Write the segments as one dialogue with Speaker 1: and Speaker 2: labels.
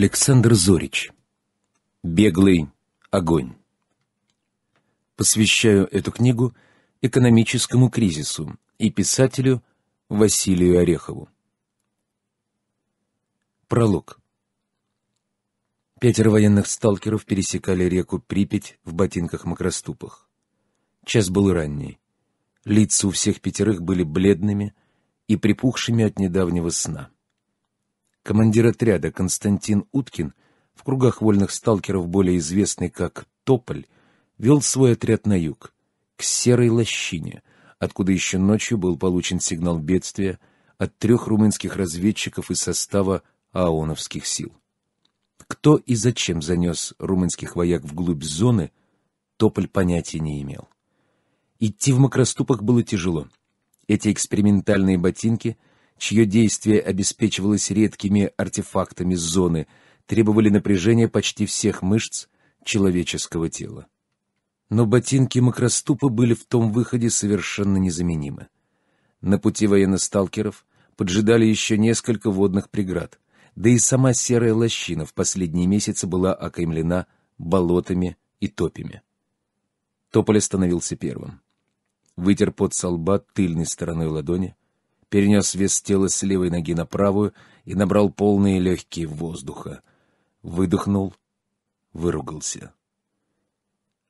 Speaker 1: Александр Зорич. Беглый огонь. Посвящаю эту книгу экономическому кризису и писателю Василию Орехову. Пролог. Пятеро военных сталкеров пересекали реку Припять в ботинках-макроступах. Час был ранний. Лица у всех пятерых были бледными и припухшими от недавнего сна командир отряда Константин Уткин, в кругах вольных сталкеров более известный как «Тополь», вел свой отряд на юг, к Серой Лощине, откуда еще ночью был получен сигнал бедствия от трех румынских разведчиков из состава ааоновских сил. Кто и зачем занес румынских вояк вглубь зоны, Тополь понятия не имел. Идти в макроступах было тяжело. Эти экспериментальные ботинки — чье действие обеспечивалось редкими артефактами зоны, требовали напряжения почти всех мышц человеческого тела. Но ботинки макроступа были в том выходе совершенно незаменимы. На пути военно-сталкеров поджидали еще несколько водных преград, да и сама серая лощина в последние месяцы была окаймлена болотами и топями. Тополь остановился первым. Вытер под со лба тыльной стороной ладони, перенес вес тела с левой ноги на правую и набрал полные легкие воздуха. Выдохнул, выругался.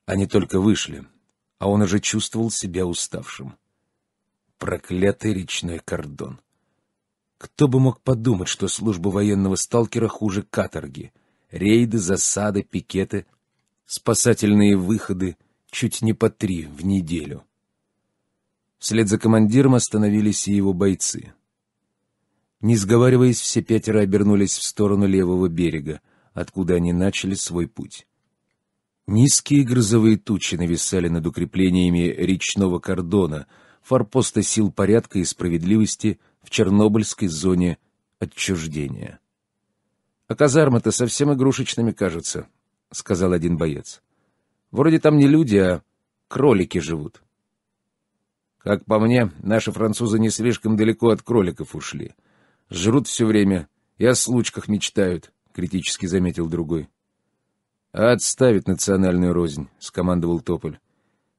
Speaker 1: Они только вышли, а он уже чувствовал себя уставшим. Проклятый речной кордон. Кто бы мог подумать, что служба военного сталкера хуже каторги? Рейды, засады, пикеты, спасательные выходы чуть не по три в неделю — Вслед за командиром остановились и его бойцы. Не сговариваясь, все пятеро обернулись в сторону левого берега, откуда они начали свой путь. Низкие грозовые тучи нависали над укреплениями речного кордона, форпоста сил порядка и справедливости в Чернобыльской зоне отчуждения. «А казармы-то совсем игрушечными кажутся», — сказал один боец. «Вроде там не люди, а кролики живут». Как по мне, наши французы не слишком далеко от кроликов ушли. Жрут все время и о случках мечтают, — критически заметил другой. «А — Отставить национальную рознь, — скомандовал Тополь.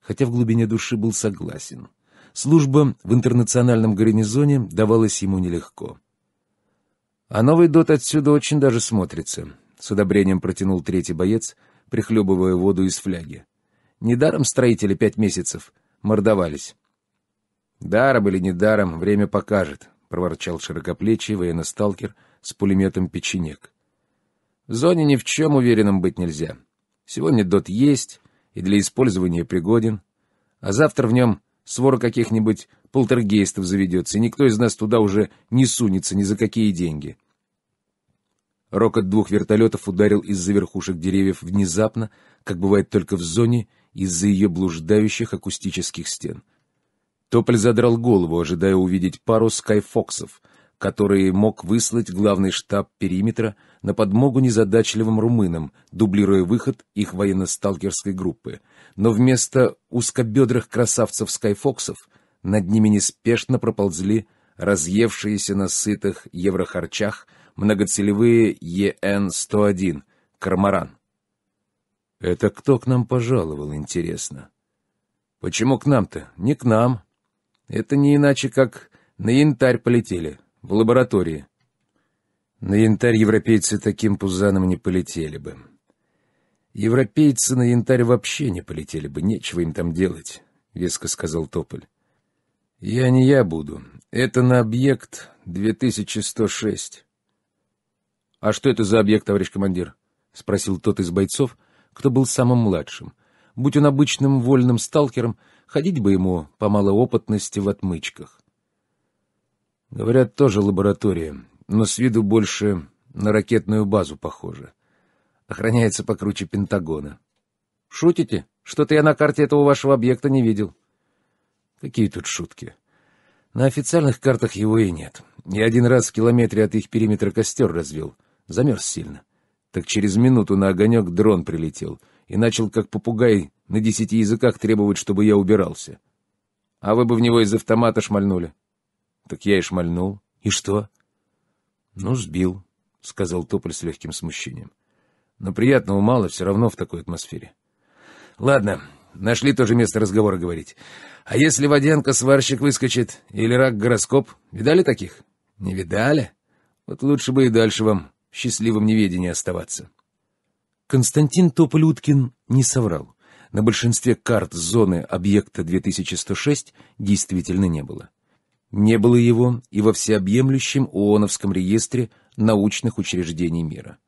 Speaker 1: Хотя в глубине души был согласен. Служба в интернациональном гарнизоне давалась ему нелегко. — А новый дот отсюда очень даже смотрится, — с одобрением протянул третий боец, прихлебывая воду из фляги. — Недаром строители пять месяцев мордовались. Даром или недаром время покажет, проворчал широкоплечий военносталкер с пулеметом печенек. В зоне ни в чем уверенным быть нельзя. Сегодня дот есть и для использования пригоден, а завтра в нем свора каких-нибудь полтергейстов заведется, и никто из нас туда уже не сунется ни за какие деньги. Рокот двух вертолетов ударил из-за верхушек деревьев внезапно, как бывает только в зоне, из-за ее блуждающих акустических стен — Тополь задрал голову, ожидая увидеть пару скайфоксов, которые мог выслать главный штаб периметра на подмогу незадачливым румынам, дублируя выход их военно-сталкерской группы. Но вместо узкобедрых красавцев-скайфоксов над ними неспешно проползли разъевшиеся на сытых еврохарчах многоцелевые ЕН-101 «Кармаран». «Это кто к нам пожаловал, интересно?» «Почему к нам-то? Не к нам. Это не иначе, как на янтарь полетели, в лаборатории. На янтарь европейцы таким пузаном не полетели бы. Европейцы на янтарь вообще не полетели бы, нечего им там делать, — веско сказал Тополь. Я не я буду. Это на объект 2106. А что это за объект, товарищ командир? — спросил тот из бойцов, кто был самым младшим. Будь он обычным вольным сталкером — Ходить бы ему по малоопытности в отмычках. Говорят, тоже лаборатория, но с виду больше на ракетную базу похоже. Охраняется покруче Пентагона. Шутите? Что-то я на карте этого вашего объекта не видел. Какие тут шутки? На официальных картах его и нет. Я один раз в километре от их периметра костер развел. Замерз сильно. Так через минуту на огонек дрон прилетел и начал, как попугай, на десяти языках требовать, чтобы я убирался. А вы бы в него из автомата шмальнули. Так я и шмальнул. И что? Ну, сбил, — сказал Тополь с легким смущением. Но приятного мало все равно в такой атмосфере. Ладно, нашли тоже место разговора говорить. А если водянка-сварщик выскочит или рак-гороскоп? Видали таких? Не видали? Вот лучше бы и дальше вам в счастливом неведении оставаться. Константин тополь не соврал на большинстве карт зоны объекта 2106 действительно не было. Не было его и во всеобъемлющем ООНовском реестре научных учреждений мира.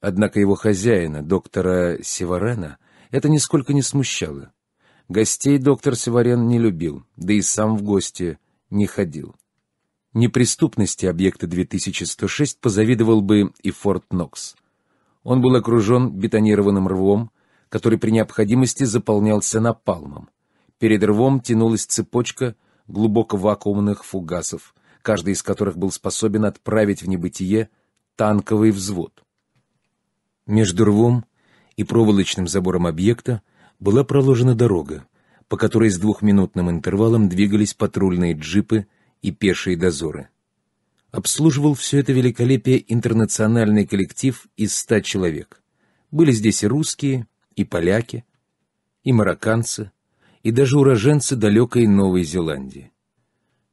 Speaker 1: Однако его хозяина, доктора Севарена, это нисколько не смущало. Гостей доктор Севарен не любил, да и сам в гости не ходил. Неприступности объекта 2106 позавидовал бы и Форт Нокс. Он был окружен бетонированным рвом, который при необходимости заполнялся напалмом. Перед рвом тянулась цепочка глубоко вакуумных фугасов, каждый из которых был способен отправить в небытие танковый взвод. Между рвом и проволочным забором объекта была проложена дорога, по которой с двухминутным интервалом двигались патрульные джипы и пешие дозоры. Обслуживал все это великолепие интернациональный коллектив из ста человек. Были здесь и русские, и поляки, и марокканцы, и даже уроженцы далекой Новой Зеландии.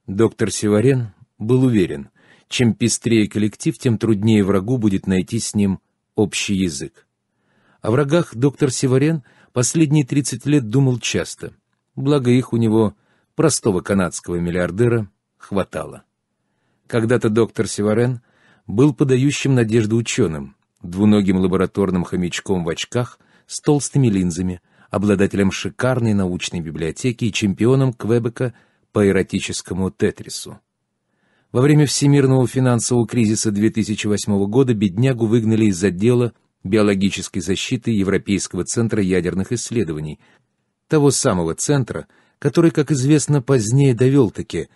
Speaker 1: Доктор Севарен был уверен, чем пестрее коллектив, тем труднее врагу будет найти с ним общий язык. О врагах доктор Севарен последние 30 лет думал часто, благо их у него, простого канадского миллиардера, хватало. Когда-то доктор Севарен был подающим надежду ученым, двуногим лабораторным хомячком в очках, с толстыми линзами, обладателем шикарной научной библиотеки и чемпионом Квебека по эротическому тетрису. Во время всемирного финансового кризиса 2008 года беднягу выгнали из отдела биологической защиты Европейского центра ядерных исследований, того самого центра, который, как известно, позднее довел-таки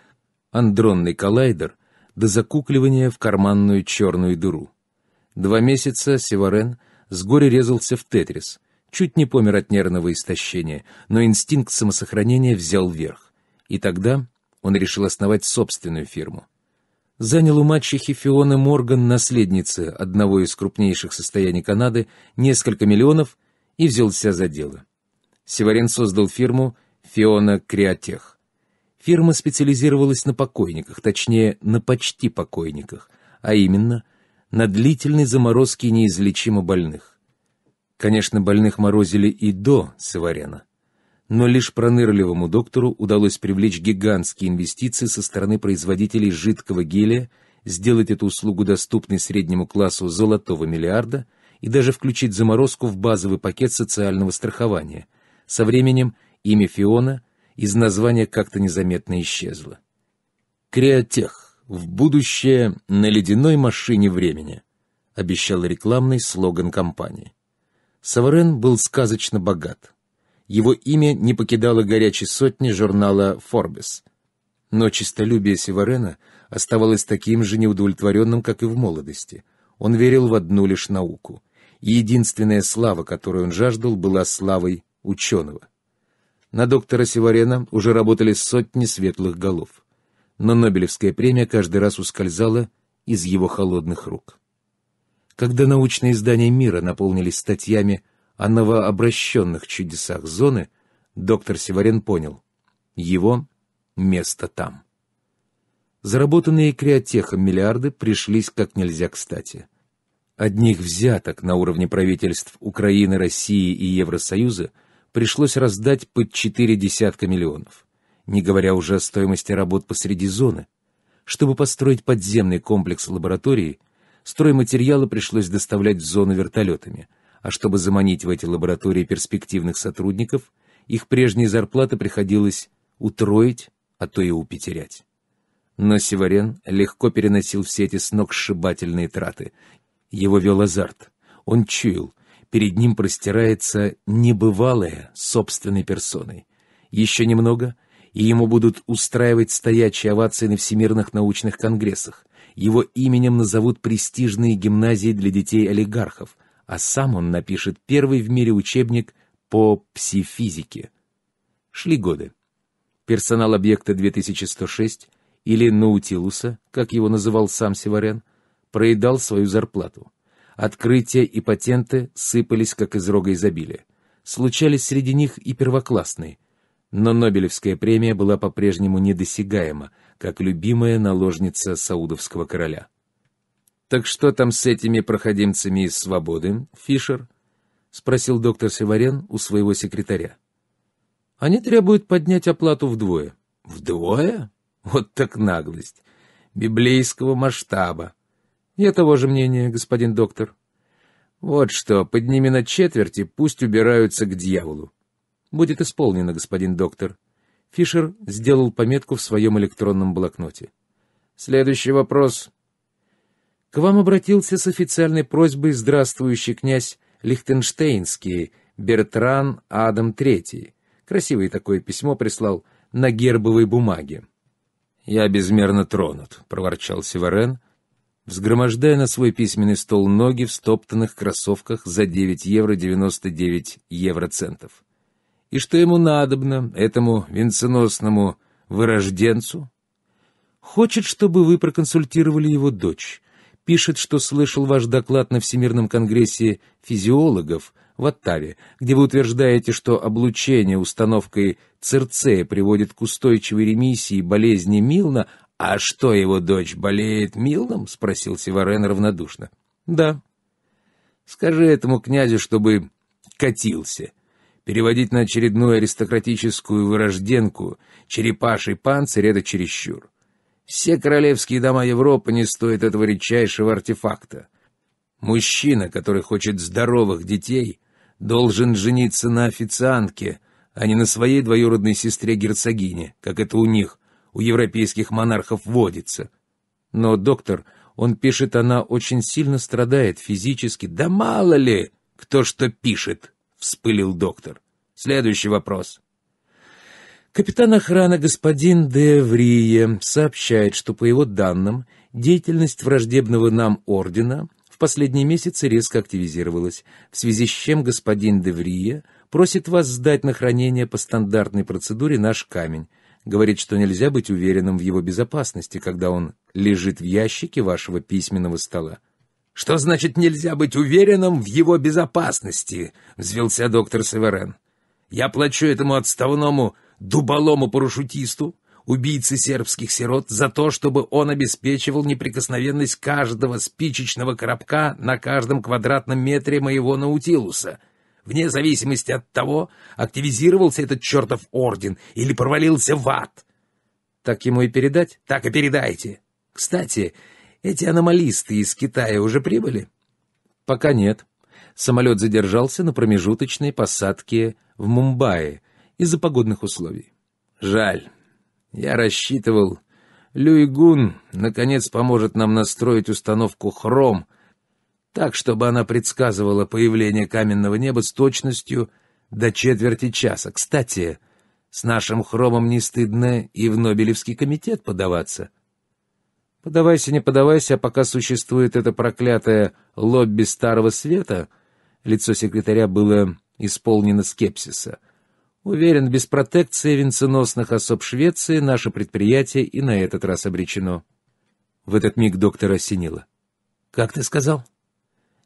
Speaker 1: андронный коллайдер до закукливания в карманную черную дыру. Два месяца Севарен с горя резался в тетрис. Чуть не помер от нервного истощения, но инстинкт самосохранения взял верх. И тогда он решил основать собственную фирму. Занял у мачехи Фионы Морган, наследницы одного из крупнейших состояний Канады, несколько миллионов и взялся за дело. Севарин создал фирму «Фиона Креотех». Фирма специализировалась на покойниках, точнее, на почти покойниках, а именно на длительной заморозке неизлечимо больных. Конечно, больных морозили и до Саварена, но лишь пронырливому доктору удалось привлечь гигантские инвестиции со стороны производителей жидкого гелия, сделать эту услугу доступной среднему классу золотого миллиарда и даже включить заморозку в базовый пакет социального страхования. Со временем имя Фиона из названия как-то незаметно исчезло. Креотех в будущее на ледяной машине времени», — обещал рекламный слоган компании. Саварен был сказочно богат. Его имя не покидало горячей сотни журнала «Форбес». Но честолюбие Севарена оставалось таким же неудовлетворенным, как и в молодости. Он верил в одну лишь науку. И единственная слава, которую он жаждал, была славой ученого. На доктора Севарена уже работали сотни светлых голов но Нобелевская премия каждый раз ускользала из его холодных рук. Когда научные издания мира наполнились статьями о новообращенных чудесах зоны, доктор Севарен понял — его место там. Заработанные креотехом миллиарды пришлись как нельзя кстати. Одних взяток на уровне правительств Украины, России и Евросоюза пришлось раздать под четыре десятка миллионов — не говоря уже о стоимости работ посреди зоны. Чтобы построить подземный комплекс лаборатории, стройматериалы пришлось доставлять в зону вертолетами, а чтобы заманить в эти лаборатории перспективных сотрудников, их прежние зарплаты приходилось утроить, а то и упетерять. Но Севарен легко переносил все эти сногсшибательные траты. Его вел азарт. Он чуял, перед ним простирается небывалое собственной персоной. Еще немного — и ему будут устраивать стоячие овации на всемирных научных конгрессах. Его именем назовут престижные гимназии для детей-олигархов, а сам он напишет первый в мире учебник по псифизике. Шли годы. Персонал объекта 2106, или Наутилуса, как его называл сам Севарян, проедал свою зарплату. Открытия и патенты сыпались, как из рога изобилия. Случались среди них и первоклассные – но Нобелевская премия была по-прежнему недосягаема, как любимая наложница саудовского короля. «Так что там с этими проходимцами из свободы, Фишер?» — спросил доктор Севарен у своего секретаря. «Они требуют поднять оплату вдвое». «Вдвое? Вот так наглость! Библейского масштаба!» «Я того же мнения, господин доктор». «Вот что, подними на четверти, пусть убираются к дьяволу. Будет исполнено, господин доктор. Фишер сделал пометку в своем электронном блокноте. Следующий вопрос. К вам обратился с официальной просьбой здравствующий князь Лихтенштейнский Бертран Адам Третий. Красивое такое письмо прислал на гербовой бумаге. «Я безмерно тронут», — проворчал Северен, взгромождая на свой письменный стол ноги в стоптанных кроссовках за 9 евро 99 евроцентов и что ему надобно, этому венценосному вырожденцу? Хочет, чтобы вы проконсультировали его дочь. Пишет, что слышал ваш доклад на Всемирном конгрессе физиологов в Оттаве, где вы утверждаете, что облучение установкой цирцея приводит к устойчивой ремиссии болезни Милна. «А что, его дочь болеет Милном?» — спросил Севарен равнодушно. «Да». «Скажи этому князю, чтобы катился. Переводить на очередную аристократическую вырожденку черепаший панцирь — это чересчур. Все королевские дома Европы не стоят этого редчайшего артефакта. Мужчина, который хочет здоровых детей, должен жениться на официантке, а не на своей двоюродной сестре-герцогине, как это у них, у европейских монархов, водится. Но доктор, он пишет, она очень сильно страдает физически. Да мало ли, кто что пишет! вспылил доктор. Следующий вопрос. Капитан охраны господин Де Врие сообщает, что по его данным деятельность враждебного нам ордена в последние месяцы резко активизировалась, в связи с чем господин Де Врие просит вас сдать на хранение по стандартной процедуре наш камень, говорит, что нельзя быть уверенным в его безопасности, когда он лежит в ящике вашего письменного стола. «Что значит нельзя быть уверенным в его безопасности?» — взвелся доктор Северен. «Я плачу этому отставному дуболому парашютисту, убийце сербских сирот, за то, чтобы он обеспечивал неприкосновенность каждого спичечного коробка на каждом квадратном метре моего наутилуса» вне зависимости от того, активизировался этот чёртов орден или провалился в ад. Так ему и передать? Так и передайте. Кстати, эти аномалисты из Китая уже прибыли? Пока нет. Самолет задержался на промежуточной посадке в Мумбаи из-за погодных условий. Жаль. Я рассчитывал, Люйгун наконец поможет нам настроить установку «Хром», так, чтобы она предсказывала появление каменного неба с точностью до четверти часа. Кстати, с нашим хромом не стыдно и в Нобелевский комитет подаваться. Подавайся, не подавайся, а пока существует это проклятое лобби Старого Света, лицо секретаря было исполнено скепсиса. Уверен, без протекции венценосных особ Швеции наше предприятие и на этот раз обречено. В этот миг доктора осенило. — Как ты сказал?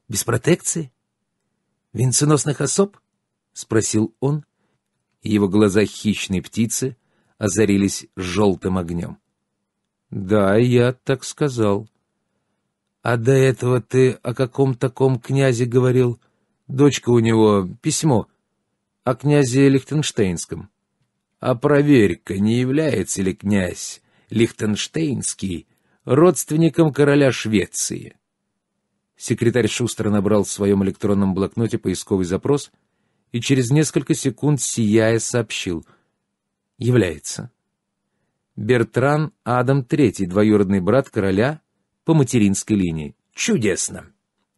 Speaker 1: Без протекции? Венценосных особ? — спросил он. Его глаза хищной птицы озарились желтым огнем. «Да, я так сказал». «А до этого ты о каком таком князе говорил? Дочка у него, письмо. О князе Лихтенштейнском». «А проверь-ка, не является ли князь Лихтенштейнский родственником короля Швеции?» Секретарь Шустер набрал в своем электронном блокноте поисковый запрос и через несколько секунд, сияя, сообщил «Является». Бертран Адам III, двоюродный брат короля по материнской линии. Чудесно!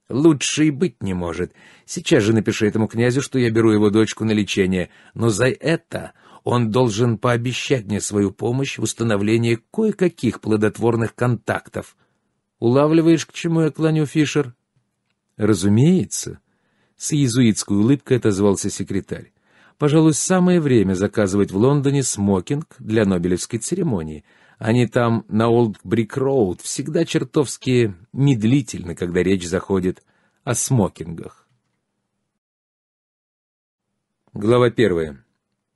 Speaker 1: Лучше и быть не может. Сейчас же напиши этому князю, что я беру его дочку на лечение, но за это он должен пообещать мне свою помощь в установлении кое-каких плодотворных контактов. Улавливаешь, к чему я клоню, Фишер? Разумеется. С иезуитской улыбкой отозвался секретарь. Пожалуй, самое время заказывать в Лондоне смокинг для Нобелевской церемонии. Они там на Олд Брик Роуд всегда чертовски медлительны, когда речь заходит о смокингах. Глава первая.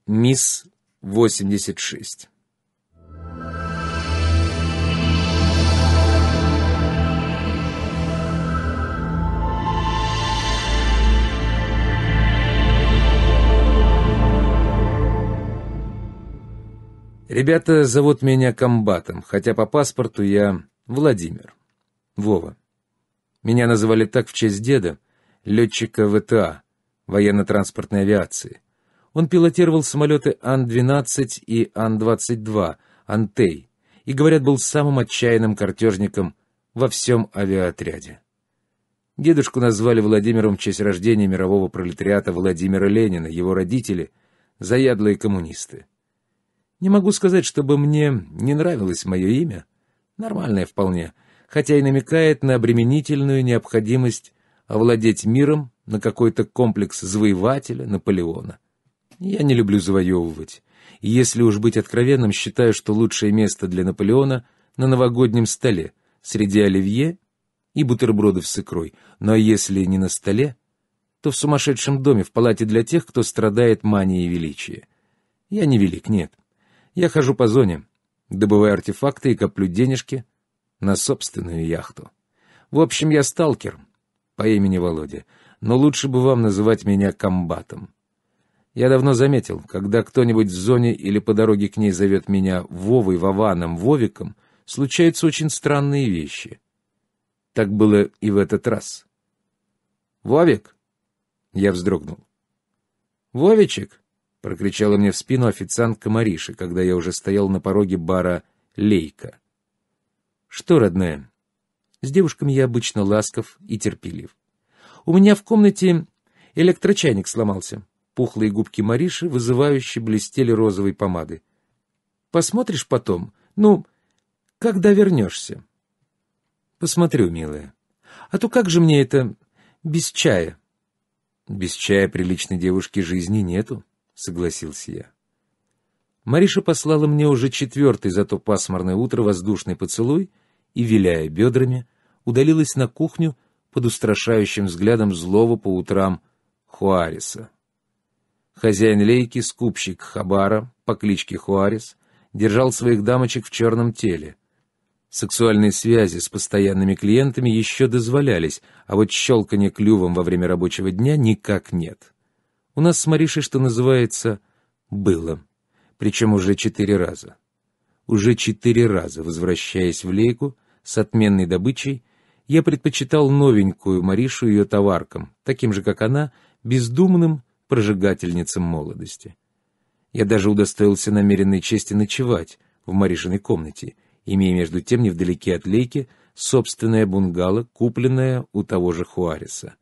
Speaker 1: Мисс 86. Ребята зовут меня комбатом, хотя по паспорту я Владимир. Вова. Меня называли так в честь деда, летчика ВТА, военно-транспортной авиации. Он пилотировал самолеты Ан-12 и Ан-22, Антей, и, говорят, был самым отчаянным картежником во всем авиаотряде. Дедушку назвали Владимиром в честь рождения мирового пролетариата Владимира Ленина, его родители — заядлые коммунисты. Не могу сказать, чтобы мне не нравилось мое имя. Нормальное вполне, хотя и намекает на обременительную необходимость овладеть миром, на какой-то комплекс завоевателя, Наполеона. Я не люблю завоевывать. И если уж быть откровенным, считаю, что лучшее место для Наполеона на новогоднем столе, среди оливье и бутербродов с икрой. Но если не на столе, то в сумасшедшем доме, в палате для тех, кто страдает манией величия. Я не велик, нет. Я хожу по зоне, добываю артефакты и коплю денежки на собственную яхту. В общем, я сталкер по имени Володя, но лучше бы вам называть меня комбатом. Я давно заметил, когда кто-нибудь в зоне или по дороге к ней зовет меня Вовой, Вованом, Вовиком, случаются очень странные вещи. Так было и в этот раз. «Вовик!» Я вздрогнул. «Вовичек!» — прокричала мне в спину официантка Мариши, когда я уже стоял на пороге бара «Лейка». «Что, родная?» С девушками я обычно ласков и терпелив. «У меня в комнате электрочайник сломался». Пухлые губки Мариши вызывающе блестели розовой помады. «Посмотришь потом? Ну, когда вернешься?» «Посмотрю, милая. А то как же мне это без чая?» «Без чая приличной девушки жизни нету», согласился я. Мариша послала мне уже четвертый за то пасмурное утро воздушный поцелуй и, виляя бедрами, удалилась на кухню под устрашающим взглядом злого по утрам Хуариса. Хозяин лейки, скупщик Хабара по кличке Хуарис, держал своих дамочек в черном теле. Сексуальные связи с постоянными клиентами еще дозволялись, а вот щелканье клювом во время рабочего дня никак нет. У нас с Маришей, что называется, было. Причем уже четыре раза. Уже четыре раза, возвращаясь в лейку с отменной добычей, я предпочитал новенькую Маришу ее товаркам, таким же, как она, бездумным прожигательницам молодости. Я даже удостоился намеренной чести ночевать в Маришиной комнате, имея между тем невдалеке от лейки собственное бунгало, купленное у того же Хуареса.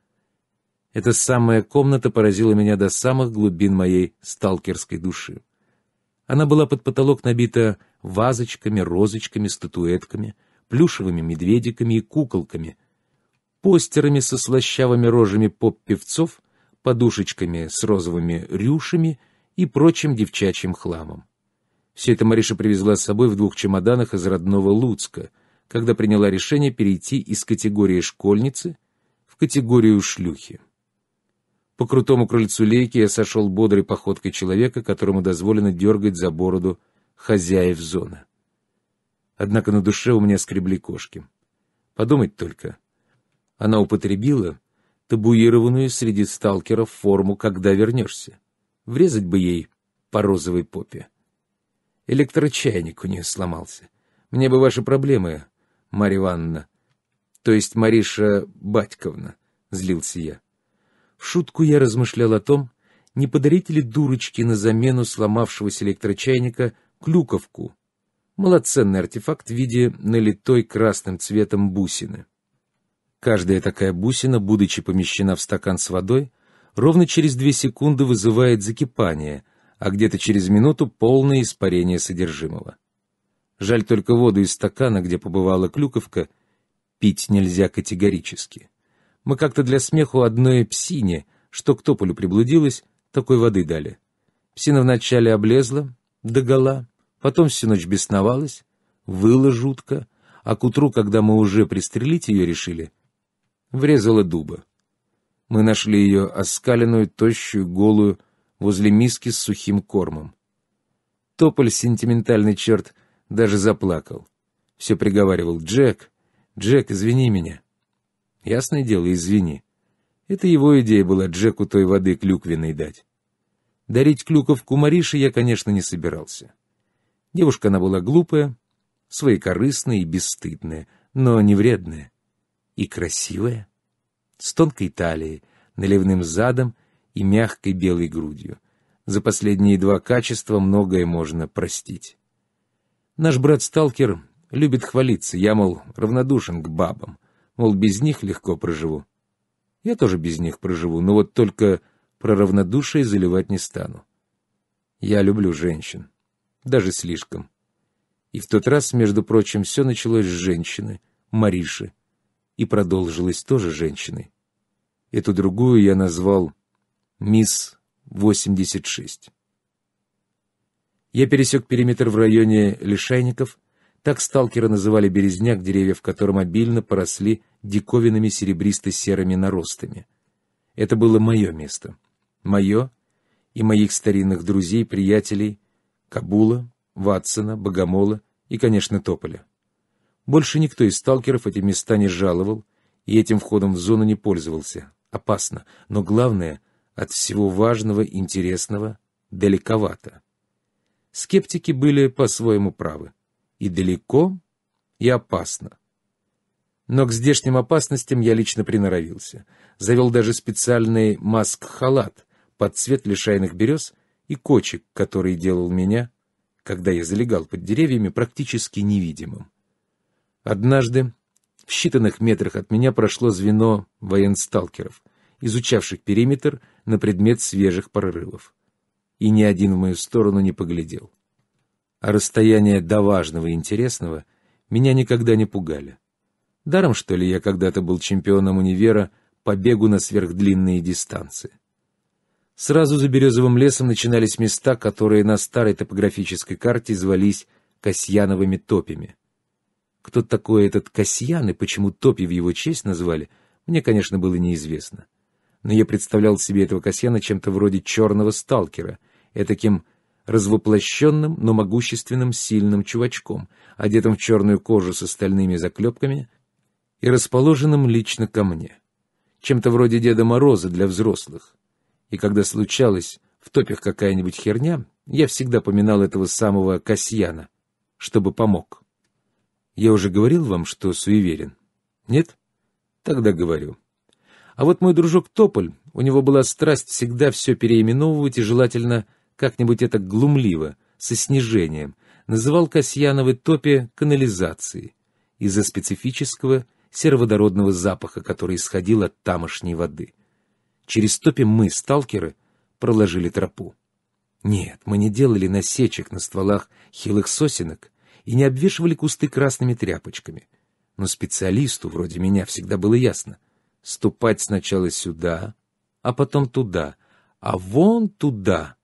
Speaker 1: Эта самая комната поразила меня до самых глубин моей сталкерской души. Она была под потолок набита вазочками, розочками, статуэтками, плюшевыми медведиками и куколками, постерами со слащавыми рожами поп-певцов, подушечками с розовыми рюшами и прочим девчачьим хламом. Все это Мариша привезла с собой в двух чемоданах из родного Луцка, когда приняла решение перейти из категории школьницы в категорию шлюхи. По крутому крыльцу лейки я сошел бодрой походкой человека, которому дозволено дергать за бороду хозяев зоны. Однако на душе у меня скребли кошки. Подумать только. Она употребила табуированную среди сталкеров форму «Когда вернешься». Врезать бы ей по розовой попе. Электрочайник у нее сломался. Мне бы ваши проблемы, Марья Ивановна. То есть Мариша Батьковна, — злился я. В шутку я размышлял о том, не подарить ли дурочке на замену сломавшегося электрочайника клюковку, малоценный артефакт в виде налитой красным цветом бусины. Каждая такая бусина, будучи помещена в стакан с водой, ровно через две секунды вызывает закипание, а где-то через минуту полное испарение содержимого. Жаль только воду из стакана, где побывала клюковка, пить нельзя категорически. Мы как-то для смеху одной псине, что к тополю приблудилась, такой воды дали. Псина вначале облезла, догола, потом всю ночь бесновалась, выла жутко, а к утру, когда мы уже пристрелить ее решили, врезала дуба. Мы нашли ее оскаленную, тощую, голую, возле миски с сухим кормом. Тополь, сентиментальный черт, даже заплакал. Все приговаривал «Джек, Джек, извини меня». Ясное дело, извини. Это его идея была Джеку той воды клюквенной дать. Дарить клюковку Марише я, конечно, не собирался. Девушка она была глупая, своекорыстная и бесстыдная, но не вредная. И красивая, с тонкой талией, наливным задом и мягкой белой грудью. За последние два качества многое можно простить. Наш брат-сталкер любит хвалиться, я, мол, равнодушен к бабам мол, без них легко проживу. Я тоже без них проживу, но вот только про равнодушие заливать не стану. Я люблю женщин, даже слишком. И в тот раз, между прочим, все началось с женщины, Мариши, и продолжилось тоже женщиной. Эту другую я назвал «Мисс 86». Я пересек периметр в районе Лишайников так сталкеры называли березняк, деревья в котором обильно поросли диковинными серебристо-серыми наростами. Это было мое место. Мое и моих старинных друзей, приятелей, Кабула, Ватсона, Богомола и, конечно, Тополя. Больше никто из сталкеров эти места не жаловал и этим входом в зону не пользовался. Опасно, но главное, от всего важного, интересного, далековато. Скептики были по-своему правы и далеко, и опасно. Но к здешним опасностям я лично приноровился. Завел даже специальный маск-халат под цвет лишайных берез и кочек, который делал меня, когда я залегал под деревьями, практически невидимым. Однажды в считанных метрах от меня прошло звено военсталкеров, изучавших периметр на предмет свежих прорывов. И ни один в мою сторону не поглядел а расстояние до важного и интересного меня никогда не пугали. Даром, что ли, я когда-то был чемпионом универа по бегу на сверхдлинные дистанции. Сразу за березовым лесом начинались места, которые на старой топографической карте звались Касьяновыми топями. Кто такой этот Касьян и почему топи в его честь назвали, мне, конечно, было неизвестно. Но я представлял себе этого Касьяна чем-то вроде черного сталкера, таким развоплощенным, но могущественным сильным чувачком, одетым в черную кожу с остальными заклепками и расположенным лично ко мне. Чем-то вроде Деда Мороза для взрослых. И когда случалось в топях какая-нибудь херня, я всегда поминал этого самого Касьяна, чтобы помог. Я уже говорил вам, что суеверен? Нет? Тогда говорю. А вот мой дружок Тополь, у него была страсть всегда все переименовывать и желательно как-нибудь это глумливо, со снижением, называл Касьяновы топе канализации из-за специфического сероводородного запаха, который исходил от тамошней воды. Через топе мы, сталкеры, проложили тропу. Нет, мы не делали насечек на стволах хилых сосенок и не обвешивали кусты красными тряпочками. Но специалисту, вроде меня, всегда было ясно. Ступать сначала сюда, а потом туда, а вон туда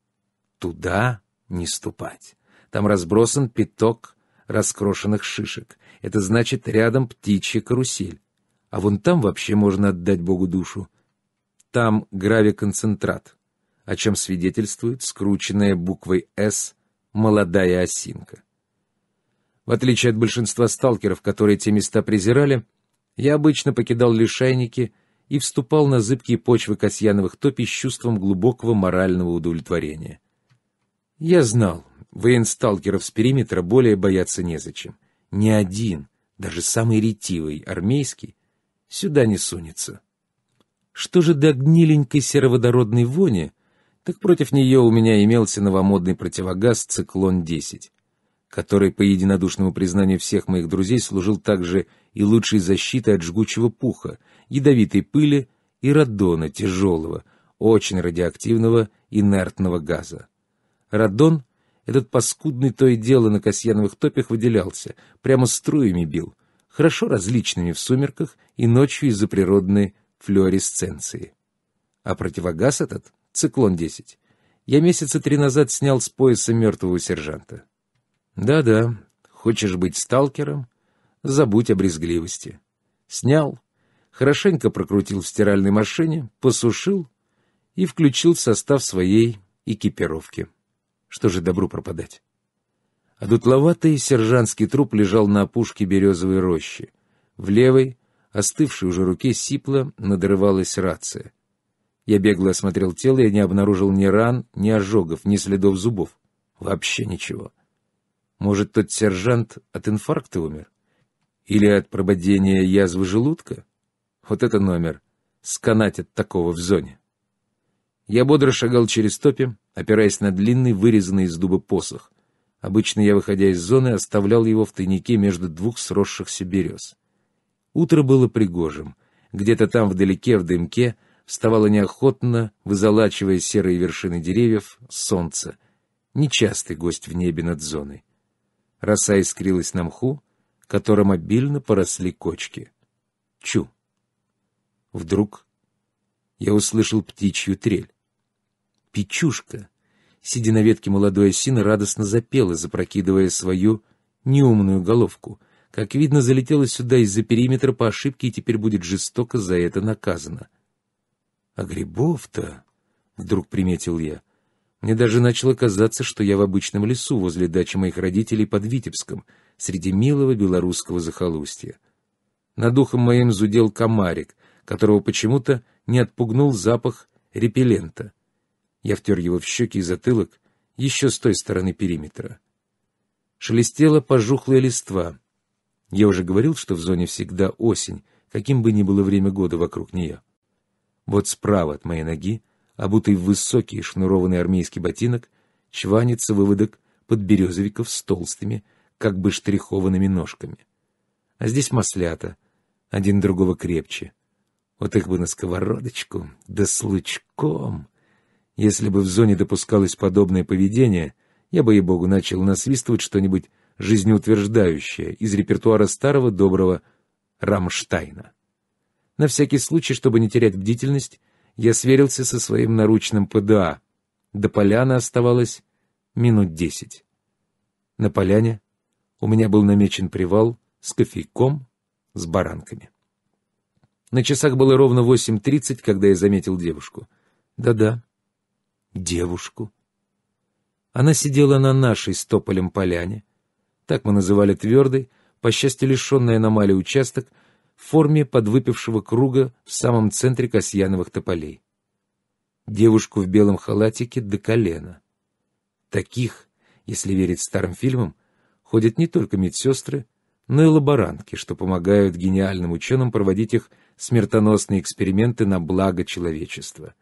Speaker 1: туда не ступать. Там разбросан пяток раскрошенных шишек. Это значит, рядом птичья карусель. А вон там вообще можно отдать Богу душу. Там гравиконцентрат, о чем свидетельствует скрученная буквой «С» молодая осинка. В отличие от большинства сталкеров, которые те места презирали, я обычно покидал лишайники и вступал на зыбкие почвы Касьяновых топи с чувством глубокого морального удовлетворения. Я знал, военсталкеров с периметра более бояться незачем. Ни один, даже самый ретивый армейский, сюда не сунется. Что же до гниленькой сероводородной вони, так против нее у меня имелся новомодный противогаз «Циклон-10», который, по единодушному признанию всех моих друзей, служил также и лучшей защитой от жгучего пуха, ядовитой пыли и радона тяжелого, очень радиоактивного инертного газа. Радон, этот паскудный то и дело на касьяновых топях выделялся, прямо струями бил, хорошо различными в сумерках и ночью из-за природной флюоресценции. А противогаз этот, «Циклон-10», я месяца три назад снял с пояса мертвого сержанта. Да-да, хочешь быть сталкером? Забудь о брезгливости. Снял, хорошенько прокрутил в стиральной машине, посушил и включил в состав своей экипировки. Что же добру пропадать? А дутловатый сержантский труп лежал на опушке березовой рощи. В левой, остывшей уже руке, сипло надрывалась рация. Я бегло осмотрел тело и не обнаружил ни ран, ни ожогов, ни следов зубов. Вообще ничего. Может, тот сержант от инфаркта умер? Или от прободения язвы желудка? Вот это номер. Сканать от такого в зоне. Я бодро шагал через топи, опираясь на длинный, вырезанный из дуба посох. Обычно я, выходя из зоны, оставлял его в тайнике между двух сросшихся берез. Утро было пригожим. Где-то там вдалеке, в дымке, вставало неохотно, вызолачивая серые вершины деревьев, солнце. Нечастый гость в небе над зоной. Роса искрилась на мху, которым обильно поросли кочки. Чу! Вдруг я услышал птичью трель. Печушка, сидя на ветке молодой осины, радостно запела, запрокидывая свою неумную головку. Как видно, залетела сюда из-за периметра по ошибке и теперь будет жестоко за это наказана. «А грибов-то...» — вдруг приметил я. Мне даже начало казаться, что я в обычном лесу возле дачи моих родителей под Витебском, среди милого белорусского захолустья. Над ухом моим зудел комарик, которого почему-то не отпугнул запах репеллента. Я втер его в щеки и затылок, еще с той стороны периметра. Шелестела пожухлая листва. Я уже говорил, что в зоне всегда осень, каким бы ни было время года вокруг нее. Вот справа от моей ноги, обутый в высокий шнурованный армейский ботинок, чванится выводок подберезовиков с толстыми, как бы штрихованными ножками. А здесь маслята, один другого крепче. Вот их бы на сковородочку, да с лучком. Если бы в зоне допускалось подобное поведение, я бы, ей-богу, начал насвистывать что-нибудь жизнеутверждающее из репертуара старого доброго Рамштайна. На всякий случай, чтобы не терять бдительность, я сверился со своим наручным ПДА. До поляны оставалось минут десять. На поляне у меня был намечен привал с кофейком, с баранками. На часах было ровно восемь тридцать, когда я заметил девушку. Да-да, девушку. Она сидела на нашей стополем поляне, так мы называли твердый, по счастью, лишенный аномалий участок, в форме подвыпившего круга в самом центре касьяновых тополей. Девушку в белом халатике до колена. Таких, если верить старым фильмам, ходят не только медсестры, но и лаборантки, что помогают гениальным ученым проводить их смертоносные эксперименты на благо человечества.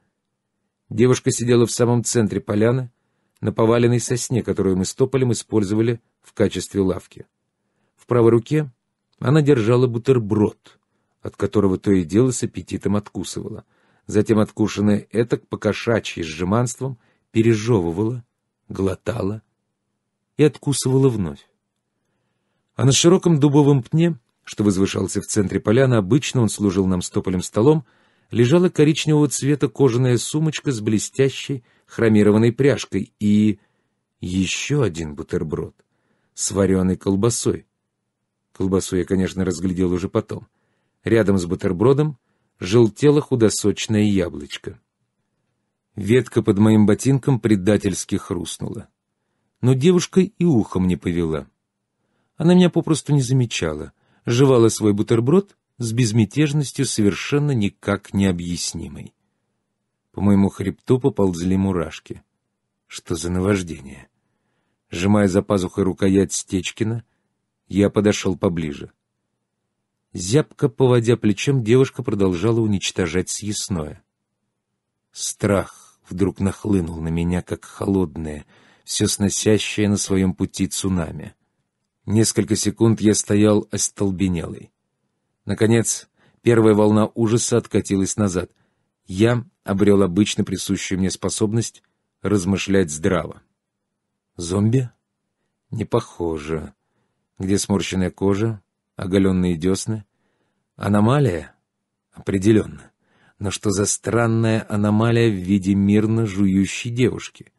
Speaker 1: Девушка сидела в самом центре поляны, на поваленной сосне, которую мы с Тополем использовали в качестве лавки. В правой руке она держала бутерброд, от которого то и дело с аппетитом откусывала. Затем откушенное это к покошачьи с жеманством пережевывала, глотала и откусывала вновь. А на широком дубовом пне, что возвышался в центре поляны, обычно он служил нам с Тополем столом, лежала коричневого цвета кожаная сумочка с блестящей хромированной пряжкой и еще один бутерброд с вареной колбасой. Колбасу я, конечно, разглядел уже потом. Рядом с бутербродом желтело худосочное яблочко. Ветка под моим ботинком предательски хрустнула. Но девушка и ухом не повела. Она меня попросту не замечала, жевала свой бутерброд с безмятежностью, совершенно никак не объяснимой. По моему хребту поползли мурашки. Что за наваждение? Сжимая за пазухой рукоять Стечкина, я подошел поближе. Зябко поводя плечом, девушка продолжала уничтожать съестное. Страх вдруг нахлынул на меня, как холодное, все сносящее на своем пути цунами. Несколько секунд я стоял остолбенелый. Наконец, первая волна ужаса откатилась назад. Я обрел обычно присущую мне способность размышлять здраво. Зомби? Не похоже. Где сморщенная кожа, оголенные десны? Аномалия? Определенно. Но что за странная аномалия в виде мирно жующей девушки?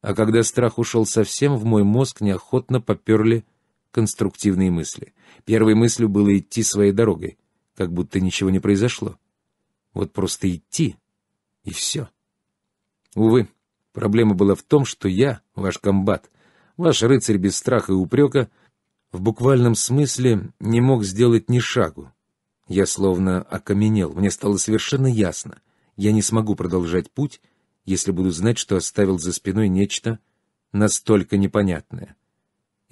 Speaker 1: А когда страх ушел совсем, в мой мозг неохотно поперли конструктивные мысли. Первой мыслью было идти своей дорогой, как будто ничего не произошло. Вот просто идти, и все. Увы, проблема была в том, что я, ваш комбат, ваш рыцарь без страха и упрека, в буквальном смысле не мог сделать ни шагу. Я словно окаменел, мне стало совершенно ясно. Я не смогу продолжать путь, если буду знать, что оставил за спиной нечто настолько непонятное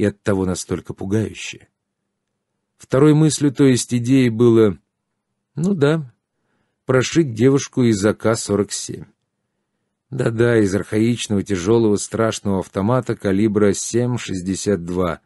Speaker 1: и оттого настолько пугающее. Второй мыслью, то есть идеей, было «ну да, прошить девушку из АК-47». Да-да, из архаичного, тяжелого, страшного автомата калибра 7,62.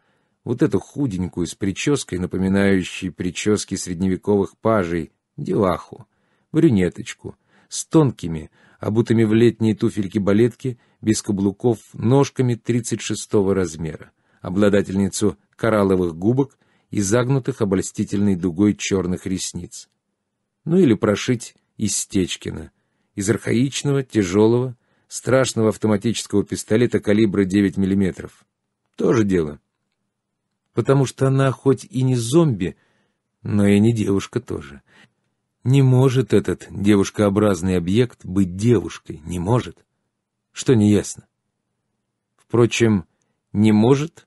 Speaker 1: Вот эту худенькую, с прической, напоминающей прически средневековых пажей, деваху, брюнеточку, с тонкими, обутыми в летние туфельки-балетки, без каблуков, ножками 36 размера обладательницу коралловых губок и загнутых обольстительной дугой черных ресниц. Ну или прошить из Стечкина, из архаичного, тяжелого, страшного автоматического пистолета калибра 9 мм. Тоже дело. Потому что она хоть и не зомби, но и не девушка тоже. Не может этот девушкообразный объект быть девушкой, не может. Что неясно. Впрочем, не может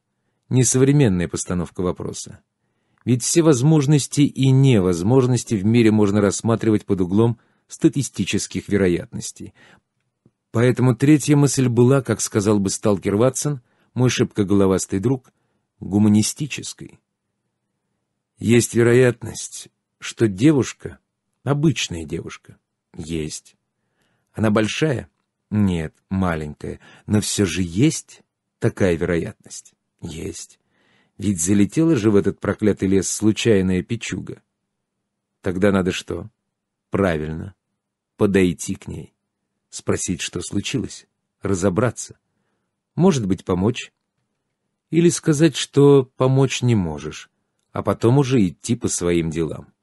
Speaker 1: несовременная постановка вопроса. Ведь все возможности и невозможности в мире можно рассматривать под углом статистических вероятностей. Поэтому третья мысль была, как сказал бы сталкер Ватсон, мой шибко головастый друг, гуманистической. Есть вероятность, что девушка — обычная девушка. Есть. Она большая? Нет, маленькая. Но все же есть такая вероятность. Есть. Ведь залетела же в этот проклятый лес случайная печуга. Тогда надо что? Правильно. Подойти к ней. Спросить, что случилось. Разобраться. Может быть, помочь. Или сказать, что помочь не можешь, а потом уже идти по своим делам.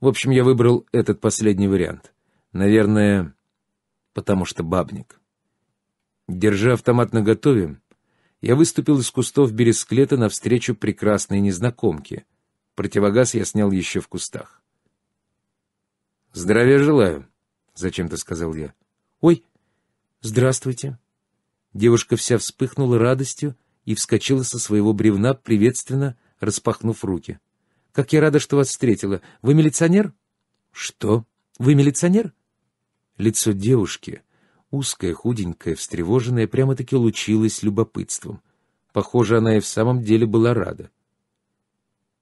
Speaker 1: В общем, я выбрал этот последний вариант. Наверное, потому что бабник. Держа автомат наготове, я выступил из кустов бересклета навстречу прекрасной незнакомке. Противогаз я снял еще в кустах. «Здравия желаю», — зачем-то сказал я. «Ой, здравствуйте». Девушка вся вспыхнула радостью и вскочила со своего бревна, приветственно распахнув руки. «Как я рада, что вас встретила! Вы милиционер?» «Что? Вы милиционер?» Лицо девушки — Узкая, худенькая, встревоженная, прямо-таки лучилась любопытством. Похоже, она и в самом деле была рада.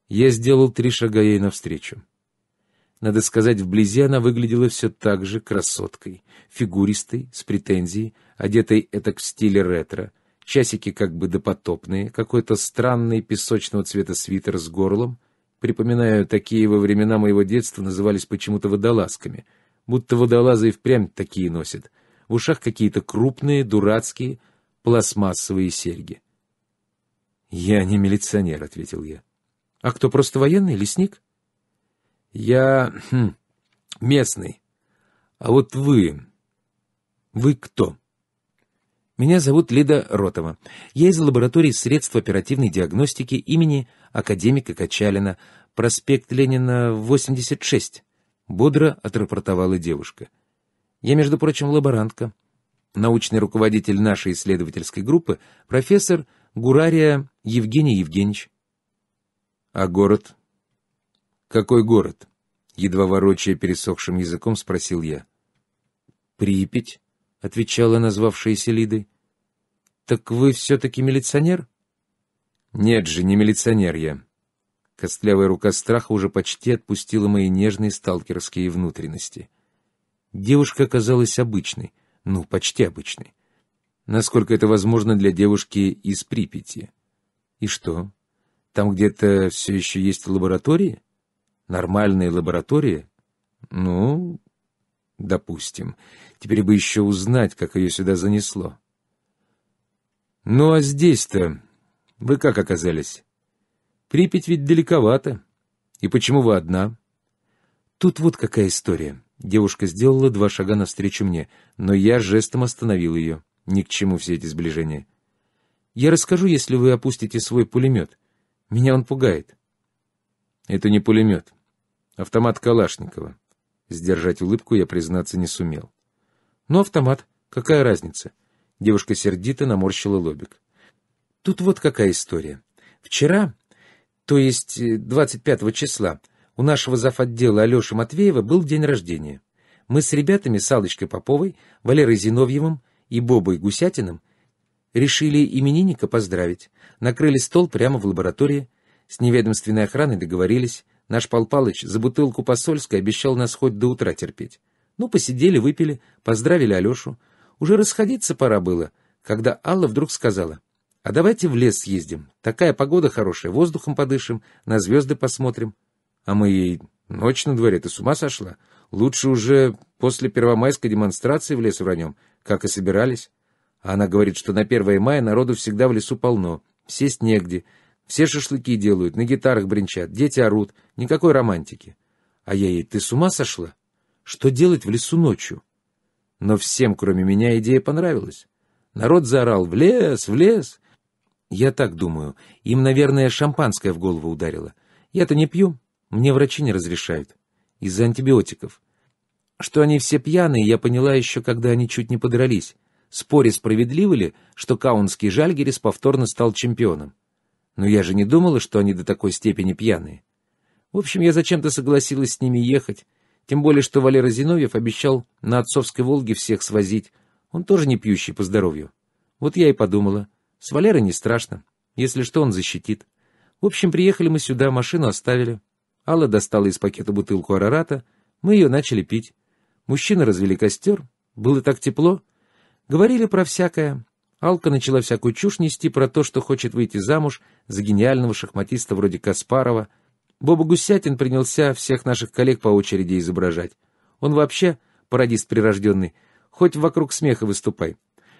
Speaker 1: Я сделал три шага ей навстречу. Надо сказать, вблизи она выглядела все так же красоткой, фигуристой, с претензией, одетой этак в стиле ретро, часики как бы допотопные, какой-то странный песочного цвета свитер с горлом. Припоминаю, такие во времена моего детства назывались почему-то водолазками, будто водолазы и впрямь такие носят — в ушах какие-то крупные, дурацкие, пластмассовые серьги. «Я не милиционер», — ответил я. «А кто, просто военный, лесник?» «Я... Хм, местный. А вот вы... Вы кто?» Меня зовут Лида Ротова. Я из лаборатории средств оперативной диагностики имени академика Качалина, проспект Ленина, 86. Бодро отрапортовала девушка. Я, между прочим, лаборантка. Научный руководитель нашей исследовательской группы — профессор Гурария Евгений Евгеньевич. А город? Какой город? Едва ворочая пересохшим языком, спросил я. Припять, отвечала назвавшаяся Лидой. Так вы все-таки милиционер? Нет же, не милиционер я. Костлявая рука страха уже почти отпустила мои нежные сталкерские внутренности — Девушка оказалась обычной, ну, почти обычной. Насколько это возможно для девушки из Припяти. И что? Там где-то все еще есть лаборатории? Нормальные лаборатории? Ну, допустим. Теперь бы еще узнать, как ее сюда занесло. Ну, а здесь-то вы как оказались? Припять ведь далековато. И почему вы одна? Тут вот какая история. Девушка сделала два шага навстречу мне, но я жестом остановил ее. Ни к чему все эти сближения. «Я расскажу, если вы опустите свой пулемет. Меня он пугает». «Это не пулемет. Автомат Калашникова». Сдержать улыбку я, признаться, не сумел. «Ну, автомат. Какая разница?» Девушка сердито наморщила лобик. «Тут вот какая история. Вчера, то есть 25 э, числа, у нашего завотдела Алеши Матвеева был день рождения. Мы с ребятами Салочкой Поповой, Валерой Зиновьевым и Бобой Гусятиным решили именинника поздравить. Накрыли стол прямо в лаборатории. С неведомственной охраной договорились. Наш Пал Палыч за бутылку посольской обещал нас хоть до утра терпеть. Ну, посидели, выпили, поздравили Алешу. Уже расходиться пора было, когда Алла вдруг сказала, «А давайте в лес съездим. Такая погода хорошая, воздухом подышим, на звезды посмотрим». А мы ей «Ночь на дворе, ты с ума сошла? Лучше уже после первомайской демонстрации в лес вранем, как и собирались». А она говорит, что на 1 мая народу всегда в лесу полно, сесть негде, все шашлыки делают, на гитарах бренчат, дети орут, никакой романтики. А я ей «Ты с ума сошла? Что делать в лесу ночью?» Но всем, кроме меня, идея понравилась. Народ заорал «В лес! В лес!» Я так думаю. Им, наверное, шампанское в голову ударило. Я-то не пью, мне врачи не разрешают. Из-за антибиотиков. Что они все пьяные, я поняла еще, когда они чуть не подрались. Споре справедливо ли, что каунский Жальгерис повторно стал чемпионом? Но я же не думала, что они до такой степени пьяные. В общем, я зачем-то согласилась с ними ехать, тем более, что Валера Зиновьев обещал на отцовской «Волге» всех свозить. Он тоже не пьющий по здоровью. Вот я и подумала. С Валерой не страшно. Если что, он защитит. В общем, приехали мы сюда, машину оставили. Алла достала из пакета бутылку арарата, мы ее начали пить. Мужчины развели костер, было так тепло. Говорили про всякое. Алка начала всякую чушь нести про то, что хочет выйти замуж за гениального шахматиста вроде Каспарова. Боба Гусятин принялся всех наших коллег по очереди изображать. Он вообще пародист прирожденный, хоть вокруг смеха выступай.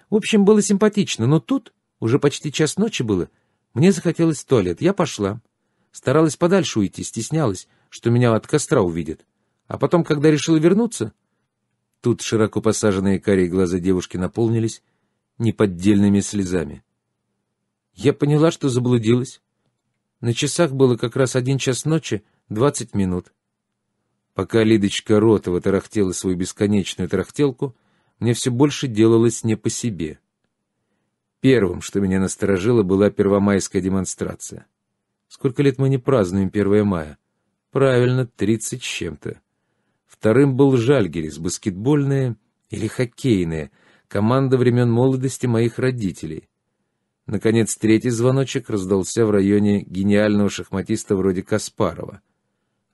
Speaker 1: В общем, было симпатично, но тут, уже почти час ночи было, мне захотелось в туалет, я пошла. Старалась подальше уйти, стеснялась, что меня от костра увидят. А потом, когда решила вернуться... Тут широко посаженные карие глаза девушки наполнились неподдельными слезами. Я поняла, что заблудилась. На часах было как раз один час ночи, двадцать минут. Пока Лидочка Ротова тарахтела свою бесконечную тарахтелку, мне все больше делалось не по себе. Первым, что меня насторожило, была первомайская демонстрация. Сколько лет мы не празднуем 1 мая? Правильно, 30 с чем-то. Вторым был Жальгерис, баскетбольная или хоккейная, команда времен молодости моих родителей. Наконец, третий звоночек раздался в районе гениального шахматиста вроде Каспарова.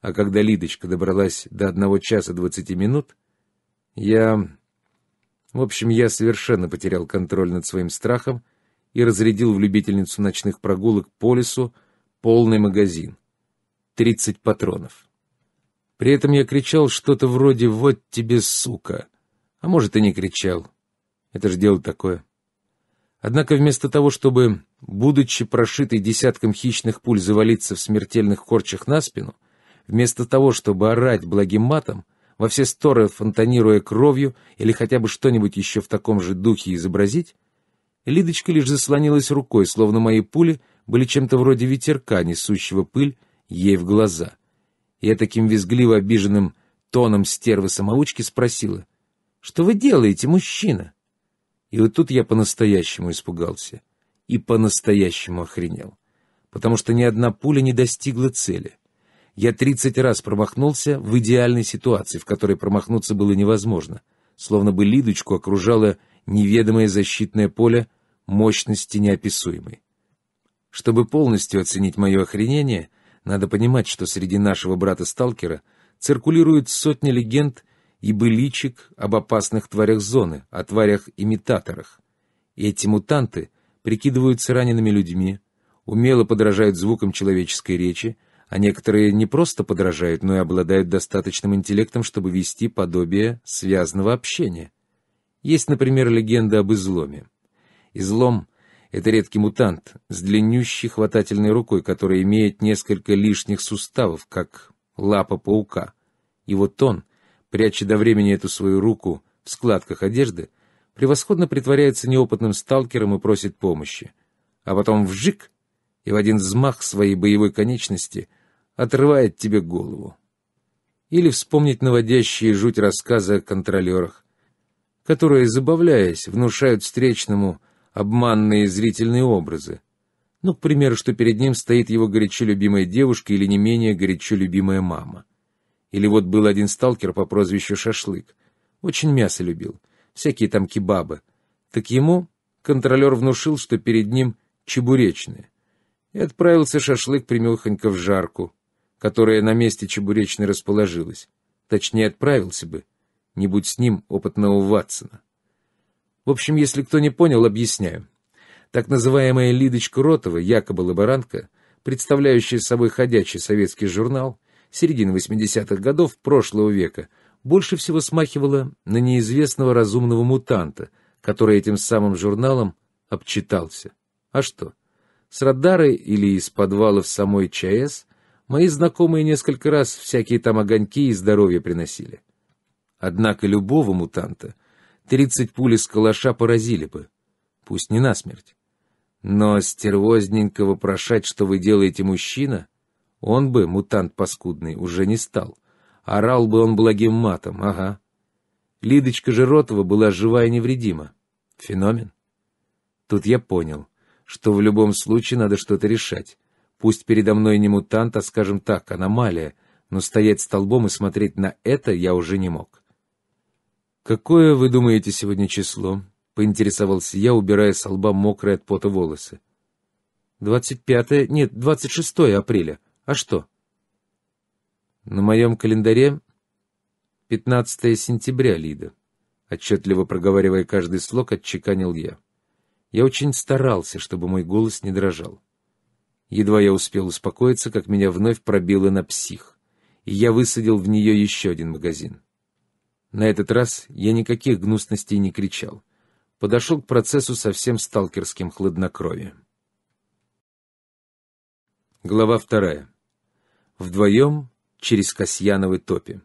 Speaker 1: А когда Лидочка добралась до одного часа двадцати минут, я... В общем, я совершенно потерял контроль над своим страхом и разрядил в любительницу ночных прогулок по лесу полный магазин. тридцать патронов. При этом я кричал что-то вроде «Вот тебе, сука!» А может, и не кричал. Это же дело такое. Однако вместо того, чтобы, будучи прошитой десятком хищных пуль, завалиться в смертельных корчах на спину, вместо того, чтобы орать благим матом, во все стороны фонтанируя кровью или хотя бы что-нибудь еще в таком же духе изобразить, Лидочка лишь заслонилась рукой, словно мои пули были чем-то вроде ветерка, несущего пыль ей в глаза. я таким визгливо обиженным тоном стервы-самоучки спросила, «Что вы делаете, мужчина?» И вот тут я по-настоящему испугался и по-настоящему охренел, потому что ни одна пуля не достигла цели. Я тридцать раз промахнулся в идеальной ситуации, в которой промахнуться было невозможно, словно бы Лидочку окружала неведомое защитное поле мощности неописуемой. Чтобы полностью оценить мое охренение, надо понимать, что среди нашего брата-сталкера циркулируют сотни легенд и быличек об опасных тварях зоны, о тварях-имитаторах. И эти мутанты прикидываются ранеными людьми, умело подражают звукам человеческой речи, а некоторые не просто подражают, но и обладают достаточным интеллектом, чтобы вести подобие связанного общения. Есть, например, легенда об изломе. Излом — это редкий мутант с длиннющей хватательной рукой, который имеет несколько лишних суставов, как лапа паука. И вот он, пряча до времени эту свою руку в складках одежды, превосходно притворяется неопытным сталкером и просит помощи. А потом вжик, и в один взмах своей боевой конечности отрывает тебе голову. Или вспомнить наводящие жуть рассказы о контролерах, которые, забавляясь, внушают встречному обманные зрительные образы. Ну, к примеру, что перед ним стоит его горячо любимая девушка или не менее горячо любимая мама. Или вот был один сталкер по прозвищу Шашлык. Очень мясо любил, всякие там кебабы. Так ему контролер внушил, что перед ним чебуречные. И отправился Шашлык примехонько в жарку, которая на месте чебуречной расположилась. Точнее, отправился бы, не будь с ним опытного Ватсона. В общем, если кто не понял, объясняю. Так называемая Лидочка Ротова, якобы лаборантка, представляющая собой ходячий советский журнал середины 80-х годов прошлого века, больше всего смахивала на неизвестного разумного мутанта, который этим самым журналом обчитался. А что? С радара или из подвалов самой ЧАЭС мои знакомые несколько раз всякие там огоньки и здоровье приносили. Однако любого мутанта тридцать пуль из калаша поразили бы, пусть не насмерть. Но стервозненько вопрошать, что вы делаете, мужчина, он бы, мутант паскудный, уже не стал. Орал бы он благим матом, ага. Лидочка Жиротова была жива и невредима. Феномен. Тут я понял, что в любом случае надо что-то решать. Пусть передо мной не мутант, а, скажем так, аномалия, но стоять столбом и смотреть на это я уже не мог. «Какое, вы думаете, сегодня число?» — поинтересовался я, убирая с лба мокрые от пота волосы. «Двадцать пятое... Нет, двадцать шестое апреля. А что?» «На моем календаре пятнадцатое сентября, Лида», — отчетливо проговаривая каждый слог, отчеканил я. Я очень старался, чтобы мой голос не дрожал. Едва я успел успокоиться, как меня вновь пробило на псих, и я высадил в нее еще один магазин. На этот раз я никаких гнусностей не кричал. Подошел к процессу совсем сталкерским хладнокровием. Глава вторая. Вдвоем через Касьяновы топи.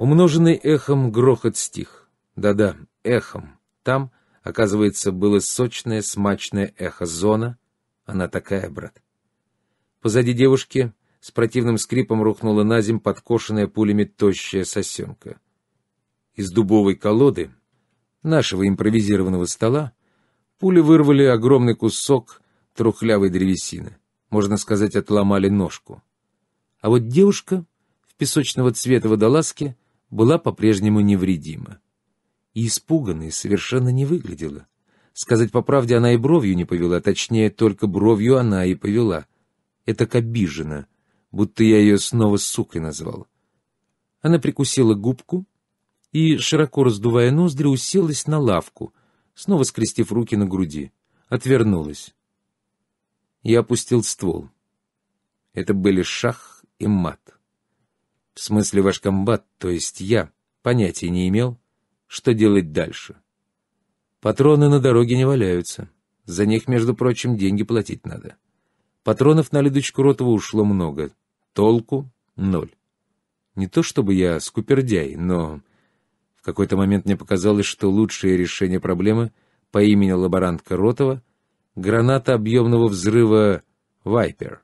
Speaker 1: Умноженный эхом грохот стих. Да-да, эхом. Там — Оказывается, было сочное, смачное эхо зона. Она такая, брат. Позади девушки с противным скрипом рухнула на земь подкошенная пулями тощая сосенка. Из дубовой колоды нашего импровизированного стола пули вырвали огромный кусок трухлявой древесины. Можно сказать, отломали ножку. А вот девушка в песочного цвета водолазки была по-прежнему невредима и испуганной совершенно не выглядела. Сказать по правде, она и бровью не повела, точнее, только бровью она и повела. Это обижена, будто я ее снова сукой назвал. Она прикусила губку и, широко раздувая ноздри, уселась на лавку, снова скрестив руки на груди. Отвернулась. Я опустил ствол. Это были шах и мат. В смысле ваш комбат, то есть я, понятия не имел, что делать дальше. Патроны на дороге не валяются. За них, между прочим, деньги платить надо. Патронов на Лидочку Ротова ушло много. Толку — ноль. Не то чтобы я скупердяй, но в какой-то момент мне показалось, что лучшее решение проблемы по имени лаборантка Ротова — граната объемного взрыва «Вайпер».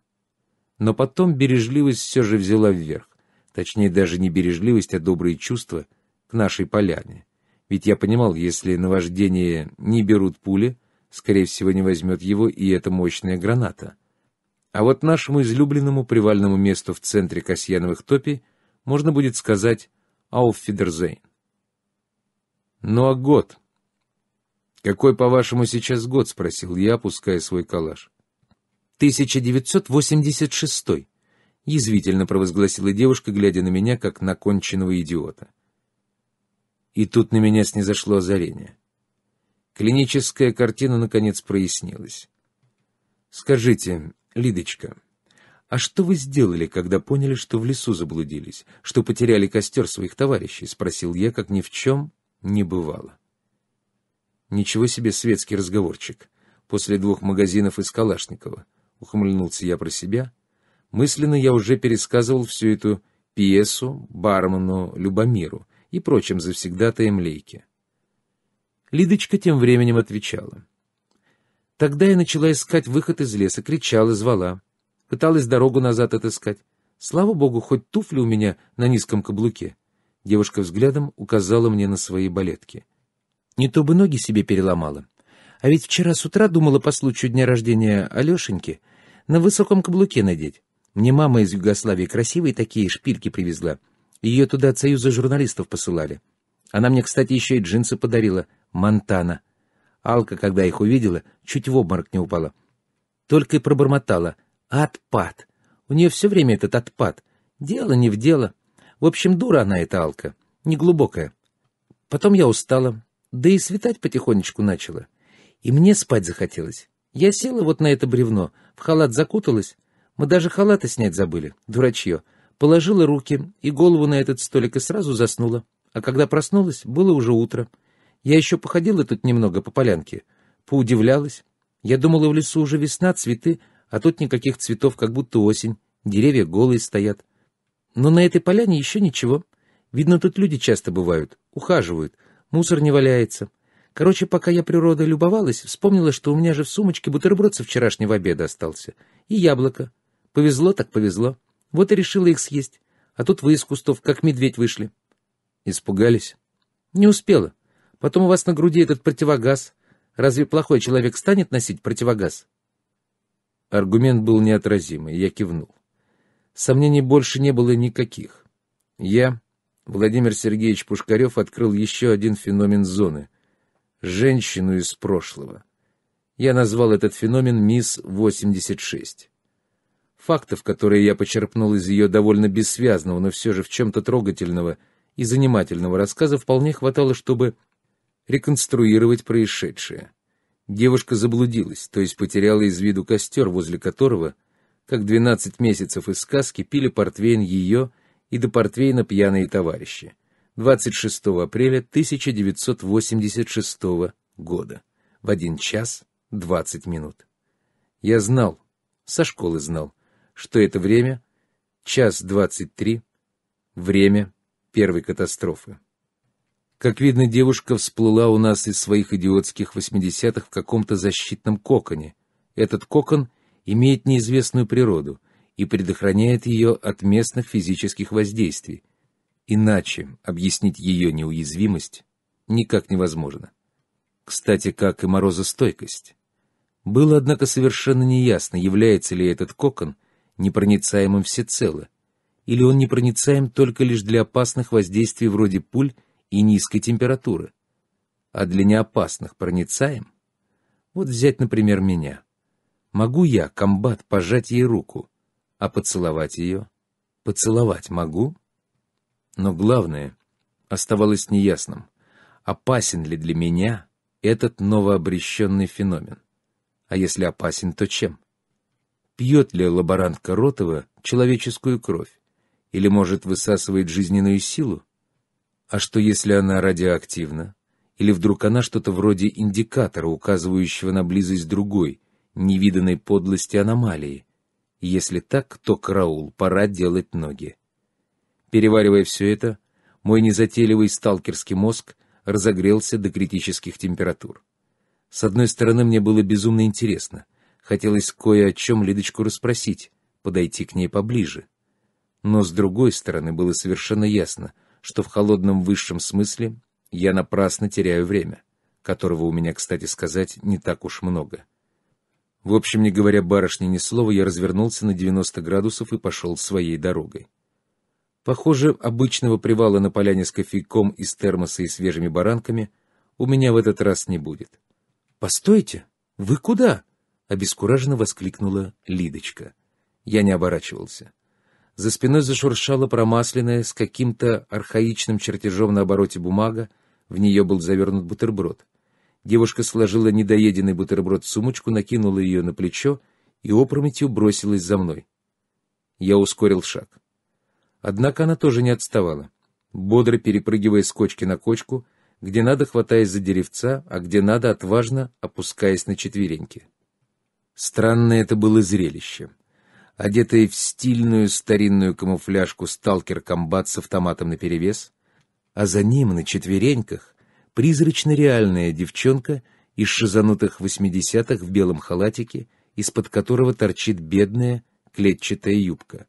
Speaker 1: Но потом бережливость все же взяла вверх. Точнее, даже не бережливость, а добрые чувства к нашей поляне. Ведь я понимал, если на вождение не берут пули, скорее всего, не возьмет его и эта мощная граната. А вот нашему излюбленному привальному месту в центре Касьяновых топи можно будет сказать «Ауффидерзейн». «Ну а год?» «Какой, по-вашему, сейчас год?» — спросил я, опуская свой калаш. «1986-й», — язвительно провозгласила девушка, глядя на меня, как на конченного идиота. И тут на меня снизошло озарение. Клиническая картина наконец прояснилась. «Скажите, Лидочка, а что вы сделали, когда поняли, что в лесу заблудились, что потеряли костер своих товарищей?» — спросил я, как ни в чем не бывало. «Ничего себе светский разговорчик. После двух магазинов из Калашникова», — ухмыльнулся я про себя. Мысленно я уже пересказывал всю эту пьесу бармену Любомиру, и прочим завсегдатаем лейки. Лидочка тем временем отвечала. Тогда я начала искать выход из леса, кричала, звала. Пыталась дорогу назад отыскать. Слава богу, хоть туфли у меня на низком каблуке. Девушка взглядом указала мне на свои балетки. Не то бы ноги себе переломала. А ведь вчера с утра думала по случаю дня рождения Алешеньки на высоком каблуке надеть. Мне мама из Югославии красивые такие шпильки привезла. Ее туда от Союза журналистов посылали. Она мне, кстати, еще и джинсы подарила. Монтана. Алка, когда их увидела, чуть в обморок не упала. Только и пробормотала. Отпад. У нее все время этот отпад. Дело не в дело. В общем, дура она эта Алка. Неглубокая. Потом я устала. Да и светать потихонечку начала. И мне спать захотелось. Я села вот на это бревно, в халат закуталась. Мы даже халаты снять забыли. Дурачье. Положила руки и голову на этот столик и сразу заснула. А когда проснулась, было уже утро. Я еще походила тут немного по полянке, поудивлялась. Я думала, в лесу уже весна, цветы, а тут никаких цветов, как будто осень, деревья голые стоят. Но на этой поляне еще ничего. Видно, тут люди часто бывают, ухаживают, мусор не валяется. Короче, пока я природой любовалась, вспомнила, что у меня же в сумочке бутерброд со вчерашнего обеда остался и яблоко. Повезло так повезло. Вот и решила их съесть. А тут вы из кустов, как медведь, вышли. Испугались? Не успела. Потом у вас на груди этот противогаз. Разве плохой человек станет носить противогаз? Аргумент был неотразимый, я кивнул. Сомнений больше не было никаких. Я, Владимир Сергеевич Пушкарев, открыл еще один феномен зоны — женщину из прошлого. Я назвал этот феномен «Мисс 86» фактов, которые я почерпнул из ее довольно бессвязного, но все же в чем-то трогательного и занимательного рассказа, вполне хватало, чтобы реконструировать происшедшее. Девушка заблудилась, то есть потеряла из виду костер, возле которого, как двенадцать месяцев из сказки, пили портвейн ее и до портвейна пьяные товарищи. 26 апреля 1986 года в один час двадцать минут. Я знал, со школы знал, что это время — час двадцать три, время первой катастрофы. Как видно, девушка всплыла у нас из своих идиотских восьмидесятых в каком-то защитном коконе. Этот кокон имеет неизвестную природу и предохраняет ее от местных физических воздействий. Иначе объяснить ее неуязвимость никак невозможно. Кстати, как и морозостойкость. Было, однако, совершенно неясно, является ли этот кокон — непроницаемым всецело, или он непроницаем только лишь для опасных воздействий вроде пуль и низкой температуры, а для неопасных проницаем? Вот взять, например, меня. Могу я, комбат, пожать ей руку, а поцеловать ее? Поцеловать могу? Но главное оставалось неясным, опасен ли для меня этот новообрещенный феномен. А если опасен, то чем? — пьет ли лаборант Коротова человеческую кровь или, может, высасывает жизненную силу? А что, если она радиоактивна? Или вдруг она что-то вроде индикатора, указывающего на близость другой, невиданной подлости аномалии? Если так, то караул, пора делать ноги. Переваривая все это, мой незатейливый сталкерский мозг разогрелся до критических температур. С одной стороны, мне было безумно интересно — Хотелось кое о чем Лидочку расспросить, подойти к ней поближе. Но, с другой стороны, было совершенно ясно, что в холодном высшем смысле я напрасно теряю время, которого у меня, кстати сказать, не так уж много. В общем, не говоря барышне ни слова, я развернулся на 90 градусов и пошел своей дорогой. Похоже, обычного привала на поляне с кофейком из термоса и свежими баранками у меня в этот раз не будет. «Постойте! Вы куда?» обескураженно воскликнула Лидочка. Я не оборачивался. За спиной зашуршала промасленная с каким-то архаичным чертежом на обороте бумага, в нее был завернут бутерброд. Девушка сложила недоеденный бутерброд в сумочку, накинула ее на плечо и опрометью бросилась за мной. Я ускорил шаг. Однако она тоже не отставала, бодро перепрыгивая с кочки на кочку, где надо хватаясь за деревца, а где надо отважно опускаясь на четвереньки. Странное это было зрелище. Одетый в стильную старинную камуфляжку сталкер-комбат с автоматом наперевес, а за ним на четвереньках призрачно реальная девчонка из шизанутых восьмидесятых в белом халатике, из-под которого торчит бедная клетчатая юбка.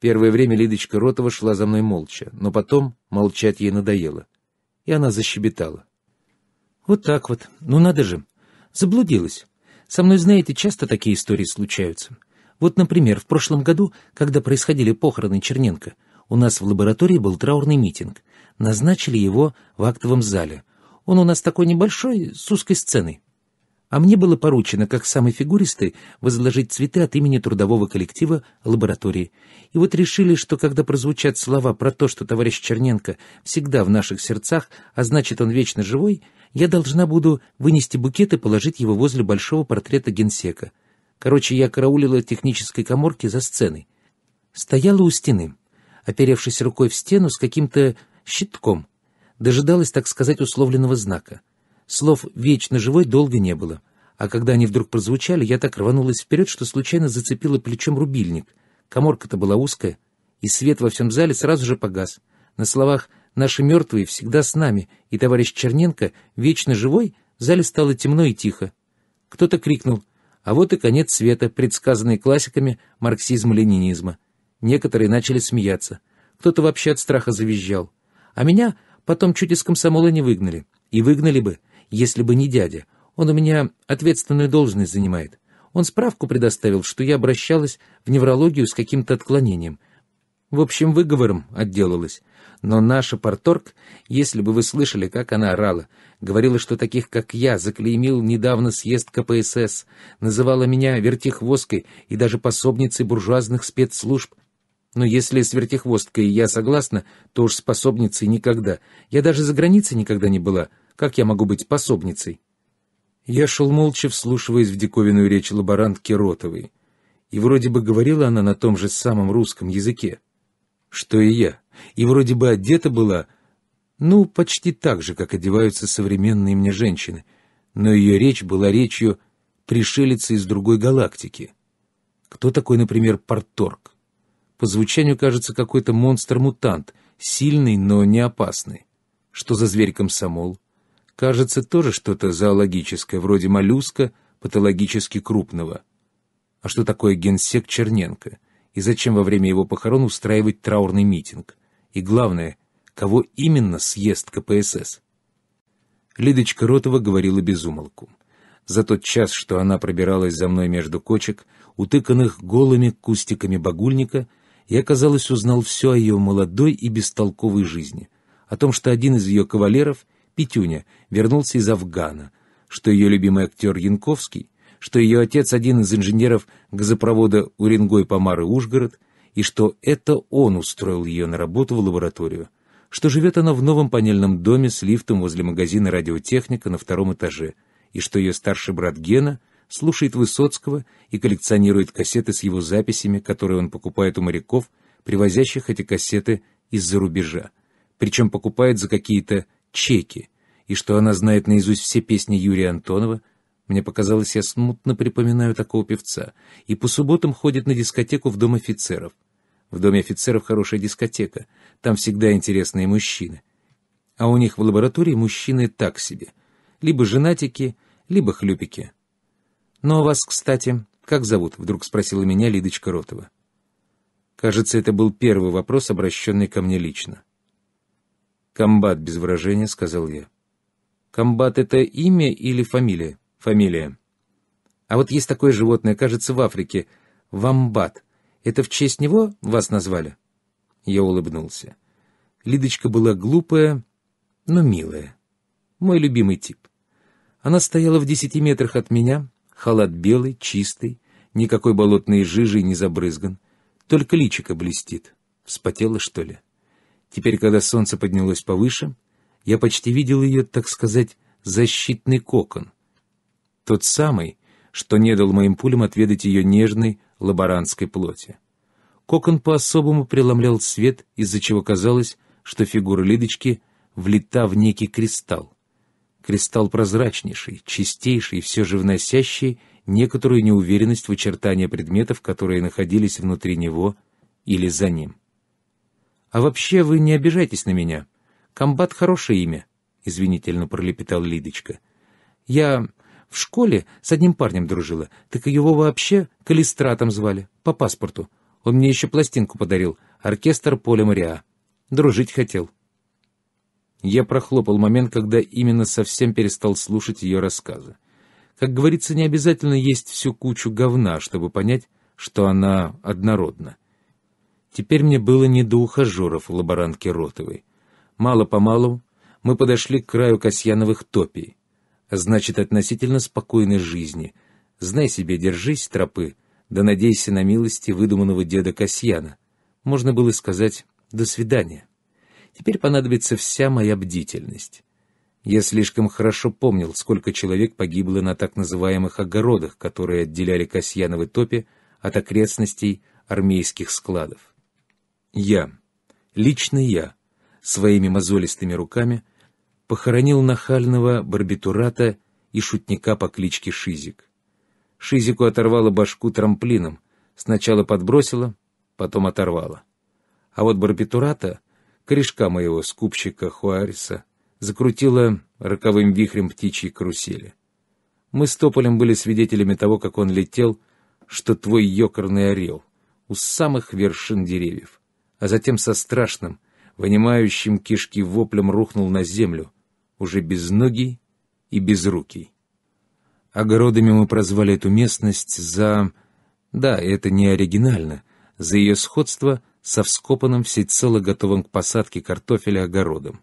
Speaker 1: Первое время Лидочка Ротова шла за мной молча, но потом молчать ей надоело, и она защебетала. «Вот так вот, ну надо же, заблудилась». Со мной, знаете, часто такие истории случаются. Вот, например, в прошлом году, когда происходили похороны Черненко, у нас в лаборатории был траурный митинг. Назначили его в актовом зале. Он у нас такой небольшой, с узкой сценой. А мне было поручено, как самой фигуристой, возложить цветы от имени трудового коллектива лаборатории. И вот решили, что когда прозвучат слова про то, что товарищ Черненко всегда в наших сердцах, а значит, он вечно живой — я должна буду вынести букет и положить его возле большого портрета генсека. Короче, я караулила технической коморки за сценой. Стояла у стены, оперевшись рукой в стену с каким-то щитком. Дожидалась, так сказать, условленного знака. Слов «вечно живой» долго не было. А когда они вдруг прозвучали, я так рванулась вперед, что случайно зацепила плечом рубильник. Коморка-то была узкая, и свет во всем зале сразу же погас. На словах Наши мертвые всегда с нами, и товарищ Черненко, вечно живой, в зале стало темно и тихо. Кто-то крикнул «А вот и конец света», предсказанный классиками марксизма-ленинизма. Некоторые начали смеяться. Кто-то вообще от страха завизжал. А меня потом чуть из комсомола не выгнали. И выгнали бы, если бы не дядя. Он у меня ответственную должность занимает. Он справку предоставил, что я обращалась в неврологию с каким-то отклонением. В общем, выговором отделалась. Но наша порторг, если бы вы слышали, как она орала, говорила, что таких, как я, заклеймил недавно съезд КПСС, называла меня вертихвосткой и даже пособницей буржуазных спецслужб. Но если с вертихвосткой я согласна, то уж с пособницей никогда. Я даже за границей никогда не была. Как я могу быть пособницей? Я шел молча, вслушиваясь в диковинную речь лаборантки Ротовой. И вроде бы говорила она на том же самом русском языке, что и я и вроде бы одета была, ну, почти так же, как одеваются современные мне женщины, но ее речь была речью пришелицы из другой галактики. Кто такой, например, Порторг? По звучанию кажется какой-то монстр-мутант, сильный, но не опасный. Что за зверь-комсомол? Кажется, тоже что-то зоологическое, вроде моллюска, патологически крупного. А что такое генсек Черненко? И зачем во время его похорон устраивать траурный митинг? И главное, кого именно съест КПСС? Лидочка Ротова говорила безумолку. За тот час, что она пробиралась за мной между кочек, утыканных голыми кустиками багульника, я, казалось, узнал все о ее молодой и бестолковой жизни, о том, что один из ее кавалеров, Петюня, вернулся из Афгана, что ее любимый актер Янковский, что ее отец один из инженеров газопровода Уренгой-Помары-Ужгород, и что это он устроил ее на работу в лабораторию, что живет она в новом панельном доме с лифтом возле магазина радиотехника на втором этаже, и что ее старший брат Гена слушает Высоцкого и коллекционирует кассеты с его записями, которые он покупает у моряков, привозящих эти кассеты из-за рубежа. Причем покупает за какие-то чеки, и что она знает наизусть все песни Юрия Антонова, мне показалось, я смутно припоминаю такого певца, и по субботам ходит на дискотеку в Дом офицеров — в доме офицеров хорошая дискотека, там всегда интересные мужчины. А у них в лаборатории мужчины так себе. Либо женатики, либо хлюпики. Но «Ну, а вас, кстати, как зовут?» — вдруг спросила меня Лидочка Ротова. Кажется, это был первый вопрос, обращенный ко мне лично. «Комбат без выражения», — сказал я. «Комбат — это имя или фамилия?» «Фамилия». «А вот есть такое животное, кажется, в Африке. Вамбат. Это в честь него вас назвали?» Я улыбнулся. Лидочка была глупая, но милая. Мой любимый тип. Она стояла в десяти метрах от меня, халат белый, чистый, никакой болотной жижи не забрызган, только личико блестит. Вспотела, что ли? Теперь, когда солнце поднялось повыше, я почти видел ее, так сказать, защитный кокон. Тот самый, что не дал моим пулям отведать ее нежной, лаборантской плоти. Кокон по-особому преломлял свет, из-за чего казалось, что фигура Лидочки влита в некий кристалл. Кристалл прозрачнейший, чистейший, и все же вносящий некоторую неуверенность в очертания предметов, которые находились внутри него или за ним. «А вообще вы не обижайтесь на меня. Комбат — хорошее имя», — извинительно пролепетал Лидочка. «Я в школе с одним парнем дружила, так его вообще калистратом звали, по паспорту. Он мне еще пластинку подарил, оркестр Поля Мариа. Дружить хотел. Я прохлопал момент, когда именно совсем перестал слушать ее рассказы. Как говорится, не обязательно есть всю кучу говна, чтобы понять, что она однородна. Теперь мне было не до ухажеров лаборантки Ротовой. Мало-помалу мы подошли к краю Касьяновых топий значит относительно спокойной жизни. Знай себе, держись тропы, да надейся на милости выдуманного деда Касьяна. Можно было сказать «до свидания». Теперь понадобится вся моя бдительность. Я слишком хорошо помнил, сколько человек погибло на так называемых огородах, которые отделяли Касьяновы топи от окрестностей армейских складов. Я, лично я, своими мозолистыми руками — похоронил нахального барбитурата и шутника по кличке Шизик. Шизику оторвало башку трамплином, сначала подбросило, потом оторвало. А вот барбитурата, корешка моего скупщика Хуариса, закрутила роковым вихрем птичьей карусели. Мы с Тополем были свидетелями того, как он летел, что твой ёкарный орел, у самых вершин деревьев, а затем со страшным, вынимающим кишки воплем рухнул на землю, уже без ноги и без руки. Огородами мы прозвали эту местность за... Да, это не оригинально, за ее сходство со вскопанным всецело готовым к посадке картофеля огородом.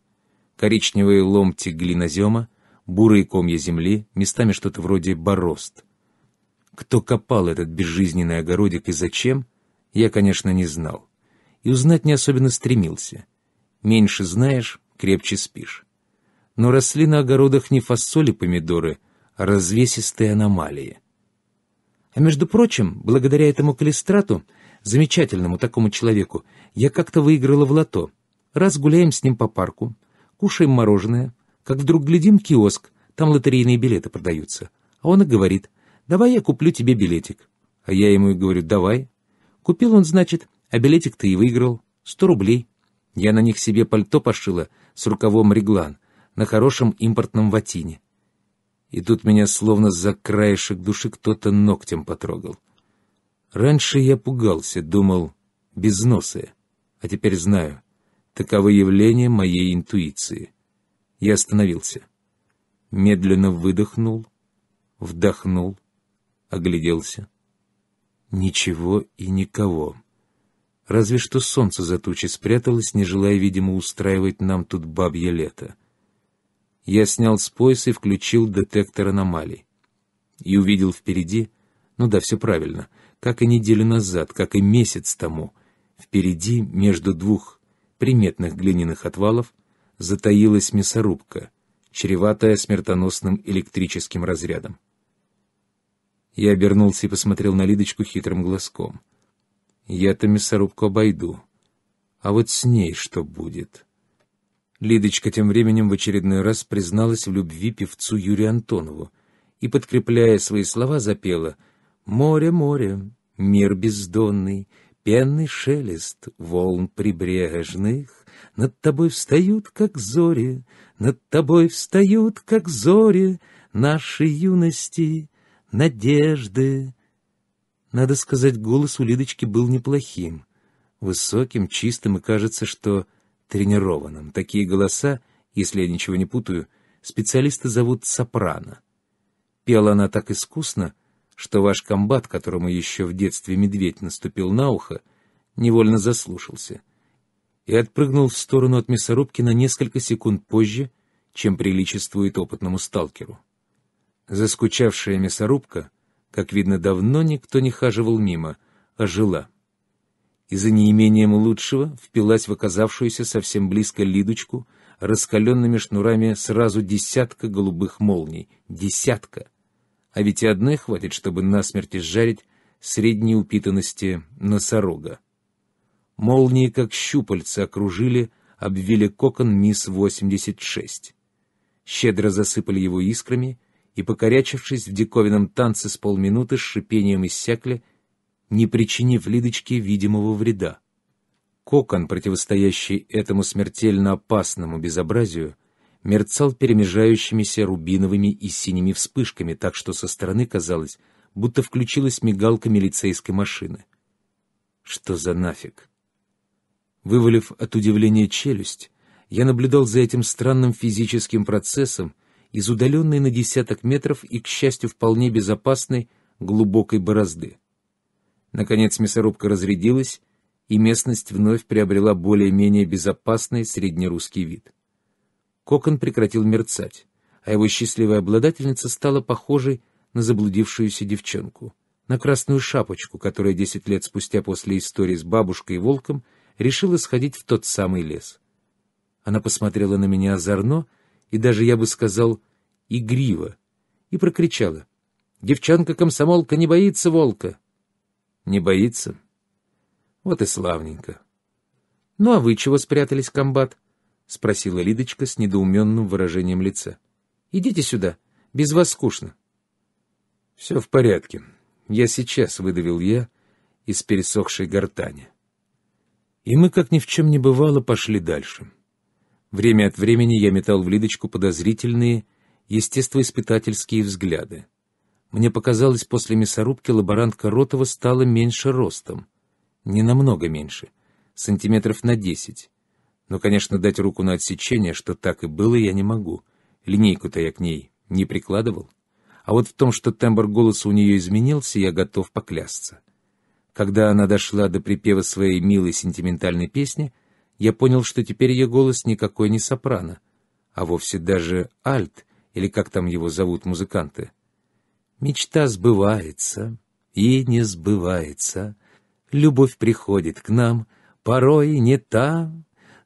Speaker 1: Коричневые ломти глинозема, бурые комья земли, местами что-то вроде борозд. Кто копал этот безжизненный огородик и зачем, я, конечно, не знал. И узнать не особенно стремился. Меньше знаешь, крепче спишь но росли на огородах не фасоли помидоры, а развесистые аномалии. А между прочим, благодаря этому калистрату, замечательному такому человеку, я как-то выиграла в лото. Раз гуляем с ним по парку, кушаем мороженое, как вдруг глядим киоск, там лотерейные билеты продаются. А он и говорит, давай я куплю тебе билетик. А я ему и говорю, давай. Купил он, значит, а билетик ты и выиграл. Сто рублей. Я на них себе пальто пошила с рукавом реглан, на хорошем импортном ватине. И тут меня словно за краешек души кто-то ногтем потрогал. Раньше я пугался, думал, безносые, а теперь знаю, таково явление моей интуиции. Я остановился. Медленно выдохнул, вдохнул, огляделся. Ничего и никого. Разве что солнце за тучи спряталось, не желая, видимо, устраивать нам тут бабье лето я снял с пояса и включил детектор аномалий. И увидел впереди, ну да, все правильно, как и неделю назад, как и месяц тому, впереди, между двух приметных глиняных отвалов, затаилась мясорубка, чреватая смертоносным электрическим разрядом. Я обернулся и посмотрел на Лидочку хитрым глазком. «Я-то мясорубку обойду. А вот с ней что будет?» Лидочка тем временем в очередной раз призналась в любви певцу Юрию Антонову и, подкрепляя свои слова, запела «Море, море, мир бездонный, пенный шелест волн прибрежных, над тобой встают, как зори, над тобой встают, как зори, нашей юности, надежды». Надо сказать, голос у Лидочки был неплохим, высоким, чистым, и кажется, что тренированным. Такие голоса, если я ничего не путаю, специалисты зовут сопрано. Пела она так искусно, что ваш комбат, которому еще в детстве медведь наступил на ухо, невольно заслушался и отпрыгнул в сторону от мясорубки на несколько секунд позже, чем приличествует опытному сталкеру. Заскучавшая мясорубка, как видно, давно никто не хаживал мимо, а жила — и за неимением лучшего впилась в оказавшуюся совсем близко Лидочку раскаленными шнурами сразу десятка голубых молний. Десятка! А ведь и одной хватит, чтобы насмерть изжарить средней упитанности носорога. Молнии, как щупальца, окружили, обвили кокон МИС-86. Щедро засыпали его искрами, и, покорячившись в диковинном танце с полминуты, с шипением иссякли — не причинив Лидочке видимого вреда. Кокон, противостоящий этому смертельно опасному безобразию, мерцал перемежающимися рубиновыми и синими вспышками, так что со стороны казалось, будто включилась мигалка милицейской машины. Что за нафиг? Вывалив от удивления челюсть, я наблюдал за этим странным физическим процессом из удаленной на десяток метров и, к счастью, вполне безопасной глубокой борозды. Наконец мясорубка разрядилась, и местность вновь приобрела более-менее безопасный среднерусский вид. Кокон прекратил мерцать, а его счастливая обладательница стала похожей на заблудившуюся девчонку, на красную шапочку, которая десять лет спустя после истории с бабушкой и волком решила сходить в тот самый лес. Она посмотрела на меня озорно и даже, я бы сказал, игриво, и прокричала. «Девчонка-комсомолка не боится волка!» Не боится? Вот и славненько. — Ну а вы чего спрятались, комбат? — спросила Лидочка с недоуменным выражением лица. — Идите сюда, без вас скучно. — Все в порядке. Я сейчас выдавил я из пересохшей гортани. И мы, как ни в чем не бывало, пошли дальше. Время от времени я метал в Лидочку подозрительные, естествоиспытательские взгляды. Мне показалось, после мясорубки лаборантка Ротова стала меньше ростом. Не намного меньше. Сантиметров на десять. Но, конечно, дать руку на отсечение, что так и было, я не могу. Линейку-то я к ней не прикладывал. А вот в том, что тембр голоса у нее изменился, я готов поклясться. Когда она дошла до припева своей милой сентиментальной песни, я понял, что теперь ее голос никакой не сопрано, а вовсе даже альт, или как там его зовут музыканты — Мечта сбывается и не сбывается. Любовь приходит к нам, порой не та,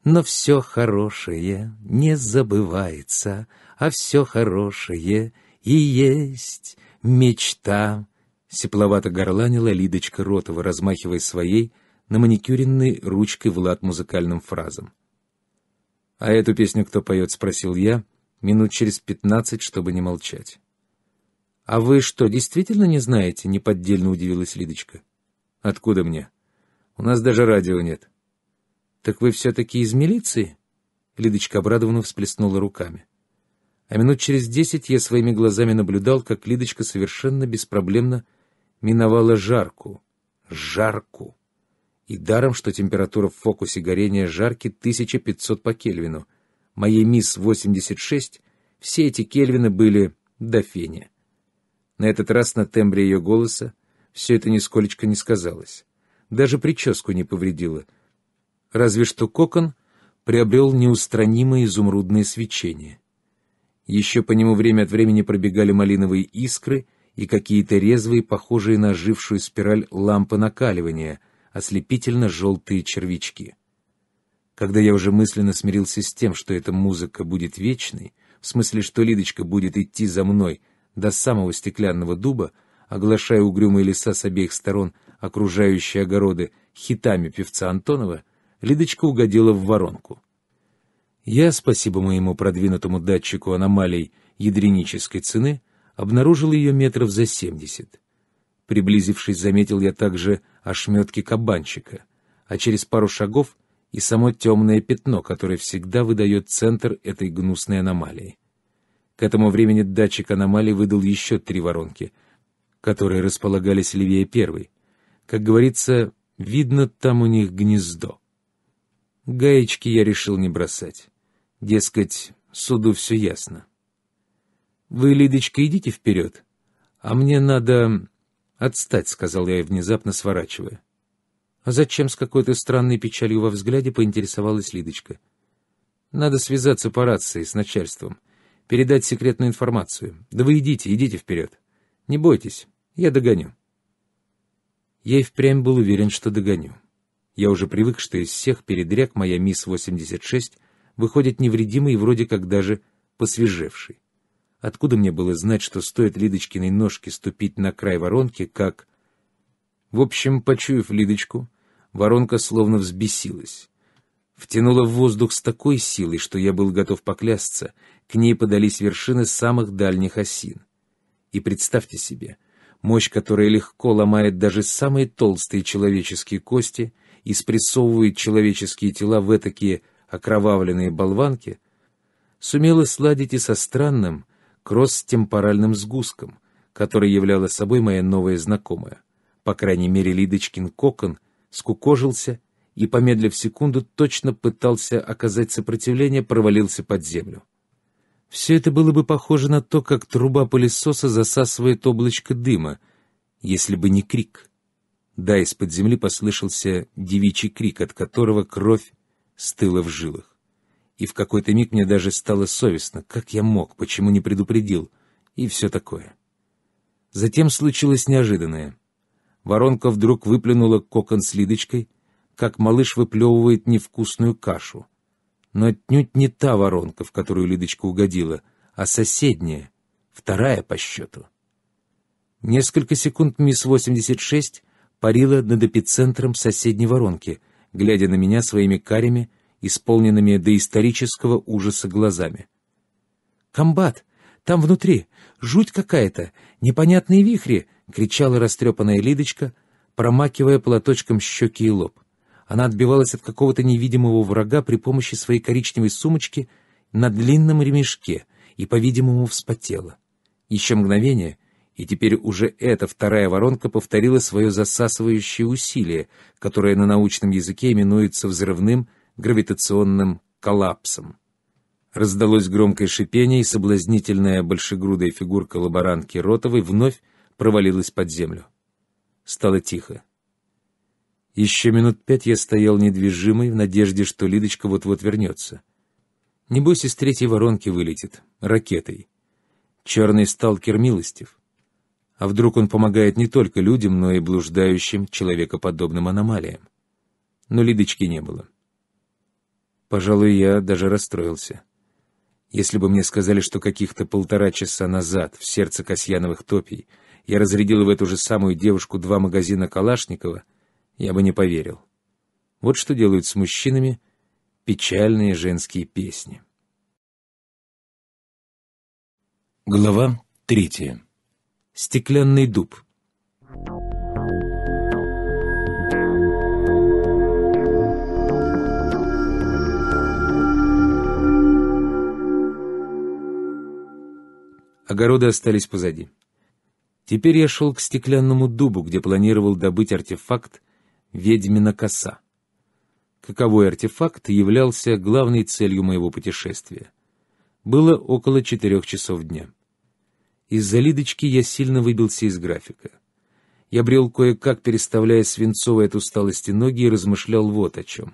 Speaker 1: но все хорошее не забывается, а все хорошее и есть мечта. Тепловато горланила Лидочка Ротова, размахивая своей на маникюренной ручкой Влад музыкальным фразам. «А эту песню кто поет?» — спросил я, минут через пятнадцать, чтобы не молчать. «А вы что, действительно не знаете?» — неподдельно удивилась Лидочка. «Откуда мне? У нас даже радио нет». «Так вы все-таки из милиции?» Лидочка обрадованно всплеснула руками. А минут через десять я своими глазами наблюдал, как Лидочка совершенно беспроблемно миновала жарку. Жарку! И даром, что температура в фокусе горения жарки 1500 по Кельвину. Моей мисс 86 все эти Кельвины были до фени. На этот раз на тембре ее голоса все это нисколечко не сказалось. Даже прическу не повредило. Разве что кокон приобрел неустранимое изумрудное свечение. Еще по нему время от времени пробегали малиновые искры и какие-то резвые, похожие на ожившую спираль лампы накаливания, ослепительно-желтые червячки. Когда я уже мысленно смирился с тем, что эта музыка будет вечной, в смысле, что Лидочка будет идти за мной — до самого стеклянного дуба, оглашая угрюмые леса с обеих сторон, окружающие огороды хитами певца Антонова, Лидочка угодила в воронку. Я, спасибо моему продвинутому датчику аномалий ядренической цены, обнаружил ее метров за семьдесят. Приблизившись, заметил я также ошметки кабанчика, а через пару шагов и само темное пятно, которое всегда выдает центр этой гнусной аномалии. К этому времени датчик аномалий выдал еще три воронки, которые располагались левее первой. Как говорится, видно там у них гнездо. Гаечки я решил не бросать. Дескать, суду все ясно. «Вы, Лидочка, идите вперед, а мне надо...» «Отстать», — сказал я, внезапно сворачивая. А зачем с какой-то странной печалью во взгляде поинтересовалась Лидочка? «Надо связаться по рации с начальством передать секретную информацию. Да вы идите, идите вперед. Не бойтесь, я догоню. Я и впрямь был уверен, что догоню. Я уже привык, что из всех передряг моя Мисс-86 выходит невредимой и вроде как даже посвежевшей. Откуда мне было знать, что стоит Лидочкиной ножке ступить на край воронки, как... В общем, почуяв Лидочку, воронка словно взбесилась. Втянула в воздух с такой силой, что я был готов поклясться, к ней подались вершины самых дальних осин. И представьте себе, мощь, которая легко ломает даже самые толстые человеческие кости и спрессовывает человеческие тела в такие окровавленные болванки, сумела сладить и со странным кросс-темпоральным сгустком, который являла собой моя новая знакомая. По крайней мере, Лидочкин кокон скукожился и, помедлив секунду, точно пытался оказать сопротивление, провалился под землю. Все это было бы похоже на то, как труба пылесоса засасывает облачко дыма, если бы не крик. Да, из-под земли послышался девичий крик, от которого кровь стыла в жилах. И в какой-то миг мне даже стало совестно, как я мог, почему не предупредил, и все такое. Затем случилось неожиданное. Воронка вдруг выплюнула кокон с лидочкой, как малыш выплевывает невкусную кашу. Но отнюдь не та воронка, в которую Лидочка угодила, а соседняя, вторая по счету. Несколько секунд мисс 86 парила над эпицентром соседней воронки, глядя на меня своими карими, исполненными до исторического ужаса глазами. «Комбат! Там внутри! Жуть какая-то! Непонятные вихри!» — кричала растрепанная Лидочка, промакивая платочком щеки и лоб. Она отбивалась от какого-то невидимого врага при помощи своей коричневой сумочки на длинном ремешке и, по-видимому, вспотела. Еще мгновение, и теперь уже эта вторая воронка повторила свое засасывающее усилие, которое на научном языке именуется взрывным гравитационным коллапсом. Раздалось громкое шипение, и соблазнительная большегрудая фигурка лаборантки Ротовой вновь провалилась под землю. Стало тихо. Еще минут пять я стоял недвижимый, в надежде, что Лидочка вот-вот вернется. Небось, из третьей воронки вылетит, ракетой. Черный сталкер милостив. А вдруг он помогает не только людям, но и блуждающим, человекоподобным аномалиям? Но Лидочки не было. Пожалуй, я даже расстроился. Если бы мне сказали, что каких-то полтора часа назад в сердце Касьяновых топий я разрядил в эту же самую девушку два магазина Калашникова — я бы не поверил. Вот что делают с мужчинами печальные женские песни. Глава третья. Стеклянный дуб. Огороды остались позади. Теперь я шел к стеклянному дубу, где планировал добыть артефакт, ведьмина коса. Каковой артефакт являлся главной целью моего путешествия. Было около четырех часов дня. Из-за Лидочки я сильно выбился из графика. Я брел кое-как, переставляя свинцовые от усталости ноги, и размышлял вот о чем.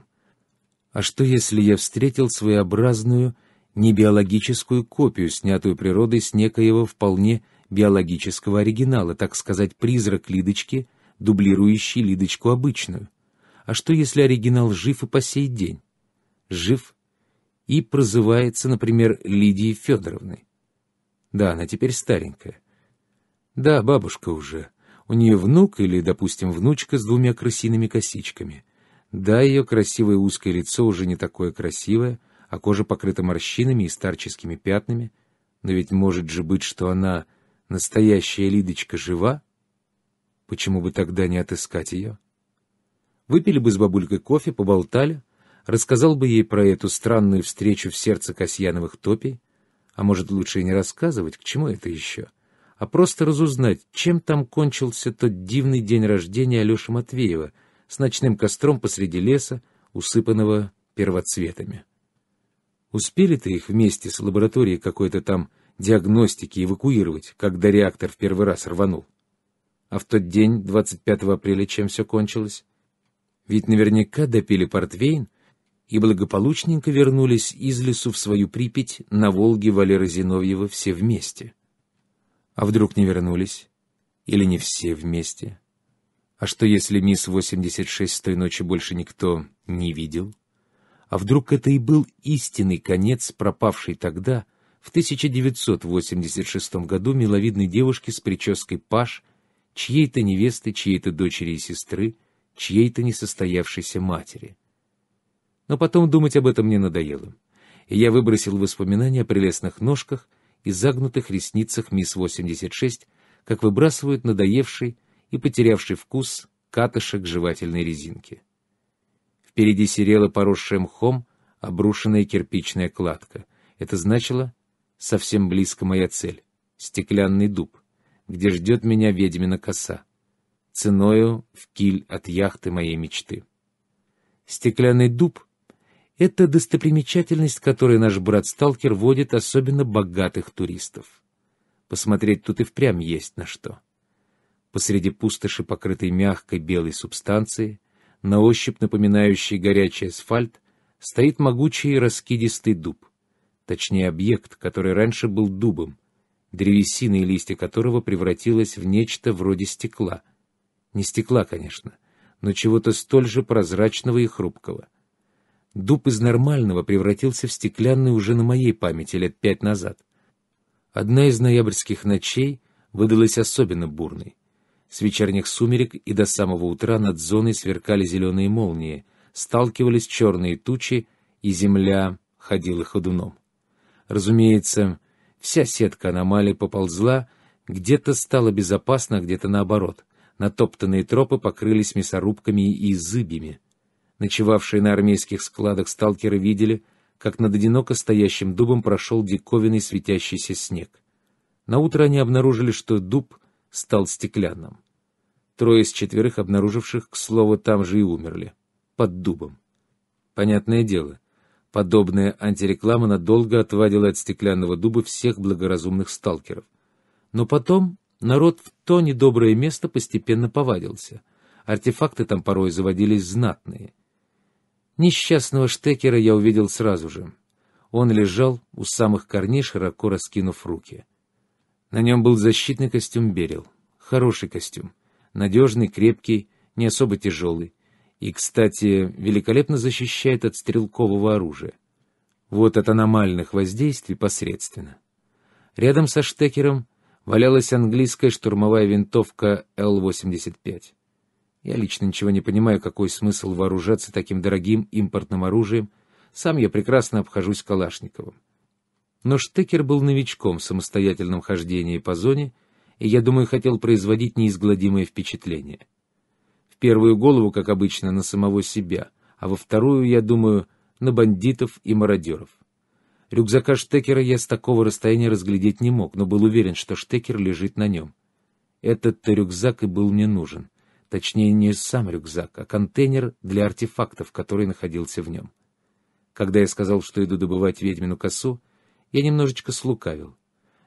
Speaker 1: А что, если я встретил своеобразную, небиологическую копию, снятую природой с некоего вполне биологического оригинала, так сказать, призрак Лидочки — дублирующий Лидочку обычную. А что, если оригинал жив и по сей день? Жив и прозывается, например, Лидией Федоровной. Да, она теперь старенькая. Да, бабушка уже. У нее внук или, допустим, внучка с двумя крысиными косичками. Да, ее красивое узкое лицо уже не такое красивое, а кожа покрыта морщинами и старческими пятнами. Но ведь может же быть, что она, настоящая Лидочка, жива? Почему бы тогда не отыскать ее? Выпили бы с бабулькой кофе, поболтали, рассказал бы ей про эту странную встречу в сердце Касьяновых топий, а может, лучше и не рассказывать, к чему это еще, а просто разузнать, чем там кончился тот дивный день рождения Алеши Матвеева с ночным костром посреди леса, усыпанного первоцветами. Успели-то их вместе с лабораторией какой-то там диагностики эвакуировать, когда реактор в первый раз рванул? а в тот день, 25 апреля, чем все кончилось? Ведь наверняка допили портвейн и благополучненько вернулись из лесу в свою Припять на Волге Валера Зиновьева все вместе. А вдруг не вернулись? Или не все вместе? А что, если мисс 86 с той ночи больше никто не видел? А вдруг это и был истинный конец пропавшей тогда, в 1986 году, миловидной девушки с прической Паш — чьей-то невесты, чьей-то дочери и сестры, чьей-то несостоявшейся матери. Но потом думать об этом мне надоело, и я выбросил воспоминания о прелестных ножках и загнутых ресницах мисс 86, как выбрасывают надоевший и потерявший вкус катышек жевательной резинки. Впереди серела поросшая мхом обрушенная кирпичная кладка. Это значило совсем близко моя цель — стеклянный дуб где ждет меня ведьмина коса, ценою в киль от яхты моей мечты. Стеклянный дуб — это достопримечательность, которой наш брат-сталкер водит особенно богатых туристов. Посмотреть тут и впрямь есть на что. Посреди пустоши, покрытой мягкой белой субстанцией, на ощупь напоминающей горячий асфальт, стоит могучий раскидистый дуб. Точнее, объект, который раньше был дубом, древесина и листья которого превратилась в нечто вроде стекла. Не стекла, конечно, но чего-то столь же прозрачного и хрупкого. Дуб из нормального превратился в стеклянный уже на моей памяти лет пять назад. Одна из ноябрьских ночей выдалась особенно бурной. С вечерних сумерек и до самого утра над зоной сверкали зеленые молнии, сталкивались черные тучи, и земля ходила ходуном. Разумеется, Вся сетка аномалий поползла, где-то стало безопасно, где-то наоборот. Натоптанные тропы покрылись мясорубками и зыбьями. Ночевавшие на армейских складах сталкеры видели, как над одиноко стоящим дубом прошел диковинный светящийся снег. Наутро они обнаружили, что дуб стал стеклянным. Трое из четверых обнаруживших, к слову, там же и умерли, под дубом. Понятное дело, Подобная антиреклама надолго отвадила от стеклянного дуба всех благоразумных сталкеров. Но потом народ в то недоброе место постепенно повадился. Артефакты там порой заводились знатные. Несчастного штекера я увидел сразу же. Он лежал у самых корней, широко раскинув руки. На нем был защитный костюм Берил. Хороший костюм. Надежный, крепкий, не особо тяжелый и, кстати, великолепно защищает от стрелкового оружия. Вот от аномальных воздействий посредственно. Рядом со штекером валялась английская штурмовая винтовка Л-85. Я лично ничего не понимаю, какой смысл вооружаться таким дорогим импортным оружием, сам я прекрасно обхожусь Калашниковым. Но Штекер был новичком в самостоятельном хождении по зоне, и, я думаю, хотел производить неизгладимое впечатление — первую голову, как обычно, на самого себя, а во вторую, я думаю, на бандитов и мародеров. Рюкзака Штекера я с такого расстояния разглядеть не мог, но был уверен, что Штекер лежит на нем. Этот-то рюкзак и был мне нужен. Точнее, не сам рюкзак, а контейнер для артефактов, который находился в нем. Когда я сказал, что иду добывать ведьмину косу, я немножечко слукавил.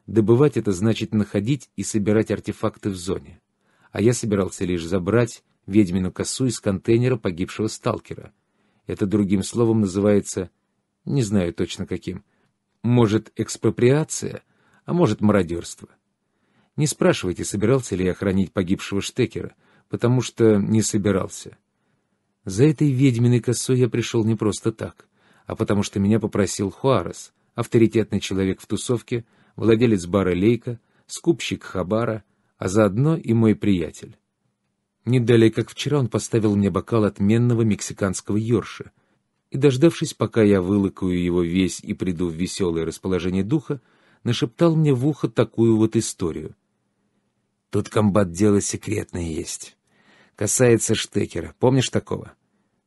Speaker 1: Добывать — это значит находить и собирать артефакты в зоне. А я собирался лишь забрать ведьмину косу из контейнера погибшего сталкера. Это другим словом называется, не знаю точно каким, может, экспроприация, а может, мародерство. Не спрашивайте, собирался ли я хранить погибшего штекера, потому что не собирался. За этой ведьминой косой я пришел не просто так, а потому что меня попросил Хуарес, авторитетный человек в тусовке, владелец бара «Лейка», скупщик хабара, а заодно и мой приятель. Не далее, как вчера, он поставил мне бокал отменного мексиканского йорша. И, дождавшись, пока я вылыкаю его весь и приду в веселое расположение духа, нашептал мне в ухо такую вот историю. «Тут комбат дело секретное есть. Касается Штекера. Помнишь такого?»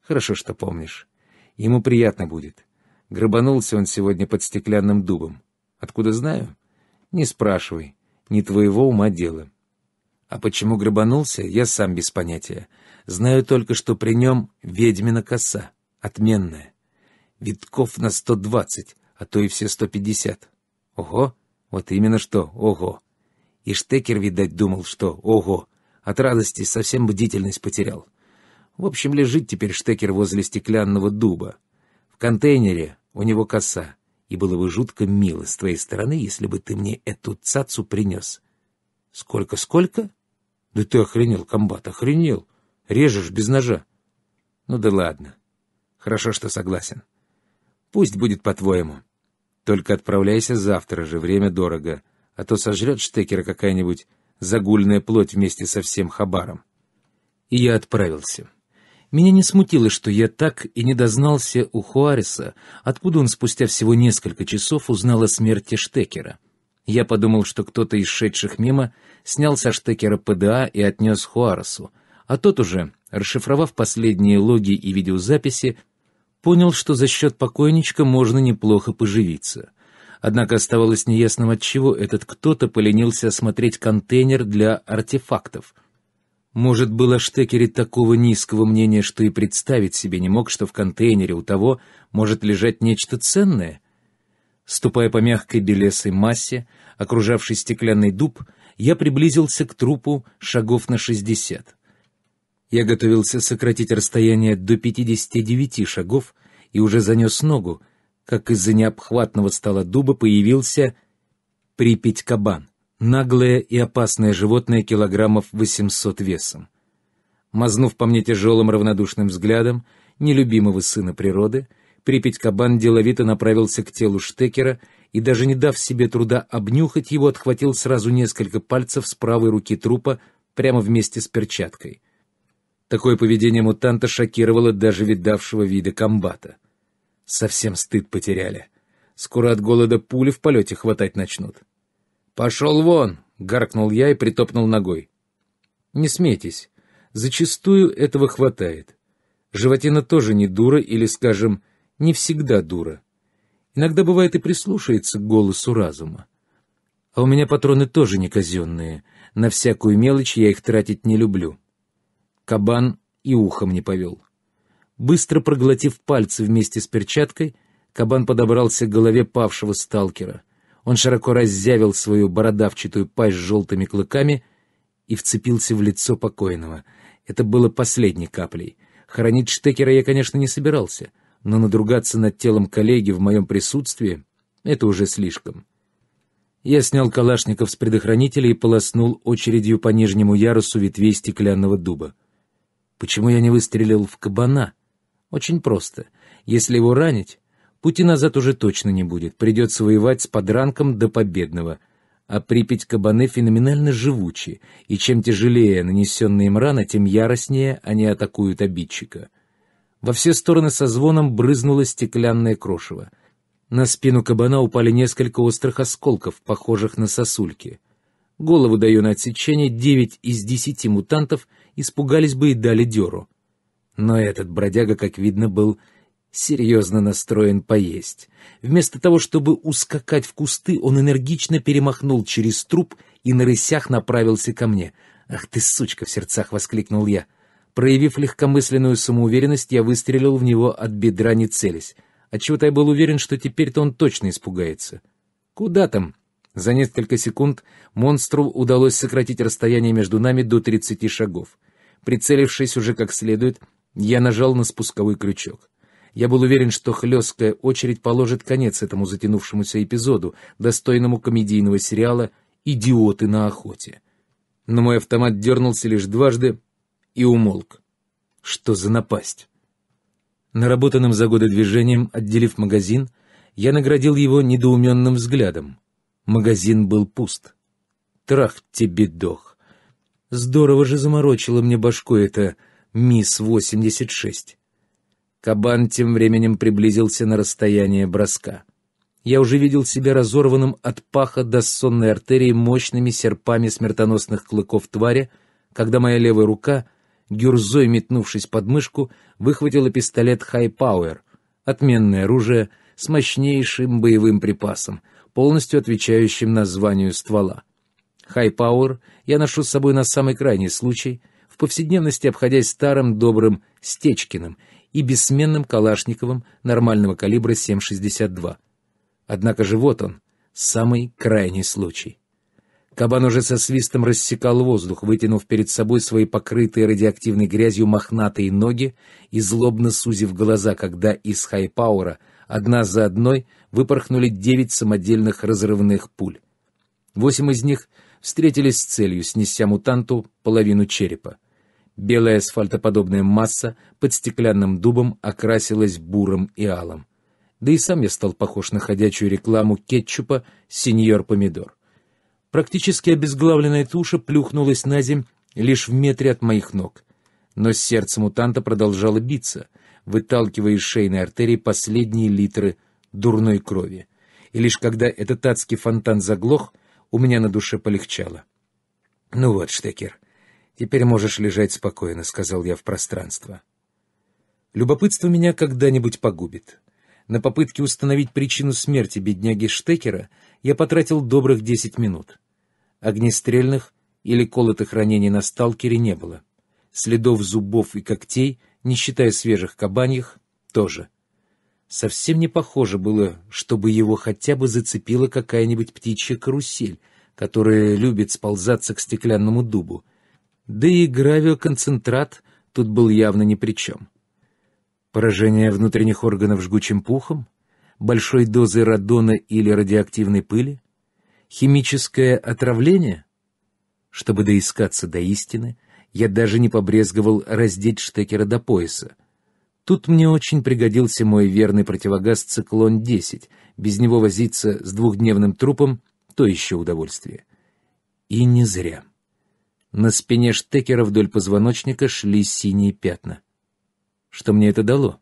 Speaker 1: «Хорошо, что помнишь. Ему приятно будет. Грабанулся он сегодня под стеклянным дубом. Откуда знаю? Не спрашивай. Не твоего ума дело». А почему грабанулся, я сам без понятия. Знаю только, что при нем ведьмина коса, отменная. Витков на сто двадцать, а то и все сто пятьдесят. Ого! Вот именно что, ого! И Штекер, видать, думал, что ого! От радости совсем бдительность потерял. В общем, лежит теперь Штекер возле стеклянного дуба. В контейнере у него коса, и было бы жутко мило с твоей стороны, если бы ты мне эту цацу принес. Сколько-сколько? Да ты охренел, комбат, охренел. Режешь без ножа. Ну да ладно. Хорошо, что согласен. Пусть будет по-твоему. Только отправляйся завтра же, время дорого, а то сожрет штекера какая-нибудь загульная плоть вместе со всем хабаром. И я отправился. Меня не смутило, что я так и не дознался у Хуареса, откуда он спустя всего несколько часов узнал о смерти Штекера — я подумал, что кто-то из шедших мимо снял со штекера ПДА и отнес Хуаресу, а тот уже, расшифровав последние логи и видеозаписи, понял, что за счет покойничка можно неплохо поживиться. Однако оставалось неясным, отчего этот кто-то поленился осмотреть контейнер для артефактов. Может, был о штекере такого низкого мнения, что и представить себе не мог, что в контейнере у того может лежать нечто ценное — Ступая по мягкой белесой массе, окружавшей стеклянный дуб, я приблизился к трупу шагов на шестьдесят. Я готовился сократить расстояние до пятидесяти девяти шагов и уже занес ногу, как из-за необхватного стола дуба появился припить кабан наглое и опасное животное килограммов восемьсот весом. Мазнув по мне тяжелым равнодушным взглядом нелюбимого сына природы, Припять-кабан деловито направился к телу Штекера и, даже не дав себе труда обнюхать его, отхватил сразу несколько пальцев с правой руки трупа прямо вместе с перчаткой. Такое поведение мутанта шокировало даже видавшего вида комбата. Совсем стыд потеряли. Скоро от голода пули в полете хватать начнут. «Пошел вон!» — гаркнул я и притопнул ногой. «Не смейтесь. Зачастую этого хватает. Животина тоже не дура или, скажем, не всегда дура. Иногда бывает и прислушается к голосу разума. А у меня патроны тоже не казенные. На всякую мелочь я их тратить не люблю. Кабан и ухом не повел. Быстро проглотив пальцы вместе с перчаткой, кабан подобрался к голове павшего сталкера. Он широко раззявил свою бородавчатую пасть с желтыми клыками и вцепился в лицо покойного. Это было последней каплей. Хоронить Штекера я, конечно, не собирался но надругаться над телом коллеги в моем присутствии — это уже слишком. Я снял калашников с предохранителя и полоснул очередью по нижнему ярусу ветвей стеклянного дуба. Почему я не выстрелил в кабана? Очень просто. Если его ранить, пути назад уже точно не будет. Придется воевать с подранком до победного. А Припять кабаны феноменально живучи, и чем тяжелее нанесенные им раны, тем яростнее они атакуют обидчика. — во все стороны со звоном брызнуло стеклянное крошево. На спину кабана упали несколько острых осколков, похожих на сосульки. Голову даю на отсечение, девять из десяти мутантов испугались бы и дали деру. Но этот бродяга, как видно, был серьезно настроен поесть. Вместо того, чтобы ускакать в кусты, он энергично перемахнул через труп и на рысях направился ко мне. «Ах ты, сучка!» — в сердцах воскликнул я — Проявив легкомысленную самоуверенность, я выстрелил в него от бедра, не целясь. Отчего-то я был уверен, что теперь-то он точно испугается. Куда там? За несколько секунд монстру удалось сократить расстояние между нами до 30 шагов. Прицелившись уже как следует, я нажал на спусковой крючок. Я был уверен, что хлесткая очередь положит конец этому затянувшемуся эпизоду, достойному комедийного сериала «Идиоты на охоте». Но мой автомат дернулся лишь дважды, и умолк. Что за напасть? Наработанным за годы движением, отделив магазин, я наградил его недоуменным взглядом. Магазин был пуст. Трах тебе дох. Здорово же заморочила мне башку эта МИС-86. Кабан тем временем приблизился на расстояние броска. Я уже видел себя разорванным от паха до сонной артерии мощными серпами смертоносных клыков твари, когда моя левая рука — гюрзой метнувшись под мышку, выхватила пистолет «Хайпауэр», отменное оружие с мощнейшим боевым припасом, полностью отвечающим названию ствола. «Хайпауэр» я ношу с собой на самый крайний случай, в повседневности обходясь старым добрым «Стечкиным» и бессменным Калашниковым нормального калибра 7,62. Однако же вот он, самый крайний случай. Кабан уже со свистом рассекал воздух, вытянув перед собой свои покрытые радиоактивной грязью мохнатые ноги и злобно сузив глаза, когда из хайпаура одна за одной выпорхнули девять самодельных разрывных пуль. Восемь из них встретились с целью, снеся мутанту половину черепа. Белая асфальтоподобная масса под стеклянным дубом окрасилась бурым и алым. Да и сам я стал похож на ходячую рекламу кетчупа «Сеньор Помидор». Практически обезглавленная туша плюхнулась на земь лишь в метре от моих ног. Но сердце мутанта продолжало биться, выталкивая из шейной артерии последние литры дурной крови. И лишь когда этот адский фонтан заглох, у меня на душе полегчало. «Ну вот, Штекер, теперь можешь лежать спокойно», — сказал я в пространство. Любопытство меня когда-нибудь погубит. На попытке установить причину смерти бедняги Штекера я потратил добрых десять минут. Огнестрельных или колотых ранений на сталкере не было. Следов зубов и когтей, не считая свежих кабаньих, тоже. Совсем не похоже было, чтобы его хотя бы зацепила какая-нибудь птичья карусель, которая любит сползаться к стеклянному дубу. Да и гравиоконцентрат тут был явно ни при чем. Поражение внутренних органов жгучим пухом — большой дозы радона или радиоактивной пыли? Химическое отравление? Чтобы доискаться до истины, я даже не побрезговал раздеть штекера до пояса. Тут мне очень пригодился мой верный противогаз «Циклон-10». Без него возиться с двухдневным трупом — то еще удовольствие. И не зря. На спине штекера вдоль позвоночника шли синие пятна. Что мне это дало?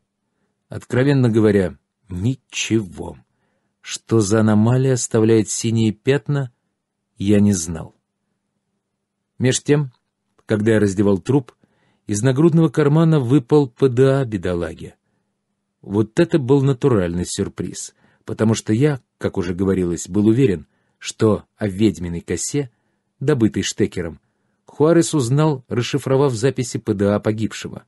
Speaker 1: Откровенно говоря, Ничего. Что за аномалия оставляет синие пятна, я не знал. Меж тем, когда я раздевал труп, из нагрудного кармана выпал ПДА бедолаги. Вот это был натуральный сюрприз, потому что я, как уже говорилось, был уверен, что о ведьминой косе, добытой штекером, Хуарес узнал, расшифровав записи ПДА погибшего.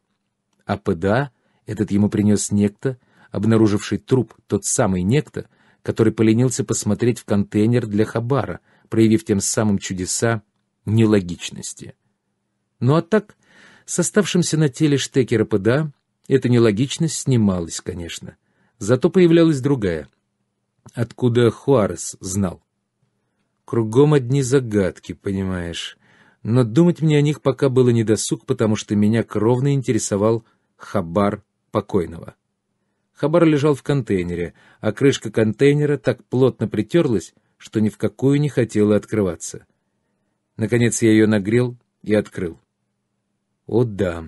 Speaker 1: А ПДА этот ему принес некто, обнаруживший труп, тот самый некто, который поленился посмотреть в контейнер для хабара, проявив тем самым чудеса нелогичности. Ну а так, с оставшимся на теле штекера ПДА эта нелогичность снималась, конечно. Зато появлялась другая. Откуда Хуарес знал? Кругом одни загадки, понимаешь. Но думать мне о них пока было недосуг, потому что меня кровно интересовал хабар покойного. Хабар лежал в контейнере, а крышка контейнера так плотно притерлась, что ни в какую не хотела открываться. Наконец я ее нагрел и открыл. О да,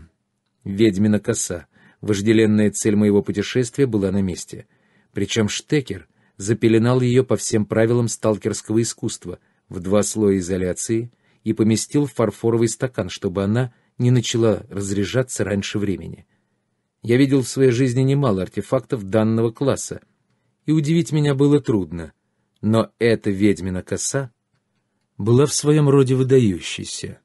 Speaker 1: ведьмина коса, вожделенная цель моего путешествия, была на месте. Причем Штекер запеленал ее по всем правилам сталкерского искусства в два слоя изоляции и поместил в фарфоровый стакан, чтобы она не начала разряжаться раньше времени. Я видел в своей жизни немало артефактов данного класса, и удивить меня было трудно, но эта ведьмина коса была в своем роде выдающейся.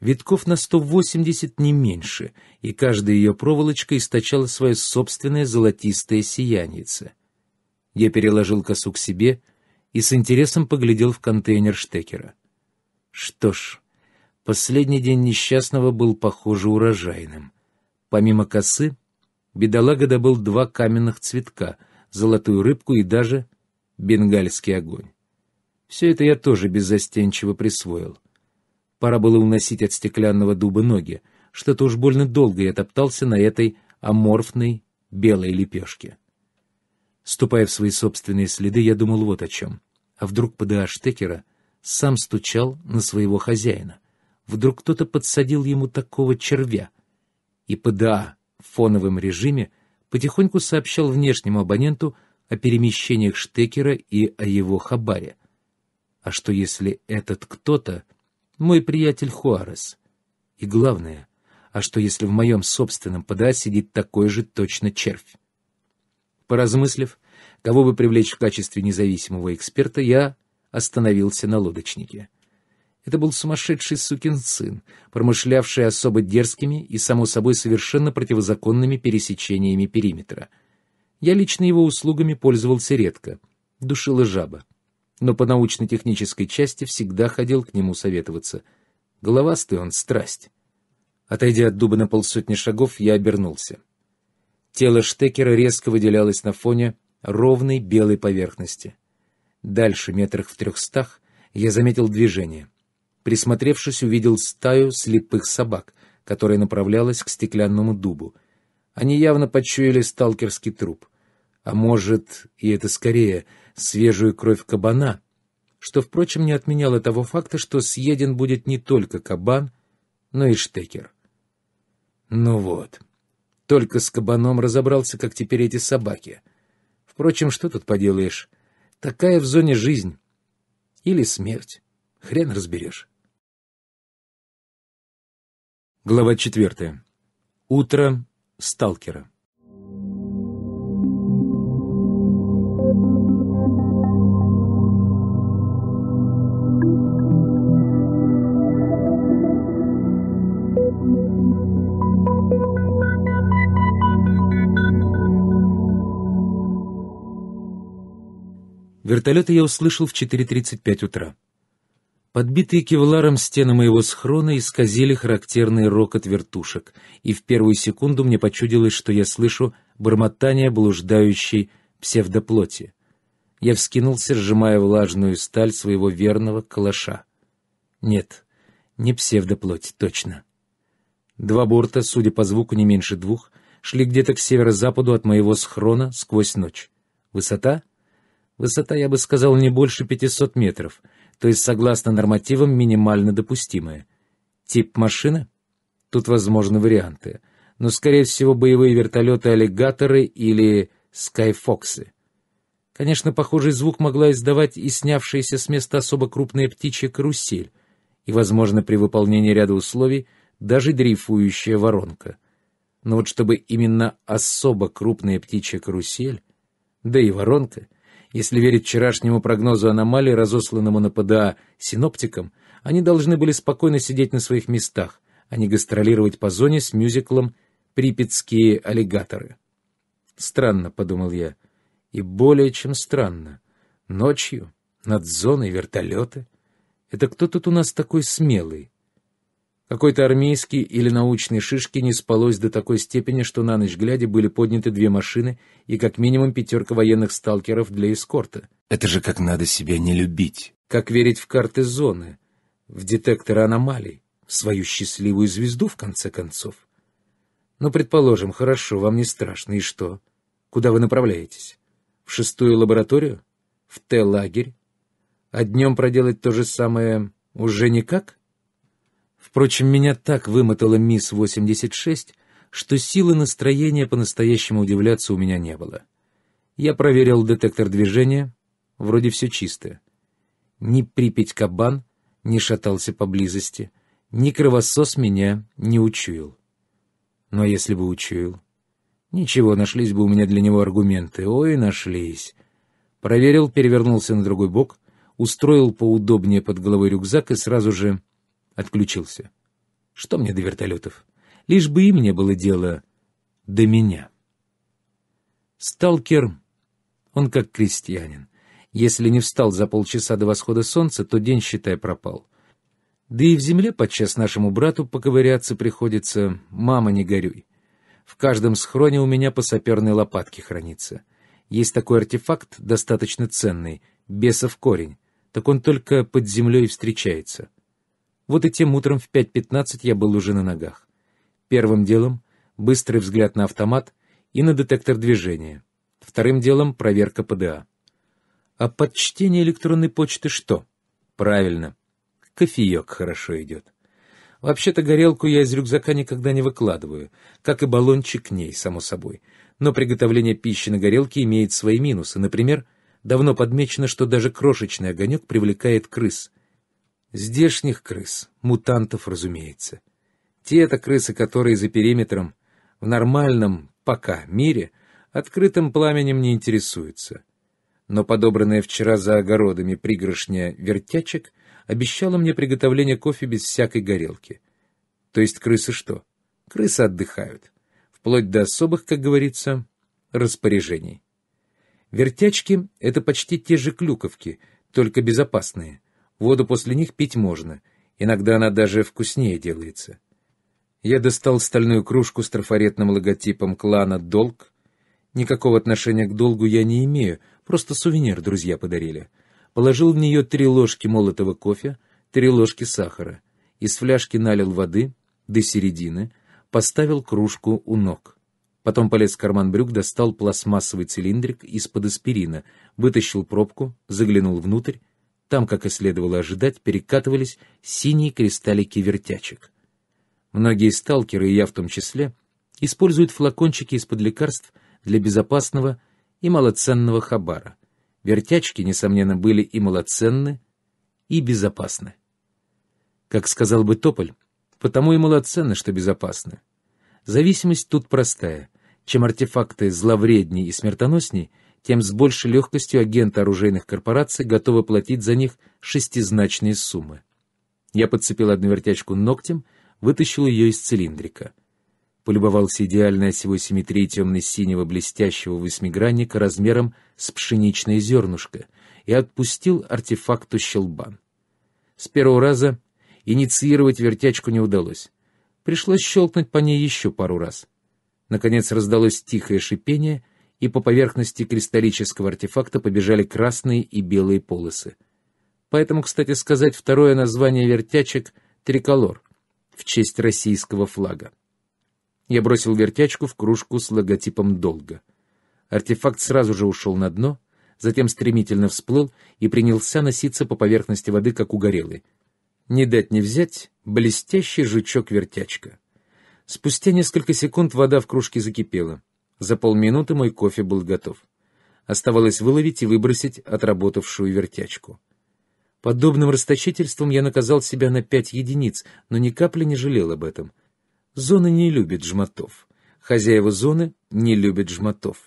Speaker 1: Витков на 180 не меньше, и каждая ее проволочка источала свое собственное золотистое сияньице. Я переложил косу к себе и с интересом поглядел в контейнер штекера. Что ж, последний день несчастного был, похоже, урожайным. Помимо косы, Бедолага добыл два каменных цветка, золотую рыбку и даже бенгальский огонь. Все это я тоже беззастенчиво присвоил. Пора было уносить от стеклянного дуба ноги, что-то уж больно долго я топтался на этой аморфной белой лепешке. Ступая в свои собственные следы, я думал вот о чем. А вдруг ПДА Штекера сам стучал на своего хозяина? Вдруг кто-то подсадил ему такого червя? И ПДА в фоновом режиме потихоньку сообщал внешнему абоненту о перемещениях штекера и о его хабаре. А что если этот кто-то — мой приятель Хуарес? И главное, а что если в моем собственном ПДА сидит такой же точно червь? Поразмыслив, кого бы привлечь в качестве независимого эксперта, я остановился на лодочнике. Это был сумасшедший сукин сын, промышлявший особо дерзкими и, само собой, совершенно противозаконными пересечениями периметра. Я лично его услугами пользовался редко, душила жаба. Но по научно-технической части всегда ходил к нему советоваться. Головастый он, страсть. Отойдя от дуба на полсотни шагов, я обернулся. Тело штекера резко выделялось на фоне ровной белой поверхности. Дальше, метрах в трехстах, я заметил движение — Присмотревшись, увидел стаю слепых собак, которая направлялась к стеклянному дубу. Они явно почуяли сталкерский труп. А может, и это скорее, свежую кровь кабана, что, впрочем, не отменяло того факта, что съеден будет не только кабан, но и штекер. Ну вот, только с кабаном разобрался, как теперь эти собаки. Впрочем, что тут поделаешь? Такая в зоне жизнь. Или смерть. Хрен разберешь. Глава 4. Утро
Speaker 2: сталкера.
Speaker 1: Вертолеты я услышал в 4.35 утра. Подбитые кевларом стены моего схрона исказили характерный рокот вертушек, и в первую секунду мне почудилось, что я слышу бормотание блуждающей псевдоплоти. Я вскинулся, сжимая влажную сталь своего верного калаша. Нет, не псевдоплоть, точно. Два борта, судя по звуку не меньше двух, шли где-то к северо-западу от моего схрона сквозь ночь. Высота? Высота, я бы сказал, не больше пятисот метров — то есть согласно нормативам минимально допустимое. Тип машины? Тут возможны варианты, но, скорее всего, боевые вертолеты-аллигаторы или скайфоксы. Конечно, похожий звук могла издавать и снявшаяся с места особо крупная птичья карусель, и, возможно, при выполнении ряда условий, даже дрейфующая воронка. Но вот чтобы именно особо крупная птичья карусель, да и воронка, если верить вчерашнему прогнозу аномалии, разосланному на ПДА синоптикам, они должны были спокойно сидеть на своих местах, а не гастролировать по зоне с мюзиклом «Припятские аллигаторы». «Странно», — подумал я, — «и более чем странно. Ночью, над зоной вертолеты. Это кто тут у нас такой смелый?» Какой-то армейский или научный шишки не спалось до такой степени, что на ночь глядя были подняты две машины и как минимум пятерка военных сталкеров для эскорта. Это же как надо себя не любить. Как верить в карты зоны, в детекторы аномалий, в свою счастливую звезду, в конце концов. Ну, предположим, хорошо, вам не страшно, и что? Куда вы направляетесь? В шестую лабораторию? В Т-лагерь? А днем проделать то же самое уже никак? — Впрочем, меня так вымотала мисс 86, что силы настроения по-настоящему удивляться у меня не было. Я проверил детектор движения, вроде все чисто. Ни Припять кабан не шатался поблизости, ни кровосос меня не учуял. Но ну, а если бы учуял... Ничего, нашлись бы у меня для него аргументы. Ой, нашлись. Проверил, перевернулся на другой бок, устроил поудобнее под головой рюкзак и сразу же отключился. Что мне до вертолетов? Лишь бы им не было дело до меня. Сталкер, он как крестьянин. Если не встал за полчаса до восхода солнца, то день, считай, пропал. Да и в земле подчас нашему брату поковыряться приходится, мама, не горюй. В каждом схроне у меня по саперной лопатке хранится. Есть такой артефакт, достаточно ценный, бесов корень, так он только под землей встречается. Вот и тем утром в 5.15 я был уже на ногах. Первым делом — быстрый взгляд на автомат и на детектор движения. Вторым делом — проверка ПДА. А, а под чтение электронной почты что? Правильно. Кофеек хорошо идет. Вообще-то горелку я из рюкзака никогда не выкладываю, как и баллончик к ней, само собой. Но приготовление пищи на горелке имеет свои минусы. Например, давно подмечено, что даже крошечный огонек привлекает крыс. Здешних крыс, мутантов, разумеется. Те это крысы, которые за периметром, в нормальном, пока, мире, открытым пламенем не интересуются. Но подобранная вчера за огородами пригоршня вертячек обещала мне приготовление кофе без всякой горелки. То есть крысы что? Крысы отдыхают. Вплоть до особых, как говорится, распоряжений. Вертячки — это почти те же клюковки, только безопасные. Воду после них пить можно. Иногда она даже вкуснее делается. Я достал стальную кружку с трафаретным логотипом клана «Долг». Никакого отношения к долгу я не имею, просто сувенир друзья подарили. Положил в нее три ложки молотого кофе, три ложки сахара. Из фляжки налил воды до середины, поставил кружку у ног. Потом полез в карман брюк, достал пластмассовый цилиндрик из-под аспирина, вытащил пробку, заглянул внутрь там, как и следовало ожидать, перекатывались синие кристаллики вертячек. Многие сталкеры, и я в том числе, используют флакончики из-под лекарств для безопасного и малоценного хабара. Вертячки, несомненно, были и малоценны, и безопасны. Как сказал бы Тополь, потому и малоценны, что безопасны. Зависимость тут простая. Чем артефакты зловредней и смертоносней — тем с большей легкостью агенты оружейных корпораций готовы платить за них шестизначные суммы. Я подцепил одну вертячку ногтем, вытащил ее из цилиндрика. Полюбовался идеальной осевой симметрией темно-синего блестящего восьмигранника размером с пшеничное зернышко и отпустил артефакту щелбан. С первого раза инициировать вертячку не удалось. Пришлось щелкнуть по ней еще пару раз. Наконец раздалось тихое шипение — и по поверхности кристаллического артефакта побежали красные и белые полосы. Поэтому, кстати сказать, второе название вертячек — триколор, в честь российского флага. Я бросил вертячку в кружку с логотипом «Долго». Артефакт сразу же ушел на дно, затем стремительно всплыл и принялся носиться по поверхности воды, как угорелый. Не дать не взять — блестящий жучок-вертячка. Спустя несколько секунд вода в кружке закипела — за полминуты мой кофе был готов. Оставалось выловить и выбросить отработавшую вертячку. Подобным расточительством я наказал себя на пять единиц, но ни капли не жалел об этом. Зона не любит жмотов. Хозяева зоны не любят жмотов.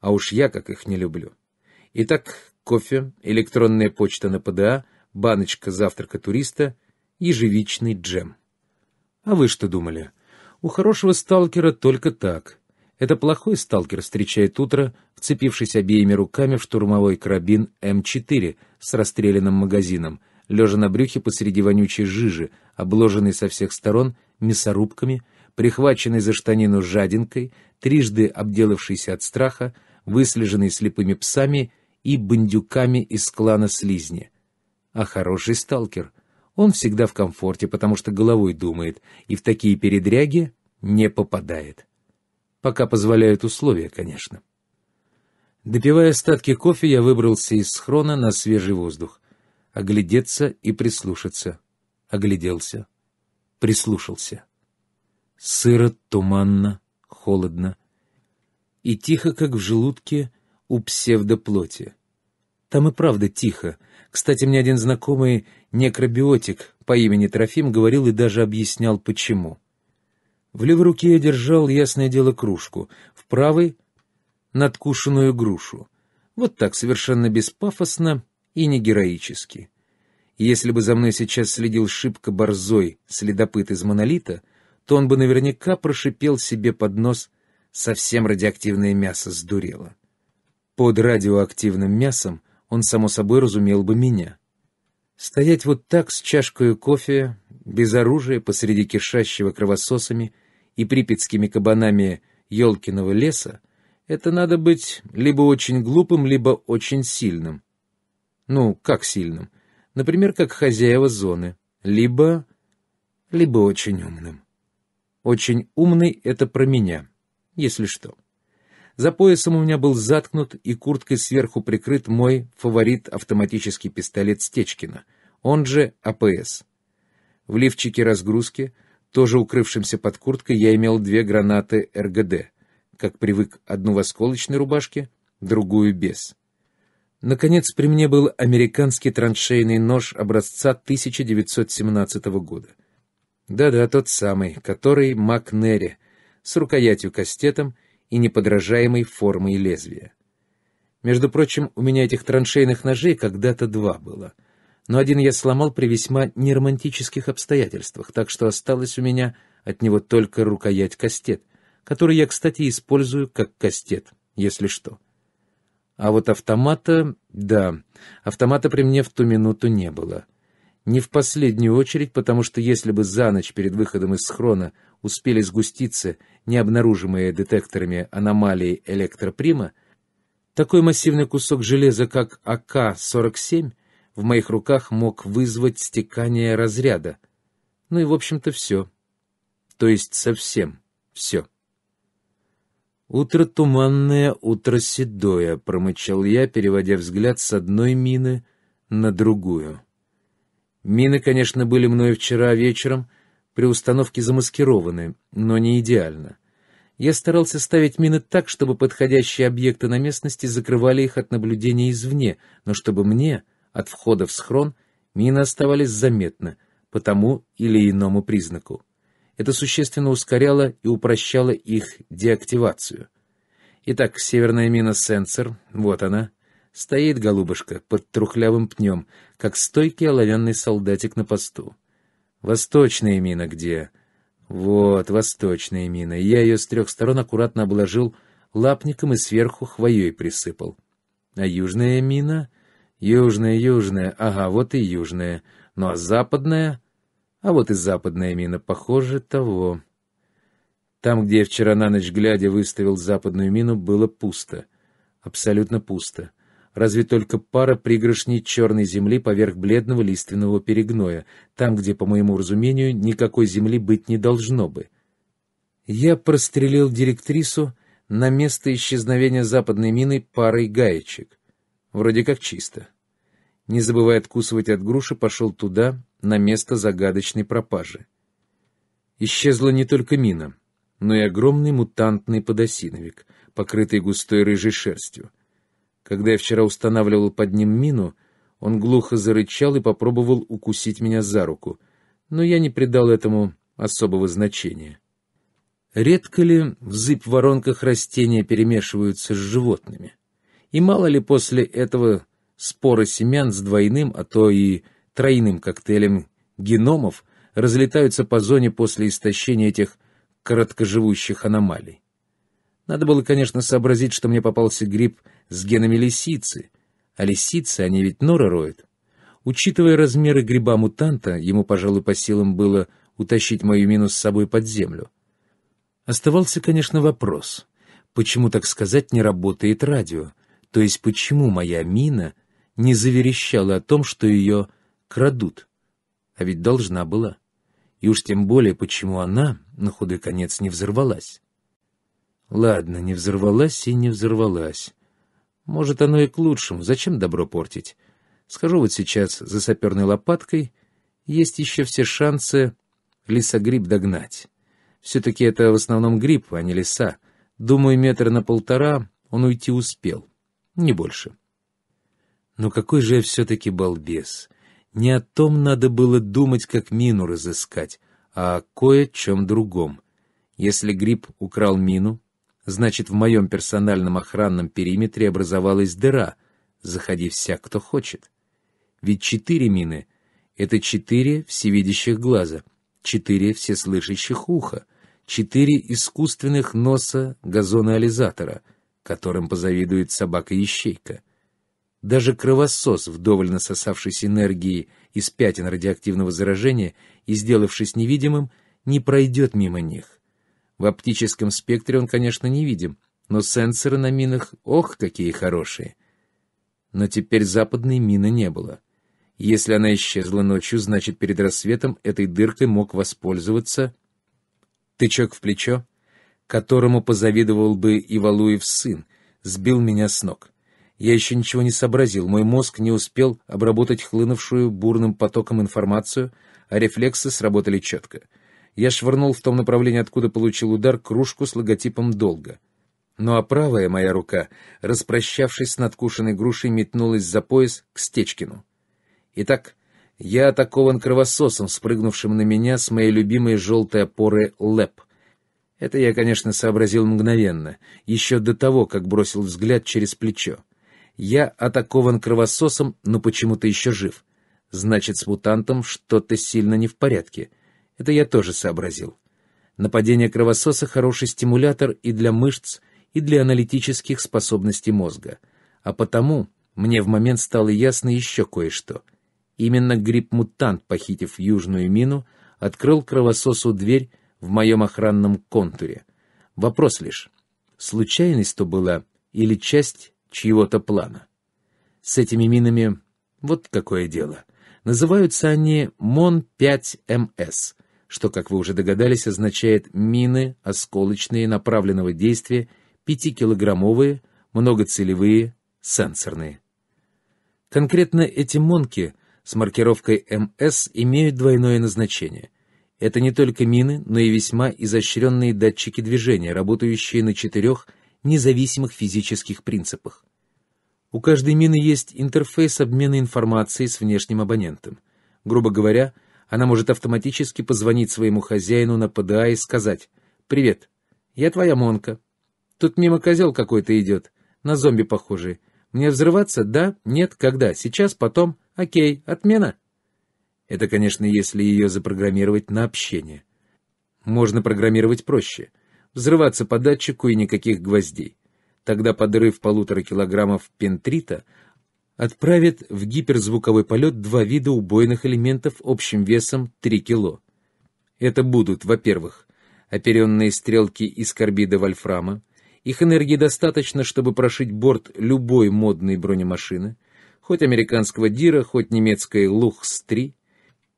Speaker 1: А уж я как их не люблю. Итак, кофе, электронная почта на ПДА, баночка завтрака туриста, ежевичный джем. А вы что думали? У хорошего сталкера только так — это плохой сталкер встречает утро, вцепившись обеими руками в штурмовой карабин М4 с расстрелянным магазином, лежа на брюхе посреди вонючей жижи, обложенной со всех сторон мясорубками, прихваченной за штанину жадинкой, трижды обделавшейся от страха, выслеженной слепыми псами и бандюками из клана Слизни. А хороший сталкер. Он всегда в комфорте, потому что головой думает, и в такие передряги не попадает. Пока позволяют условия, конечно. Допивая остатки кофе, я выбрался из схрона на свежий воздух. Оглядеться и прислушаться. Огляделся. Прислушался. Сыро, туманно, холодно. И тихо, как в желудке у псевдоплоти. Там и правда тихо. Кстати, мне один знакомый некробиотик по имени Трофим говорил и даже объяснял, почему. — в левой руке я держал, ясное дело, кружку, в правой — надкушенную грушу. Вот так, совершенно беспафосно и не героически. Если бы за мной сейчас следил шибко борзой следопыт из монолита, то он бы наверняка прошипел себе под нос «совсем радиоактивное мясо сдурело». Под радиоактивным мясом он, само собой, разумел бы меня. Стоять вот так с чашкой кофе, без оружия, посреди кишащего кровососами и припятскими кабанами Ёлкиного леса, это надо быть либо очень глупым, либо очень сильным. Ну, как сильным? Например, как хозяева зоны. Либо... либо очень умным. Очень умный — это про меня, если что. За поясом у меня был заткнут и курткой сверху прикрыт мой фаворит автоматический пистолет Стечкина, он же АПС. В лифчике разгрузки тоже укрывшимся под курткой, я имел две гранаты РГД, как привык одну в осколочной рубашке, другую без. Наконец, при мне был американский траншейный нож образца 1917 года. Да-да, тот самый, который Макнери с рукоятью-кастетом и неподражаемой формой лезвия. Между прочим, у меня этих траншейных ножей когда-то два было — но один я сломал при весьма неромантических обстоятельствах, так что осталось у меня от него только рукоять кастет, который я, кстати, использую как кастет, если что. А вот автомата... Да, автомата при мне в ту минуту не было. Не в последнюю очередь, потому что если бы за ночь перед выходом из схрона успели сгуститься необнаружимые детекторами аномалии электроприма, такой массивный кусок железа, как АК-47, в моих руках мог вызвать стекание разряда. Ну и, в общем-то, все. То есть совсем все. «Утро туманное, утро седое», — промычал я, переводя взгляд с одной мины на другую. Мины, конечно, были мной вчера вечером при установке замаскированы, но не идеально. Я старался ставить мины так, чтобы подходящие объекты на местности закрывали их от наблюдения извне, но чтобы мне от входа в схрон, мины оставались заметны по тому или иному признаку. Это существенно ускоряло и упрощало их деактивацию. Итак, северная мина «Сенсор», вот она, стоит, голубушка, под трухлявым пнем, как стойкий оловянный солдатик на посту. Восточная мина где? Вот, восточная мина. Я ее с трех сторон аккуратно обложил лапником и сверху хвоей присыпал. А южная мина Южная, южная, ага, вот и южная. Ну а западная? А вот и западная мина, похоже, того. Там, где я вчера на ночь глядя выставил западную мину, было пусто. Абсолютно пусто. Разве только пара пригоршней черной земли поверх бледного лиственного перегноя, там, где, по моему разумению, никакой земли быть не должно бы. Я прострелил директрису на место исчезновения западной мины парой гаечек. Вроде как чисто не забывая откусывать от груши, пошел туда, на место загадочной пропажи. Исчезла не только мина, но и огромный мутантный подосиновик, покрытый густой рыжей шерстью. Когда я вчера устанавливал под ним мину, он глухо зарычал и попробовал укусить меня за руку, но я не придал этому особого значения. Редко ли в зыб-воронках растения перемешиваются с животными? И мало ли после этого Споры семян с двойным, а то и тройным коктейлем геномов разлетаются по зоне после истощения этих короткоживущих аномалий. Надо было, конечно, сообразить, что мне попался гриб с генами лисицы. А лисицы, они ведь норы роют. Учитывая размеры гриба-мутанта, ему, пожалуй, по силам было утащить мою мину с собой под землю. Оставался, конечно, вопрос, почему, так сказать, не работает радио, то есть почему моя мина не заверещала о том, что ее крадут, а ведь должна была. И уж тем более, почему она, на худой конец, не взорвалась. Ладно, не взорвалась и не взорвалась. Может, оно и к лучшему, зачем добро портить? Схожу вот сейчас за саперной лопаткой, есть еще все шансы лесогриб догнать. Все-таки это в основном гриб, а не леса. Думаю, метр на полтора он уйти успел, не больше. — но какой же я все-таки балбес! Не о том надо было думать, как мину разыскать, а о кое чем другом. Если гриб украл мину, значит, в моем персональном охранном периметре образовалась дыра. Заходи вся, кто хочет. Ведь четыре мины — это четыре всевидящих глаза, четыре всеслышащих уха, четыре искусственных носа газонализатора, которым позавидует собака-ищейка — даже кровосос, вдоволь насосавшись энергии из пятен радиоактивного заражения и сделавшись невидимым, не пройдет мимо них. В оптическом спектре он, конечно, невидим, но сенсоры на минах, ох, какие хорошие. Но теперь западной мины не было. Если она исчезла ночью, значит, перед рассветом этой дыркой мог воспользоваться тычок в плечо, которому позавидовал бы Ивалуев сын, сбил меня с ног. Я еще ничего не сообразил, мой мозг не успел обработать хлынувшую бурным потоком информацию, а рефлексы сработали четко. Я швырнул в том направлении, откуда получил удар, кружку с логотипом «Долго». Ну а правая моя рука, распрощавшись с надкушенной грушей, метнулась за пояс к Стечкину. Итак, я атакован кровососом, спрыгнувшим на меня с моей любимой желтой опоры «Лэп». Это я, конечно, сообразил мгновенно, еще до того, как бросил взгляд через плечо. Я атакован кровососом, но почему-то еще жив. Значит, с мутантом что-то сильно не в порядке. Это я тоже сообразил. Нападение кровососа — хороший стимулятор и для мышц, и для аналитических способностей мозга. А потому мне в момент стало ясно еще кое-что. Именно гриб-мутант, похитив южную мину, открыл кровососу дверь в моем охранном контуре. Вопрос лишь, случайность то была или часть чьего-то плана. С этими минами вот какое дело. Называются они МОН-5МС, эм что, как вы уже догадались, означает мины осколочные направленного действия, пятикилограммовые, многоцелевые, сенсорные. Конкретно эти монки с маркировкой МС «эм имеют двойное назначение. Это не только мины, но и весьма изощренные датчики движения, работающие на четырех независимых физических принципах. У каждой мины есть интерфейс обмена информацией с внешним абонентом. Грубо говоря, она может автоматически позвонить своему хозяину на ПДА и сказать «Привет, я твоя Монка. Тут мимо козел какой-то идет, на зомби похожий. Мне взрываться? Да? Нет? Когда? Сейчас? Потом? Окей, отмена?» Это, конечно, если ее запрограммировать на общение. Можно программировать проще — взрываться по датчику и никаких гвоздей. Тогда подрыв полутора килограммов пентрита отправит в гиперзвуковой полет два вида убойных элементов общим весом 3 кило. Это будут, во-первых, оперенные стрелки из карбида вольфрама. Их энергии достаточно, чтобы прошить борт любой модной бронемашины, хоть американского Дира, хоть немецкой Лухс-3.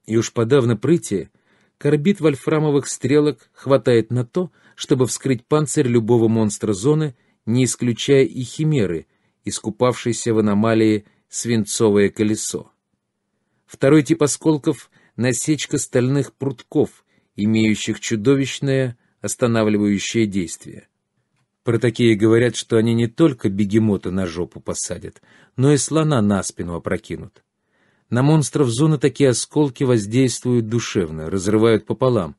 Speaker 1: И уж подавно прытие, карбид вольфрамовых стрелок хватает на то, чтобы вскрыть панцирь любого монстра зоны, не исключая и химеры, искупавшейся в аномалии свинцовое колесо. Второй тип осколков — насечка стальных прутков, имеющих чудовищное останавливающее действие. Про такие говорят, что они не только бегемота на жопу посадят, но и слона на спину опрокинут. На монстров зоны такие осколки воздействуют душевно, разрывают пополам,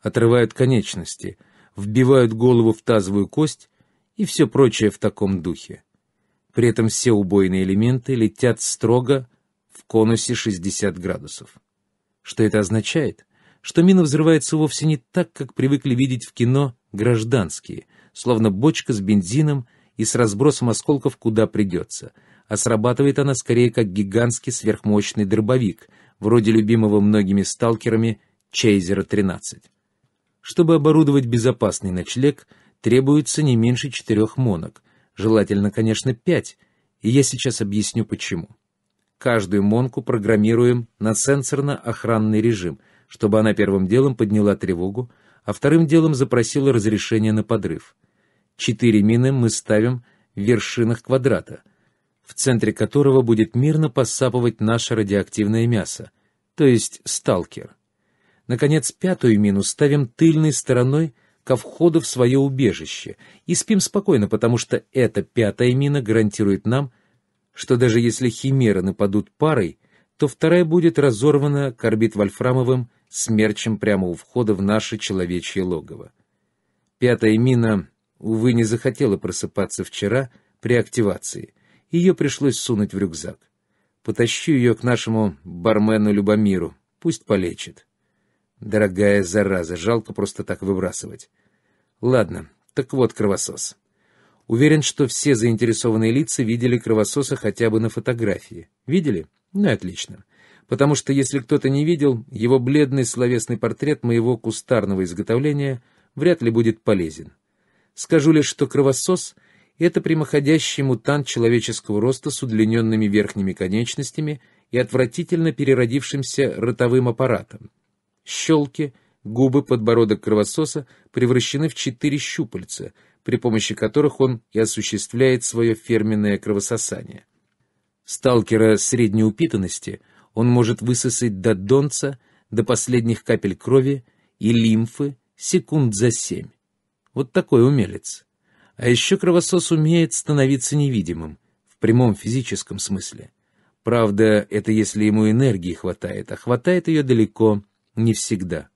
Speaker 1: отрывают конечности — вбивают голову в тазовую кость и все прочее в таком духе. При этом все убойные элементы летят строго в конусе 60 градусов. Что это означает? Что мина взрывается вовсе не так, как привыкли видеть в кино гражданские, словно бочка с бензином и с разбросом осколков куда придется, а срабатывает она скорее как гигантский сверхмощный дробовик, вроде любимого многими сталкерами Чейзера-13. Чтобы оборудовать безопасный ночлег, требуется не меньше четырех монок, желательно, конечно, пять, и я сейчас объясню почему. Каждую монку программируем на сенсорно-охранный режим, чтобы она первым делом подняла тревогу, а вторым делом запросила разрешение на подрыв. Четыре мины мы ставим в вершинах квадрата, в центре которого будет мирно посапывать наше радиоактивное мясо, то есть сталкер. Наконец, пятую мину ставим тыльной стороной ко входу в свое убежище и спим спокойно, потому что эта пятая мина гарантирует нам, что даже если химеры нападут парой, то вторая будет разорвана корбит Вольфрамовым смерчем прямо у входа в наше человечье логово. Пятая мина, увы, не захотела просыпаться вчера при активации. Ее пришлось сунуть в рюкзак. Потащу ее к нашему бармену Любомиру, пусть полечит. Дорогая зараза, жалко просто так выбрасывать. Ладно, так вот кровосос. Уверен, что все заинтересованные лица видели кровососа хотя бы на фотографии. Видели? Ну отлично. Потому что если кто-то не видел, его бледный словесный портрет моего кустарного изготовления вряд ли будет полезен. Скажу лишь, что кровосос — это прямоходящий мутант человеческого роста с удлиненными верхними конечностями и отвратительно переродившимся ротовым аппаратом щелки, губы, подбородок кровососа превращены в четыре щупальца, при помощи которых он и осуществляет свое ферменное кровососание. Сталкера средней упитанности он может высосать до донца, до последних капель крови и лимфы секунд за семь. Вот такой умелец. А еще кровосос умеет становиться невидимым, в прямом физическом смысле. Правда, это если ему энергии хватает, а хватает ее далеко — не всегда.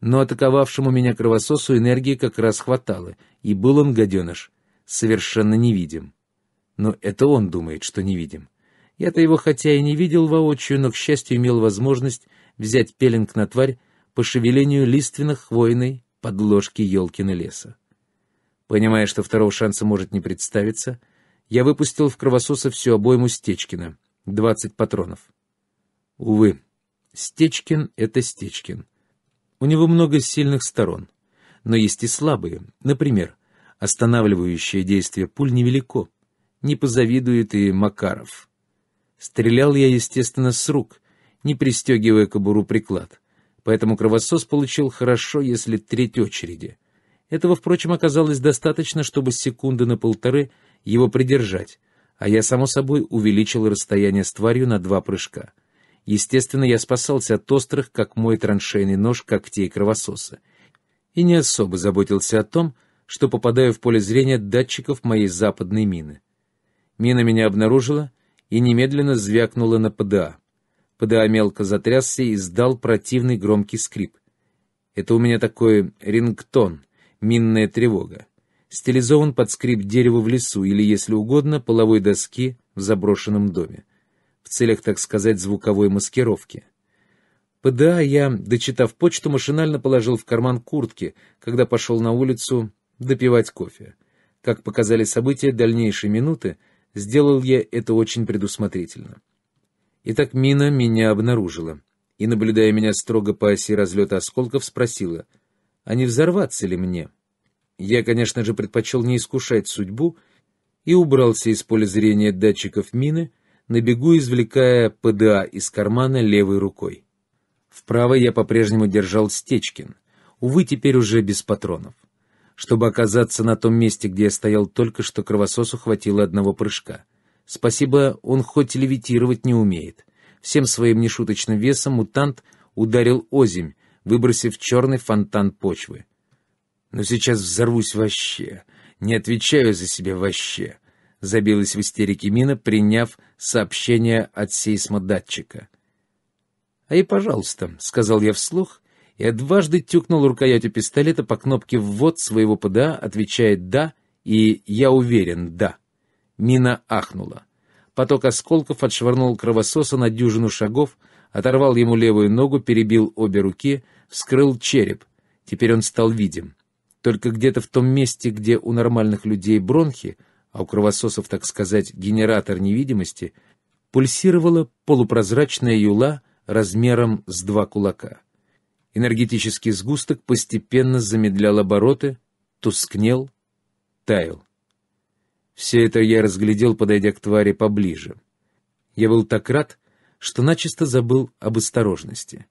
Speaker 1: Но атаковавшему меня кровососу энергии как раз хватало, и был он, гаденыш, совершенно невидим. Но это он думает, что невидим. Я-то его хотя и не видел воочию, но, к счастью, имел возможность взять пеленг на тварь по шевелению лиственных хвойной подложки елкины леса. Понимая, что второго шанса может не представиться, я выпустил в кровососа всю обойму Стечкина, двадцать патронов. Увы, Стечкин — это Стечкин. У него много сильных сторон, но есть и слабые. Например, останавливающее действие пуль невелико. Не позавидует и Макаров. Стрелял я, естественно, с рук, не пристегивая кобуру приклад. Поэтому кровосос получил хорошо, если треть очереди. Этого, впрочем, оказалось достаточно, чтобы секунды на полторы его придержать, а я, само собой, увеличил расстояние с тварью на два прыжка — Естественно, я спасался от острых, как мой траншейный нож, когтей кровососа. И не особо заботился о том, что попадаю в поле зрения датчиков моей западной мины. Мина меня обнаружила и немедленно звякнула на ПДА. ПДА мелко затрясся и издал противный громкий скрип. Это у меня такой рингтон, минная тревога. Стилизован под скрип дерева в лесу или, если угодно, половой доски в заброшенном доме в целях, так сказать, звуковой маскировки. ПДА я, дочитав почту, машинально положил в карман куртки, когда пошел на улицу допивать кофе. Как показали события дальнейшие минуты, сделал я это очень предусмотрительно. Итак, мина меня обнаружила и, наблюдая меня строго по оси разлета осколков, спросила, а не взорваться ли мне? Я, конечно же, предпочел не искушать судьбу и убрался из поля зрения датчиков мины, на бегу извлекая ПДА из кармана левой рукой. В правой я по-прежнему держал Стечкин, увы, теперь уже без патронов. Чтобы оказаться на том месте, где я стоял только что, кровососу хватило одного прыжка. Спасибо, он хоть левитировать не умеет. Всем своим нешуточным весом мутант ударил озимь, выбросив черный фонтан почвы. Но «Ну сейчас взорвусь вообще. Не отвечаю за себя вообще забилась в истерике Мина, приняв сообщение от сейсмодатчика. «А и пожалуйста», — сказал я вслух, и дважды тюкнул рукоятью пистолета по кнопке «Ввод» своего ПДА, отвечает «Да» и «Я уверен, да». Мина ахнула. Поток осколков отшвырнул кровососа на дюжину шагов, оторвал ему левую ногу, перебил обе руки, вскрыл череп. Теперь он стал видим. Только где-то в том месте, где у нормальных людей бронхи, а у кровососов, так сказать, генератор невидимости, пульсировала полупрозрачная юла размером с два кулака. Энергетический сгусток постепенно замедлял обороты, тускнел, таял. Все это я разглядел, подойдя к твари поближе. Я был так рад, что начисто забыл об осторожности.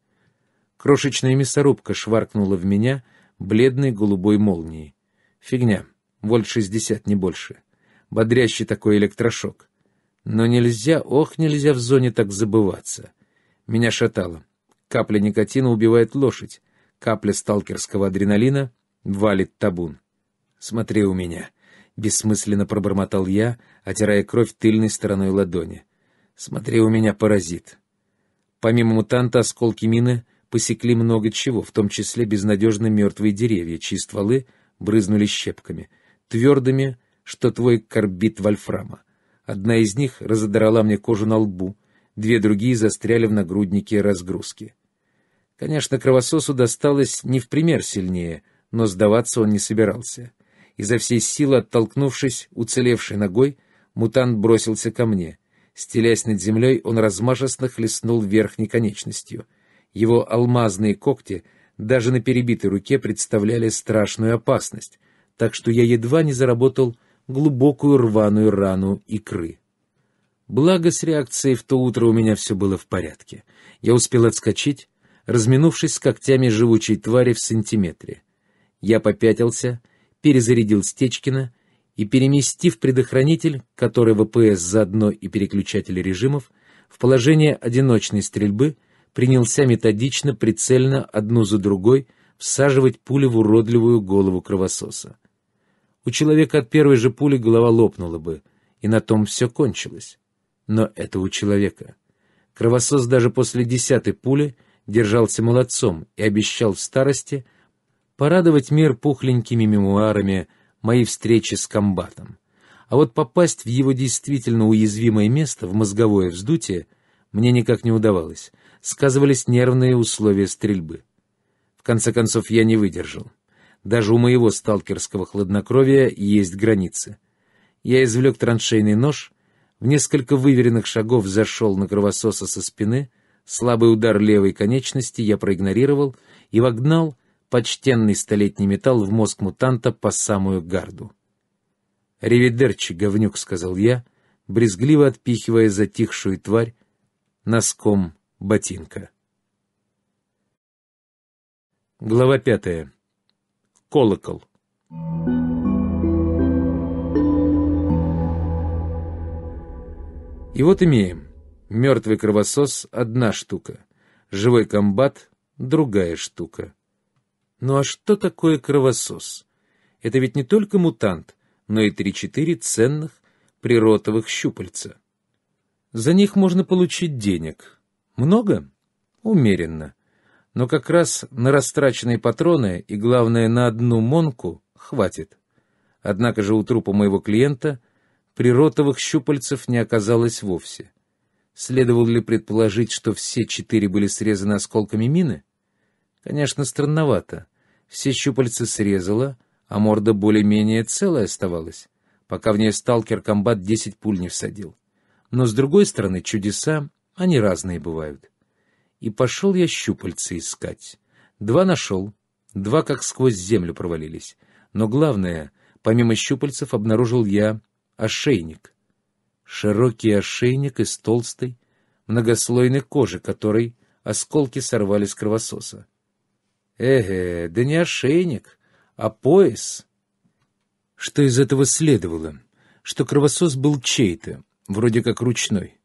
Speaker 1: Крошечная мясорубка шваркнула в меня бледной голубой молнией. Фигня, вольт шестьдесят, не больше бодрящий такой электрошок. Но нельзя, ох, нельзя в зоне так забываться. Меня шатало. Капля никотина убивает лошадь. Капля сталкерского адреналина валит табун. «Смотри у меня», — бессмысленно пробормотал я, отирая кровь тыльной стороной ладони. «Смотри у меня, паразит». Помимо мутанта, осколки мины посекли много чего, в том числе безнадежно мертвые деревья, чьи стволы брызнули щепками, твердыми, что твой корбит вольфрама. Одна из них разодрала мне кожу на лбу, две другие застряли в нагруднике разгрузки. Конечно, кровососу досталось не в пример сильнее, но сдаваться он не собирался. Изо всей силы оттолкнувшись уцелевшей ногой, мутант бросился ко мне. Стелясь над землей, он размашисто хлестнул верхней конечностью. Его алмазные когти даже на перебитой руке представляли страшную опасность, так что я едва не заработал глубокую рваную рану икры. Благо с реакцией в то утро у меня все было в порядке. Я успел отскочить, разминувшись с когтями живучей твари в сантиметре. Я попятился, перезарядил Стечкина и, переместив предохранитель, который ВПС заодно и переключатель режимов, в положение одиночной стрельбы принялся методично, прицельно, одну за другой, всаживать пули в уродливую голову кровососа. У человека от первой же пули голова лопнула бы, и на том все кончилось. Но это у человека. Кровосос даже после десятой пули держался молодцом и обещал в старости порадовать мир пухленькими мемуарами «Мои встречи с комбатом». А вот попасть в его действительно уязвимое место, в мозговое вздутие, мне никак не удавалось. Сказывались нервные условия стрельбы. В конце концов, я не выдержал. Даже у моего сталкерского хладнокровия есть границы. Я извлек траншейный нож, в несколько выверенных шагов зашел на кровососа со спины, слабый удар левой конечности я проигнорировал и вогнал почтенный столетний металл в мозг мутанта по самую гарду. «Ревидерчи, говнюк», — сказал я, брезгливо отпихивая затихшую тварь носком ботинка. Глава пятая колокол. И вот имеем. Мертвый кровосос — одна штука. Живой комбат — другая штука. Ну а что такое кровосос? Это ведь не только мутант, но и три-четыре ценных приротовых щупальца. За них можно получить денег. Много? Умеренно но как раз на растраченные патроны и, главное, на одну монку хватит. Однако же у трупа моего клиента приротовых щупальцев не оказалось вовсе. Следовало ли предположить, что все четыре были срезаны осколками мины? Конечно, странновато. Все щупальца срезала, а морда более-менее целая оставалась, пока в ней сталкер-комбат десять пуль не всадил. Но, с другой стороны, чудеса, они разные бывают и пошел я щупальца искать. Два нашел, два как сквозь землю провалились. Но главное, помимо щупальцев, обнаружил я ошейник. Широкий ошейник из толстой, многослойной кожи, которой осколки сорвали с кровососа. Эге, да не ошейник, а пояс. Что из этого следовало? Что кровосос был чей-то, вроде как ручной.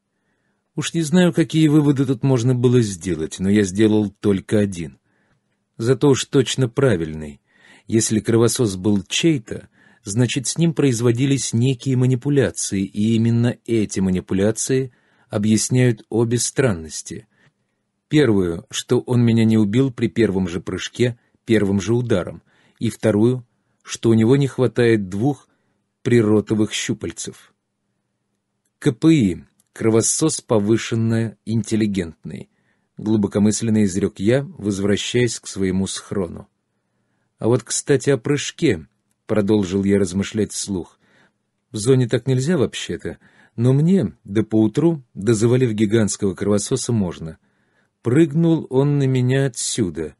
Speaker 1: Уж не знаю, какие выводы тут можно было сделать, но я сделал только один. Зато уж точно правильный. Если кровосос был чей-то, значит, с ним производились некие манипуляции, и именно эти манипуляции объясняют обе странности. Первую, что он меня не убил при первом же прыжке, первым же ударом, и вторую, что у него не хватает двух приротовых щупальцев. КПИ Кровосос повышенно интеллигентный, глубокомысленно изрек я, возвращаясь к своему схрону. А вот, кстати, о прыжке, продолжил я размышлять вслух. В зоне так нельзя вообще-то, но мне, да поутру, да завалив гигантского кровососа, можно. Прыгнул он на меня отсюда.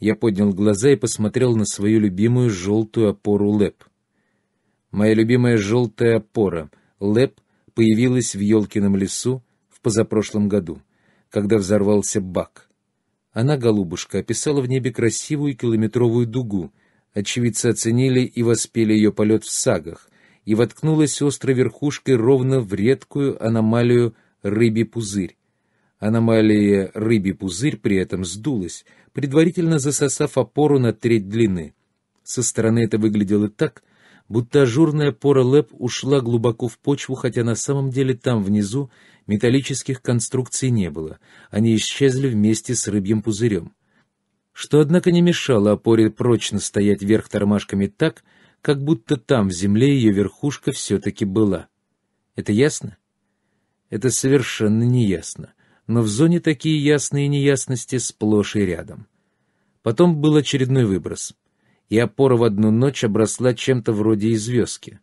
Speaker 1: Я поднял глаза и посмотрел на свою любимую желтую опору ЛЭП. Моя любимая желтая опора — ЛЭП появилась в Ёлкином лесу в позапрошлом году, когда взорвался бак. Она, голубушка, описала в небе красивую километровую дугу, очевидцы оценили и воспели ее полет в сагах, и воткнулась острой верхушкой ровно в редкую аномалию рыбий пузырь. Аномалия рыбий пузырь при этом сдулась, предварительно засосав опору на треть длины. Со стороны это выглядело так, будто ажурная пора лэп ушла глубоко в почву, хотя на самом деле там внизу металлических конструкций не было, они исчезли вместе с рыбьим пузырем. Что, однако, не мешало опоре прочно стоять вверх тормашками так, как будто там, в земле, ее верхушка все-таки была. Это ясно? Это совершенно неясно. Но в зоне такие ясные неясности сплошь и рядом. Потом был очередной выброс — и опора в одну ночь обросла чем-то вроде известки.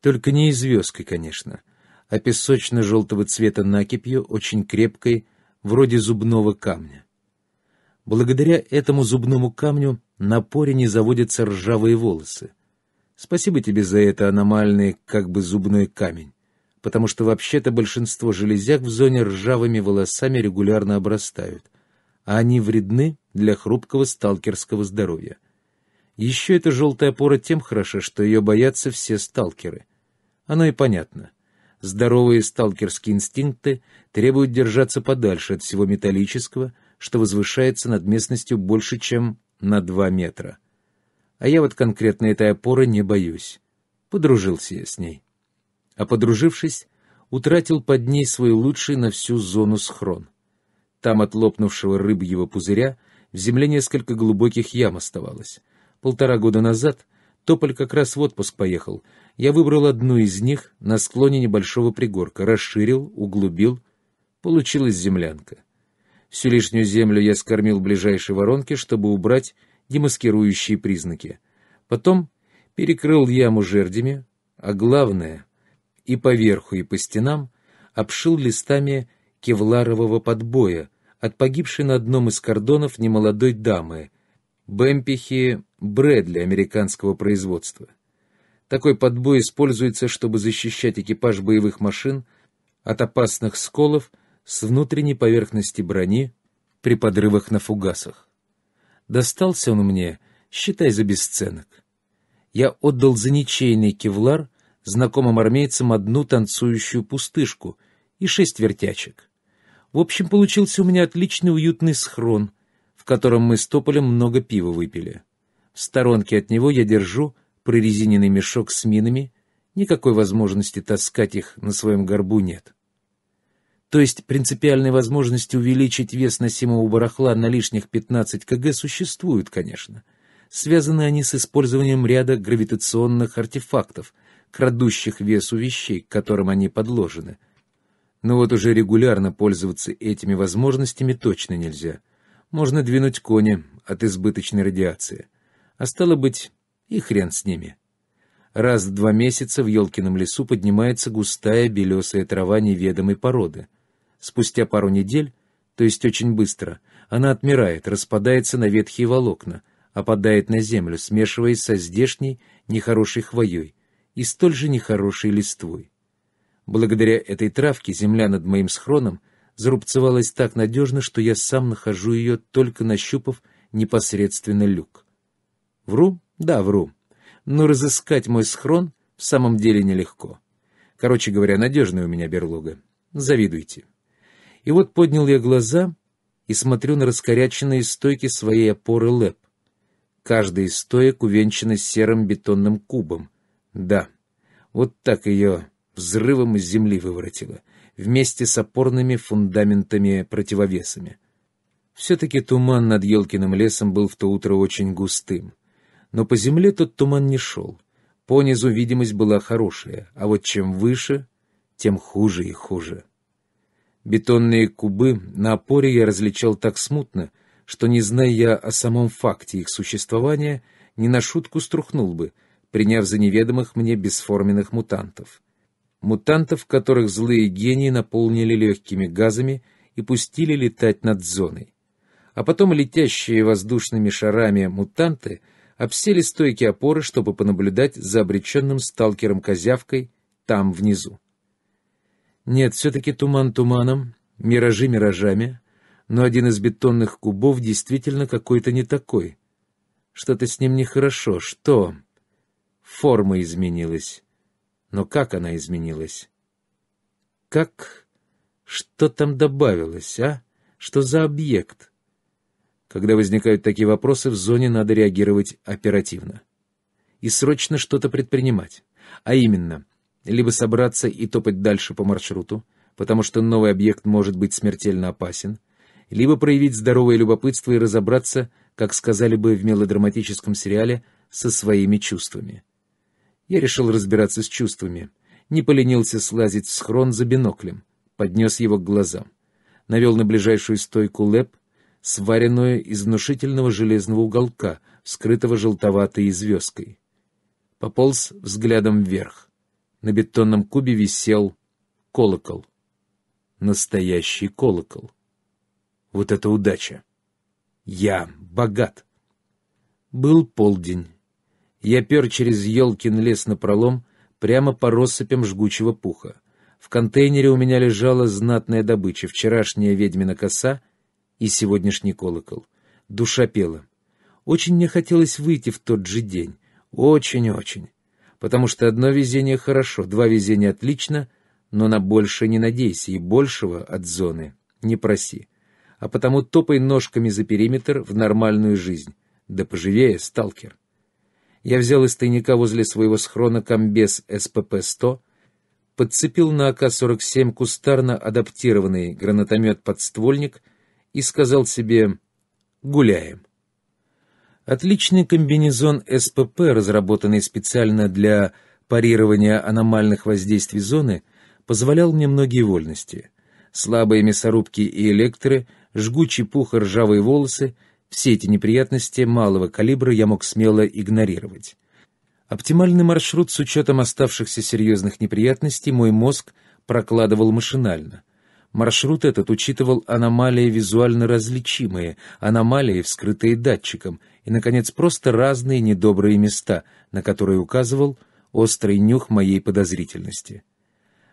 Speaker 1: Только не известкой, конечно, а песочно-желтого цвета накипью, очень крепкой, вроде зубного камня. Благодаря этому зубному камню на поре не заводятся ржавые волосы. Спасибо тебе за это, аномальный, как бы зубной камень, потому что вообще-то большинство железяк в зоне ржавыми волосами регулярно обрастают, а они вредны для хрупкого сталкерского здоровья. Еще эта желтая опора тем хороша, что ее боятся все сталкеры. Оно и понятно. Здоровые сталкерские инстинкты требуют держаться подальше от всего металлического, что возвышается над местностью больше, чем на два метра. А я вот конкретно этой опоры не боюсь. Подружился я с ней. А подружившись, утратил под ней свой лучший на всю зону схрон. Там от лопнувшего рыбьего пузыря в земле несколько глубоких ям оставалось полтора года назад Тополь как раз в отпуск поехал. Я выбрал одну из них на склоне небольшого пригорка, расширил, углубил. Получилась землянка. Всю лишнюю землю я скормил ближайшей воронке, чтобы убрать демаскирующие признаки. Потом перекрыл яму жердями, а главное, и по верху и по стенам, обшил листами кевларового подбоя от погибшей на одном из кордонов немолодой дамы — бэмпихи Брэдли американского производства. Такой подбой используется, чтобы защищать экипаж боевых машин от опасных сколов с внутренней поверхности брони при подрывах на фугасах. Достался он мне, считай, за бесценок. Я отдал за ничейный кевлар знакомым армейцам одну танцующую пустышку и шесть вертячек. В общем, получился у меня отличный уютный схрон — котором мы с Тополем много пива выпили. В сторонке от него я держу прорезиненный мешок с минами, никакой возможности таскать их на своем горбу нет. То есть принципиальной возможности увеличить вес носимого барахла на лишних 15 кг существует, конечно. Связаны они с использованием ряда гравитационных артефактов, крадущих вес у вещей, к которым они подложены. Но вот уже регулярно пользоваться этими возможностями точно нельзя — можно двинуть кони от избыточной радиации. А стало быть, и хрен с ними. Раз в два месяца в елкином лесу поднимается густая белесая трава неведомой породы. Спустя пару недель, то есть очень быстро, она отмирает, распадается на ветхие волокна, опадает на землю, смешиваясь со здешней нехорошей хвоей и столь же нехорошей листвой. Благодаря этой травке земля над моим схроном зарубцевалась так надежно, что я сам нахожу ее, только нащупав непосредственно люк. Вру? Да, вру. Но разыскать мой схрон в самом деле нелегко. Короче говоря, надежная у меня берлога. Завидуйте. И вот поднял я глаза и смотрю на раскоряченные стойки своей опоры лэп. Каждая из стоек увенчана серым бетонным кубом. Да, вот так ее взрывом из земли выворотило вместе с опорными фундаментами-противовесами. Все-таки туман над Елкиным лесом был в то утро очень густым. Но по земле тот туман не шел. По низу видимость была хорошая, а вот чем выше, тем хуже и хуже. Бетонные кубы на опоре я различал так смутно, что, не зная я о самом факте их существования, не на шутку струхнул бы, приняв за неведомых мне бесформенных мутантов мутантов, которых злые гении наполнили легкими газами и пустили летать над зоной. А потом летящие воздушными шарами мутанты обсели стойки опоры, чтобы понаблюдать за обреченным сталкером-козявкой там внизу. Нет, все-таки туман туманом, миражи миражами, но один из бетонных кубов действительно какой-то не такой. Что-то с ним нехорошо. Что? Форма изменилась. Но как она изменилась? Как... Что там добавилось, а? Что за объект? Когда возникают такие вопросы, в зоне надо реагировать оперативно. И срочно что-то предпринимать. А именно, либо собраться и топать дальше по маршруту, потому что новый объект может быть смертельно опасен, либо проявить здоровое любопытство и разобраться, как сказали бы в мелодраматическом сериале, со своими чувствами. Я решил разбираться с чувствами. Не поленился слазить в схрон за биноклем. Поднес его к глазам. Навел на ближайшую стойку лэп, сваренную из внушительного железного уголка, скрытого желтоватой звездкой. Пополз взглядом вверх. На бетонном кубе висел колокол. Настоящий колокол. Вот это удача! Я богат! Был полдень. Я пер через елкин лес напролом, прямо по россыпям жгучего пуха. В контейнере у меня лежала знатная добыча, вчерашняя ведьмина коса и сегодняшний колокол. Душа пела. Очень мне хотелось выйти в тот же день. Очень-очень. Потому что одно везение хорошо, два везения отлично, но на больше не надейся и большего от зоны не проси. А потому топай ножками за периметр в нормальную жизнь. Да поживее, сталкер я взял из тайника возле своего схрона комбез СПП-100, подцепил на АК-47 кустарно адаптированный гранатомет-подствольник и сказал себе «Гуляем». Отличный комбинезон СПП, разработанный специально для парирования аномальных воздействий зоны, позволял мне многие вольности. Слабые мясорубки и электры, жгучий пух и ржавые волосы — все эти неприятности малого калибра я мог смело игнорировать. Оптимальный маршрут с учетом оставшихся серьезных неприятностей мой мозг прокладывал машинально. Маршрут этот учитывал аномалии визуально различимые, аномалии, вскрытые датчиком, и, наконец, просто разные недобрые места, на которые указывал острый нюх моей подозрительности.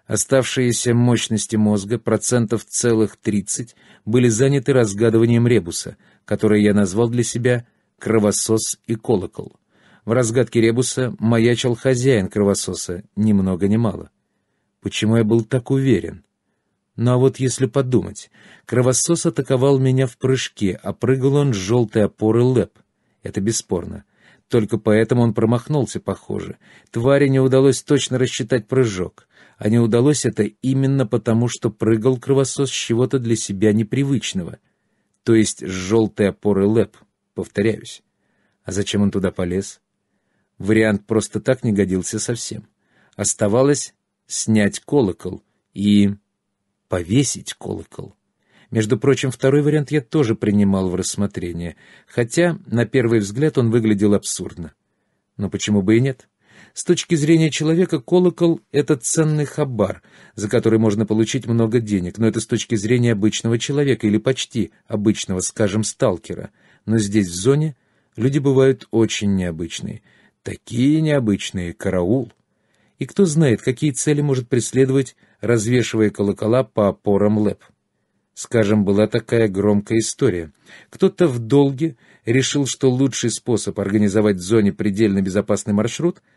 Speaker 1: Оставшиеся мощности мозга, процентов целых 30, были заняты разгадыванием ребуса — которое я назвал для себя «Кровосос и колокол». В разгадке ребуса маячил хозяин кровососа, ни много ни мало. Почему я был так уверен? Ну а вот если подумать, кровосос атаковал меня в прыжке, а прыгал он с желтой опоры лэп. Это бесспорно. Только поэтому он промахнулся, похоже. Твари не удалось точно рассчитать прыжок. А не удалось это именно потому, что прыгал кровосос с чего-то для себя непривычного то есть с желтой опоры лэп, повторяюсь. А зачем он туда полез? Вариант просто так не годился совсем. Оставалось снять колокол и повесить колокол. Между прочим, второй вариант я тоже принимал в рассмотрение, хотя на первый взгляд он выглядел абсурдно. Но почему бы и нет? С точки зрения человека, колокол — это ценный хабар, за который можно получить много денег, но это с точки зрения обычного человека или почти обычного, скажем, сталкера. Но здесь, в зоне, люди бывают очень необычные. Такие необычные, караул. И кто знает, какие цели может преследовать, развешивая колокола по опорам лэп. Скажем, была такая громкая история. Кто-то в долге решил, что лучший способ организовать в зоне предельно безопасный маршрут —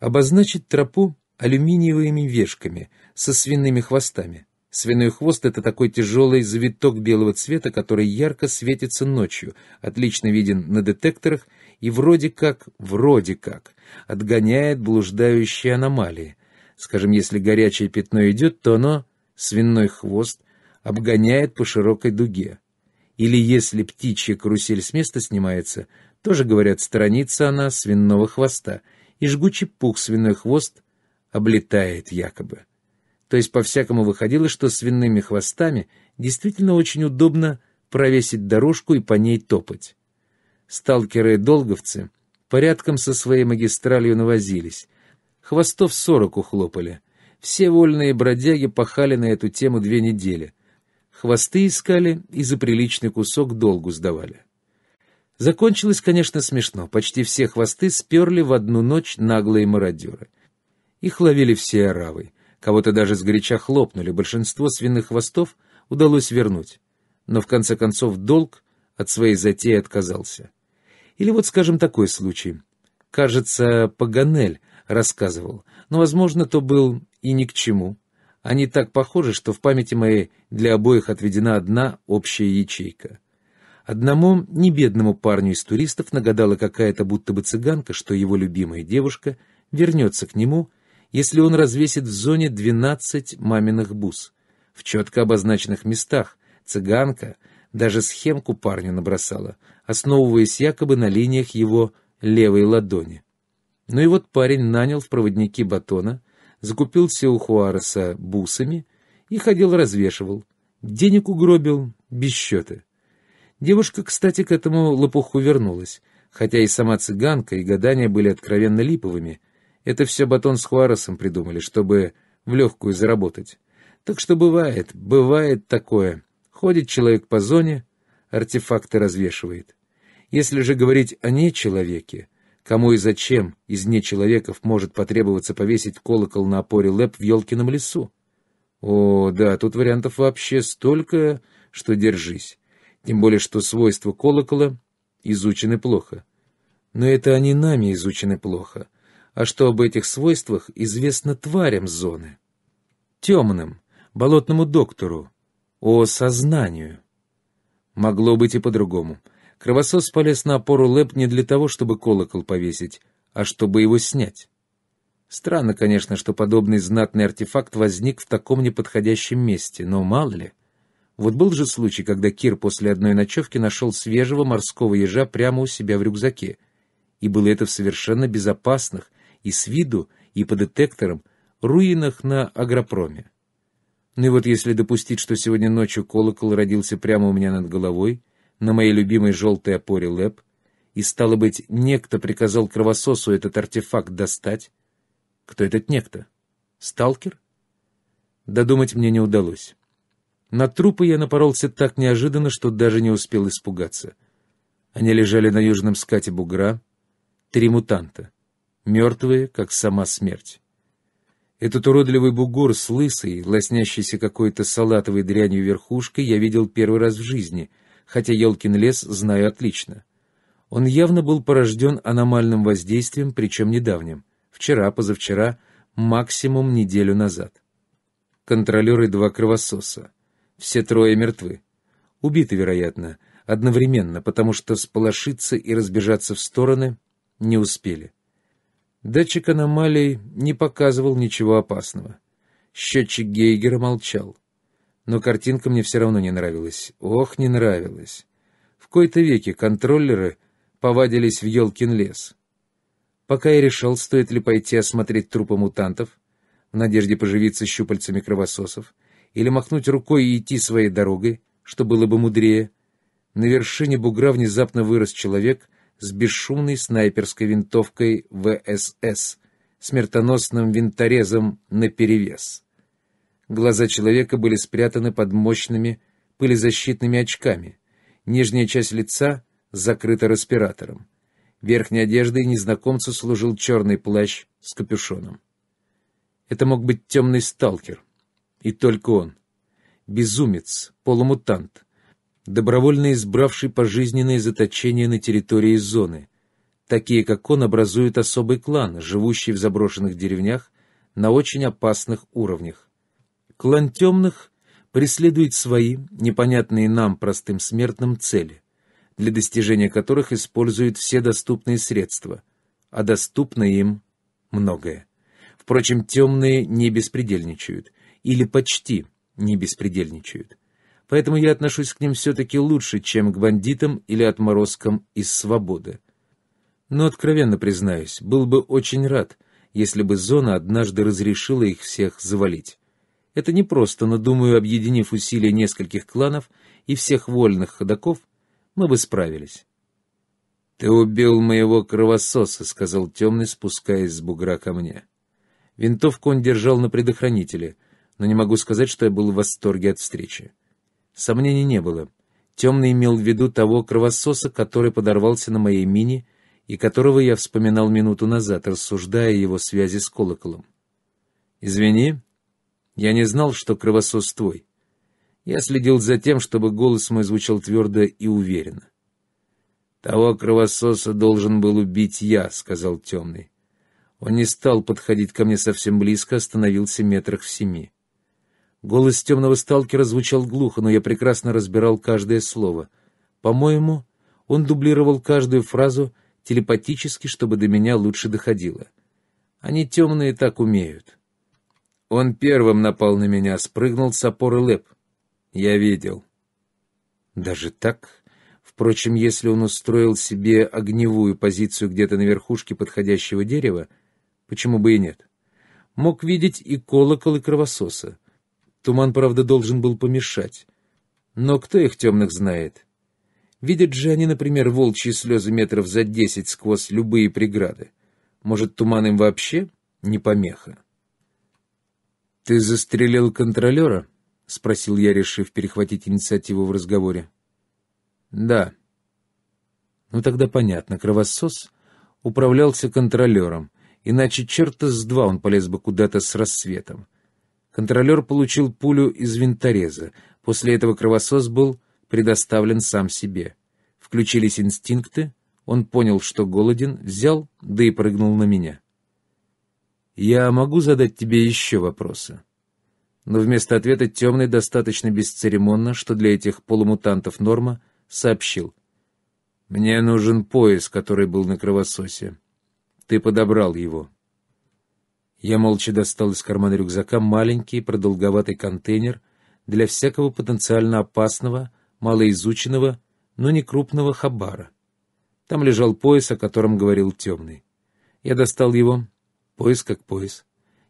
Speaker 1: обозначить тропу алюминиевыми вешками со свиными хвостами. Свиной хвост — это такой тяжелый завиток белого цвета, который ярко светится ночью, отлично виден на детекторах и вроде как, вроде как, отгоняет блуждающие аномалии. Скажем, если горячее пятно идет, то оно, свиной хвост, обгоняет по широкой дуге. Или если птичья карусель с места снимается, тоже, говорят, сторонится она свиного хвоста — и жгучий пух свиной хвост облетает якобы. То есть по-всякому выходило, что свиными хвостами действительно очень удобно провесить дорожку и по ней топать. Сталкеры и долговцы порядком со своей магистралью навозились, хвостов сорок ухлопали. Все вольные бродяги пахали на эту тему две недели. Хвосты искали и за приличный кусок долгу сдавали. Закончилось, конечно, смешно. Почти все хвосты сперли в одну ночь наглые мародеры. Их ловили все аравы. Кого-то даже сгоряча хлопнули, большинство свиных хвостов удалось вернуть. Но в конце концов долг от своей затеи отказался. Или вот, скажем, такой случай. Кажется, Паганель рассказывал, но, возможно, то был и ни к чему. Они так похожи, что в памяти моей для обоих отведена одна общая ячейка — Одному небедному парню из туристов нагадала какая-то будто бы цыганка, что его любимая девушка вернется к нему, если он развесит в зоне двенадцать маминых бус. В четко обозначенных местах цыганка даже схемку парню набросала, основываясь якобы на линиях его левой ладони. Ну и вот парень нанял в проводники батона, закупился у Хуареса бусами и ходил развешивал. Денег угробил без счета. Девушка, кстати, к этому лопуху вернулась, хотя и сама цыганка, и гадания были откровенно липовыми. Это все Батон с Хуаресом придумали, чтобы в легкую заработать. Так что бывает, бывает такое. Ходит человек по зоне, артефакты развешивает. Если же говорить о нечеловеке, кому и зачем из нечеловеков может потребоваться повесить колокол на опоре лэп в елкином лесу? О, да, тут вариантов вообще столько, что держись. Тем более, что свойства колокола изучены плохо. Но это они нами изучены плохо. А что об этих свойствах известно тварям зоны? Темным, болотному доктору, о сознанию. Могло быть и по-другому. Кровосос полез на опору лэп не для того, чтобы колокол повесить, а чтобы его снять. Странно, конечно, что подобный знатный артефакт возник в таком неподходящем месте, но мало ли — вот был же случай, когда Кир после одной ночевки нашел свежего морского ежа прямо у себя в рюкзаке. И было это в совершенно безопасных и с виду, и по детекторам руинах на агропроме. Ну и вот если допустить, что сегодня ночью колокол родился прямо у меня над головой, на моей любимой желтой опоре лэп, и, стало быть, некто приказал кровососу этот артефакт достать, кто этот некто? Сталкер? Додумать мне не удалось. На трупы я напоролся так неожиданно, что даже не успел испугаться. Они лежали на южном скате бугра, три мутанта, мертвые, как сама смерть. Этот уродливый бугор с лысой, лоснящейся какой-то салатовой дрянью верхушкой, я видел первый раз в жизни, хотя елкин лес знаю отлично. Он явно был порожден аномальным воздействием, причем недавним, вчера, позавчера, максимум неделю назад. Контролеры два кровососа. Все трое мертвы. Убиты, вероятно, одновременно, потому что сполошиться и разбежаться в стороны не успели. Датчик аномалий не показывал ничего опасного. Счетчик Гейгера молчал. Но картинка мне все равно не нравилась. Ох, не нравилась. В кои-то веки контроллеры повадились в елкин лес. Пока я решал, стоит ли пойти осмотреть трупы мутантов, в надежде поживиться щупальцами кровососов, или махнуть рукой и идти своей дорогой, что было бы мудрее, на вершине бугра внезапно вырос человек с бесшумной снайперской винтовкой ВСС, смертоносным винторезом наперевес. Глаза человека были спрятаны под мощными пылезащитными очками, нижняя часть лица закрыта респиратором. Верхней одеждой незнакомцу служил черный плащ с капюшоном. Это мог быть темный сталкер — и только он. Безумец, полумутант, добровольно избравший пожизненное заточение на территории зоны. Такие, как он, образуют особый клан, живущий в заброшенных деревнях на очень опасных уровнях. Клан темных преследует свои, непонятные нам, простым смертным, цели, для достижения которых используют все доступные средства, а доступно им многое. Впрочем, темные не беспредельничают – или почти не беспредельничают. Поэтому я отношусь к ним все-таки лучше, чем к бандитам или отморозкам из свободы. Но, откровенно признаюсь, был бы очень рад, если бы зона однажды разрешила их всех завалить. Это не просто, но, думаю, объединив усилия нескольких кланов и всех вольных ходаков, мы бы справились. — Ты убил моего кровососа, — сказал темный, спускаясь с бугра ко мне. Винтовку он держал на предохранителе, но не могу сказать, что я был в восторге от встречи. Сомнений не было. Темный имел в виду того кровососа, который подорвался на моей мине и которого я вспоминал минуту назад, рассуждая его связи с колоколом. «Извини, я не знал, что кровосос твой. Я следил за тем, чтобы голос мой звучал твердо и уверенно. «Того кровососа должен был убить я», — сказал темный. Он не стал подходить ко мне совсем близко, остановился метрах в семи. Голос темного сталкера звучал глухо, но я прекрасно разбирал каждое слово. По-моему, он дублировал каждую фразу телепатически, чтобы до меня лучше доходило. Они темные так умеют. Он первым напал на меня, спрыгнул с опоры лэп. Я видел. Даже так? Впрочем, если он устроил себе огневую позицию где-то на верхушке подходящего дерева, почему бы и нет? Мог видеть и колокол, и кровососа. Туман, правда, должен был помешать. Но кто их темных знает? Видят же они, например, волчьи слезы метров за десять сквозь любые преграды. Может, туман им вообще не помеха? — Ты застрелил контролера? — спросил я, решив перехватить инициативу в разговоре. — Да. — Ну тогда понятно, кровосос управлялся контролером, иначе черта с два он полез бы куда-то с рассветом. Контролер получил пулю из винтореза. После этого кровосос был предоставлен сам себе. Включились инстинкты. Он понял, что голоден, взял, да и прыгнул на меня. «Я могу задать тебе еще вопросы?» Но вместо ответа Темный достаточно бесцеремонно, что для этих полумутантов норма, сообщил. «Мне нужен пояс, который был на кровососе. Ты подобрал его». Я молча достал из кармана рюкзака маленький продолговатый контейнер для всякого потенциально опасного, малоизученного, но не крупного хабара. Там лежал пояс, о котором говорил темный. Я достал его, пояс как пояс,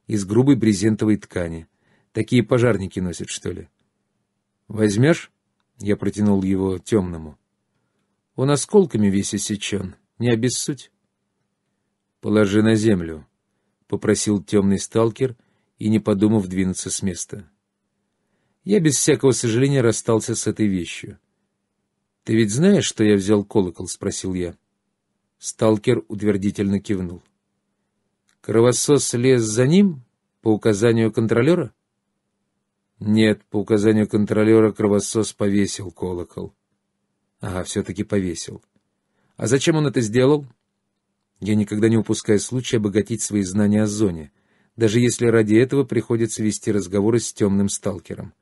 Speaker 1: из грубой брезентовой ткани. Такие пожарники носят, что ли. «Возьмешь?» — я протянул его темному. «Он осколками весь иссечен, не обессудь». «Положи на землю», попросил темный сталкер и, не подумав, двинуться с места. Я без всякого сожаления расстался с этой вещью. «Ты ведь знаешь, что я взял колокол?» — спросил я. Сталкер утвердительно кивнул. «Кровосос лез за ним? По указанию контролера?» «Нет, по указанию контролера кровосос повесил колокол». «Ага, все-таки повесил. А зачем он это сделал?» Я никогда не упускаю случая обогатить свои знания о зоне, даже если ради этого приходится вести разговоры с темным сталкером.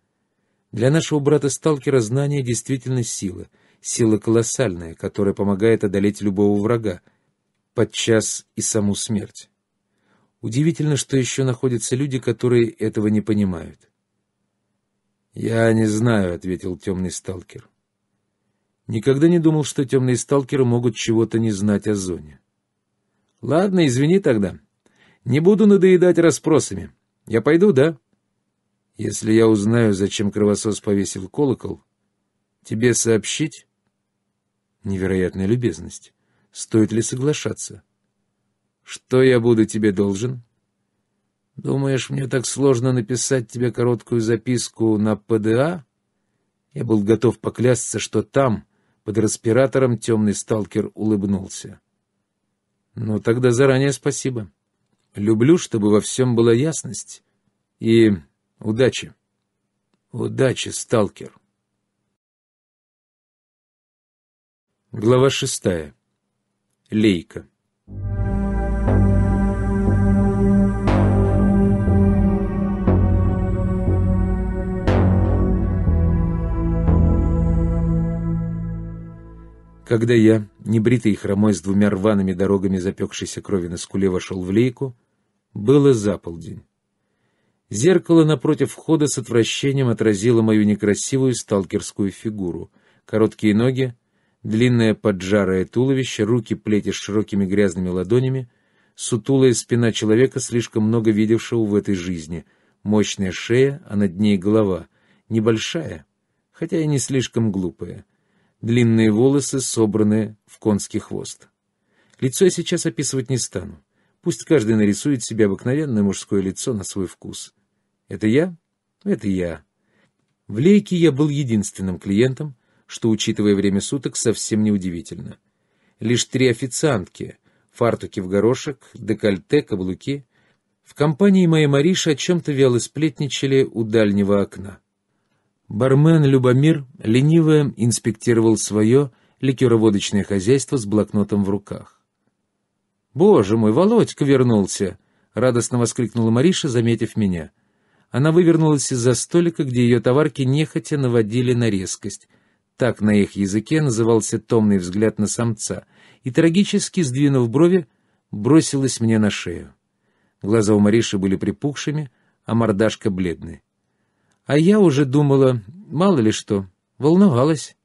Speaker 1: Для нашего брата-сталкера знание действительно сила, сила колоссальная, которая помогает одолеть любого врага, подчас и саму смерть. Удивительно, что еще находятся люди, которые этого не понимают. «Я не знаю», — ответил темный сталкер. Никогда не думал, что темные сталкеры могут чего-то не знать о зоне. Ладно, извини тогда. Не буду надоедать расспросами. Я пойду, да? Если я узнаю, зачем кровосос повесил колокол, тебе сообщить? Невероятная любезность. Стоит ли соглашаться? Что я буду тебе должен? Думаешь, мне так сложно написать тебе короткую записку на ПДА? Я был готов поклясться, что там, под респиратором, темный сталкер улыбнулся. Ну, тогда заранее спасибо. Люблю, чтобы во всем была ясность. И удачи. Удачи, сталкер. Глава шестая. Лейка. Когда я, небритый и хромой с двумя рваными дорогами запекшейся крови на скуле вошел в лейку, было за полдень. Зеркало напротив входа с отвращением отразило мою некрасивую сталкерскую фигуру. Короткие ноги, длинное поджарое туловище, руки плети с широкими грязными ладонями, сутулая спина человека, слишком много видевшего в этой жизни, мощная шея, а над ней голова, небольшая, хотя и не слишком глупая — Длинные волосы собраны в конский хвост. Лицо я сейчас описывать не стану. Пусть каждый нарисует себе обыкновенное мужское лицо на свой вкус. Это я? Это я. В лейке я был единственным клиентом, что, учитывая время суток, совсем не удивительно. Лишь три официантки, фартуки в горошек, декольте, каблуки. В компании моей Мариши о чем-то вяло сплетничали у дальнего окна. Бармен Любомир лениво инспектировал свое ликероводочное хозяйство с блокнотом в руках. «Боже мой, Володька вернулся!» — радостно воскликнула Мариша, заметив меня. Она вывернулась из-за столика, где ее товарки нехотя наводили на резкость. Так на их языке назывался томный взгляд на самца, и, трагически сдвинув брови, бросилась мне на шею. Глаза у Мариши были припухшими, а мордашка бледная. А я уже думала, мало ли что, волновалась.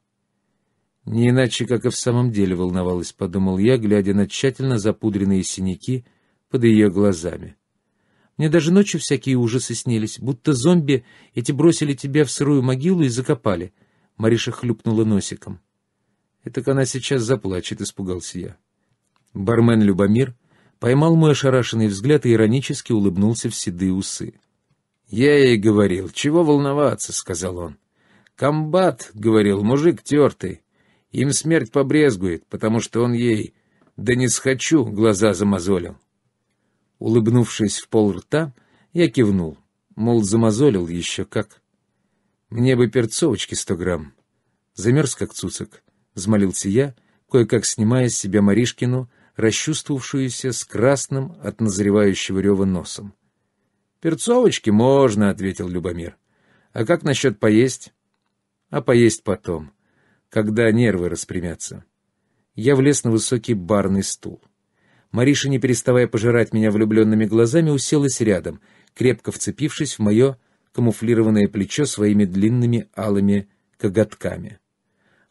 Speaker 1: Не иначе, как и в самом деле волновалась, подумал я, глядя на тщательно запудренные синяки под ее глазами. Мне даже ночью всякие ужасы снились, будто зомби эти бросили тебя в сырую могилу и закопали. Мариша хлюпнула носиком. Этак она сейчас заплачет, испугался я. Бармен Любомир поймал мой ошарашенный взгляд и иронически улыбнулся в седые усы. Я ей говорил, чего волноваться, сказал он. Комбат, говорил, мужик тертый. Им смерть побрезгует, потому что он ей, да не схочу, глаза замазолил. Улыбнувшись в пол рта, я кивнул, мол, замазолил еще как. Мне бы перцовочки сто грамм. Замерз как цуцик, взмолился я, кое-как снимая с себя Маришкину, расчувствовавшуюся с красным от назревающего рева носом. «Перцовочки можно», — ответил Любомир. «А как насчет поесть?» «А поесть потом, когда нервы распрямятся». Я влез на высокий барный стул. Мариша, не переставая пожирать меня влюбленными глазами, уселась рядом, крепко вцепившись в мое камуфлированное плечо своими длинными алыми коготками.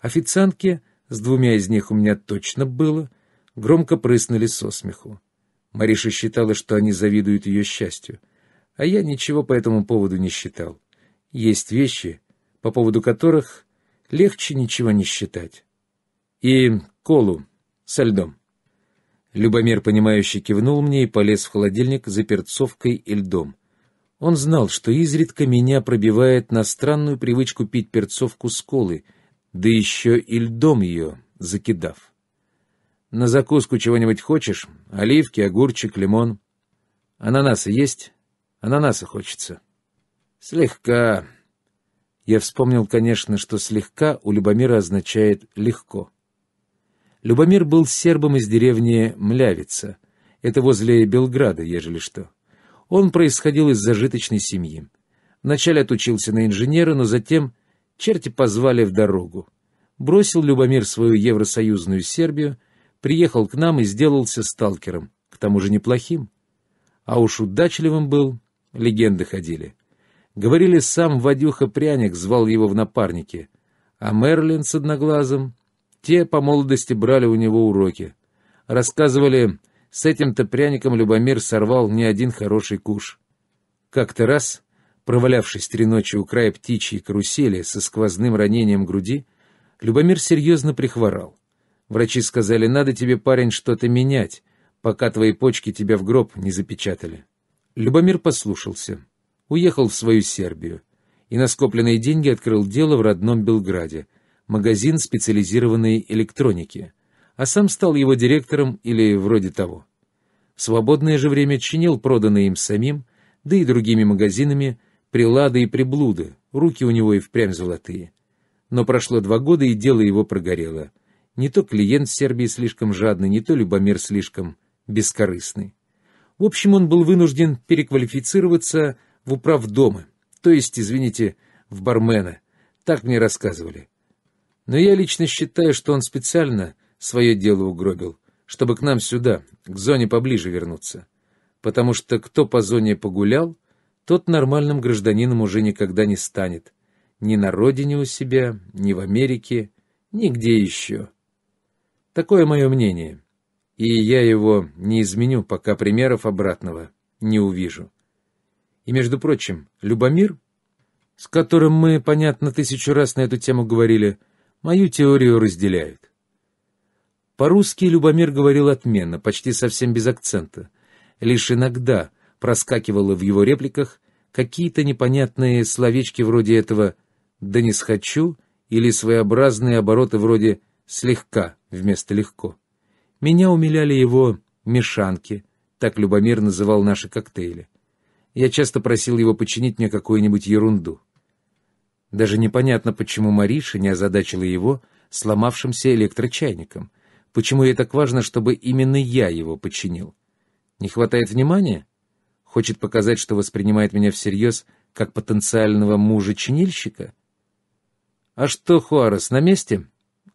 Speaker 1: Официантки, с двумя из них у меня точно было, громко прыснули со смеху. Мариша считала, что они завидуют ее счастью — а я ничего по этому поводу не считал. Есть вещи, по поводу которых легче ничего не считать. И колу со льдом. Любомир, понимающе кивнул мне и полез в холодильник за перцовкой и льдом. Он знал, что изредка меня пробивает на странную привычку пить перцовку с колы, да еще и льдом ее закидав. «На закуску чего-нибудь хочешь? Оливки, огурчик, лимон?» «Ананасы есть?» Ананаса хочется. Слегка. Я вспомнил, конечно, что «слегка» у Любомира означает «легко». Любомир был сербом из деревни Млявица. Это возле Белграда, ежели что. Он происходил из зажиточной семьи. Вначале отучился на инженера, но затем черти позвали в дорогу. Бросил Любомир свою Евросоюзную Сербию, приехал к нам и сделался сталкером, к тому же неплохим. А уж удачливым был, легенды ходили. Говорили, сам Вадюха Пряник звал его в напарники, а Мерлин с Одноглазым, те по молодости брали у него уроки. Рассказывали, с этим-то пряником Любомир сорвал не один хороший куш. Как-то раз, провалявшись три ночи у края птичьей карусели со сквозным ранением груди, Любомир серьезно прихворал. Врачи сказали, надо тебе, парень, что-то менять, пока твои почки тебя в гроб не запечатали. Любомир послушался, уехал в свою Сербию и на скопленные деньги открыл дело в родном Белграде, магазин специализированной электроники, а сам стал его директором или вроде того. В свободное же время чинил проданные им самим, да и другими магазинами, прилады и приблуды, руки у него и впрямь золотые. Но прошло два года, и дело его прогорело. Не то клиент в Сербии слишком жадный, не то Любомир слишком бескорыстный. В общем, он был вынужден переквалифицироваться в управдомы, то есть, извините, в бармена. Так мне рассказывали. Но я лично считаю, что он специально свое дело угробил, чтобы к нам сюда, к зоне поближе вернуться. Потому что кто по зоне погулял, тот нормальным гражданином уже никогда не станет. Ни на родине у себя, ни в Америке, нигде еще. Такое мое мнение и я его не изменю, пока примеров обратного не увижу. И, между прочим, Любомир, с которым мы, понятно, тысячу раз на эту тему говорили, мою теорию разделяют. По-русски Любомир говорил отменно, почти совсем без акцента. Лишь иногда проскакивало в его репликах какие-то непонятные словечки вроде этого «да не схочу» или своеобразные обороты вроде «слегка» вместо «легко». Меня умиляли его «мешанки», так Любомир называл наши коктейли. Я часто просил его починить мне какую-нибудь ерунду. Даже непонятно, почему Мариша не озадачила его сломавшимся электрочайником. Почему ей так важно, чтобы именно я его починил? Не хватает внимания? Хочет показать, что воспринимает меня всерьез, как потенциального мужа-чинильщика? А что, Хуарес, на месте?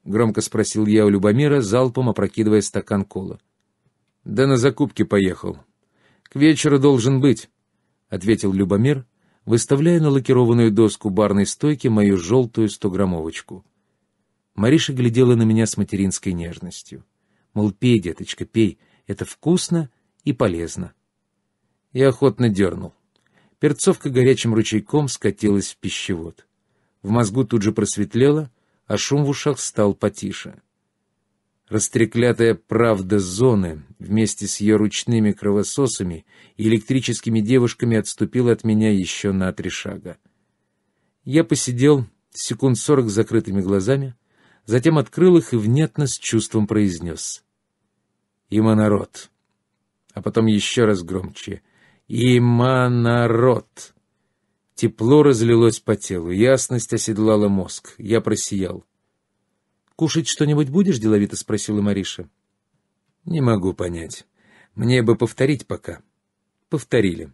Speaker 1: — громко спросил я у Любомира, залпом опрокидывая стакан кола. — Да на закупки поехал. — К вечеру должен быть, — ответил Любомир, выставляя на лакированную доску барной стойки мою желтую стограммовочку. Мариша глядела на меня с материнской нежностью. Мол, пей, деточка, пей, это вкусно и полезно. Я охотно дернул. Перцовка горячим ручейком скатилась в пищевод. В мозгу тут же просветлело — а шум в ушах стал потише. Растреклятая правда зоны вместе с ее ручными кровососами и электрическими девушками отступила от меня еще на три шага. Я посидел секунд сорок с закрытыми глазами, затем открыл их и внятно с чувством произнес. «Има-народ!» А потом еще раз громче. «Има-народ!» Тепло разлилось по телу, ясность оседлала мозг. Я просиял. «Кушать что-нибудь будешь?» — деловито спросила Мариша. «Не могу понять. Мне бы повторить пока». «Повторили».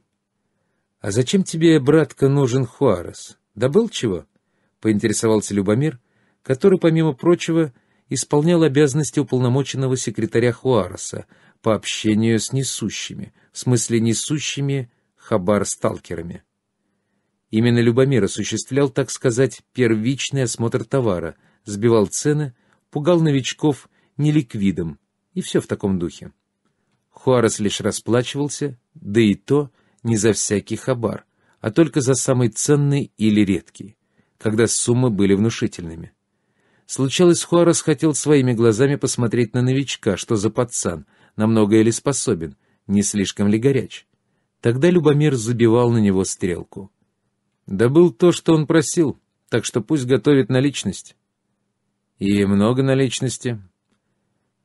Speaker 1: «А зачем тебе, братка, нужен Хуарес? Добыл чего?» — поинтересовался Любомир, который, помимо прочего, исполнял обязанности уполномоченного секретаря Хуареса по общению с несущими, в смысле несущими хабар-сталкерами. Именно Любомир осуществлял, так сказать, первичный осмотр товара, сбивал цены, пугал новичков неликвидом и все в таком духе. Хуарес лишь расплачивался, да и то не за всякий хабар, а только за самый ценный или редкий, когда суммы были внушительными. Случалось, Хуарес хотел своими глазами посмотреть на новичка, что за пацан, намного многое ли способен, не слишком ли горяч. Тогда Любомир забивал на него стрелку — Добыл то, что он просил, так что пусть готовит наличность. И много наличности.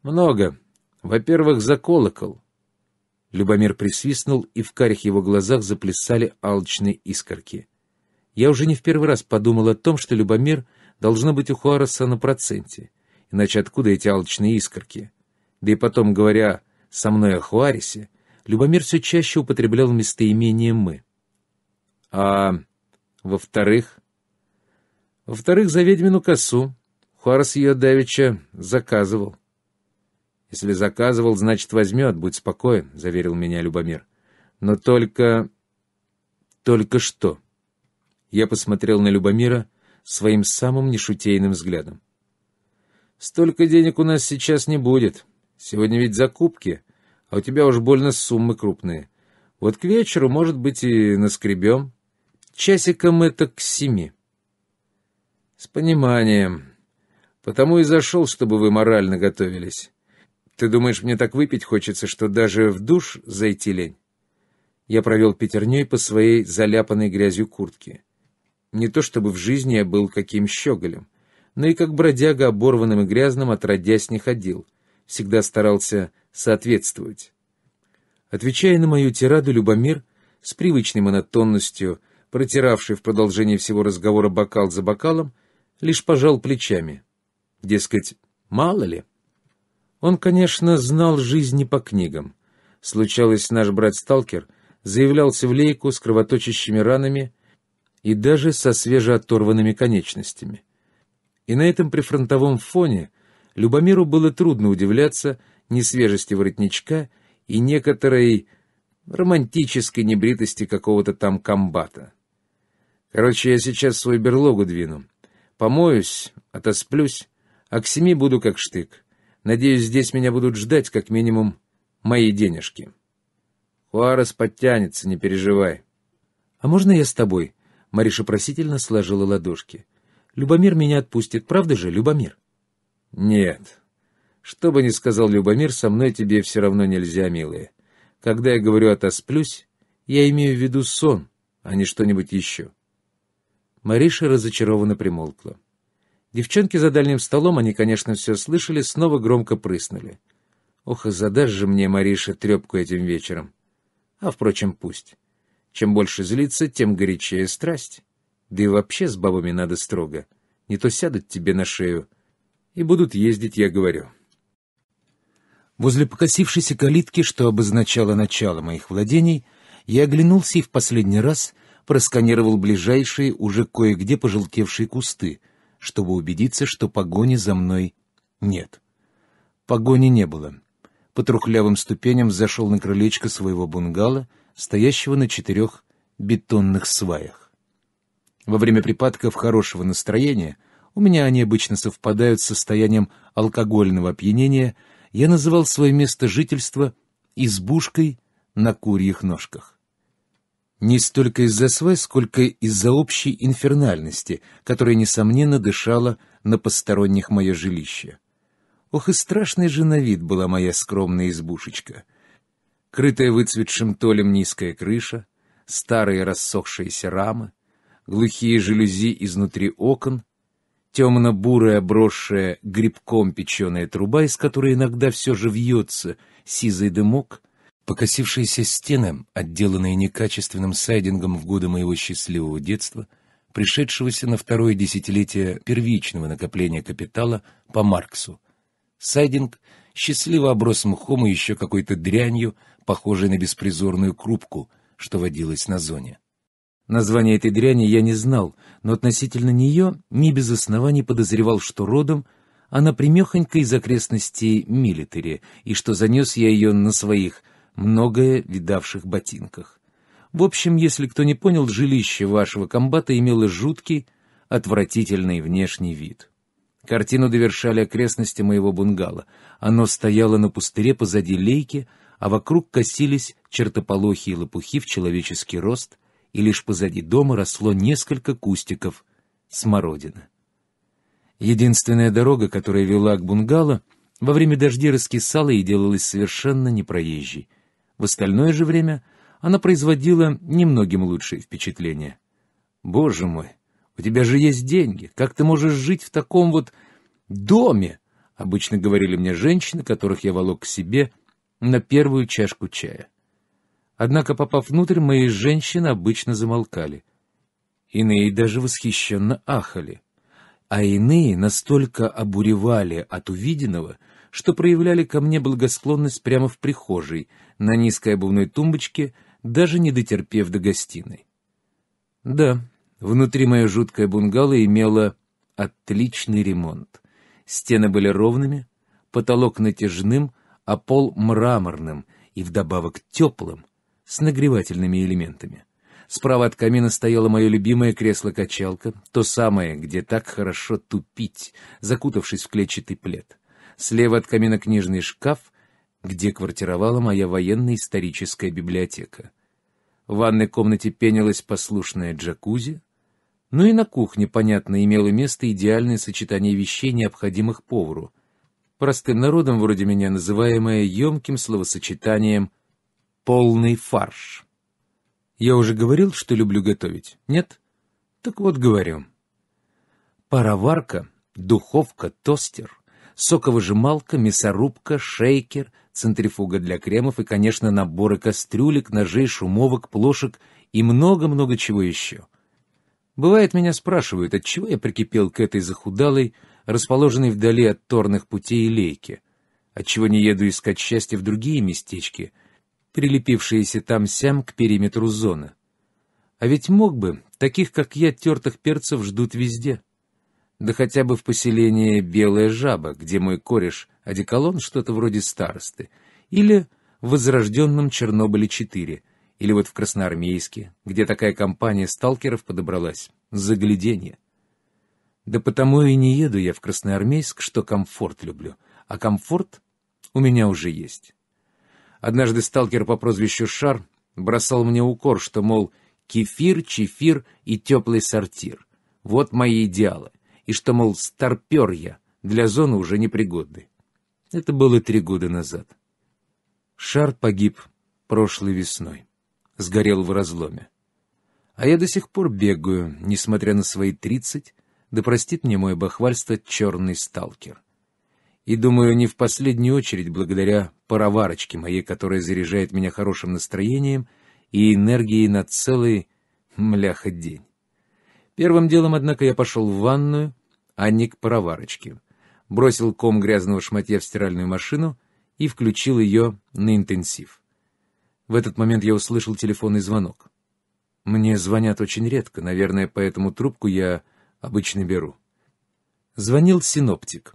Speaker 1: Много. Во-первых, за колокол. Любомир присвистнул, и в карих его глазах заплясали алчные искорки. Я уже не в первый раз подумал о том, что Любомир должно быть у Хуареса на проценте. Иначе откуда эти алчные искорки? Да и потом, говоря со мной о Хуаресе, Любомир все чаще употреблял местоимение «мы». А во-вторых... Во-вторых, за ведьмину косу Хуарс ее давеча заказывал. «Если заказывал, значит, возьмет, будь спокоен», — заверил меня Любомир. «Но только... только что?» Я посмотрел на Любомира своим самым нешутейным взглядом. «Столько денег у нас сейчас не будет. Сегодня ведь закупки, а у тебя уж больно суммы крупные. Вот к вечеру, может быть, и наскребем» часиком это к семи. С пониманием. Потому и зашел, чтобы вы морально готовились. Ты думаешь, мне так выпить хочется, что даже в душ зайти лень? Я провел пятерней по своей заляпанной грязью куртке. Не то чтобы в жизни я был каким щеголем, но и как бродяга оборванным и грязным отродясь не ходил, всегда старался соответствовать. Отвечая на мою тираду, Любомир с привычной монотонностью — протиравший в продолжении всего разговора бокал за бокалом, лишь пожал плечами. Дескать, мало ли. Он, конечно, знал жизнь не по книгам. Случалось, наш брат-сталкер заявлялся в лейку с кровоточащими ранами и даже со свежеоторванными конечностями. И на этом прифронтовом фоне Любомиру было трудно удивляться несвежести воротничка и некоторой романтической небритости какого-то там комбата. Короче, я сейчас свою берлогу двину. Помоюсь, отосплюсь, а к семи буду как штык. Надеюсь, здесь меня будут ждать как минимум мои денежки. Хуарес подтянется, не переживай. А можно я с тобой? Мариша просительно сложила ладошки. Любомир меня отпустит, правда же, Любомир? Нет. Что бы ни сказал Любомир, со мной тебе все равно нельзя, милые. Когда я говорю «отосплюсь», я имею в виду сон, а не что-нибудь еще. Мариша разочарованно примолкла. Девчонки за дальним столом, они, конечно, все слышали, снова громко прыснули. «Ох, задашь же мне, Мариша, трепку этим вечером!» А, впрочем, пусть. Чем больше злится, тем горячее страсть. Да и вообще с бабами надо строго. Не то сядут тебе на шею. И будут ездить, я говорю. Возле покосившейся калитки, что обозначало начало моих владений, я оглянулся и в последний раз просканировал ближайшие, уже кое-где пожелтевшие кусты, чтобы убедиться, что погони за мной нет. Погони не было. По трухлявым ступеням зашел на крылечко своего бунгало, стоящего на четырех бетонных сваях. Во время припадков хорошего настроения, у меня они обычно совпадают с состоянием алкогольного опьянения, я называл свое место жительства избушкой на курьих ножках не столько из-за свай, сколько из-за общей инфернальности, которая, несомненно, дышала на посторонних мое жилище. Ох и страшный же на вид была моя скромная избушечка. Крытая выцветшим толем низкая крыша, старые рассохшиеся рамы, глухие жалюзи изнутри окон, темно-бурая, бросшая грибком печеная труба, из которой иногда все же вьется сизый дымок — Покосившиеся стены, отделанные некачественным сайдингом в годы моего счастливого детства, пришедшегося на второе десятилетие первичного накопления капитала по Марксу. Сайдинг счастливо оброс мхом и еще какой-то дрянью, похожей на беспризорную крупку, что водилась на зоне. Название этой дряни я не знал, но относительно нее не без оснований подозревал, что родом она примехонька из окрестностей Милитари, и что занес я ее на своих многое видавших ботинках. В общем, если кто не понял, жилище вашего комбата имело жуткий, отвратительный внешний вид. Картину довершали окрестности моего бунгало. Оно стояло на пустыре позади лейки, а вокруг косились чертополохи и лопухи в человеческий рост, и лишь позади дома росло несколько кустиков смородины. Единственная дорога, которая вела к бунгало, во время дождей раскисала и делалась совершенно непроезжей — в остальное же время она производила немногим лучшее впечатление. «Боже мой, у тебя же есть деньги. Как ты можешь жить в таком вот доме?» — обычно говорили мне женщины, которых я волок к себе на первую чашку чая. Однако, попав внутрь, мои женщины обычно замолкали. Иные даже восхищенно ахали. А иные настолько обуревали от увиденного — что проявляли ко мне благосклонность прямо в прихожей, на низкой обувной тумбочке, даже не дотерпев до гостиной. Да, внутри моя жуткая бунгало имела отличный ремонт. Стены были ровными, потолок натяжным, а пол мраморным и вдобавок теплым, с нагревательными элементами. Справа от камина стояло мое любимое кресло-качалка, то самое, где так хорошо тупить, закутавшись в клетчатый плед слева от камина книжный шкаф, где квартировала моя военно-историческая библиотека. В ванной комнате пенилась послушная джакузи, ну и на кухне, понятно, имело место идеальное сочетание вещей, необходимых повару, простым народом вроде меня называемое емким словосочетанием «полный фарш». Я уже говорил, что люблю готовить, нет? Так вот говорю. Пароварка, духовка, тостер — соковыжималка, мясорубка, шейкер, центрифуга для кремов и, конечно, наборы кастрюлек, ножей, шумовок, плошек и много-много чего еще. Бывает, меня спрашивают, отчего я прикипел к этой захудалой, расположенной вдали от торных путей и лейки, отчего не еду искать счастья в другие местечки, прилепившиеся там-сям к периметру зоны. А ведь мог бы, таких, как я, тертых перцев ждут везде да хотя бы в поселение Белая Жаба, где мой кореш одеколон что-то вроде старосты, или в возрожденном Чернобыле-4, или вот в Красноармейске, где такая компания сталкеров подобралась. Загляденье. Да потому и не еду я в Красноармейск, что комфорт люблю, а комфорт у меня уже есть. Однажды сталкер по прозвищу Шар бросал мне укор, что, мол, кефир, чефир и теплый сортир — вот мои идеалы и что, мол, старпер я, для зоны уже непригодный. Это было три года назад. Шар погиб прошлой весной. Сгорел в разломе. А я до сих пор бегаю, несмотря на свои тридцать, да простит мне мое бахвальство черный сталкер. И думаю, не в последнюю очередь благодаря пароварочке моей, которая заряжает меня хорошим настроением и энергией на целый мляха день. Первым делом, однако, я пошел в ванную, а не к пароварочке. Бросил ком грязного шматья в стиральную машину и включил ее на интенсив. В этот момент я услышал телефонный звонок. Мне звонят очень редко, наверное, поэтому трубку я обычно беру. Звонил синоптик,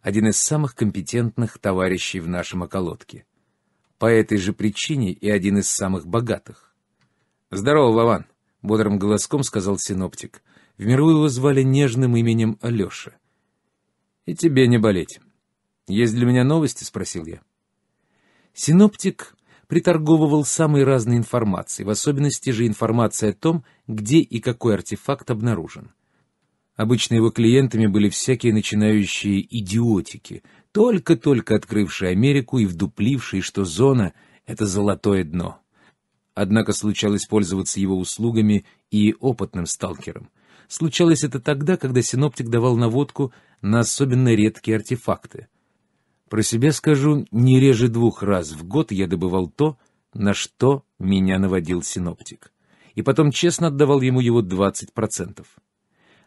Speaker 1: один из самых компетентных товарищей в нашем околотке. По этой же причине и один из самых богатых. «Здорово, Вован!» — бодрым голоском сказал синоптик. В миру его звали нежным именем Алеша. «И тебе не болеть. Есть для меня новости?» — спросил я. Синоптик приторговывал самые разные информации, в особенности же информацией о том, где и какой артефакт обнаружен. Обычно его клиентами были всякие начинающие идиотики, только-только открывшие Америку и вдуплившие, что зона — это золотое дно. Однако случалось пользоваться его услугами и опытным сталкером. Случалось это тогда, когда синоптик давал наводку на особенно редкие артефакты. Про себя скажу, не реже двух раз в год я добывал то, на что меня наводил синоптик. И потом честно отдавал ему его 20%.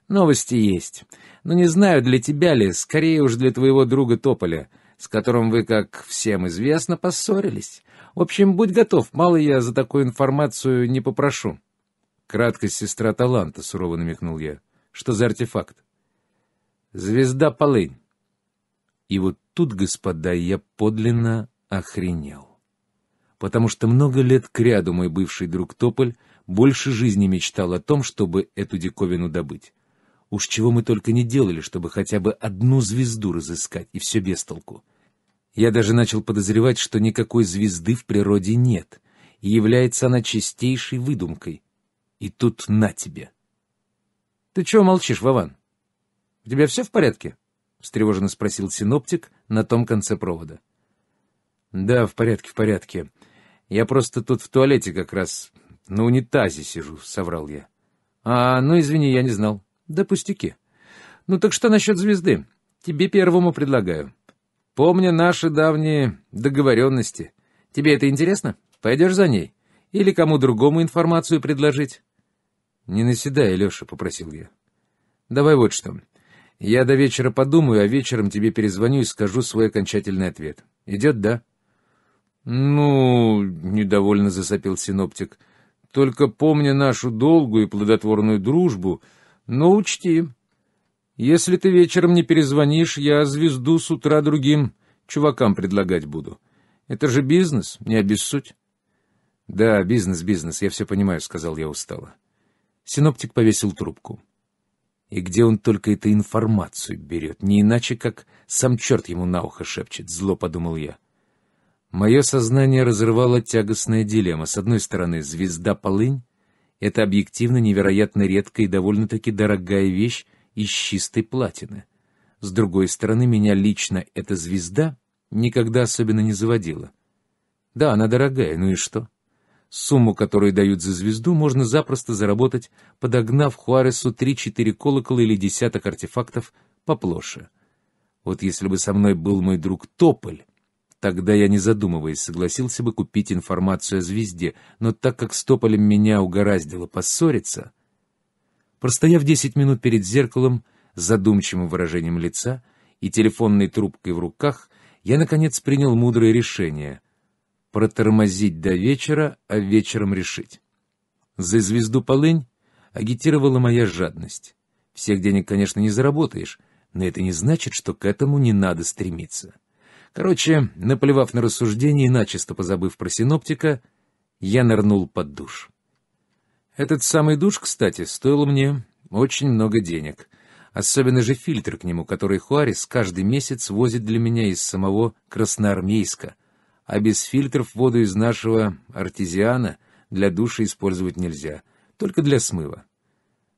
Speaker 1: Новости есть. Но не знаю, для тебя ли, скорее уж для твоего друга Тополя, с которым вы, как всем известно, поссорились. В общем, будь готов, мало я за такую информацию не попрошу. Краткость сестра Таланта, сурово намекнул я. Что за артефакт? Звезда Полынь. И вот тут, господа, я подлинно охренел. Потому что много лет кряду мой бывший друг Тополь больше жизни мечтал о том, чтобы эту диковину добыть. Уж чего мы только не делали, чтобы хотя бы одну звезду разыскать, и все без толку. Я даже начал подозревать, что никакой звезды в природе нет, и является она чистейшей выдумкой. И тут на тебе. — Ты чего молчишь, Вован? — У тебя все в порядке? — встревоженно спросил синоптик на том конце провода. — Да, в порядке, в порядке. Я просто тут в туалете как раз на унитазе сижу, — соврал я. — А, ну, извини, я не знал. — Да пустяки. — Ну так что насчет звезды? Тебе первому предлагаю. — Помня наши давние договоренности. Тебе это интересно? Пойдешь за ней? Или кому другому информацию предложить?» «Не наседай, Леша», — попросил я. «Давай вот что. Я до вечера подумаю, а вечером тебе перезвоню и скажу свой окончательный ответ. Идет, да?» «Ну...» — недовольно засопил синоптик. «Только помни нашу долгую и плодотворную дружбу, но учти, если ты вечером не перезвонишь, я звезду с утра другим чувакам предлагать буду. Это же бизнес, не обессудь. — Да, бизнес, бизнес, я все понимаю, — сказал я устало. Синоптик повесил трубку. И где он только эту информацию берет, не иначе, как сам черт ему на ухо шепчет, зло подумал я. Мое сознание разрывало тягостная дилемма. С одной стороны, звезда-полынь — это объективно невероятно редкая и довольно-таки дорогая вещь, из чистой платины. С другой стороны, меня лично эта звезда никогда особенно не заводила. Да, она дорогая, ну и что? Сумму, которую дают за звезду, можно запросто заработать, подогнав Хуаресу 3-4 колокола или десяток артефактов поплоше. Вот если бы со мной был мой друг Тополь, Тогда я, не задумываясь, согласился бы купить информацию о звезде, но так как с Тополем меня угораздило поссориться, Простояв десять минут перед зеркалом, с задумчивым выражением лица и телефонной трубкой в руках, я, наконец, принял мудрое решение — протормозить до вечера, а вечером решить. За звезду полынь агитировала моя жадность. Всех денег, конечно, не заработаешь, но это не значит, что к этому не надо стремиться. Короче, наплевав на рассуждение и начисто позабыв про синоптика, я нырнул под душ. Этот самый душ, кстати, стоил мне очень много денег. Особенно же фильтр к нему, который Хуарис каждый месяц возит для меня из самого Красноармейска. А без фильтров воду из нашего артезиана для душа использовать нельзя, только для смыва.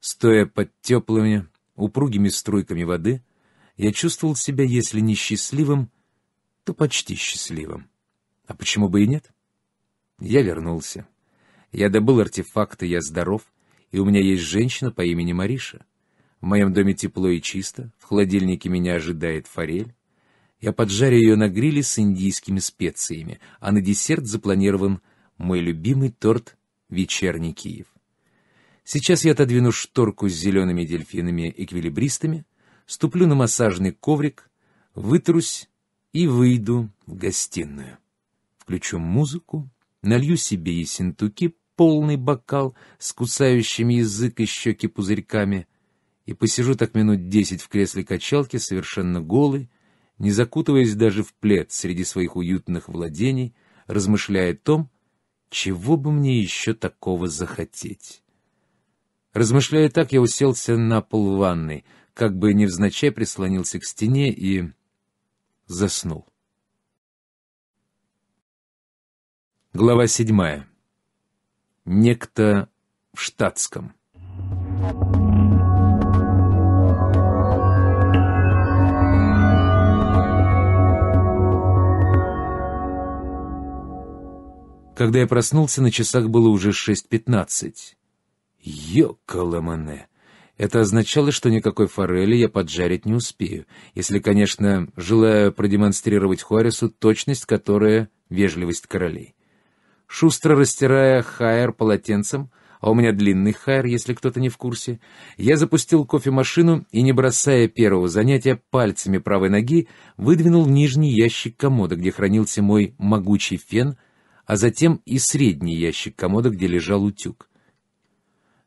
Speaker 1: Стоя под теплыми, упругими струйками воды, я чувствовал себя, если не счастливым, то почти счастливым. А почему бы и нет? Я вернулся. Я добыл артефакты, я здоров, и у меня есть женщина по имени Мариша. В моем доме тепло и чисто, в холодильнике меня ожидает форель. Я поджарю ее на гриле с индийскими специями, а на десерт запланирован мой любимый торт «Вечерний Киев». Сейчас я отодвину шторку с зелеными дельфинами-эквилибристами, ступлю на массажный коврик, вытрусь и выйду в гостиную. Включу музыку, налью себе и полный бокал с кусающим язык и щеки пузырьками, и посижу так минут десять в кресле качалки, совершенно голый, не закутываясь даже в плед среди своих уютных владений, размышляя о том, чего бы мне еще такого захотеть. Размышляя так, я уселся на пол ванной, как бы невзначай прислонился к стене и заснул. Глава седьмая Некто в штатском. Когда я проснулся, на часах было уже 6.15. Йокаламане! Это означало, что никакой форели я поджарить не успею, если, конечно, желаю продемонстрировать Хуаресу точность, которая — вежливость королей шустро растирая хайер полотенцем, а у меня длинный хайер, если кто-то не в курсе, я запустил кофемашину и, не бросая первого занятия, пальцами правой ноги выдвинул нижний ящик комода, где хранился мой могучий фен, а затем и средний ящик комода, где лежал утюг.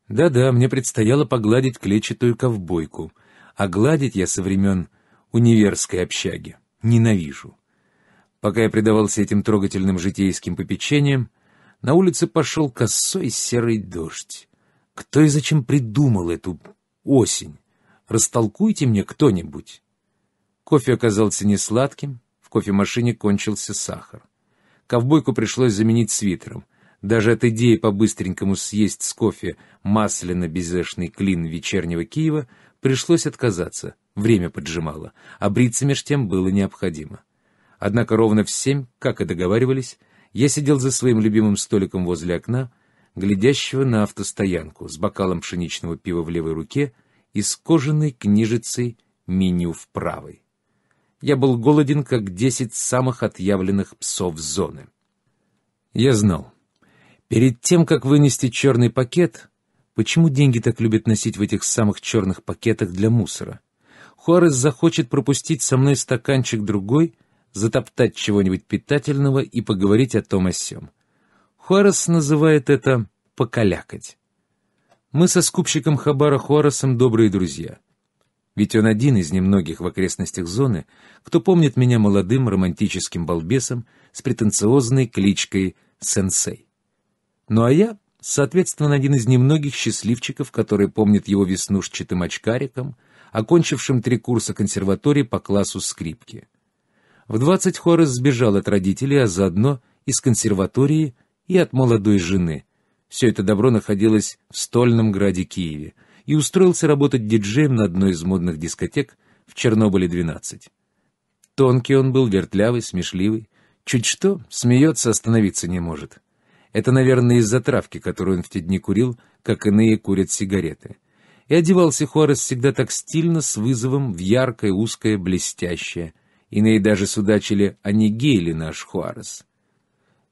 Speaker 1: Да-да, мне предстояло погладить клетчатую ковбойку, а гладить я со времен универской общаги ненавижу. Пока я предавался этим трогательным житейским попечениям, на улице пошел косой серый дождь. Кто и зачем придумал эту осень? Растолкуйте мне кто-нибудь. Кофе оказался не сладким, в кофемашине кончился сахар. Ковбойку пришлось заменить свитером. Даже от идеи по-быстренькому съесть с кофе масляно-безэшный клин вечернего Киева пришлось отказаться, время поджимало, а бриться меж тем было необходимо. Однако ровно в семь, как и договаривались, я сидел за своим любимым столиком возле окна, глядящего на автостоянку, с бокалом пшеничного пива в левой руке и с кожаной книжицей меню в правой. Я был голоден, как десять самых отъявленных псов зоны. Я знал. Перед тем, как вынести черный пакет, почему деньги так любят носить в этих самых черных пакетах для мусора, Хуарес захочет пропустить со мной стаканчик-другой — затоптать чего-нибудь питательного и поговорить о том о сём. Хуарес называет это «покалякать». Мы со скупщиком Хабара Хуаресом добрые друзья. Ведь он один из немногих в окрестностях зоны, кто помнит меня молодым романтическим балбесом с претенциозной кличкой «сенсей». Ну а я, соответственно, один из немногих счастливчиков, который помнит его веснушчатым очкариком, окончившим три курса консерватории по классу скрипки — в двадцать Хорос сбежал от родителей, а заодно из консерватории и от молодой жены. Все это добро находилось в стольном граде Киеве и устроился работать диджеем на одной из модных дискотек в Чернобыле-12. Тонкий он был, вертлявый, смешливый. Чуть что, смеется, остановиться не может. Это, наверное, из-за травки, которую он в те дни курил, как иные курят сигареты. И одевался Хорос всегда так стильно, с вызовом, в яркое, узкое, блестящее — Иные даже судачили, а не гей ли наш Хуарес.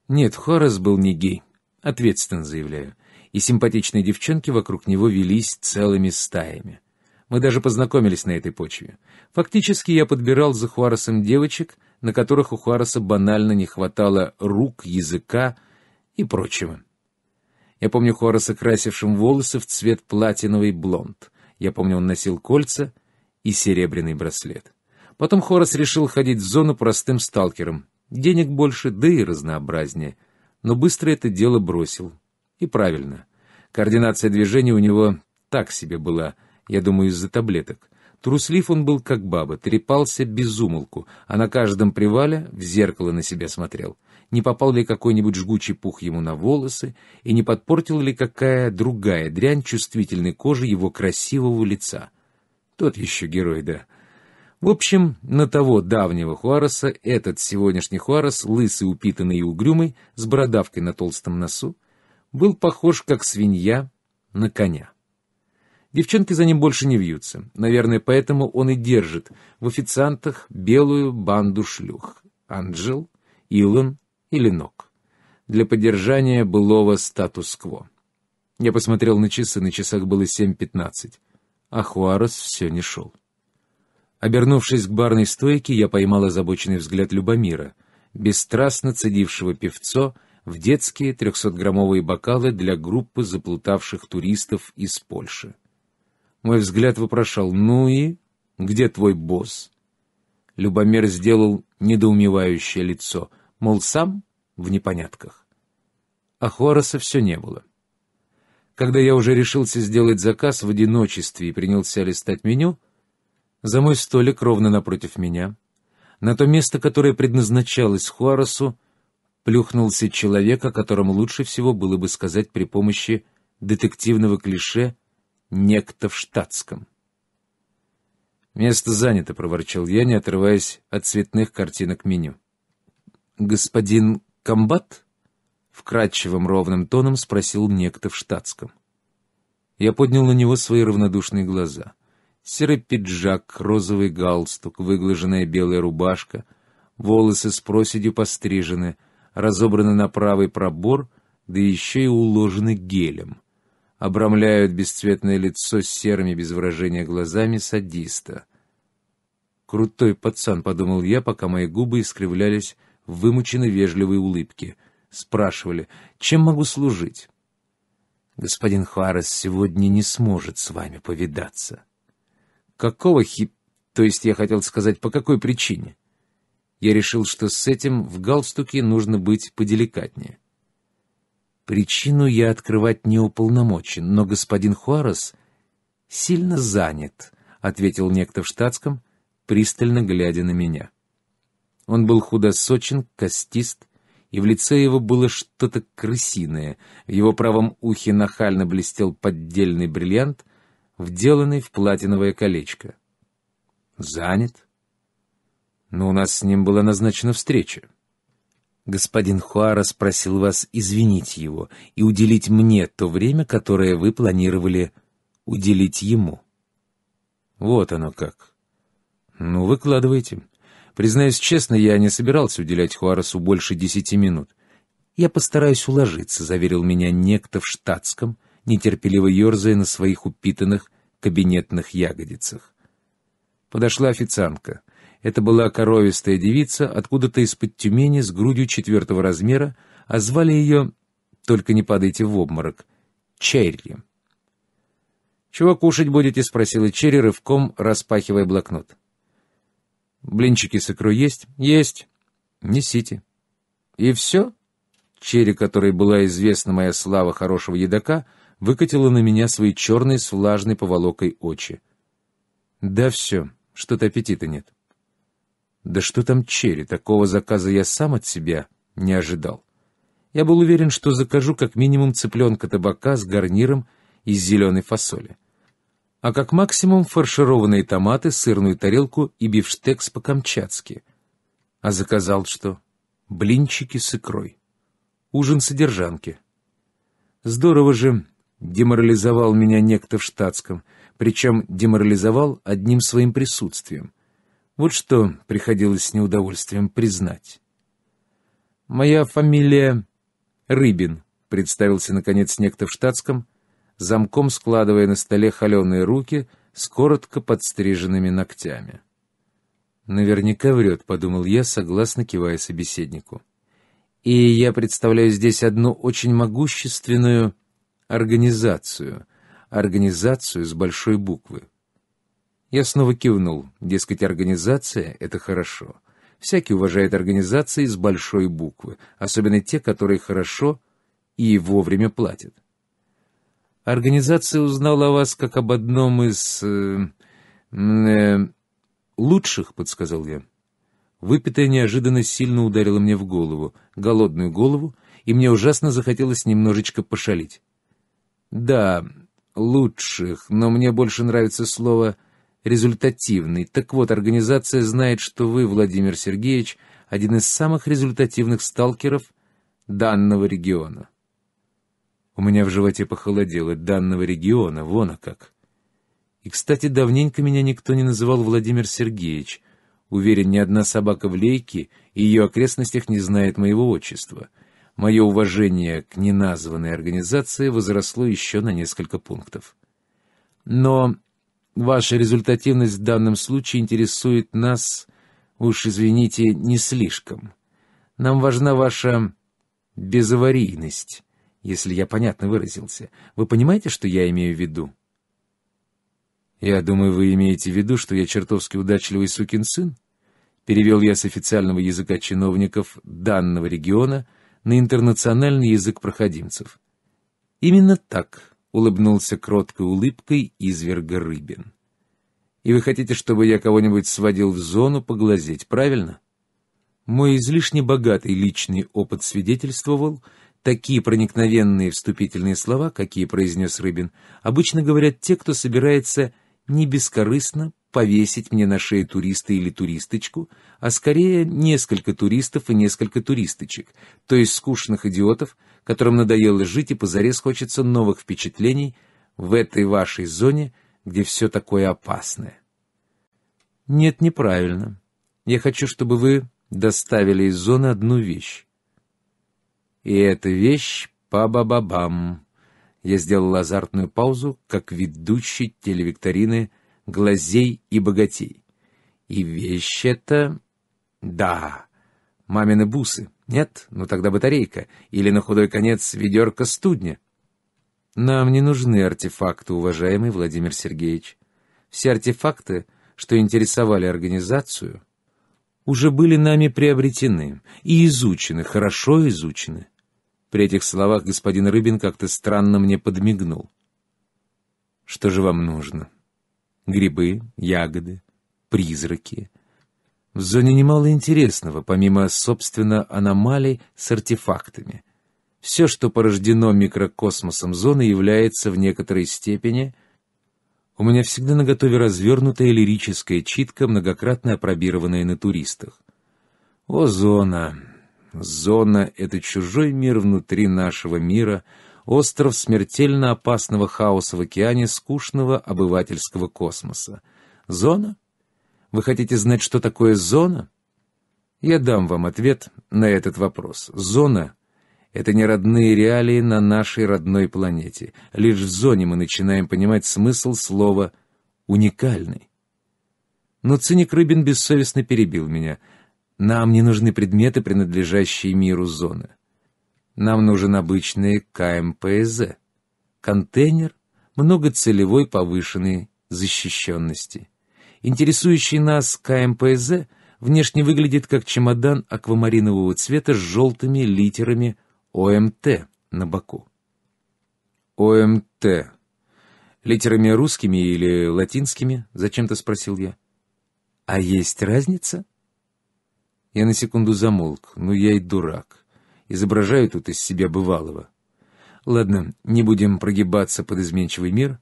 Speaker 1: Нет, Хуарес был не гей, ответственно заявляю. И симпатичные девчонки вокруг него велись целыми стаями. Мы даже познакомились на этой почве. Фактически я подбирал за Хуаресом девочек, на которых у Хуареса банально не хватало рук, языка и прочего. Я помню Хуареса, красившим волосы в цвет платиновый блонд. Я помню, он носил кольца и серебряный браслет. Потом Хорас решил ходить в зону простым сталкером. Денег больше, да и разнообразнее. Но быстро это дело бросил. И правильно. Координация движений у него так себе была, я думаю, из-за таблеток. Труслив он был как баба, трепался без умолку, а на каждом привале в зеркало на себя смотрел. Не попал ли какой-нибудь жгучий пух ему на волосы, и не подпортила ли какая другая дрянь чувствительной кожи его красивого лица. Тот еще герой, да. В общем, на того давнего Хуареса этот сегодняшний Хуарес, лысый, упитанный и угрюмый, с бородавкой на толстом носу, был похож как свинья на коня. Девчонки за ним больше не вьются. Наверное, поэтому он и держит в официантах белую банду шлюх. Анджел, Илон или Нок Для поддержания былого статус-кво. Я посмотрел на часы, на часах было 7.15, а Хуарес все не шел. Обернувшись к барной стойке, я поймал озабоченный взгляд Любомира, бесстрастно цедившего певцо в детские трехсотграммовые бокалы для группы заплутавших туристов из Польши. Мой взгляд вопрошал «Ну и? Где твой босс?» Любомир сделал недоумевающее лицо, мол, сам в непонятках. А Хораса все не было. Когда я уже решился сделать заказ в одиночестве и принялся листать меню, за мой столик ровно напротив меня, на то место, которое предназначалось Хуаресу, плюхнулся человек, о котором лучше всего было бы сказать при помощи детективного клише «некто в штатском». «Место занято», — проворчал я, не отрываясь от цветных картинок меню. «Господин комбат?» — вкрадчивым ровным тоном спросил некто в штатском. Я поднял на него свои равнодушные глаза — серый пиджак, розовый галстук, выглаженная белая рубашка, волосы с проседью пострижены, разобраны на правый пробор, да еще и уложены гелем. Обрамляют бесцветное лицо с серыми без выражения глазами садиста. «Крутой пацан», — подумал я, пока мои губы искривлялись в вымученно вежливой улыбке. Спрашивали, чем могу служить? «Господин Хуарес сегодня не сможет с вами повидаться». Какого хи... То есть я хотел сказать, по какой причине? Я решил, что с этим в галстуке нужно быть поделикатнее. Причину я открывать не уполномочен, но господин Хуарес сильно занят, ответил некто в штатском, пристально глядя на меня. Он был худосочен, костист, и в лице его было что-то крысиное. В его правом ухе нахально блестел поддельный бриллиант — вделанный в платиновое колечко. «Занят?» «Но у нас с ним была назначена встреча». «Господин Хуара спросил вас извинить его и уделить мне то время, которое вы планировали уделить ему». «Вот оно как». «Ну, выкладывайте». Признаюсь честно, я не собирался уделять Хуаресу больше десяти минут. «Я постараюсь уложиться», — заверил меня некто в штатском — нетерпеливо ерзая на своих упитанных кабинетных ягодицах. Подошла официантка. Это была коровистая девица, откуда-то из-под Тюмени, с грудью четвертого размера, а звали ее, только не падайте в обморок, Черри. «Чего кушать будете?» — спросила Черри, рывком распахивая блокнот. «Блинчики с икрой есть?» «Есть. Несите». «И все?» Черри, которой была известна моя слава хорошего едока, — выкатила на меня свои черные с влажной поволокой очи. «Да все, что-то аппетита нет». «Да что там черри, такого заказа я сам от себя не ожидал. Я был уверен, что закажу как минимум цыпленка табака с гарниром из зеленой фасоли, а как максимум фаршированные томаты, сырную тарелку и бифштекс по-камчатски. А заказал что? Блинчики с икрой. Ужин содержанки». Здорово же, Деморализовал меня некто в штатском, причем деморализовал одним своим присутствием. Вот что приходилось с неудовольствием признать. «Моя фамилия Рыбин», — представился, наконец, некто в штатском, замком складывая на столе холеные руки с коротко подстриженными ногтями. «Наверняка врет», — подумал я, согласно кивая собеседнику. «И я представляю здесь одну очень могущественную организацию, организацию с большой буквы. Я снова кивнул, дескать, организация — это хорошо. Всякий уважает организации с большой буквы, особенно те, которые хорошо и вовремя платят. Организация узнала о вас как об одном из... Э, э, лучших, — подсказал я. Выпитое неожиданно сильно ударило мне в голову, голодную голову, и мне ужасно захотелось немножечко пошалить. Да, лучших, но мне больше нравится слово «результативный». Так вот, организация знает, что вы, Владимир Сергеевич, один из самых результативных сталкеров данного региона. У меня в животе похолодело данного региона, вон а как. И, кстати, давненько меня никто не называл Владимир Сергеевич. Уверен, ни одна собака в лейке и ее окрестностях не знает моего отчества — мое уважение к неназванной организации возросло еще на несколько пунктов. Но ваша результативность в данном случае интересует нас, уж извините, не слишком. Нам важна ваша безаварийность, если я понятно выразился. Вы понимаете, что я имею в виду? «Я думаю, вы имеете в виду, что я чертовски удачливый сукин сын?» Перевел я с официального языка чиновников данного региона на интернациональный язык проходимцев. Именно так улыбнулся кроткой улыбкой изверга Рыбин. И вы хотите, чтобы я кого-нибудь сводил в зону поглазеть, правильно? Мой излишне богатый личный опыт свидетельствовал, такие проникновенные вступительные слова, какие произнес Рыбин, обычно говорят те, кто собирается не бескорыстно повесить мне на шею туриста или туристочку, а скорее несколько туристов и несколько туристочек, то есть скучных идиотов, которым надоело жить и позарез хочется новых впечатлений в этой вашей зоне, где все такое опасное. Нет, неправильно. Я хочу, чтобы вы доставили из зоны одну вещь. И эта вещь па ба ба бам Я сделал азартную паузу, как ведущий телевикторины — глазей и богатей. И вещь это... Да, мамины бусы. Нет, ну тогда батарейка. Или на худой конец ведерко студня. Нам не нужны артефакты, уважаемый Владимир Сергеевич. Все артефакты, что интересовали организацию, уже были нами приобретены и изучены, хорошо изучены. При этих словах господин Рыбин как-то странно мне подмигнул. «Что же вам нужно?» грибы, ягоды, призраки. В зоне немало интересного, помимо, собственно, аномалий с артефактами. Все, что порождено микрокосмосом зоны, является в некоторой степени... У меня всегда наготове развернутая лирическая читка, многократно опробированная на туристах. О, зона! Зона — это чужой мир внутри нашего мира — остров смертельно опасного хаоса в океане скучного обывательского космоса. Зона? Вы хотите знать, что такое зона? Я дам вам ответ на этот вопрос. Зона — это не родные реалии на нашей родной планете. Лишь в зоне мы начинаем понимать смысл слова «уникальный». Но циник Рыбин бессовестно перебил меня. Нам не нужны предметы, принадлежащие миру зоны. Нам нужен обычный КМПЗ. Контейнер многоцелевой повышенной защищенности. Интересующий нас КМПЗ внешне выглядит как чемодан аквамаринового цвета с желтыми литерами ОМТ на боку. ОМТ. Литерами русскими или латинскими? Зачем-то спросил я. А есть разница? Я на секунду замолк. Ну, я и дурак изображаю тут из себя бывалого. Ладно, не будем прогибаться под изменчивый мир.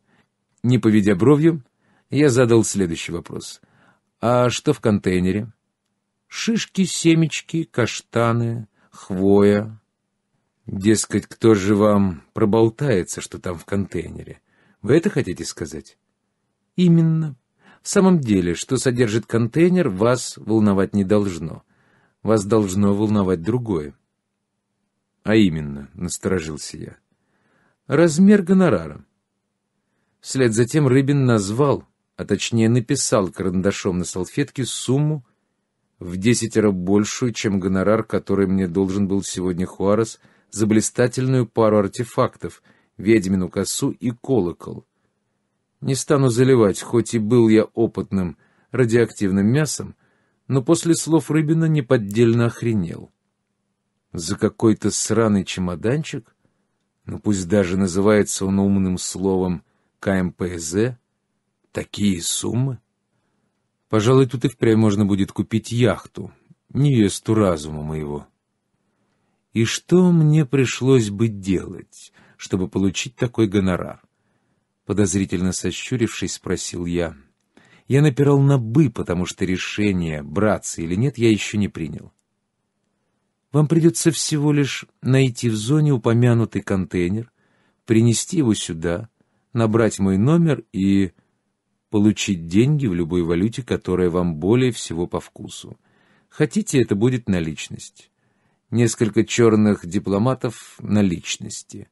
Speaker 1: Не поведя бровью, я задал следующий вопрос. А что в контейнере? Шишки, семечки, каштаны, хвоя. Дескать, кто же вам проболтается, что там в контейнере? Вы это хотите сказать? Именно. В самом деле, что содержит контейнер, вас волновать не должно. Вас должно волновать другое. А именно, насторожился я. Размер гонорара. Вслед тем Рыбин назвал, а точнее написал карандашом на салфетке сумму в десятеро большую, чем гонорар, который мне должен был сегодня Хуарес за блистательную пару артефактов, ведьмину косу и колокол. Не стану заливать, хоть и был я опытным радиоактивным мясом, но после слов Рыбина неподдельно охренел за какой-то сраный чемоданчик, ну пусть даже называется он умным словом КМПЗ, такие суммы? Пожалуй, тут и впрямь можно будет купить яхту, невесту разума моего. И что мне пришлось бы делать, чтобы получить такой гонорар? Подозрительно сощурившись, спросил я. Я напирал на «бы», потому что решение, браться или нет, я еще не принял. Вам придется всего лишь найти в зоне упомянутый контейнер, принести его сюда, набрать мой номер и получить деньги в любой валюте, которая вам более всего по вкусу. Хотите, это будет наличность. Несколько черных дипломатов наличности.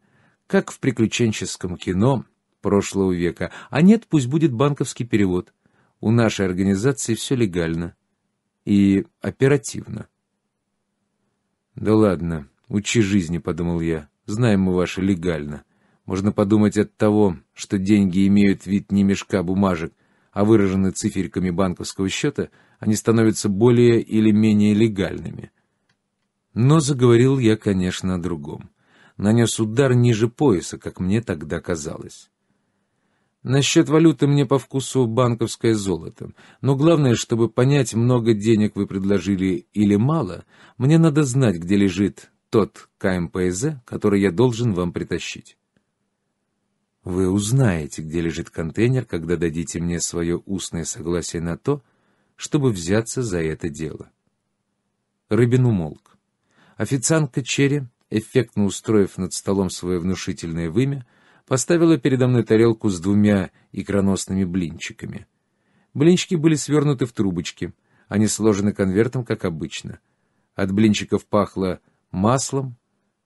Speaker 1: Как в приключенческом кино прошлого века. А нет, пусть будет банковский перевод. У нашей организации все легально и оперативно. «Да ладно, учи жизни», — подумал я. «Знаем мы ваши легально. Можно подумать от того, что деньги имеют вид не мешка бумажек, а выражены циферками банковского счета, они становятся более или менее легальными». Но заговорил я, конечно, о другом. Нанес удар ниже пояса, как мне тогда казалось. Насчет валюты мне по вкусу банковское золото. Но главное, чтобы понять, много денег вы предложили или мало, мне надо знать, где лежит тот КМПЗ, который я должен вам притащить. Вы узнаете, где лежит контейнер, когда дадите мне свое устное согласие на то, чтобы взяться за это дело. Рыбин умолк. Официантка Черри, эффектно устроив над столом свое внушительное вымя, — поставила передо мной тарелку с двумя икроносными блинчиками. Блинчики были свернуты в трубочки, они сложены конвертом, как обычно. От блинчиков пахло маслом,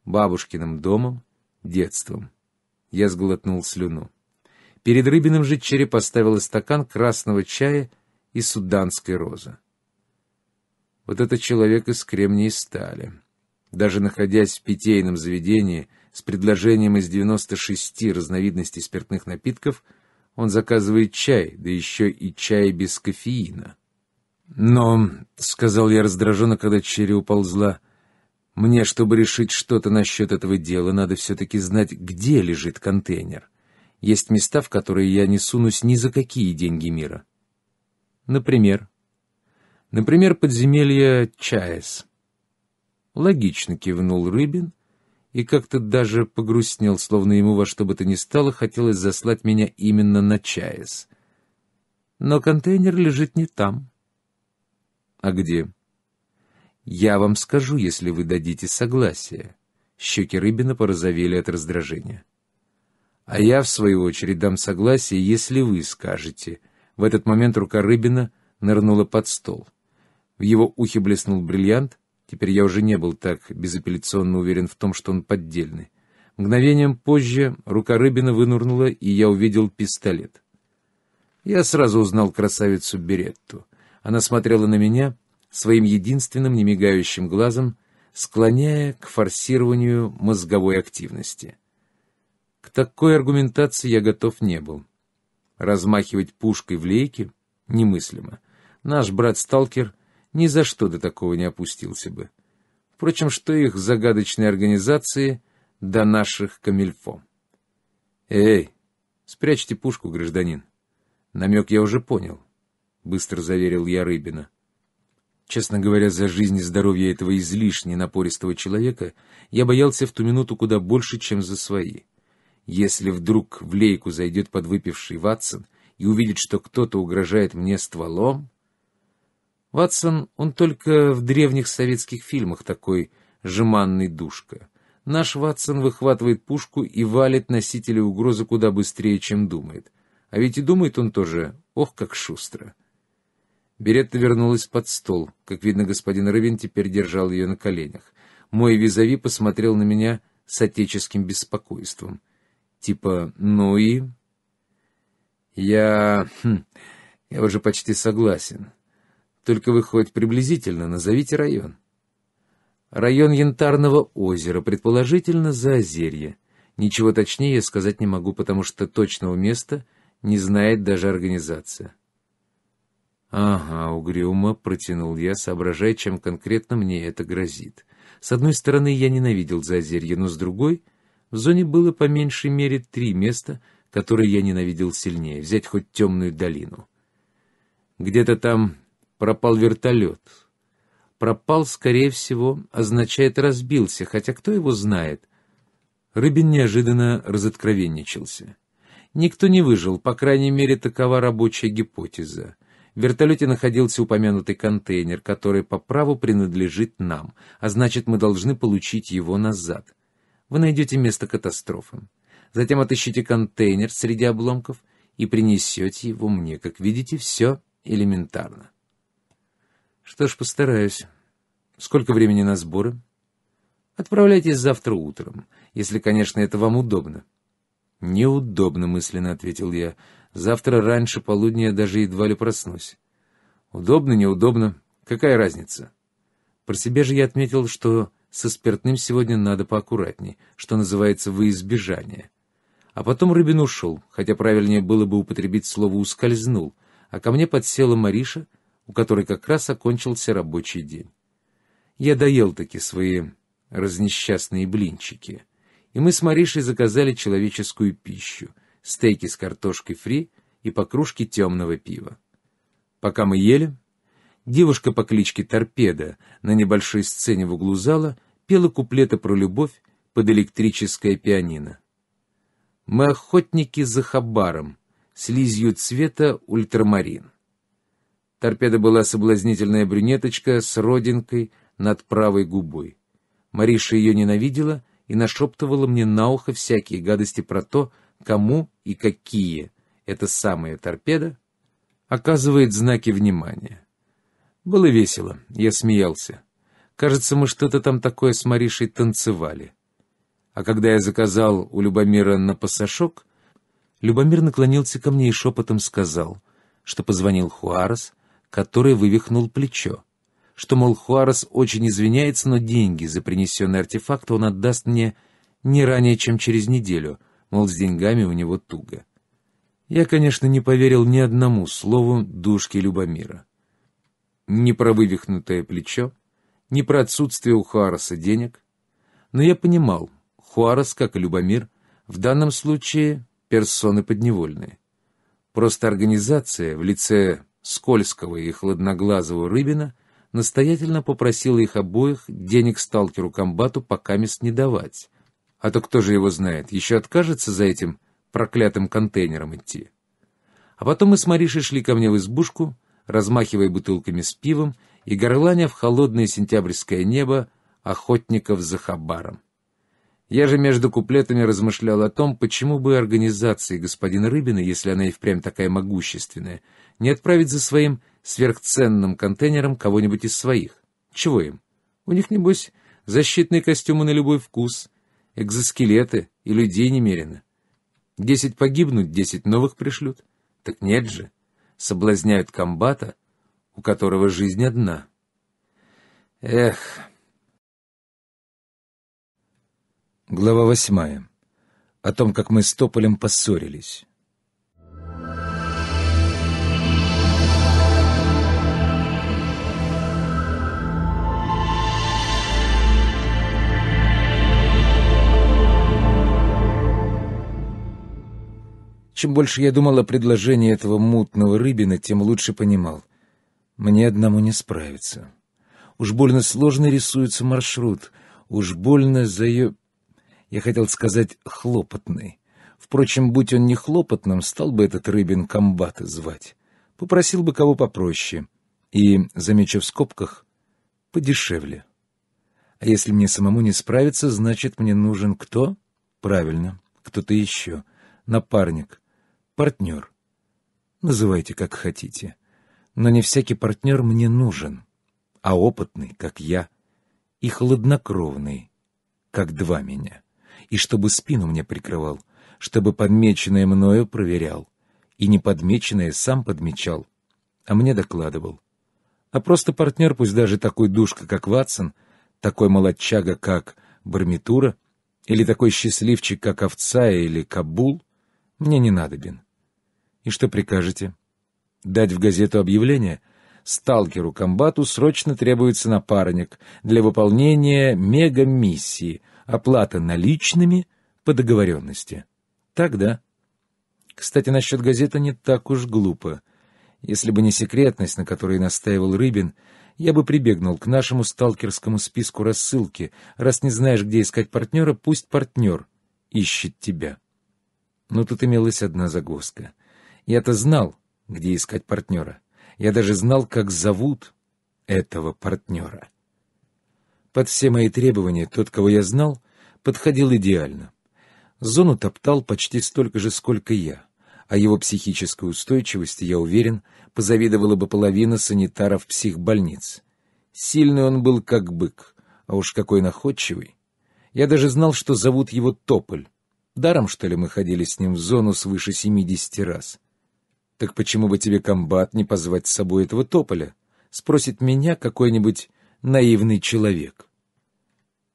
Speaker 1: бабушкиным домом, детством. Я сглотнул слюну. Перед рыбиным же череп поставила стакан красного чая и суданской розы. Вот это человек из кремния и стали. Даже находясь в питейном заведении — с предложением из 96 разновидностей спиртных напитков, он заказывает чай, да еще и чай без кофеина. «Но», — сказал я раздраженно, когда Черри уползла, — «мне, чтобы решить что-то насчет этого дела, надо все-таки знать, где лежит контейнер. Есть места, в которые я не сунусь ни за какие деньги мира. Например? Например, подземелье Чаес». «Логично», — кивнул Рыбин, — и как-то даже погрустнел, словно ему во что бы то ни стало хотелось заслать меня именно на Чаес. Но контейнер лежит не там. А где? Я вам скажу, если вы дадите согласие. Щеки Рыбина порозовели от раздражения. А я, в свою очередь, дам согласие, если вы скажете. В этот момент рука Рыбина нырнула под стол. В его ухе блеснул бриллиант — Теперь я уже не был так безапелляционно уверен в том, что он поддельный. Мгновением позже рука Рыбина вынурнула, и я увидел пистолет. Я сразу узнал красавицу Беретту. Она смотрела на меня своим единственным немигающим глазом, склоняя к форсированию мозговой активности. К такой аргументации я готов не был. Размахивать пушкой в лейке немыслимо. Наш брат-сталкер — ни за что до такого не опустился бы. Впрочем, что их загадочные организации до наших камильфо. «Эй, спрячьте пушку, гражданин. Намек я уже понял», — быстро заверил я Рыбина. Честно говоря, за жизнь и здоровье этого излишне напористого человека я боялся в ту минуту куда больше, чем за свои. Если вдруг в лейку зайдет подвыпивший Ватсон и увидит, что кто-то угрожает мне стволом, Ватсон, он только в древних советских фильмах такой жеманный душка. Наш Ватсон выхватывает пушку и валит носителя угрозы куда быстрее, чем думает. А ведь и думает он тоже, ох, как шустро. Беретта вернулась под стол. Как видно, господин Рывин теперь держал ее на коленях. Мой визави посмотрел на меня с отеческим беспокойством. Типа, ну и... Я... Хм, я уже почти согласен. Только вы хоть приблизительно назовите район. Район Янтарного озера, предположительно, за Ничего точнее я сказать не могу, потому что точного места не знает даже организация. «Ага, угрюмо», — протянул я, соображая, чем конкретно мне это грозит. С одной стороны, я ненавидел Зазерье, но с другой, в зоне было по меньшей мере три места, которые я ненавидел сильнее, взять хоть темную долину. Где-то там пропал вертолет. Пропал, скорее всего, означает разбился, хотя кто его знает. Рыбин неожиданно разоткровенничался. Никто не выжил, по крайней мере, такова рабочая гипотеза. В вертолете находился упомянутый контейнер, который по праву принадлежит нам, а значит, мы должны получить его назад. Вы найдете место катастрофы. Затем отыщите контейнер среди обломков и принесете его мне. Как видите, все элементарно. Что ж, постараюсь. Сколько времени на сборы? Отправляйтесь завтра утром, если, конечно, это вам удобно. Неудобно, мысленно ответил я. Завтра раньше полудня я даже едва ли проснусь. Удобно, неудобно, какая разница? Про себя же я отметил, что со спиртным сегодня надо поаккуратней, что называется, во избежание. А потом Рыбин ушел, хотя правильнее было бы употребить слово «ускользнул», а ко мне подсела Мариша у которой как раз окончился рабочий день. Я доел таки свои разнесчастные блинчики, и мы с Маришей заказали человеческую пищу, стейки с картошкой фри и по кружке темного пива. Пока мы ели, девушка по кличке Торпеда на небольшой сцене в углу зала пела куплеты про любовь под электрическое пианино. «Мы охотники за хабаром, слизью цвета ультрамарин». Торпеда была соблазнительная брюнеточка с родинкой над правой губой. Мариша ее ненавидела и нашептывала мне на ухо всякие гадости про то, кому и какие эта самая торпеда оказывает знаки внимания. Было весело, я смеялся. Кажется, мы что-то там такое с Маришей танцевали. А когда я заказал у Любомира на пасашок, Любомир наклонился ко мне и шепотом сказал, что позвонил Хуарес — который вывихнул плечо. Что, мол, Хуарес очень извиняется, но деньги за принесенный артефакт он отдаст мне не ранее, чем через неделю, мол, с деньгами у него туго. Я, конечно, не поверил ни одному слову душки Любомира. Ни про вывихнутое плечо, ни про отсутствие у Хуареса денег. Но я понимал, Хуарес, как и Любомир, в данном случае персоны подневольные. Просто организация в лице скользкого и хладноглазого Рыбина, настоятельно попросила их обоих денег сталкеру-комбату покамест не давать. А то кто же его знает, еще откажется за этим проклятым контейнером идти. А потом мы с Маришей шли ко мне в избушку, размахивая бутылками с пивом и горланя в холодное сентябрьское небо охотников за хабаром. Я же между куплетами размышлял о том, почему бы организации господина Рыбина, если она и впрямь такая могущественная, не отправить за своим сверхценным контейнером кого-нибудь из своих. Чего им? У них, небось, защитные костюмы на любой вкус, экзоскелеты и людей немерено. Десять погибнут, десять новых пришлют. Так нет же. Соблазняют комбата, у которого жизнь одна. Эх... Глава восьмая. О том, как мы с Тополем поссорились. Чем больше я думал о предложении этого мутного рыбина, тем лучше понимал. Мне одному не справиться. Уж больно сложно рисуется маршрут. Уж больно за ее... Я хотел сказать «хлопотный». Впрочем, будь он не хлопотным, стал бы этот рыбин комбата звать. Попросил бы кого попроще. И, замечу в скобках, подешевле. А если мне самому не справиться, значит, мне нужен кто? Правильно, кто-то еще. Напарник партнер. Называйте, как хотите. Но не всякий партнер мне нужен, а опытный, как я, и хладнокровный, как два меня, и чтобы спину мне прикрывал, чтобы подмеченное мною проверял, и неподмеченное сам подмечал, а мне докладывал. А просто партнер, пусть даже такой душка, как Ватсон, такой молодчага, как Бармитура, или такой счастливчик, как Овца или Кабул, мне не надобен. И что прикажете? Дать в газету объявление? Сталкеру-комбату срочно требуется напарник для выполнения мега миссии. Оплата наличными по договоренности. Так, да. Кстати, насчет газеты не так уж глупо. Если бы не секретность, на которой настаивал Рыбин, я бы прибегнул к нашему сталкерскому списку рассылки. Раз не знаешь, где искать партнера, пусть партнер ищет тебя. Но тут имелась одна загвоздка — я-то знал, где искать партнера. Я даже знал, как зовут этого партнера. Под все мои требования тот, кого я знал, подходил идеально. Зону топтал почти столько же, сколько я, а его психической устойчивости, я уверен, позавидовала бы половина санитаров психбольниц. Сильный он был, как бык, а уж какой находчивый. Я даже знал, что зовут его Тополь. Даром, что ли, мы ходили с ним в зону свыше семидесяти раз. Так почему бы тебе, комбат, не позвать с собой этого тополя? Спросит меня какой-нибудь наивный человек.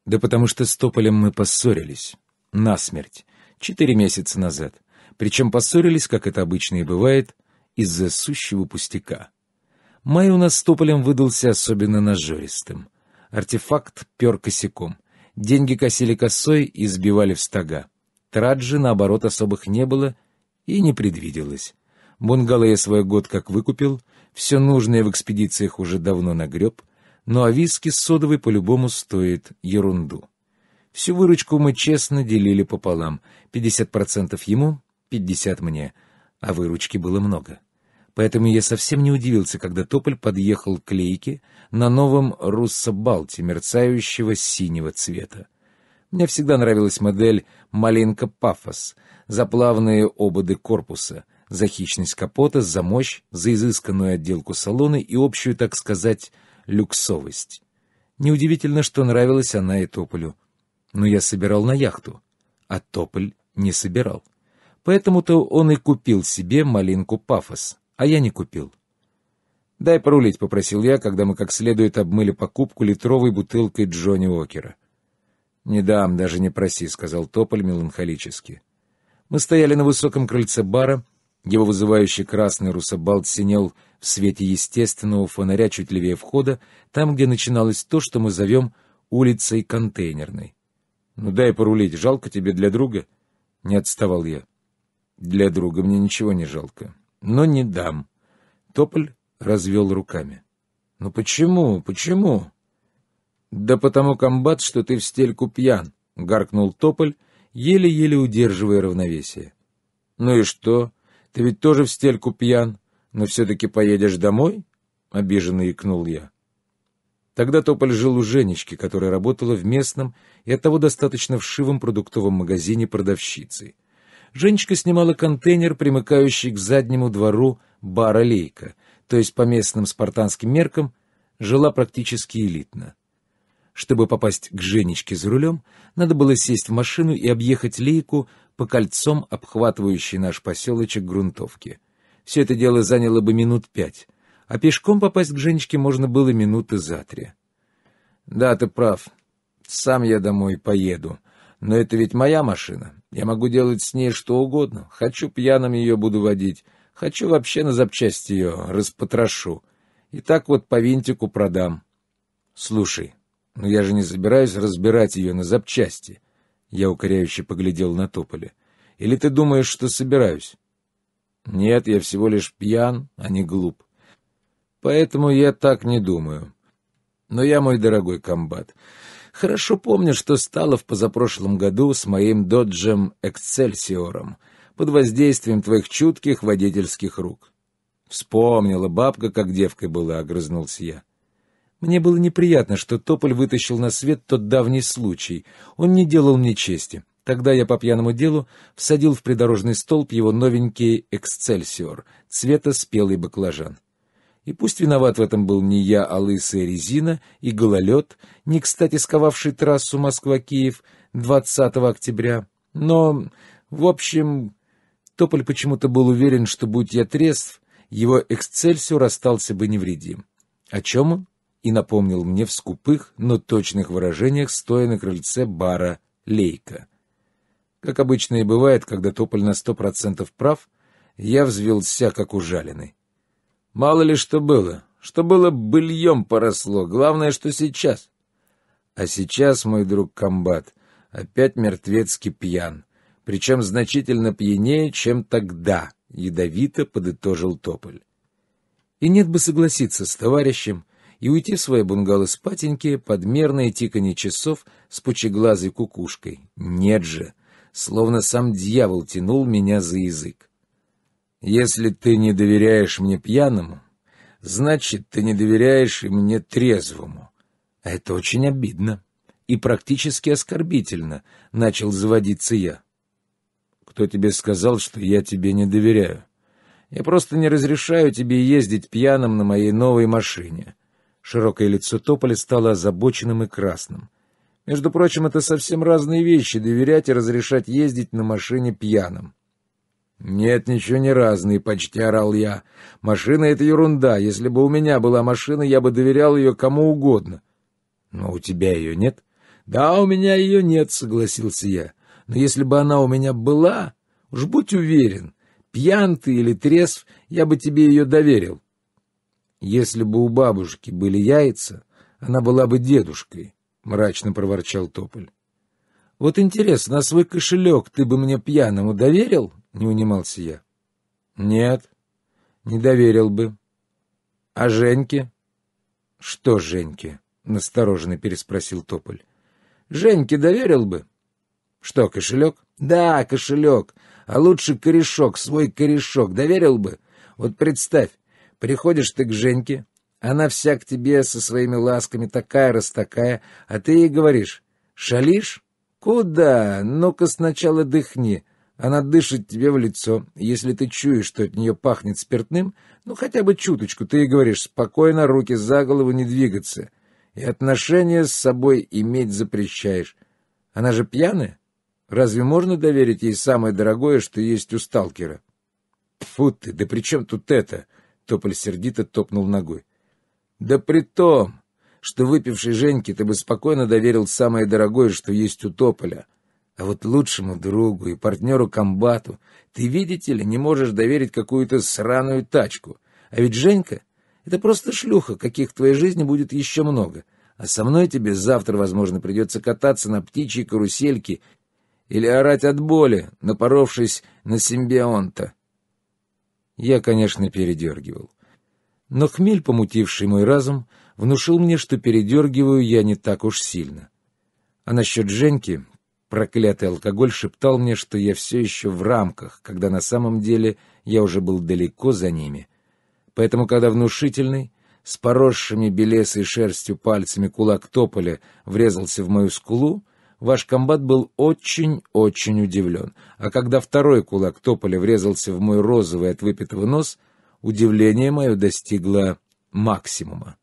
Speaker 1: Да потому что с тополем мы поссорились. Насмерть. Четыре месяца назад. Причем поссорились, как это обычно и бывает, из-за сущего пустяка. Май у нас с тополем выдался особенно нажористым. Артефакт пер косяком. Деньги косили косой и сбивали в стога. Траджи наоборот, особых не было и не предвиделось. Бунгало свой год как выкупил, все нужное в экспедициях уже давно нагреб, ну а виски содовой по-любому стоит ерунду. Всю выручку мы честно делили пополам, 50% ему, 50% мне, а выручки было много. Поэтому я совсем не удивился, когда Тополь подъехал к лейке на новом руссобалте мерцающего синего цвета. Мне всегда нравилась модель «Малинка Пафос», заплавные ободы корпуса — за хищность капота, за мощь, за изысканную отделку салона и общую, так сказать, люксовость. Неудивительно, что нравилась она и Тополю. Но я собирал на яхту, а Тополь не собирал. Поэтому-то он и купил себе малинку пафос, а я не купил. «Дай порулить», — попросил я, когда мы как следует обмыли покупку литровой бутылкой Джонни Окера. «Не дам, даже не проси», — сказал Тополь меланхолически. Мы стояли на высоком крыльце бара, его вызывающий красный русобалт синел в свете естественного фонаря чуть левее входа, там, где начиналось то, что мы зовем улицей контейнерной. «Ну дай порулить, жалко тебе для друга?» Не отставал я. «Для друга мне ничего не жалко. Но не дам». Тополь развел руками. «Ну почему, почему?» «Да потому, комбат, что ты в стельку пьян», — гаркнул Тополь, еле-еле удерживая равновесие. «Ну и что?» Ты ведь тоже в стельку пьян, но все-таки поедешь домой?» — обиженно икнул я. Тогда Тополь жил у Женечки, которая работала в местном и оттого достаточно вшивом продуктовом магазине продавщицей. Женечка снимала контейнер, примыкающий к заднему двору бара «Лейка», то есть по местным спартанским меркам жила практически элитно. Чтобы попасть к Женечке за рулем, надо было сесть в машину и объехать «Лейку» по кольцом обхватывающей наш поселочек грунтовки. Все это дело заняло бы минут пять, а пешком попасть к Женечке можно было минуты за три. «Да, ты прав. Сам я домой поеду. Но это ведь моя машина. Я могу делать с ней что угодно. Хочу пьяным ее буду водить. Хочу вообще на запчасти ее распотрошу. И так вот по винтику продам. Слушай, но ну я же не собираюсь разбирать ее на запчасти. Я укоряюще поглядел на Тополе. «Или ты думаешь, что собираюсь?» «Нет, я всего лишь пьян, а не глуп. Поэтому я так не думаю. Но я, мой дорогой комбат, хорошо помню, что стало в позапрошлом году с моим доджем Эксельсиором под воздействием твоих чутких водительских рук. Вспомнила бабка, как девкой была, огрызнулся я. Мне было неприятно, что Тополь вытащил на свет тот давний случай. Он не делал мне чести. Тогда я по пьяному делу всадил в придорожный столб его новенький «Эксцельсиор» цвета спелый баклажан. И пусть виноват в этом был не я, а лысая резина и гололед, не кстати сковавший трассу Москва-Киев 20 октября, но, в общем, Тополь почему-то был уверен, что, будь я трезв, его «Эксцельсиор» остался бы невредим. О чем он? и напомнил мне в скупых, но точных выражениях, стоя на крыльце бара «Лейка». Как обычно и бывает, когда Тополь на сто процентов прав, я взвелся, как ужаленный. Мало ли что было. Что было, быльем поросло. Главное, что сейчас. А сейчас, мой друг комбат, опять мертвецки пьян. Причем значительно пьянее, чем тогда, — ядовито подытожил Тополь. И нет бы согласиться с товарищем, и уйти в свои бунгало спатеньки под мерное тиканье часов с пучеглазой кукушкой. Нет же! Словно сам дьявол тянул меня за язык. «Если ты не доверяешь мне пьяному, значит, ты не доверяешь и мне трезвому. А это очень обидно и практически оскорбительно», — начал заводиться я. «Кто тебе сказал, что я тебе не доверяю? Я просто не разрешаю тебе ездить пьяным на моей новой машине. Широкое лицо Тополя стало озабоченным и красным. Между прочим, это совсем разные вещи — доверять и разрешать ездить на машине пьяным. «Нет, ничего не разные», — почти орал я. «Машина — это ерунда. Если бы у меня была машина, я бы доверял ее кому угодно». «Но у тебя ее нет?» «Да, у меня ее нет», — согласился я. «Но если бы она у меня была, уж будь уверен, пьян ты или трезв, я бы тебе ее доверил». Если бы у бабушки были яйца, она была бы дедушкой, — мрачно проворчал Тополь. — Вот интересно, а свой кошелек ты бы мне пьяному доверил? — не унимался я. — Нет, не доверил бы. — А Женьке? — Что Женьке? — настороженно переспросил Тополь. — Женьке доверил бы. — Что, кошелек? — Да, кошелек. А лучше корешок, свой корешок. Доверил бы? Вот представь, Приходишь ты к Женьке, она вся к тебе со своими ласками такая раз такая, а ты ей говоришь, шалишь? Куда? Ну-ка сначала дыхни. Она дышит тебе в лицо. Если ты чуешь, что от нее пахнет спиртным, ну хотя бы чуточку, ты ей говоришь, спокойно, руки за голову не двигаться. И отношения с собой иметь запрещаешь. Она же пьяная? Разве можно доверить ей самое дорогое, что есть у сталкера? Фу ты, да при чем тут это? — Тополь сердито топнул ногой. «Да при том, что выпивший Женьке ты бы спокойно доверил самое дорогое, что есть у Тополя. А вот лучшему другу и партнеру-комбату ты, видите ли, не можешь доверить какую-то сраную тачку. А ведь Женька — это просто шлюха, каких в твоей жизни будет еще много. А со мной тебе завтра, возможно, придется кататься на птичьей карусельке или орать от боли, напоровшись на симбионта. Я, конечно, передергивал. Но хмель, помутивший мой разум, внушил мне, что передергиваю я не так уж сильно. А насчет Женьки, проклятый алкоголь шептал мне, что я все еще в рамках, когда на самом деле я уже был далеко за ними. Поэтому, когда внушительный, с поросшими белесой шерстью пальцами кулак тополя врезался в мою скулу, ваш комбат был очень-очень удивлен. А когда второй кулак тополя врезался в мой розовый от выпитого нос, удивление мое достигло максимума.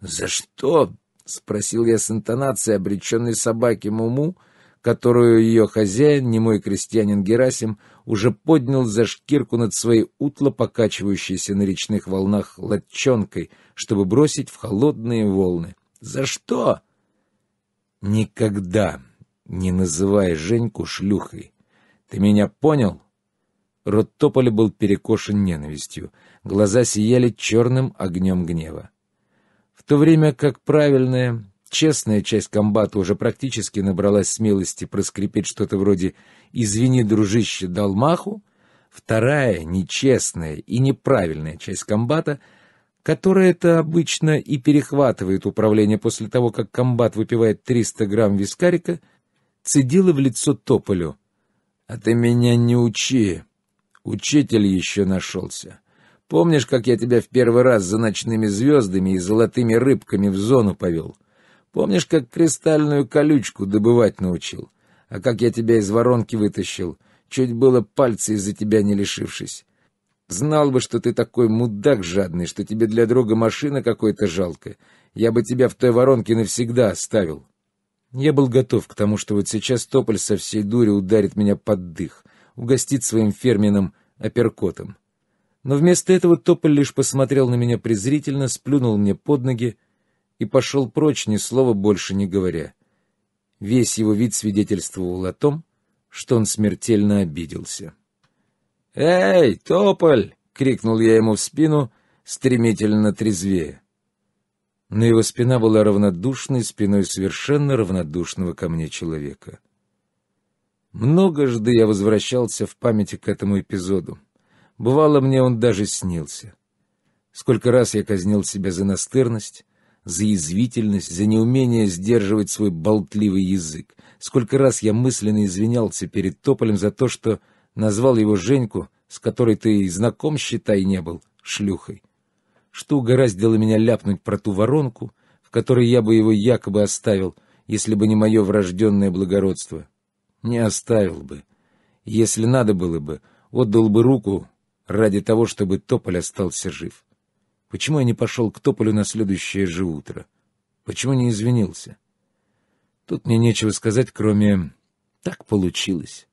Speaker 1: «За что?» — спросил я с интонацией обреченной собаки Муму, которую ее хозяин, немой крестьянин Герасим, уже поднял за шкирку над своей утло покачивающейся на речных волнах лодчонкой, чтобы бросить в холодные волны. «За что?» Никогда не называй Женьку шлюхой. Ты меня понял? Рот Тополя был перекошен ненавистью. Глаза сияли черным огнем гнева. В то время как правильная, честная часть комбата уже практически набралась смелости проскрипеть что-то вроде «Извини, дружище, дал маху», вторая, нечестная и неправильная часть комбата — которая-то обычно и перехватывает управление после того, как комбат выпивает 300 грамм вискарика, цедила в лицо Тополю. «А ты меня не учи. Учитель еще нашелся. Помнишь, как я тебя в первый раз за ночными звездами и золотыми рыбками в зону повел? Помнишь, как кристальную колючку добывать научил? А как я тебя из воронки вытащил, чуть было пальцы из-за тебя не лишившись? Знал бы, что ты такой мудак жадный, что тебе для друга машина какой-то жалкая. Я бы тебя в той воронке навсегда оставил. Я был готов к тому, что вот сейчас Тополь со всей дури ударит меня под дых, угостит своим ферменным апперкотом. Но вместо этого Тополь лишь посмотрел на меня презрительно, сплюнул мне под ноги и пошел прочь, ни слова больше не говоря. Весь его вид свидетельствовал о том, что он смертельно обиделся. «Эй, Тополь!» — крикнул я ему в спину, стремительно трезвее. Но его спина была равнодушной спиной совершенно равнодушного ко мне человека. Много Многожды я возвращался в памяти к этому эпизоду. Бывало, мне он даже снился. Сколько раз я казнил себя за настырность, за язвительность, за неумение сдерживать свой болтливый язык. Сколько раз я мысленно извинялся перед Тополем за то, что назвал его Женьку, с которой ты и знаком, считай, не был, шлюхой. Что угораздило меня ляпнуть про ту воронку, в которой я бы его якобы оставил, если бы не мое врожденное благородство? Не оставил бы. Если надо было бы, отдал бы руку ради того, чтобы Тополь остался жив. Почему я не пошел к Тополю на следующее же утро? Почему не извинился? Тут мне нечего сказать, кроме «так получилось».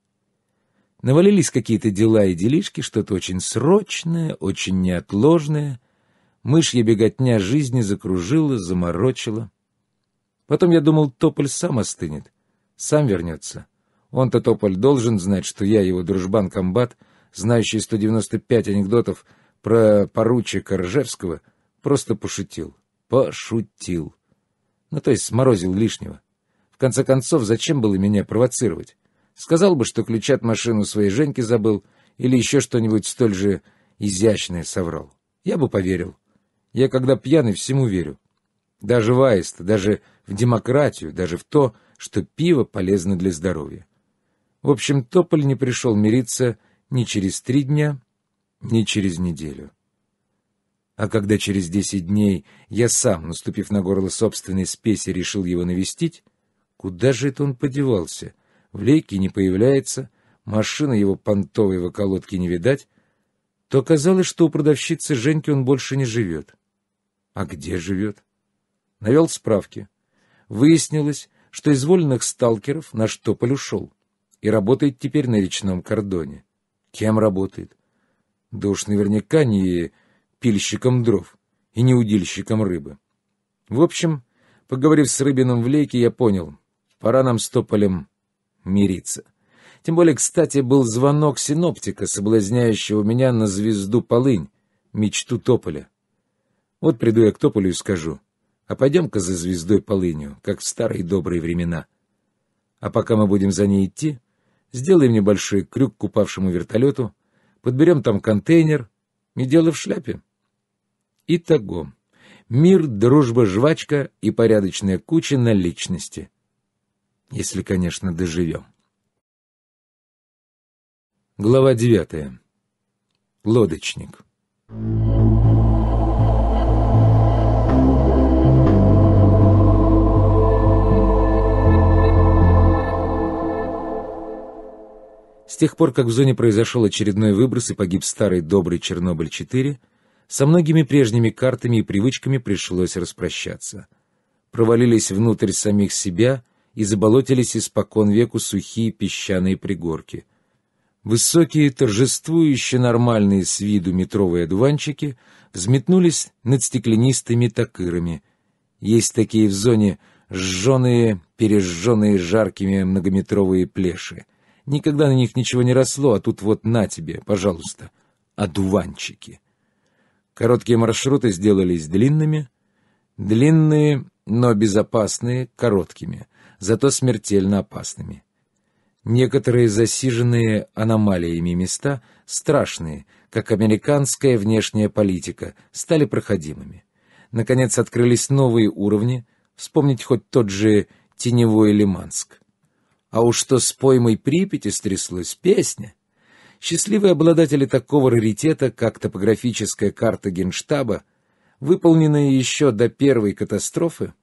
Speaker 1: Навалились какие-то дела и делишки, что-то очень срочное, очень неотложное. Мышья беготня жизни закружила, заморочила. Потом я думал, Тополь сам остынет, сам вернется. Он-то, Тополь, должен знать, что я его дружбан-комбат, знающий 195 анекдотов про поручика Ржевского, просто пошутил. Пошутил. Ну, то есть сморозил лишнего. В конце концов, зачем было меня провоцировать? Сказал бы, что ключ от машины своей Женьки забыл, или еще что-нибудь столь же изящное соврал. Я бы поверил. Я, когда пьяный, всему верю. Даже в аист, даже в демократию, даже в то, что пиво полезно для здоровья. В общем, Тополь не пришел мириться ни через три дня, ни через неделю. А когда через десять дней я сам, наступив на горло собственной спеси, решил его навестить, куда же это он подевался? в лейке не появляется, машина его понтовой в околотке не видать, то казалось, что у продавщицы Женьки он больше не живет. А где живет? Навел справки. Выяснилось, что из вольных сталкеров на штополь ушел и работает теперь на речном кордоне. Кем работает? Да уж наверняка не пильщиком дров и не удильщиком рыбы. В общем, поговорив с рыбином в лейке, я понял, пора нам с Тополем мириться. Тем более, кстати, был звонок синоптика, соблазняющего меня на звезду полынь, мечту тополя. Вот приду я к тополю и скажу, а пойдем-ка за звездой полынью, как в старые добрые времена. А пока мы будем за ней идти, сделаем небольшой крюк к упавшему вертолету, подберем там контейнер, и дело в шляпе. Итого, мир, дружба, жвачка и порядочная куча наличности — если, конечно, доживем. Глава девятая. Лодочник. С тех пор, как в зоне произошел очередной выброс и погиб старый добрый Чернобыль-4, со многими прежними картами и привычками пришлось распрощаться. Провалились внутрь самих себя — и заболотились испокон веку сухие песчаные пригорки. Высокие, торжествующие нормальные с виду метровые одуванчики взметнулись над стеклянистыми такырами. Есть такие в зоне сжженные, пережженные жаркими многометровые плеши. Никогда на них ничего не росло, а тут вот на тебе, пожалуйста, одуванчики. Короткие маршруты сделались длинными, длинные, но безопасные, короткими — зато смертельно опасными. Некоторые засиженные аномалиями места, страшные, как американская внешняя политика, стали проходимыми. Наконец открылись новые уровни, вспомнить хоть тот же Теневой Лиманск. А уж что с поймой Припяти стряслась песня! Счастливые обладатели такого раритета, как топографическая карта генштаба, выполненная еще до первой катастрофы,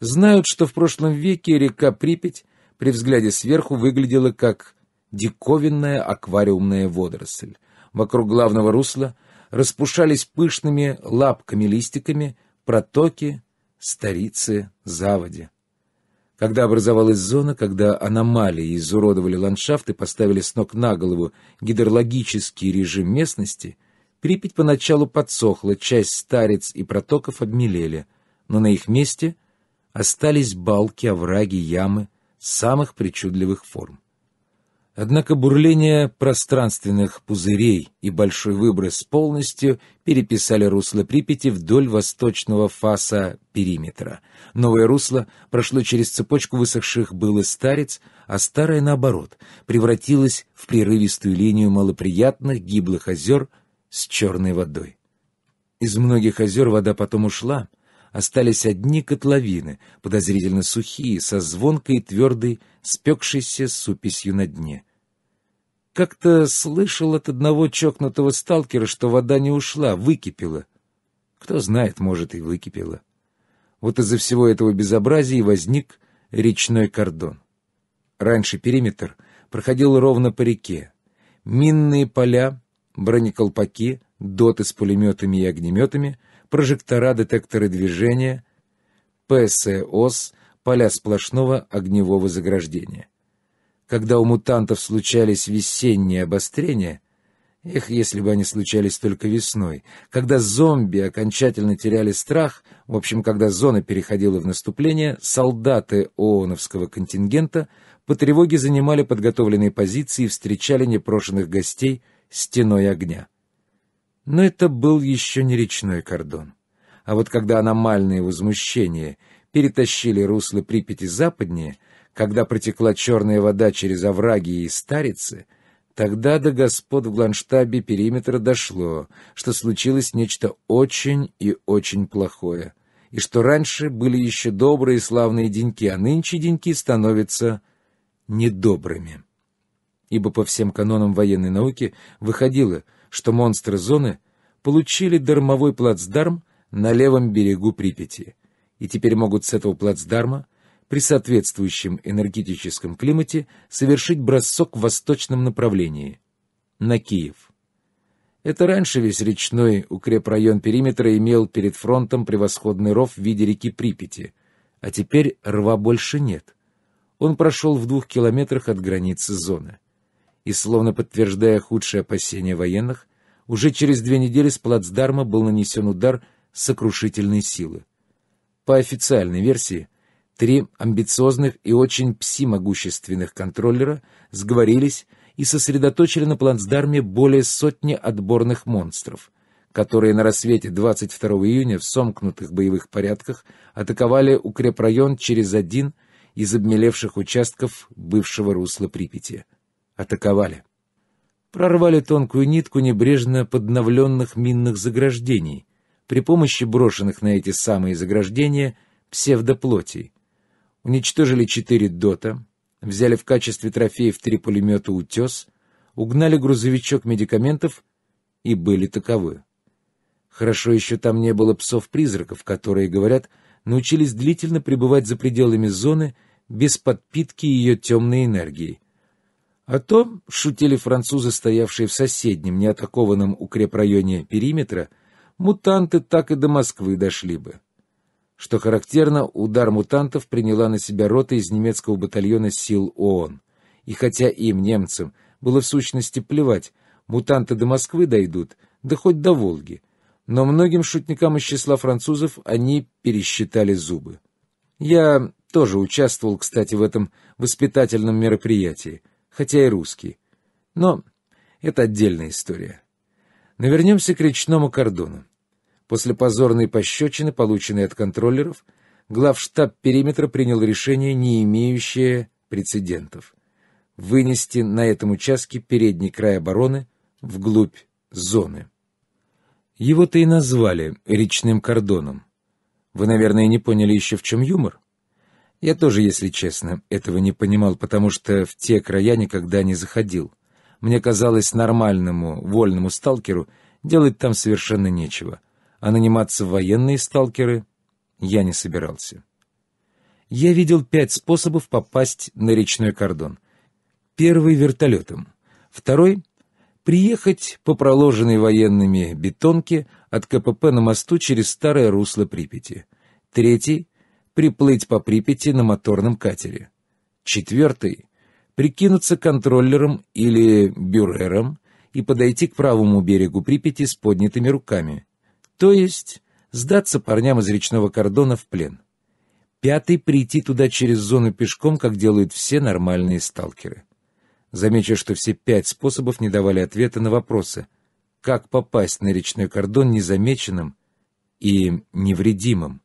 Speaker 1: знают, что в прошлом веке река Припять при взгляде сверху выглядела как диковинная аквариумная водоросль. Вокруг главного русла распушались пышными лапками-листиками протоки, старицы, заводи. Когда образовалась зона, когда аномалии изуродовали ландшафт и поставили с ног на голову гидрологический режим местности, Припять поначалу подсохла, часть стариц и протоков обмелели, но на их месте остались балки, овраги, ямы самых причудливых форм. Однако бурление пространственных пузырей и большой выброс полностью переписали русло Припяти вдоль восточного фаса периметра. Новое русло прошло через цепочку высохших был и старец, а старое, наоборот, превратилось в прерывистую линию малоприятных гиблых озер с черной водой. Из многих озер вода потом ушла — остались одни котловины, подозрительно сухие, со звонкой и твердой, спекшейся суписью на дне. Как-то слышал от одного чокнутого сталкера, что вода не ушла, выкипела. Кто знает, может, и выкипела. Вот из-за всего этого безобразия возник речной кордон. Раньше периметр проходил ровно по реке. Минные поля, бронеколпаки, доты с пулеметами и огнеметами — прожектора-детекторы движения, ПСОС, поля сплошного огневого заграждения. Когда у мутантов случались весенние обострения, Эх, если бы они случались только весной, когда зомби окончательно теряли страх, в общем, когда зона переходила в наступление, солдаты ООНовского контингента по тревоге занимали подготовленные позиции и встречали непрошенных гостей стеной огня. Но это был еще не речной кордон. А вот когда аномальные возмущения перетащили русло Припяти западнее, когда протекла черная вода через овраги и старицы, тогда до господ в гланштабе периметра дошло, что случилось нечто очень и очень плохое, и что раньше были еще добрые и славные деньки, а нынче деньки становятся недобрыми. Ибо по всем канонам военной науки выходило — что монстры зоны получили дармовой плацдарм на левом берегу Припяти и теперь могут с этого плацдарма при соответствующем энергетическом климате совершить бросок в восточном направлении, на Киев. Это раньше весь речной укрепрайон периметра имел перед фронтом превосходный ров в виде реки Припяти, а теперь рва больше нет. Он прошел в двух километрах от границы зоны и, словно подтверждая худшие опасения военных, уже через две недели с плацдарма был нанесен удар сокрушительной силы. По официальной версии, три амбициозных и очень пси-могущественных контроллера сговорились и сосредоточили на плацдарме более сотни отборных монстров, которые на рассвете 22 июня в сомкнутых боевых порядках атаковали укрепрайон через один из обмелевших участков бывшего русла Припяти — атаковали. Прорвали тонкую нитку небрежно подновленных минных заграждений при помощи брошенных на эти самые заграждения псевдоплотий. Уничтожили четыре дота, взяли в качестве трофеев три пулемета «Утес», угнали грузовичок медикаментов и были таковы. Хорошо еще там не было псов-призраков, которые, говорят, научились длительно пребывать за пределами зоны без подпитки ее темной энергии — о том шутили французы, стоявшие в соседнем, неатакованном укрепрайоне периметра, мутанты так и до Москвы дошли бы. Что характерно, удар мутантов приняла на себя рота из немецкого батальона сил ООН. И хотя им, немцам, было в сущности плевать, мутанты до Москвы дойдут, да хоть до Волги, но многим шутникам из числа французов они пересчитали зубы. Я тоже участвовал, кстати, в этом воспитательном мероприятии — хотя и русский. Но это отдельная история. Но вернемся к речному кордону. После позорной пощечины, полученной от контроллеров, главштаб периметра принял решение, не имеющее прецедентов. Вынести на этом участке передний край обороны вглубь зоны. Его-то и назвали речным кордоном. Вы, наверное, не поняли еще, в чем юмор? Я тоже, если честно, этого не понимал, потому что в те края никогда не заходил. Мне казалось нормальному, вольному сталкеру делать там совершенно нечего, а наниматься в военные сталкеры я не собирался. Я видел пять способов попасть на речной кордон. Первый — вертолетом. Второй — приехать по проложенной военными бетонке от КПП на мосту через старое русло Припяти. Третий приплыть по Припяти на моторном катере. Четвертый — прикинуться контроллером или бюрером и подойти к правому берегу Припяти с поднятыми руками, то есть сдаться парням из речного кордона в плен. Пятый — прийти туда через зону пешком, как делают все нормальные сталкеры. Замечу, что все пять способов не давали ответа на вопросы, как попасть на речной кордон незамеченным и невредимым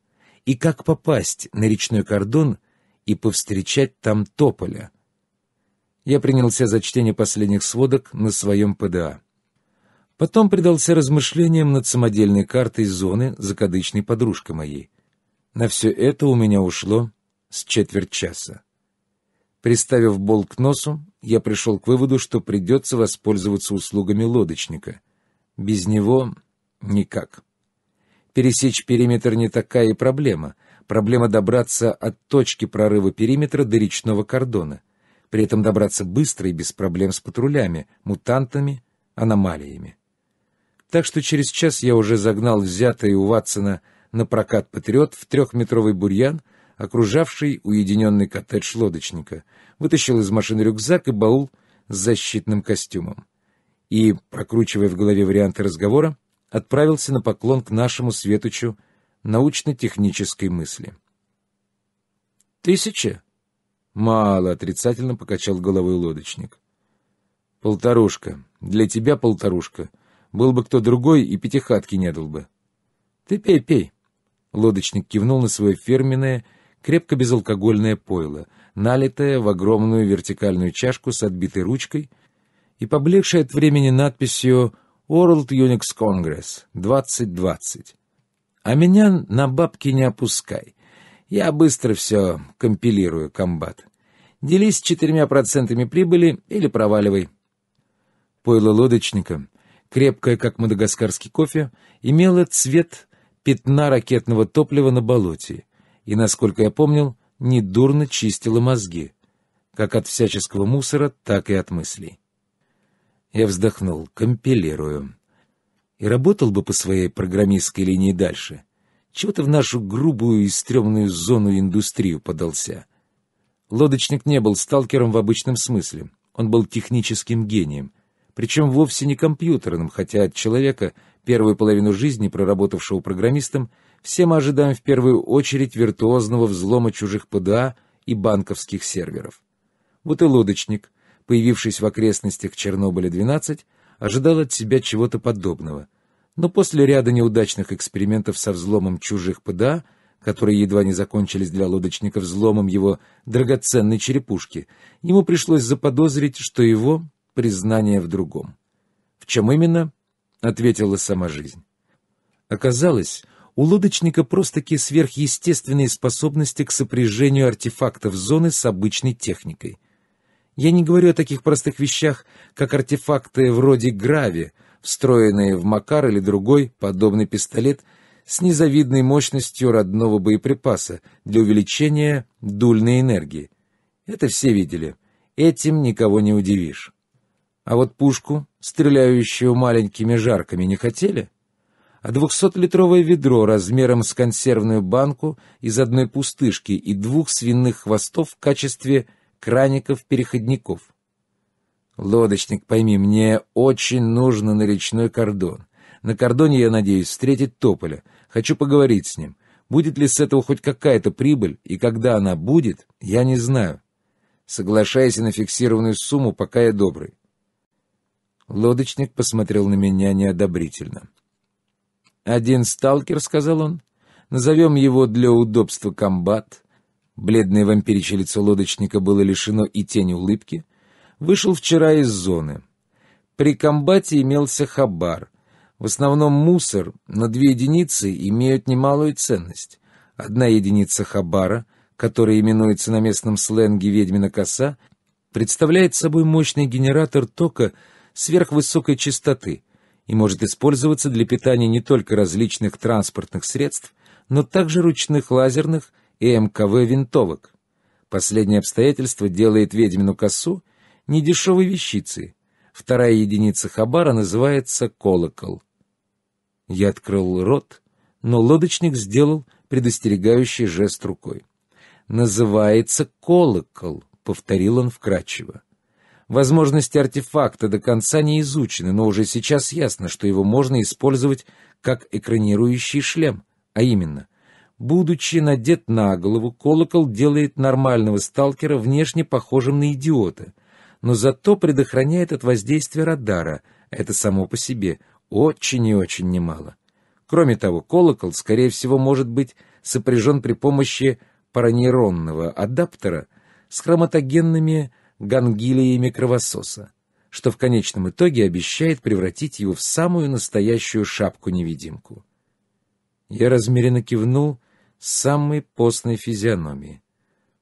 Speaker 1: и как попасть на речной кордон и повстречать там тополя. Я принялся за чтение последних сводок на своем ПДА. Потом предался размышлениям над самодельной картой зоны закадычной подружкой моей. На все это у меня ушло с четверть часа. Приставив бол к носу, я пришел к выводу, что придется воспользоваться услугами лодочника. Без него никак. Пересечь периметр не такая и проблема. Проблема добраться от точки прорыва периметра до речного кордона. При этом добраться быстро и без проблем с патрулями, мутантами, аномалиями. Так что через час я уже загнал взятый у Ватсона на прокат «Патриот» в трехметровый бурьян, окружавший уединенный коттедж лодочника, вытащил из машины рюкзак и баул с защитным костюмом. И, прокручивая в голове варианты разговора, отправился на поклон к нашему светочу научно-технической мысли. «Тысяча?» «Мало», — отрицательно покачал головой лодочник. «Полторушка. Для тебя полторушка. Был бы кто другой, и пятихатки не дал бы». «Ты пей, пей». Лодочник кивнул на свое фирменное, крепко безалкогольное пойло, налитое в огромную вертикальную чашку с отбитой ручкой и поблекшей от времени надписью «Полторушка» World Unix Congress 2020. А меня на бабки не опускай. Я быстро все компилирую, комбат. Делись четырьмя процентами прибыли или проваливай. Пойло лодочника, крепкое, как мадагаскарский кофе, имело цвет пятна ракетного топлива на болоте и, насколько я помнил, недурно чистило мозги, как от всяческого мусора, так и от мыслей. Я вздохнул. Компилирую. И работал бы по своей программистской линии дальше. Чего ты в нашу грубую и стрёмную зону индустрию подался? Лодочник не был сталкером в обычном смысле. Он был техническим гением. Причем вовсе не компьютерным, хотя от человека, первую половину жизни проработавшего программистом, все мы ожидаем в первую очередь виртуозного взлома чужих ПДА и банковских серверов. Вот и лодочник — появившись в окрестностях Чернобыля-12, ожидал от себя чего-то подобного. Но после ряда неудачных экспериментов со взломом чужих ПДА, которые едва не закончились для лодочника взломом его драгоценной черепушки, ему пришлось заподозрить, что его признание в другом. В чем именно, ответила сама жизнь. Оказалось, у лодочника просто-таки сверхъестественные способности к сопряжению артефактов зоны с обычной техникой — я не говорю о таких простых вещах, как артефакты вроде грави, встроенные в Макар или другой подобный пистолет с незавидной мощностью родного боеприпаса для увеличения дульной энергии. Это все видели. Этим никого не удивишь. А вот пушку, стреляющую маленькими жарками, не хотели? А двухсотлитровое ведро размером с консервную банку из одной пустышки и двух свиных хвостов в качестве краников-переходников. Лодочник, пойми, мне очень нужно на речной кордон. На кордоне, я надеюсь, встретить Тополя. Хочу поговорить с ним. Будет ли с этого хоть какая-то прибыль, и когда она будет, я не знаю. Соглашайся на фиксированную сумму, пока я добрый. Лодочник посмотрел на меня неодобрительно. «Один сталкер», — сказал он, — «назовем его для удобства комбат бледное вампиричье лицо лодочника было лишено и тени улыбки, вышел вчера из зоны. При комбате имелся хабар. В основном мусор на две единицы имеют немалую ценность. Одна единица хабара, которая именуется на местном сленге «ведьмина коса», представляет собой мощный генератор тока сверхвысокой частоты и может использоваться для питания не только различных транспортных средств, но также ручных лазерных и МКВ винтовок. Последнее обстоятельство делает ведьмину косу недешевой вещицей. Вторая единица хабара называется колокол. Я открыл рот, но лодочник сделал предостерегающий жест рукой. «Называется колокол», — повторил он вкратчиво. Возможности артефакта до конца не изучены, но уже сейчас ясно, что его можно использовать как экранирующий шлем, а именно — Будучи надет на голову, колокол делает нормального сталкера внешне похожим на идиота, но зато предохраняет от воздействия радара, это само по себе, очень и очень немало. Кроме того, колокол, скорее всего, может быть сопряжен при помощи паранейронного адаптера с хроматогенными гангилиями кровососа, что в конечном итоге обещает превратить его в самую настоящую шапку-невидимку. Я размеренно кивнул, с самой постной физиономии.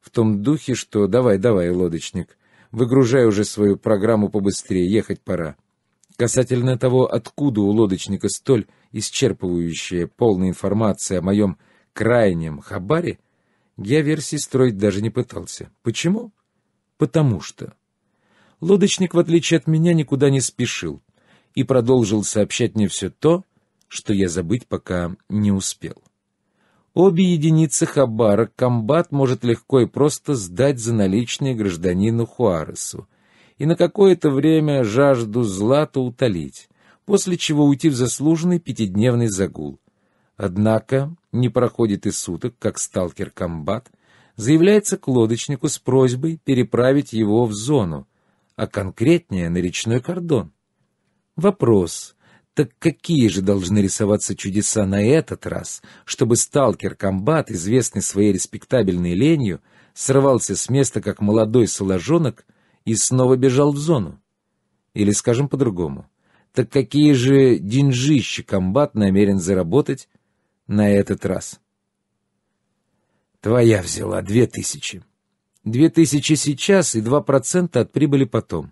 Speaker 1: В том духе, что «давай, давай, лодочник, выгружай уже свою программу побыстрее, ехать пора». Касательно того, откуда у лодочника столь исчерпывающая полная информация о моем крайнем хабаре, я версий строить даже не пытался. Почему? Потому что. Лодочник, в отличие от меня, никуда не спешил и продолжил сообщать мне все то, что я забыть пока не успел. Обе единицы хабара комбат может легко и просто сдать за наличные гражданину Хуаресу и на какое-то время жажду злата утолить, после чего уйти в заслуженный пятидневный загул. Однако не проходит и суток, как сталкер комбат заявляется к лодочнику с просьбой переправить его в зону, а конкретнее на речной кордон. Вопрос, так какие же должны рисоваться чудеса на этот раз, чтобы сталкер-комбат, известный своей респектабельной ленью, срывался с места как молодой соложонок и снова бежал в зону? Или, скажем по-другому, так какие же деньжищи комбат намерен заработать на этот раз? Твоя взяла две тысячи. Две тысячи сейчас и два процента от прибыли потом.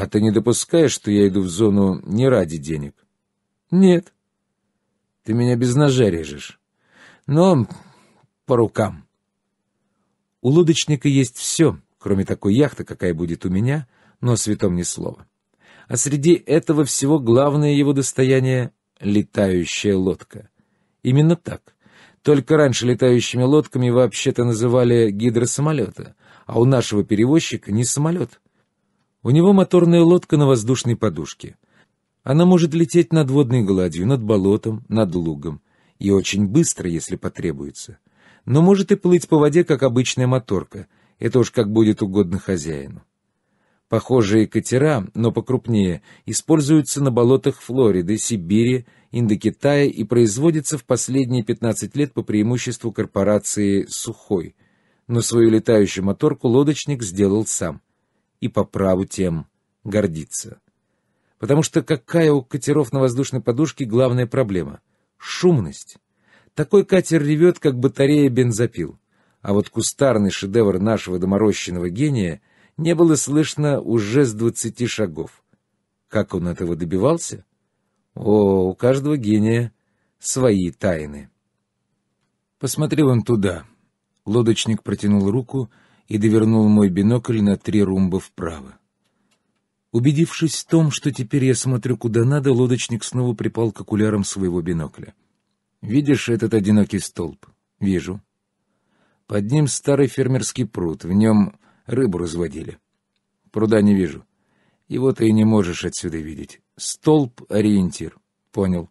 Speaker 1: А ты не допускаешь, что я иду в зону не ради денег? Нет. Ты меня без ножа режешь. Но по рукам. У лодочника есть все, кроме такой яхты, какая будет у меня, но о святом ни слова. А среди этого всего главное его достояние — летающая лодка. Именно так. Только раньше летающими лодками вообще-то называли гидросамолеты, а у нашего перевозчика не самолет, у него моторная лодка на воздушной подушке. Она может лететь над водной гладью, над болотом, над лугом. И очень быстро, если потребуется. Но может и плыть по воде, как обычная моторка. Это уж как будет угодно хозяину. Похожие катера, но покрупнее, используются на болотах Флориды, Сибири, Индокитая и производятся в последние 15 лет по преимуществу корпорации «Сухой». Но свою летающую моторку лодочник сделал сам и по праву тем гордится. Потому что какая у катеров на воздушной подушке главная проблема? Шумность. Такой катер ревет, как батарея бензопил. А вот кустарный шедевр нашего доморощенного гения не было слышно уже с двадцати шагов. Как он этого добивался? О, у каждого гения свои тайны. Посмотрел он туда. Лодочник протянул руку — и довернул мой бинокль на три румба вправо. Убедившись в том, что теперь я смотрю куда надо, лодочник снова припал к окулярам своего бинокля. «Видишь этот одинокий столб?» «Вижу». «Под ним старый фермерский пруд, в нем рыбу разводили». «Пруда не вижу. Его ты и не можешь отсюда видеть. Столб — ориентир». «Понял».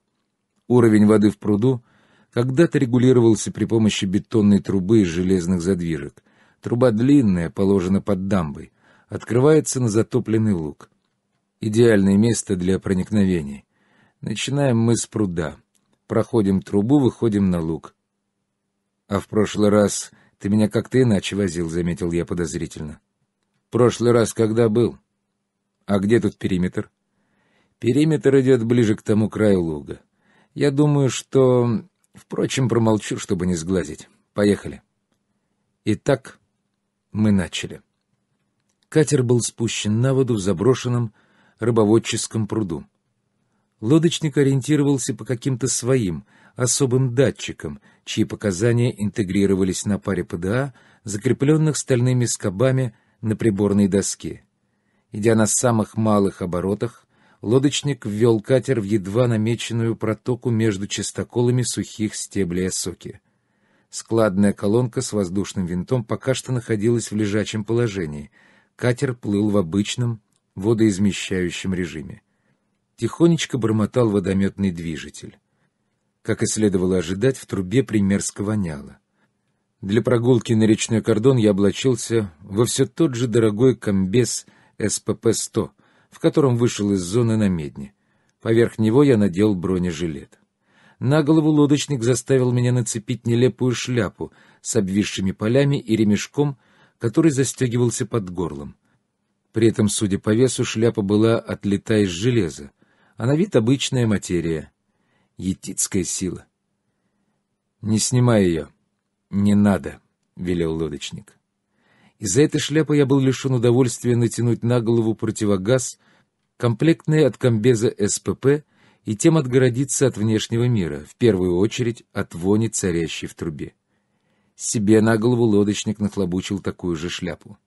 Speaker 1: Уровень воды в пруду когда-то регулировался при помощи бетонной трубы и железных задвижек. Труба длинная, положена под дамбой. Открывается на затопленный луг. Идеальное место для проникновений. Начинаем мы с пруда. Проходим трубу, выходим на луг. А в прошлый раз ты меня как-то иначе возил, заметил я подозрительно. Прошлый раз когда был? А где тут периметр? Периметр идет ближе к тому краю луга. Я думаю, что... Впрочем, промолчу, чтобы не сглазить. Поехали. Итак, мы начали. Катер был спущен на воду в заброшенном рыбоводческом пруду. Лодочник ориентировался по каким-то своим, особым датчикам, чьи показания интегрировались на паре ПДА, закрепленных стальными скобами на приборной доске. Идя на самых малых оборотах, лодочник ввел катер в едва намеченную протоку между частоколами сухих стеблей осоки. Складная колонка с воздушным винтом пока что находилась в лежачем положении. Катер плыл в обычном водоизмещающем режиме. Тихонечко бормотал водометный движитель. Как и следовало ожидать, в трубе примерзко воняло. Для прогулки на речной кордон я облачился во все тот же дорогой комбез СПП-100, в котором вышел из зоны на медне. Поверх него я надел бронежилет. На голову лодочник заставил меня нацепить нелепую шляпу с обвисшими полями и ремешком, который застегивался под горлом. При этом, судя по весу, шляпа была отлита из железа, а на вид обычная материя. Етицкая сила. «Не снимай ее. Не надо», — велел лодочник. Из-за этой шляпы я был лишен удовольствия натянуть на голову противогаз, комплектный от комбеза СПП — и тем отгородиться от внешнего мира, в первую очередь от вони, царящей в трубе. Себе на голову лодочник нахлобучил такую же шляпу.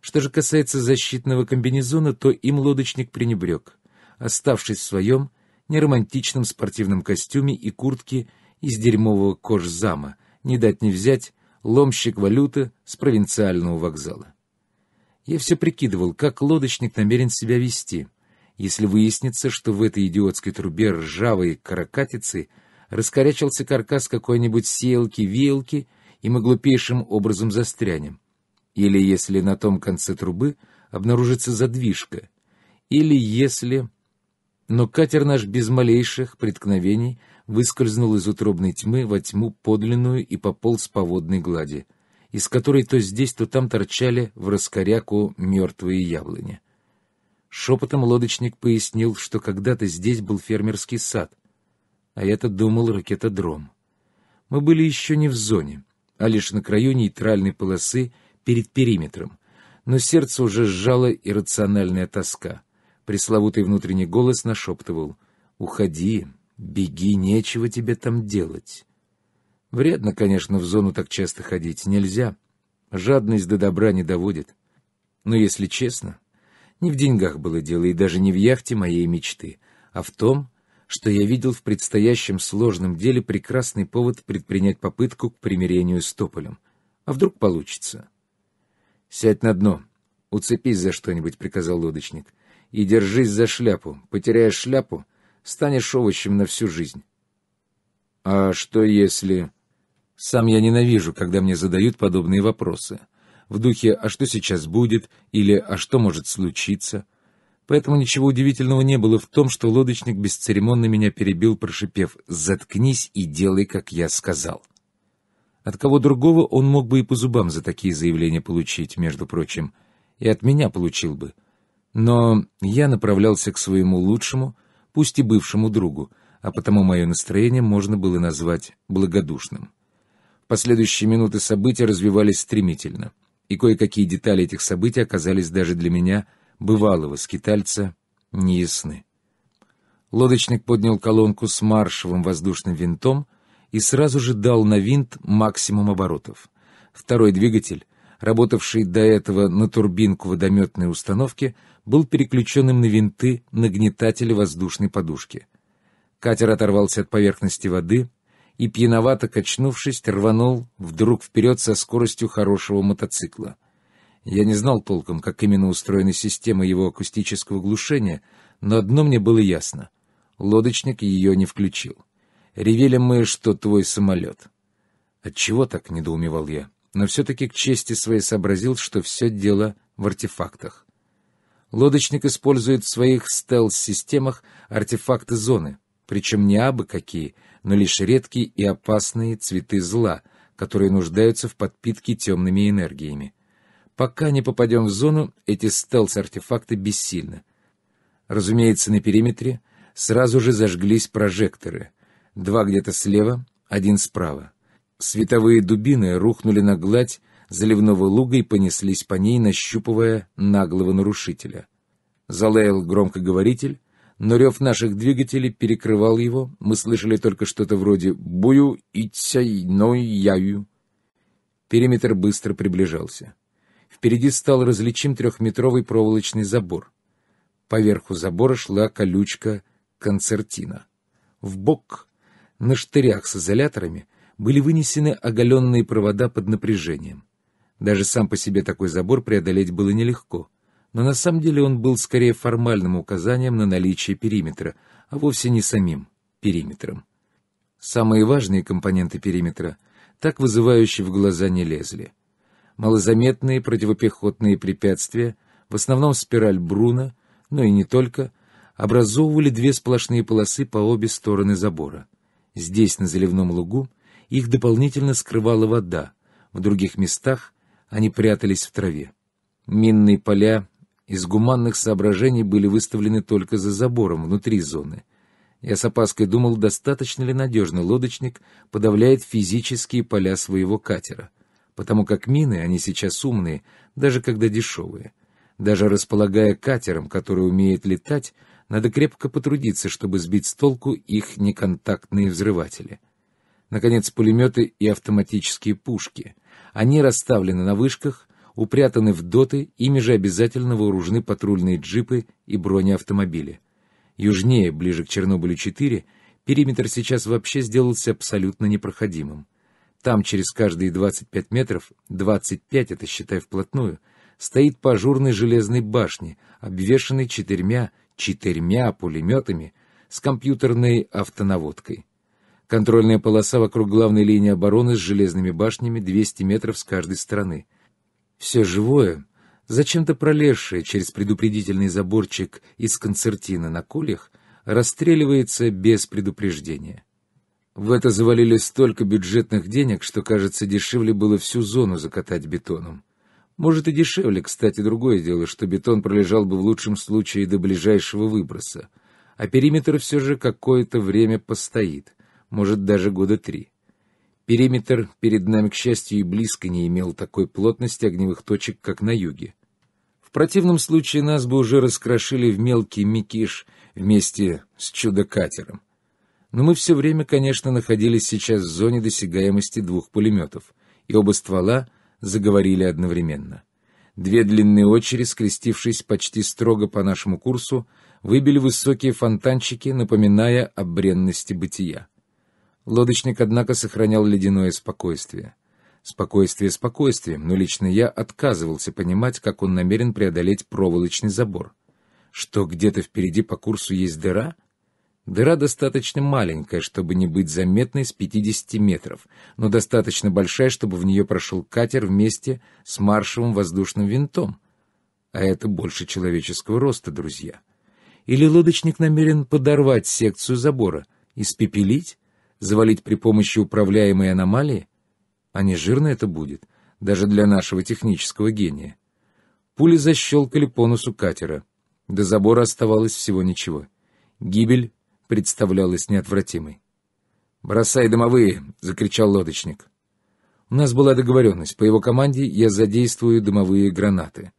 Speaker 1: Что же касается защитного комбинезона, то им лодочник пренебрег, оставшись в своем неромантичном спортивном костюме и куртке из дерьмового кожзама, не дать не взять, ломщик валюты с провинциального вокзала. Я все прикидывал, как лодочник намерен себя вести — если выяснится, что в этой идиотской трубе ржавой каракатицы раскорячился каркас какой-нибудь селки-вилки, и мы глупейшим образом застрянем. Или если на том конце трубы обнаружится задвижка. Или если... Но катер наш без малейших преткновений выскользнул из утробной тьмы во тьму подлинную и пополз по водной глади, из которой то здесь, то там торчали в раскоряку мертвые яблони. Шепотом лодочник пояснил, что когда-то здесь был фермерский сад, а я-то думал ракетодром. Мы были еще не в зоне, а лишь на краю нейтральной полосы перед периметром, но сердце уже сжало иррациональная тоска. Пресловутый внутренний голос нашептывал «Уходи, беги, нечего тебе там делать». Вредно, конечно, в зону так часто ходить нельзя. Жадность до добра не доводит. Но если честно, не в деньгах было дело, и даже не в яхте моей мечты, а в том, что я видел в предстоящем сложном деле прекрасный повод предпринять попытку к примирению с Тополем. А вдруг получится? «Сядь на дно, уцепись за что-нибудь», — приказал лодочник, — «и держись за шляпу. Потеряешь шляпу, станешь овощем на всю жизнь». «А что если...» «Сам я ненавижу, когда мне задают подобные вопросы» в духе «а что сейчас будет?» или «а что может случиться?». Поэтому ничего удивительного не было в том, что лодочник бесцеремонно меня перебил, прошипев «заткнись и делай, как я сказал». От кого другого он мог бы и по зубам за такие заявления получить, между прочим, и от меня получил бы. Но я направлялся к своему лучшему, пусть и бывшему другу, а потому мое настроение можно было назвать благодушным. Последующие минуты события развивались стремительно и кое-какие детали этих событий оказались даже для меня, бывалого скитальца, неясны. Лодочник поднял колонку с маршевым воздушным винтом и сразу же дал на винт максимум оборотов. Второй двигатель, работавший до этого на турбинку водометной установки, был переключенным на винты нагнетателя воздушной подушки. Катер оторвался от поверхности воды — и, пьяновато качнувшись, рванул вдруг вперед со скоростью хорошего мотоцикла. Я не знал толком, как именно устроена система его акустического глушения, но одно мне было ясно. Лодочник ее не включил. Ревели мы, что твой самолет. Отчего так, недоумевал я, но все-таки к чести своей сообразил, что все дело в артефактах. Лодочник использует в своих стелс-системах артефакты зоны, причем не абы какие, но лишь редкие и опасные цветы зла, которые нуждаются в подпитке темными энергиями. Пока не попадем в зону, эти стелс-артефакты бессильны. Разумеется, на периметре сразу же зажглись прожекторы. Два где-то слева, один справа. Световые дубины рухнули на гладь заливного луга и понеслись по ней, нащупывая наглого нарушителя. Залаял громкоговоритель, но рев наших двигателей перекрывал его, мы слышали только что-то вроде «бую ицяй ной яю». Периметр быстро приближался. Впереди стал различим трехметровый проволочный забор. Поверху забора шла колючка концертина. В бок на штырях с изоляторами были вынесены оголенные провода под напряжением. Даже сам по себе такой забор преодолеть было нелегко — но на самом деле он был скорее формальным указанием на наличие периметра, а вовсе не самим периметром. Самые важные компоненты периметра так вызывающие в глаза не лезли. Малозаметные противопехотные препятствия, в основном спираль Бруна, но и не только, образовывали две сплошные полосы по обе стороны забора. Здесь, на заливном лугу, их дополнительно скрывала вода, в других местах они прятались в траве. Минные поля из гуманных соображений были выставлены только за забором, внутри зоны. Я с опаской думал, достаточно ли надежный лодочник подавляет физические поля своего катера. Потому как мины, они сейчас умные, даже когда дешевые. Даже располагая катером, который умеет летать, надо крепко потрудиться, чтобы сбить с толку их неконтактные взрыватели. Наконец, пулеметы и автоматические пушки. Они расставлены на вышках, упрятаны в доты, ими же обязательно вооружены патрульные джипы и бронеавтомобили. Южнее, ближе к Чернобылю-4, периметр сейчас вообще сделался абсолютно непроходимым. Там через каждые 25 метров, 25 это считай вплотную, стоит по ажурной железной башне, обвешанной четырьмя, четырьмя пулеметами с компьютерной автонаводкой. Контрольная полоса вокруг главной линии обороны с железными башнями 200 метров с каждой стороны — все живое, зачем-то пролезшее через предупредительный заборчик из концертина на кулях, расстреливается без предупреждения. В это завалили столько бюджетных денег, что, кажется, дешевле было всю зону закатать бетоном. Может и дешевле, кстати, другое дело, что бетон пролежал бы в лучшем случае до ближайшего выброса, а периметр все же какое-то время постоит, может даже года три. Периметр перед нами, к счастью, и близко не имел такой плотности огневых точек, как на юге. В противном случае нас бы уже раскрошили в мелкий микиш вместе с чудо-катером. Но мы все время, конечно, находились сейчас в зоне досягаемости двух пулеметов, и оба ствола заговорили одновременно. Две длинные очереди, скрестившись почти строго по нашему курсу, выбили высокие фонтанчики, напоминая о бренности бытия. Лодочник, однако, сохранял ледяное спокойствие. Спокойствие спокойствием, но лично я отказывался понимать, как он намерен преодолеть проволочный забор. Что где-то впереди по курсу есть дыра? Дыра достаточно маленькая, чтобы не быть заметной с 50 метров, но достаточно большая, чтобы в нее прошел катер вместе с маршевым воздушным винтом. А это больше человеческого роста, друзья. Или лодочник намерен подорвать секцию забора, испепелить? завалить при помощи управляемой аномалии? А не жирно это будет, даже для нашего технического гения. Пули защелкали по носу катера. До забора оставалось всего ничего. Гибель представлялась неотвратимой. «Бросай дымовые! закричал лодочник. У нас была договоренность, по его команде я задействую дымовые гранаты.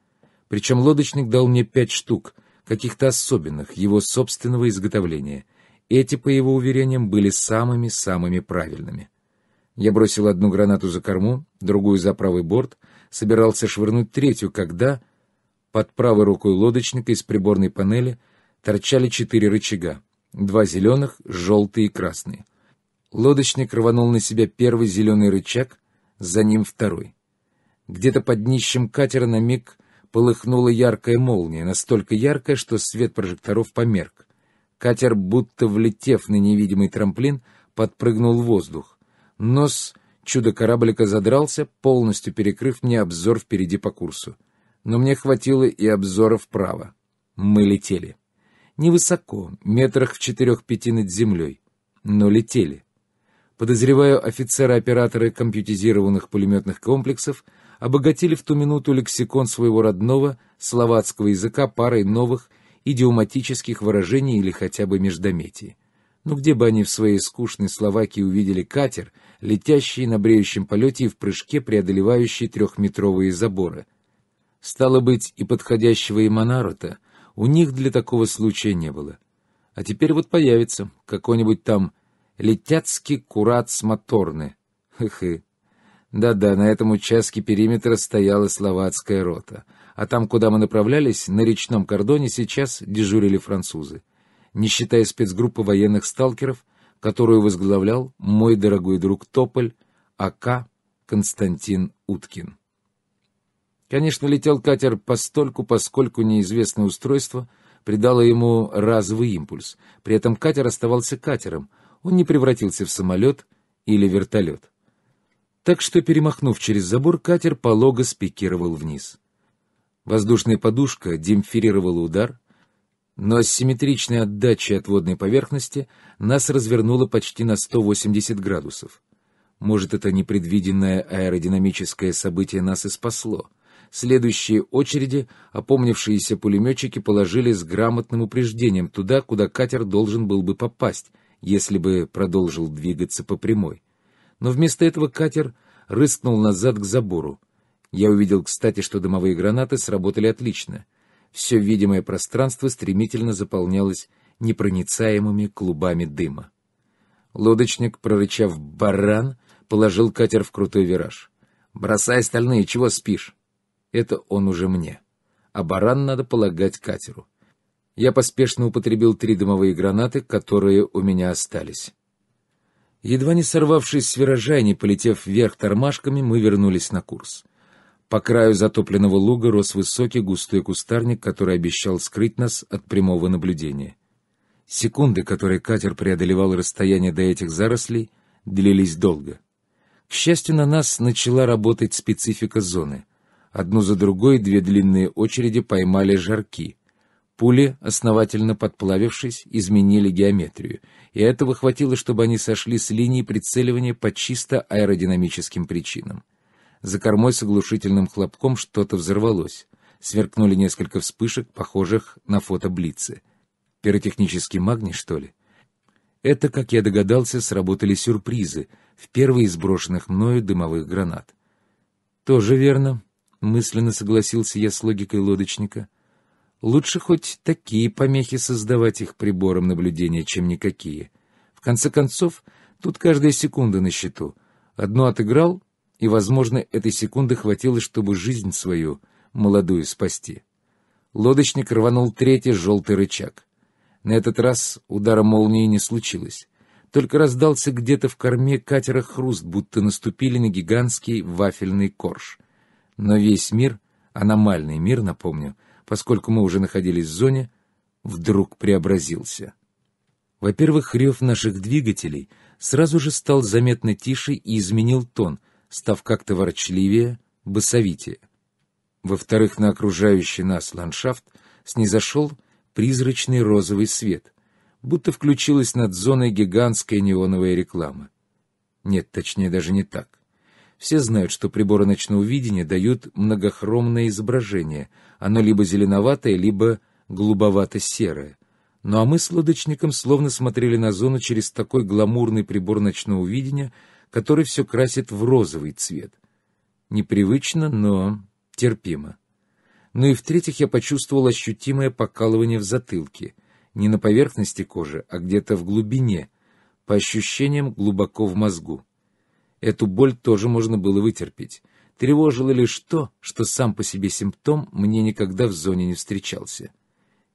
Speaker 1: Причем лодочник дал мне пять штук, каких-то особенных, его собственного изготовления. Эти, по его уверениям, были самыми-самыми правильными. Я бросил одну гранату за корму, другую за правый борт, собирался швырнуть третью, когда под правой рукой лодочника из приборной панели торчали четыре рычага, два зеленых, желтые и красные. Лодочник рванул на себя первый зеленый рычаг, за ним второй. Где-то под днищем катера на миг полыхнула яркая молния, настолько яркая, что свет прожекторов померк. Катер, будто влетев на невидимый трамплин, подпрыгнул в воздух. Нос чудо-кораблика задрался, полностью перекрыв мне обзор впереди по курсу. Но мне хватило и обзора вправо. Мы летели. Невысоко, метрах в четырех-пяти над землей. Но летели. Подозреваю, офицеры-операторы компьютеризированных пулеметных комплексов обогатили в ту минуту лексикон своего родного словацкого языка парой новых идиоматических выражений или хотя бы междометий. Но ну, где бы они в своей скучной Словакии увидели катер, летящий на бреющем полете и в прыжке преодолевающий трехметровые заборы? Стало быть, и подходящего Имонарота у них для такого случая не было. А теперь вот появится какой-нибудь там летяцкий курат с моторны. Хы-хы. Да-да, на этом участке периметра стояла словацкая рота — а там, куда мы направлялись, на речном кордоне сейчас дежурили французы, не считая спецгруппы военных сталкеров, которую возглавлял мой дорогой друг Тополь, АК Константин Уткин. Конечно, летел катер постольку, поскольку неизвестное устройство придало ему разовый импульс. При этом катер оставался катером, он не превратился в самолет или вертолет. Так что, перемахнув через забор, катер полого спикировал вниз. Воздушная подушка демпферировала удар, но асимметричная отдача от водной поверхности нас развернула почти на 180 градусов. Может, это непредвиденное аэродинамическое событие нас и спасло. Следующие очереди опомнившиеся пулеметчики положили с грамотным упреждением туда, куда катер должен был бы попасть, если бы продолжил двигаться по прямой. Но вместо этого катер рыскнул назад к забору. Я увидел, кстати, что дымовые гранаты сработали отлично. Все видимое пространство стремительно заполнялось непроницаемыми клубами дыма. Лодочник, прорычав «баран», положил катер в крутой вираж. «Бросай стальные, чего спишь?» Это он уже мне. А баран надо полагать катеру. Я поспешно употребил три дымовые гранаты, которые у меня остались. Едва не сорвавшись с виража и не полетев вверх тормашками, мы вернулись на курс. По краю затопленного луга рос высокий густой кустарник, который обещал скрыть нас от прямого наблюдения. Секунды, которые катер преодолевал расстояние до этих зарослей, длились долго. К счастью, на нас начала работать специфика зоны. Одну за другой две длинные очереди поймали жарки. Пули, основательно подплавившись, изменили геометрию, и этого хватило, чтобы они сошли с линии прицеливания по чисто аэродинамическим причинам. За кормой с оглушительным хлопком что-то взорвалось. Сверкнули несколько вспышек, похожих на фото блицы. Пиротехнический магний, что ли? Это, как я догадался, сработали сюрпризы в первые из брошенных мною дымовых гранат. «Тоже верно», — мысленно согласился я с логикой лодочника. «Лучше хоть такие помехи создавать их прибором наблюдения, чем никакие. В конце концов, тут каждая секунда на счету. Одну отыграл и, возможно, этой секунды хватило, чтобы жизнь свою, молодую, спасти. Лодочник рванул третий желтый рычаг. На этот раз удара молнии не случилось. Только раздался где-то в корме катера хруст, будто наступили на гигантский вафельный корж. Но весь мир, аномальный мир, напомню, поскольку мы уже находились в зоне, вдруг преобразился. Во-первых, рев наших двигателей сразу же стал заметно тише и изменил тон — став как-то ворчливее, басовитее. Во-вторых, на окружающий нас ландшафт снизошел призрачный розовый свет, будто включилась над зоной гигантская неоновая реклама. Нет, точнее даже не так. Все знают, что приборы ночного видения дают многохромное изображение. Оно либо зеленоватое, либо голубовато-серое. Ну а мы с лодочником словно смотрели на зону через такой гламурный прибор ночного видения, который все красит в розовый цвет. Непривычно, но терпимо. Ну и в-третьих, я почувствовал ощутимое покалывание в затылке, не на поверхности кожи, а где-то в глубине, по ощущениям глубоко в мозгу. Эту боль тоже можно было вытерпеть. Тревожило лишь то, что сам по себе симптом мне никогда в зоне не встречался.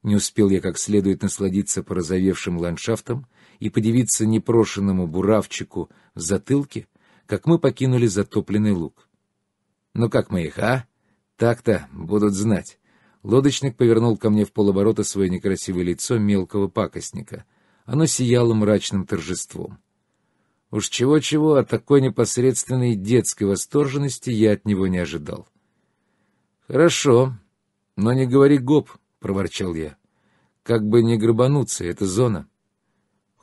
Speaker 1: Не успел я как следует насладиться порозовевшим ландшафтом, и подивиться непрошенному буравчику в затылке, как мы покинули затопленный луг. «Ну как мы их, а? Так-то будут знать». Лодочник повернул ко мне в полоборота свое некрасивое лицо мелкого пакостника. Оно сияло мрачным торжеством. Уж чего-чего, а такой непосредственной детской восторженности я от него не ожидал. «Хорошо, но не говори гоп», — проворчал я. «Как бы не грабануться, это зона».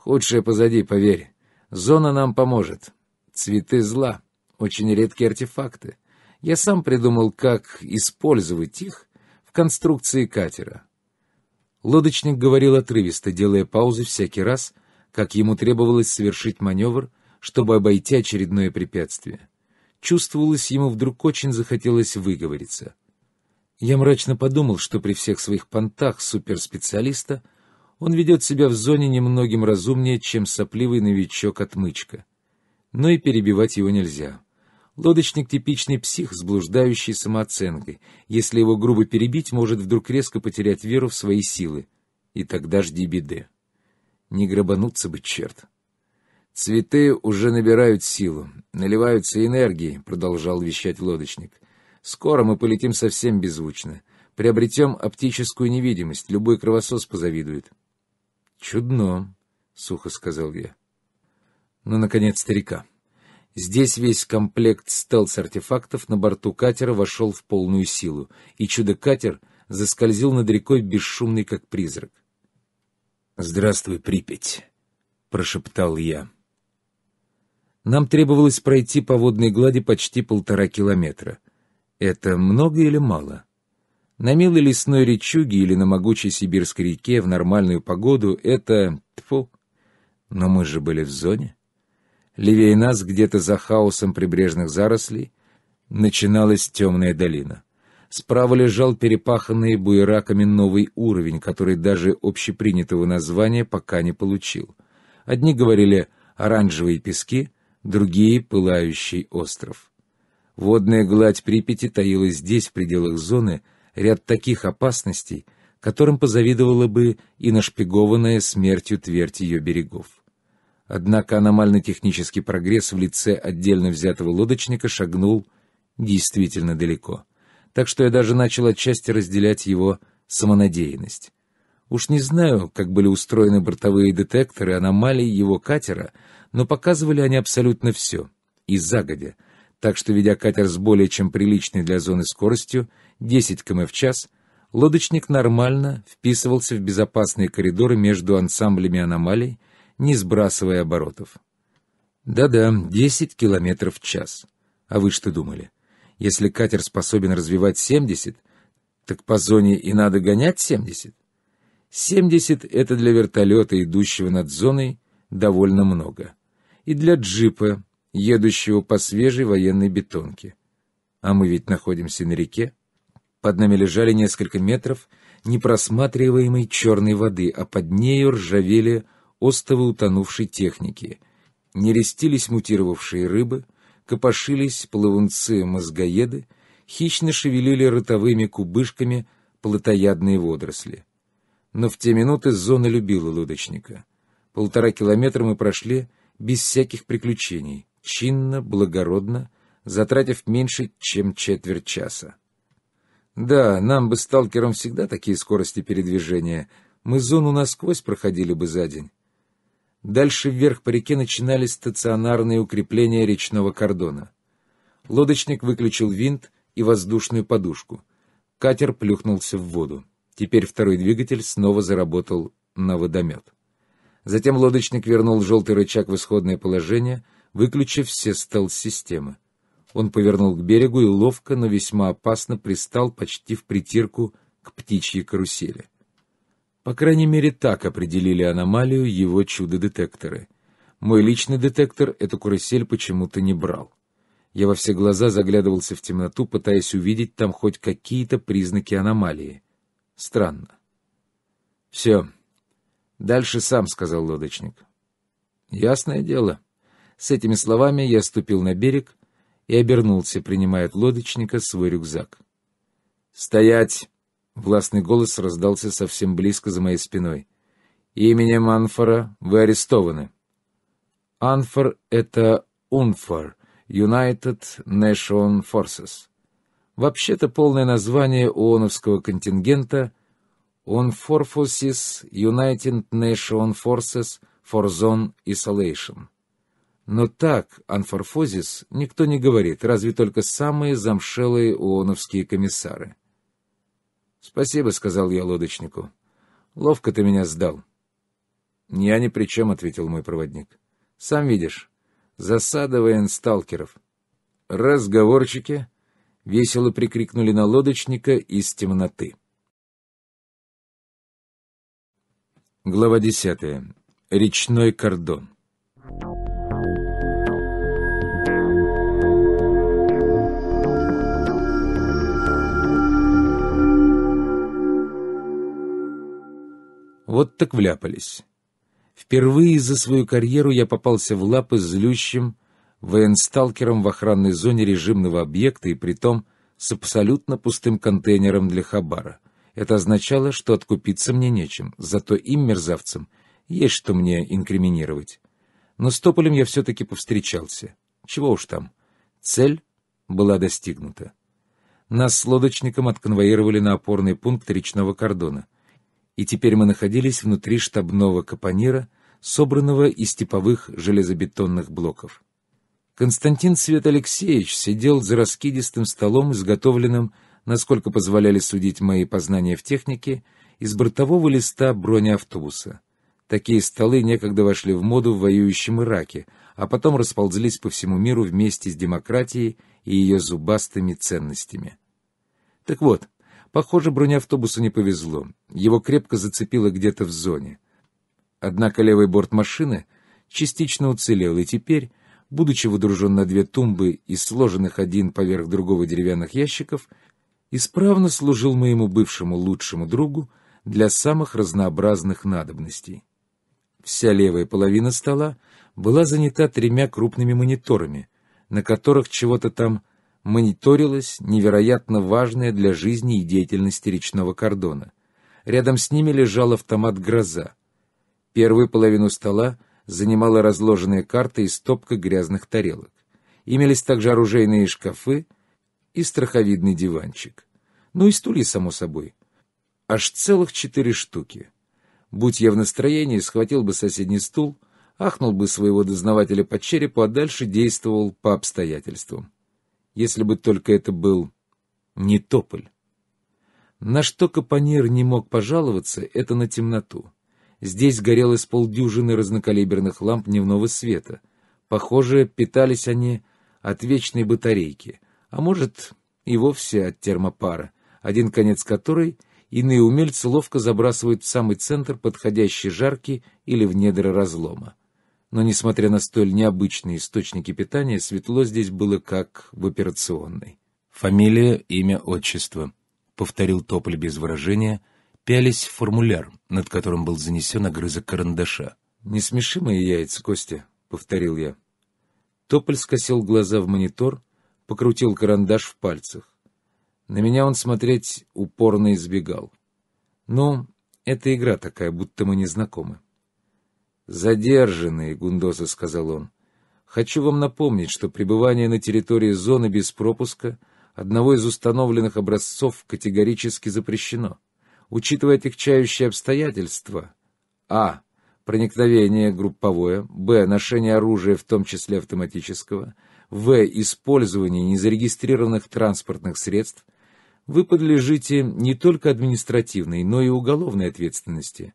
Speaker 1: Худшее позади, поверь. Зона нам поможет. Цветы зла — очень редкие артефакты. Я сам придумал, как использовать их в конструкции катера. Лодочник говорил отрывисто, делая паузы всякий раз, как ему требовалось совершить маневр, чтобы обойти очередное препятствие. Чувствовалось, ему вдруг очень захотелось выговориться. Я мрачно подумал, что при всех своих понтах суперспециалиста — он ведет себя в зоне немногим разумнее, чем сопливый новичок-отмычка. Но и перебивать его нельзя. Лодочник — типичный псих с блуждающей самооценкой. Если его грубо перебить, может вдруг резко потерять веру в свои силы. И тогда жди беды. Не грабануться бы, черт. «Цветы уже набирают силу, наливаются энергией», — продолжал вещать лодочник. «Скоро мы полетим совсем беззвучно. Приобретем оптическую невидимость, любой кровосос позавидует». «Чудно», — сухо сказал я. Ну, наконец, старика. Здесь весь комплект стелс-артефактов на борту катера вошел в полную силу, и чудо-катер заскользил над рекой бесшумный, как призрак. «Здравствуй, Припять», — прошептал я. Нам требовалось пройти по водной глади почти полтора километра. Это много или мало? — на милой лесной речуге или на могучей сибирской реке в нормальную погоду это... Тьфу! Но мы же были в зоне. Левее нас, где-то за хаосом прибрежных зарослей, начиналась темная долина. Справа лежал перепаханный буераками новый уровень, который даже общепринятого названия пока не получил. Одни говорили «оранжевые пески», другие — «пылающий остров». Водная гладь Припяти таилась здесь, в пределах зоны — ряд таких опасностей, которым позавидовала бы и нашпигованная смертью твердь ее берегов. Однако аномальный технический прогресс в лице отдельно взятого лодочника шагнул действительно далеко, так что я даже начал отчасти разделять его самонадеянность. Уж не знаю, как были устроены бортовые детекторы аномалий его катера, но показывали они абсолютно все, и загодя, так что, ведя катер с более чем приличной для зоны скоростью, 10 км в час, лодочник нормально вписывался в безопасные коридоры между ансамблями аномалий, не сбрасывая оборотов. Да-да, 10 км в час. А вы что думали? Если катер способен развивать 70, так по зоне и надо гонять 70? 70 — это для вертолета, идущего над зоной, довольно много. И для джипа, едущего по свежей военной бетонке. А мы ведь находимся на реке. Под нами лежали несколько метров непросматриваемой черной воды, а под нею ржавели остовы утонувшей техники. Нерестились мутировавшие рыбы, копошились плавунцы-мозгоеды, хищно шевелили ротовыми кубышками плотоядные водоросли. Но в те минуты зона любила лодочника. Полтора километра мы прошли без всяких приключений, чинно, благородно, затратив меньше, чем четверть часа. Да, нам бы, сталкерам, всегда такие скорости передвижения. Мы зону насквозь проходили бы за день. Дальше вверх по реке начинались стационарные укрепления речного кордона. Лодочник выключил винт и воздушную подушку. Катер плюхнулся в воду. Теперь второй двигатель снова заработал на водомет. Затем лодочник вернул желтый рычаг в исходное положение, выключив все стелс-системы. Он повернул к берегу и ловко, но весьма опасно пристал почти в притирку к птичьей карусели. По крайней мере, так определили аномалию его чудо-детекторы. Мой личный детектор эту карусель почему-то не брал. Я во все глаза заглядывался в темноту, пытаясь увидеть там хоть какие-то признаки аномалии. Странно. «Все. Дальше сам», — сказал лодочник. «Ясное дело». С этими словами я ступил на берег, и обернулся, принимая от лодочника свой рюкзак. «Стоять!» — властный голос раздался совсем близко за моей спиной. «Именем Анфора вы арестованы». «Анфор» — это «Унфор» — United Nation Forces. Вообще-то полное название ООНовского контингента «Unforfusis United Nation Forces for Zone Isolation». Но так анфорфозис никто не говорит, разве только самые замшелые уоновские комиссары. «Спасибо», — сказал я лодочнику. «Ловко ты меня сдал». «Я ни при чем», — ответил мой проводник. «Сам видишь, засада военсталкеров». «Разговорчики!» — весело прикрикнули на лодочника из темноты. Глава десятая. Речной кордон. Вот так вляпались. Впервые за свою карьеру я попался в лапы злющим военсталкером в охранной зоне режимного объекта и притом с абсолютно пустым контейнером для хабара. Это означало, что откупиться мне нечем, зато им, мерзавцам, есть что мне инкриминировать. Но с Тополем я все-таки повстречался. Чего уж там. Цель была достигнута. Нас с лодочником отконвоировали на опорный пункт речного кордона и теперь мы находились внутри штабного капонира, собранного из типовых железобетонных блоков. Константин Свет Алексеевич сидел за раскидистым столом, изготовленным, насколько позволяли судить мои познания в технике, из бортового листа бронеавтобуса. Такие столы некогда вошли в моду в воюющем Ираке, а потом расползлись по всему миру вместе с демократией и ее зубастыми ценностями. Так вот, Похоже, бронеавтобусу не повезло. Его крепко зацепило где-то в зоне. Однако левый борт машины частично уцелел, и теперь, будучи водружен на две тумбы из сложенных один поверх другого деревянных ящиков, исправно служил моему бывшему лучшему другу для самых разнообразных надобностей. Вся левая половина стола была занята тремя крупными мониторами, на которых чего-то там мониторилась невероятно важная для жизни и деятельности речного кордона. Рядом с ними лежал автомат «Гроза». Первую половину стола занимала разложенная карта и стопка грязных тарелок. Имелись также оружейные шкафы и страховидный диванчик. Ну и стулья, само собой. Аж целых четыре штуки. Будь я в настроении, схватил бы соседний стул, ахнул бы своего дознавателя по черепу, а дальше действовал по обстоятельствам если бы только это был не тополь. На что Капонир не мог пожаловаться, это на темноту. Здесь горело с полдюжины разнокалиберных ламп дневного света. Похоже, питались они от вечной батарейки, а может и вовсе от термопара, один конец которой иные умельцы ловко забрасывают в самый центр подходящей жарки или в недра разлома но, несмотря на столь необычные источники питания, светло здесь было как в операционной. «Фамилия, имя, отчество», — повторил Тополь без выражения, пялись в формуляр, над которым был занесен огрызок карандаша. «Не смеши мои яйца, Костя», — повторил я. Тополь скосил глаза в монитор, покрутил карандаш в пальцах. На меня он смотреть упорно избегал. «Ну, это игра такая, будто мы не знакомы». «Задержанные», — Гундоза сказал он. «Хочу вам напомнить, что пребывание на территории зоны без пропуска одного из установленных образцов категорически запрещено. Учитывая отягчающие обстоятельства, а. проникновение групповое, б. ношение оружия, в том числе автоматического, в. использование незарегистрированных транспортных средств, вы подлежите не только административной, но и уголовной ответственности»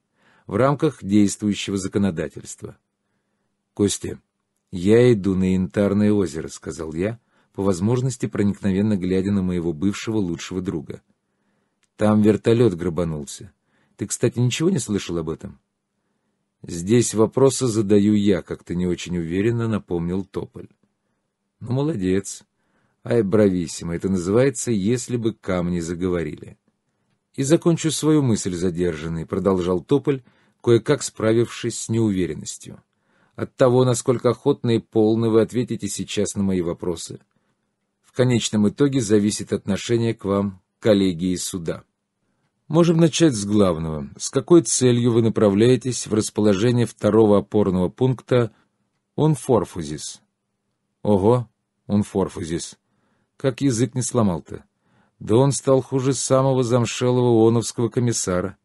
Speaker 1: в рамках действующего законодательства. «Костя, я иду на Янтарное озеро», — сказал я, по возможности проникновенно глядя на моего бывшего лучшего друга. «Там вертолет грабанулся. Ты, кстати, ничего не слышал об этом?» «Здесь вопросы задаю я», — как-то не очень уверенно напомнил Тополь. «Ну, молодец. Ай, брависсимо, это называется «если бы камни заговорили». И закончу свою мысль задержанный, — продолжал Тополь, — кое-как справившись с неуверенностью. От того, насколько охотно и полно вы ответите сейчас на мои вопросы. В конечном итоге зависит отношение к вам коллегии суда. Можем начать с главного. С какой целью вы направляетесь в расположение второго опорного пункта «Онфорфузис»? Ого, «Онфорфузис». Как язык не сломал-то? Да он стал хуже самого замшелого ооновского комиссара.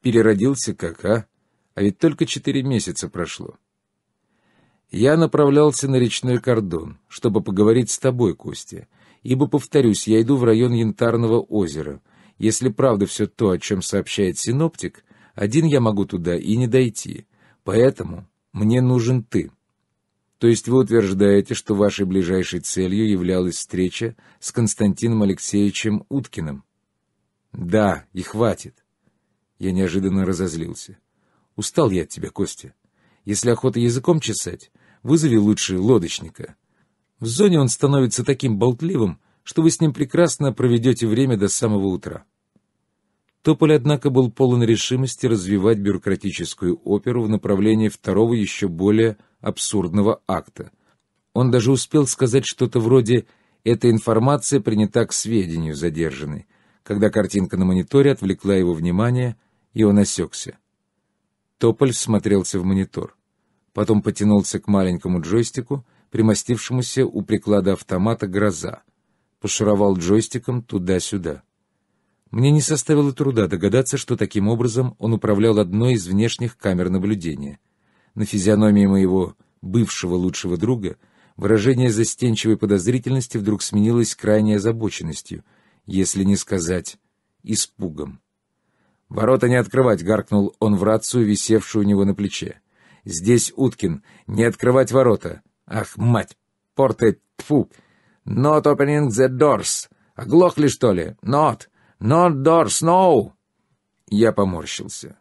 Speaker 1: Переродился как, а? А ведь только четыре месяца прошло. Я направлялся на речной кордон, чтобы поговорить с тобой, Костя, ибо, повторюсь, я иду в район Янтарного озера. Если правда все то, о чем сообщает синоптик, один я могу туда и не дойти, поэтому мне нужен ты. То есть вы утверждаете, что вашей ближайшей целью являлась встреча с Константином Алексеевичем Уткиным? Да, и хватит. Я неожиданно разозлился. Устал я от тебя, Костя. Если охота языком чесать, вызови лучше лодочника. В зоне он становится таким болтливым, что вы с ним прекрасно проведете время до самого утра. Тополь, однако, был полон решимости развивать бюрократическую оперу в направлении второго еще более абсурдного акта. Он даже успел сказать что-то вроде «эта информация принята к сведению задержанной», когда картинка на мониторе отвлекла его внимание, и он осекся. Тополь смотрелся в монитор. Потом потянулся к маленькому джойстику, примостившемуся у приклада автомата «Гроза». Пошаровал джойстиком туда-сюда. Мне не составило труда догадаться, что таким образом он управлял одной из внешних камер наблюдения. На физиономии моего бывшего лучшего друга выражение застенчивой подозрительности вдруг сменилось крайней озабоченностью, если не сказать испугом. «Ворота не открывать!» — гаркнул он в рацию, висевшую у него на плече. «Здесь Уткин! Не открывать ворота!» «Ах, мать! Порты! Тьфу! Not opening the doors! Оглохли, что ли? Not! Not doors! No!» Я поморщился.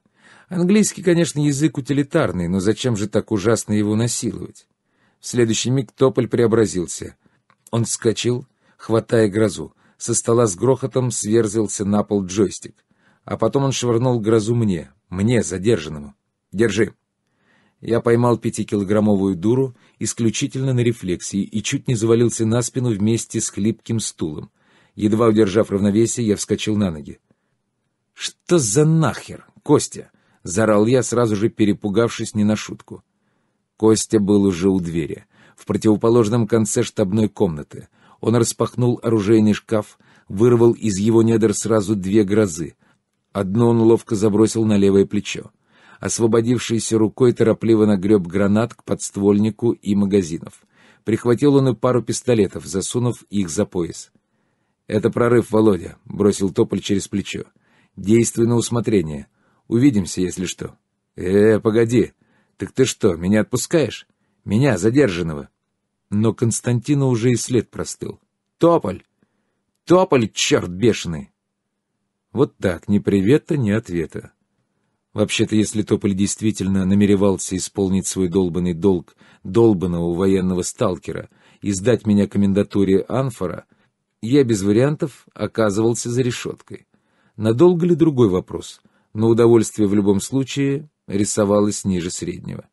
Speaker 1: Английский, конечно, язык утилитарный, но зачем же так ужасно его насиловать? В следующий миг Тополь преобразился. Он вскочил, хватая грозу. Со стола с грохотом сверзился на пол джойстик а потом он швырнул грозу мне, мне, задержанному. «Держи». Я поймал пятикилограммовую дуру исключительно на рефлексии и чуть не завалился на спину вместе с хлипким стулом. Едва удержав равновесие, я вскочил на ноги. «Что за нахер, Костя?» — заорал я, сразу же перепугавшись не на шутку. Костя был уже у двери, в противоположном конце штабной комнаты. Он распахнул оружейный шкаф, вырвал из его недр сразу две грозы — Одну он ловко забросил на левое плечо. Освободившейся рукой торопливо нагреб гранат к подствольнику и магазинов. Прихватил он и пару пистолетов, засунув их за пояс. «Это прорыв, Володя», — бросил Тополь через плечо. «Действуй на усмотрение. Увидимся, если что». «Э, погоди. Так ты что, меня отпускаешь? Меня, задержанного?» Но Константина уже и след простыл. «Тополь! Тополь, черт бешеный!» Вот так, ни привета, ни ответа. Вообще-то, если Тополь действительно намеревался исполнить свой долбанный долг долбанного военного сталкера и сдать меня комендатуре Анфора, я без вариантов оказывался за решеткой. Надолго ли другой вопрос, но удовольствие в любом случае рисовалось ниже среднего.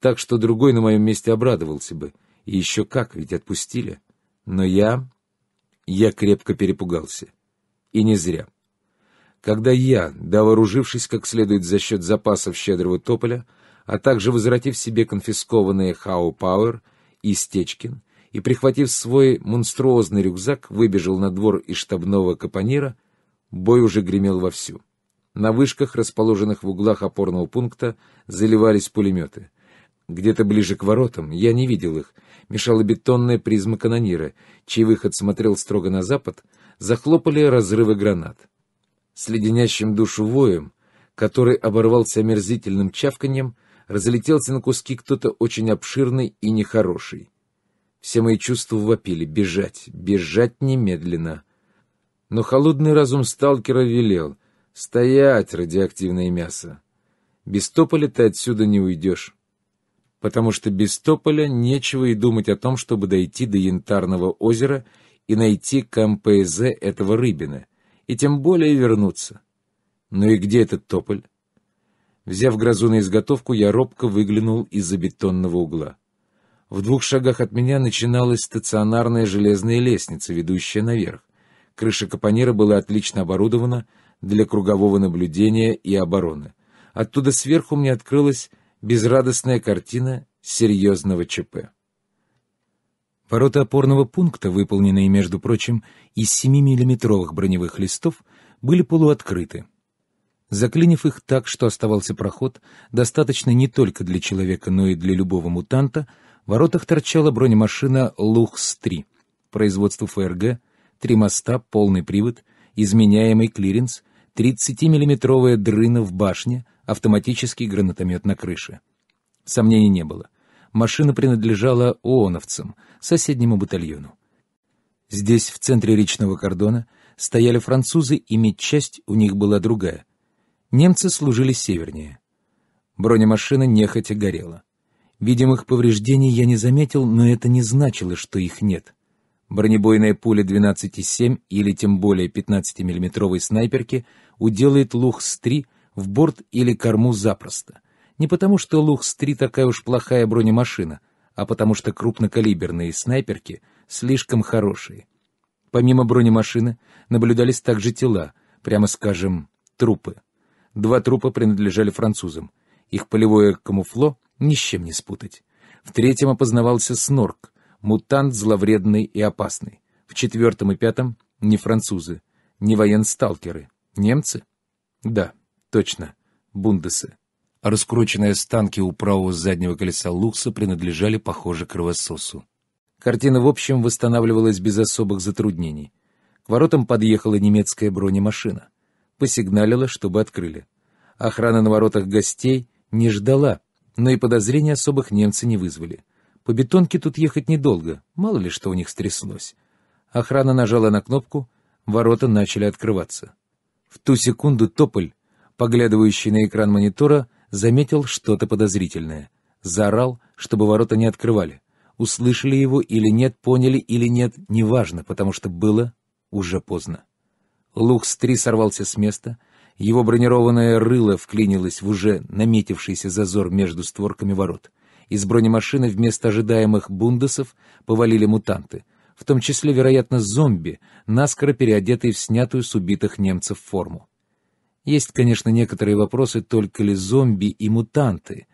Speaker 1: Так что другой на моем месте обрадовался бы. И еще как, ведь отпустили. Но я... я крепко перепугался. И не зря. Когда я, довооружившись как следует за счет запасов щедрого тополя, а также возвратив себе конфискованные Хау Пауэр и Стечкин, и, прихватив свой монструозный рюкзак, выбежал на двор из штабного капонира, бой уже гремел вовсю. На вышках, расположенных в углах опорного пункта, заливались пулеметы. Где-то ближе к воротам, я не видел их, мешала бетонная призма канонира, чей выход смотрел строго на запад, захлопали разрывы гранат с леденящим душу воем, который оборвался омерзительным чавканьем, разлетелся на куски кто-то очень обширный и нехороший. Все мои чувства вопили бежать, бежать немедленно. Но холодный разум сталкера велел «Стоять, радиоактивное мясо! Без тополя ты отсюда не уйдешь, потому что без тополя нечего и думать о том, чтобы дойти до Янтарного озера и найти КМПЗ этого рыбина, и тем более вернуться. Ну и где этот тополь? Взяв грозу на изготовку, я робко выглянул из-за бетонного угла. В двух шагах от меня начиналась стационарная железная лестница, ведущая наверх. Крыша капонира была отлично оборудована для кругового наблюдения и обороны. Оттуда сверху мне открылась безрадостная картина серьезного ЧП. Ворота опорного пункта, выполненные, между прочим, из 7-миллиметровых броневых листов, были полуоткрыты. Заклинив их так, что оставался проход, достаточно не только для человека, но и для любого мутанта, в воротах торчала бронемашина «Лухс-3» производства ФРГ, три моста, полный привод, изменяемый клиренс, 30-миллиметровая дрына в башне, автоматический гранатомет на крыше. Сомнений не было машина принадлежала ООНовцам, соседнему батальону. Здесь, в центре речного кордона, стояли французы, и медчасть у них была другая. Немцы служили севернее. Бронемашина нехотя горела. Видимых повреждений я не заметил, но это не значило, что их нет. Бронебойное пуля 12,7 или тем более 15 миллиметровой снайперки уделает лух с 3 в борт или корму запросто. Не потому, что Лух-3 такая уж плохая бронемашина, а потому что крупнокалиберные снайперки слишком хорошие. Помимо бронемашины наблюдались также тела, прямо скажем, трупы. Два трупа принадлежали французам. Их полевое камуфло ни с чем не спутать. В третьем опознавался Снорк, мутант зловредный и опасный. В четвертом и пятом — не французы, не военсталкеры, немцы. Да, точно, бундесы раскрученные раскуроченные останки у правого заднего колеса Лукса принадлежали, похоже, кровососу. Картина, в общем, восстанавливалась без особых затруднений. К воротам подъехала немецкая бронемашина. Посигналила, чтобы открыли. Охрана на воротах гостей не ждала, но и подозрений особых немцы не вызвали. По бетонке тут ехать недолго, мало ли что у них стряслось. Охрана нажала на кнопку, ворота начали открываться. В ту секунду Тополь, поглядывающий на экран монитора, заметил что-то подозрительное. Заорал, чтобы ворота не открывали. Услышали его или нет, поняли или нет, неважно, потому что было уже поздно. Лукс-3 сорвался с места, его бронированное рыло вклинилось в уже наметившийся зазор между створками ворот. Из бронемашины вместо ожидаемых бундесов повалили мутанты, в том числе, вероятно, зомби, наскоро переодетые в снятую с убитых немцев форму. Есть, конечно, некоторые вопросы, только ли зомби и мутанты,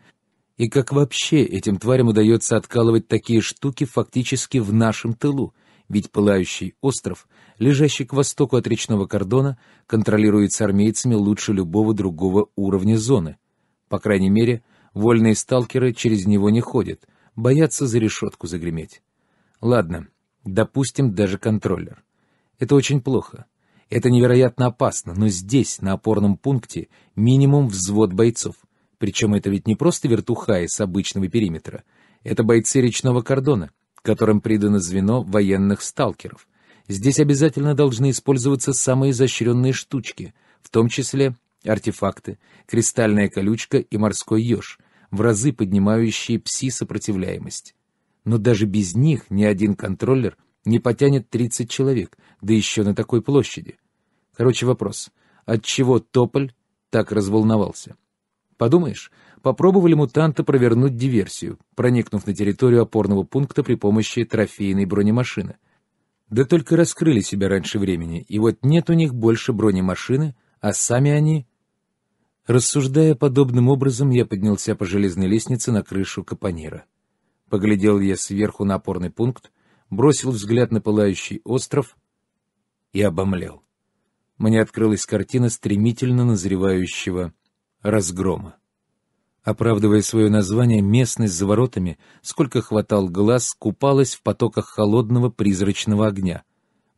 Speaker 1: и как вообще этим тварям удается откалывать такие штуки фактически в нашем тылу, ведь пылающий остров, лежащий к востоку от речного кордона, контролируется армейцами лучше любого другого уровня зоны. По крайней мере, вольные сталкеры через него не ходят, боятся за решетку загреметь. Ладно, допустим, даже контроллер. Это очень плохо. Это невероятно опасно, но здесь, на опорном пункте, минимум взвод бойцов. Причем это ведь не просто вертухаи с обычного периметра. Это бойцы речного кордона, которым придано звено военных сталкеров. Здесь обязательно должны использоваться самые изощренные штучки, в том числе артефакты, кристальная колючка и морской еж, в разы поднимающие пси-сопротивляемость. Но даже без них ни один контроллер — не потянет 30 человек, да еще на такой площади. Короче, вопрос, от чего Тополь так разволновался? Подумаешь, попробовали мутанта провернуть диверсию, проникнув на территорию опорного пункта при помощи трофейной бронемашины. Да только раскрыли себя раньше времени, и вот нет у них больше бронемашины, а сами они... Рассуждая подобным образом, я поднялся по железной лестнице на крышу капонира. Поглядел я сверху на опорный пункт, бросил взгляд на пылающий остров и обомлел. Мне открылась картина стремительно назревающего разгрома. Оправдывая свое название, местность за воротами, сколько хватал глаз, купалась в потоках холодного призрачного огня.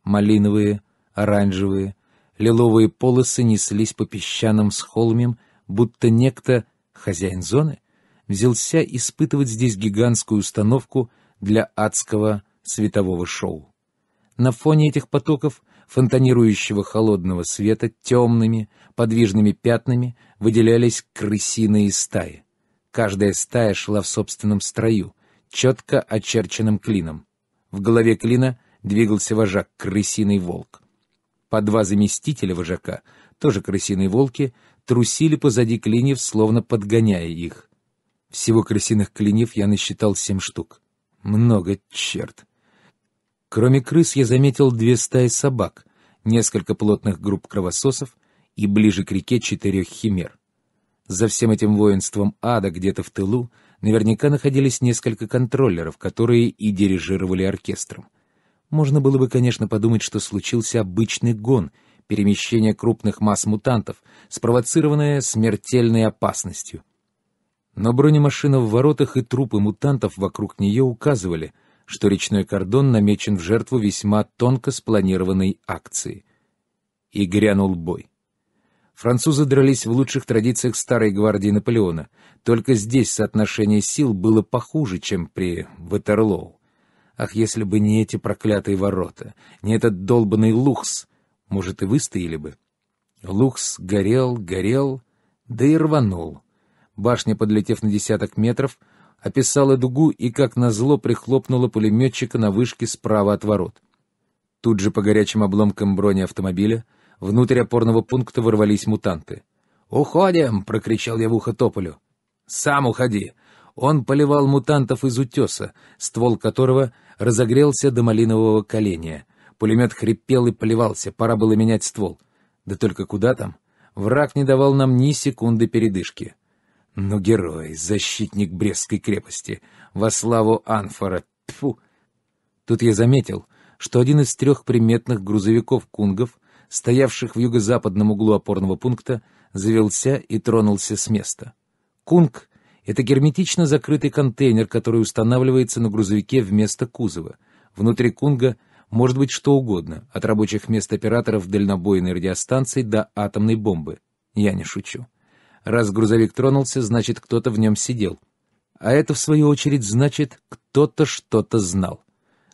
Speaker 1: Малиновые, оранжевые, лиловые полосы неслись по песчаным с схолмям, будто некто, хозяин зоны, взялся испытывать здесь гигантскую установку для адского светового шоу. На фоне этих потоков, фонтанирующего холодного света, темными, подвижными пятнами выделялись крысиные стаи. Каждая стая шла в собственном строю, четко очерченным клином. В голове клина двигался вожак, крысиный волк. По два заместителя вожака, тоже крысиные волки, трусили позади клиньев, словно подгоняя их. Всего крысиных клиньев я насчитал семь штук. Много, черт. Кроме крыс я заметил две стаи собак, несколько плотных групп кровососов и ближе к реке четырех химер. За всем этим воинством ада где-то в тылу наверняка находились несколько контроллеров, которые и дирижировали оркестром. Можно было бы, конечно, подумать, что случился обычный гон, перемещение крупных масс мутантов, спровоцированное смертельной опасностью. Но бронемашина в воротах и трупы мутантов вокруг нее указывали — что речной кордон намечен в жертву весьма тонко спланированной акции. И грянул бой. Французы дрались в лучших традициях старой гвардии Наполеона, только здесь соотношение сил было похуже, чем при Ватерлоу. Ах, если бы не эти проклятые ворота, не этот долбанный Лухс, может, и выстояли бы. Лухс горел, горел, да и рванул. Башня, подлетев на десяток метров, описала дугу и, как назло, прихлопнула пулеметчика на вышке справа от ворот. Тут же по горячим обломкам брони автомобиля внутрь опорного пункта ворвались мутанты. «Уходим!» — прокричал я в ухо Тополю. «Сам уходи!» Он поливал мутантов из утеса, ствол которого разогрелся до малинового коленя. Пулемет хрипел и поливался, пора было менять ствол. Да только куда там? Враг не давал нам ни секунды передышки. Ну, герой, защитник Брестской крепости, во славу Анфора, тьфу! Тут я заметил, что один из трех приметных грузовиков кунгов, стоявших в юго-западном углу опорного пункта, завелся и тронулся с места. Кунг — это герметично закрытый контейнер, который устанавливается на грузовике вместо кузова. Внутри кунга может быть что угодно, от рабочих мест операторов дальнобойной радиостанции до атомной бомбы. Я не шучу. Раз грузовик тронулся, значит, кто-то в нем сидел. А это, в свою очередь, значит, кто-то что-то знал.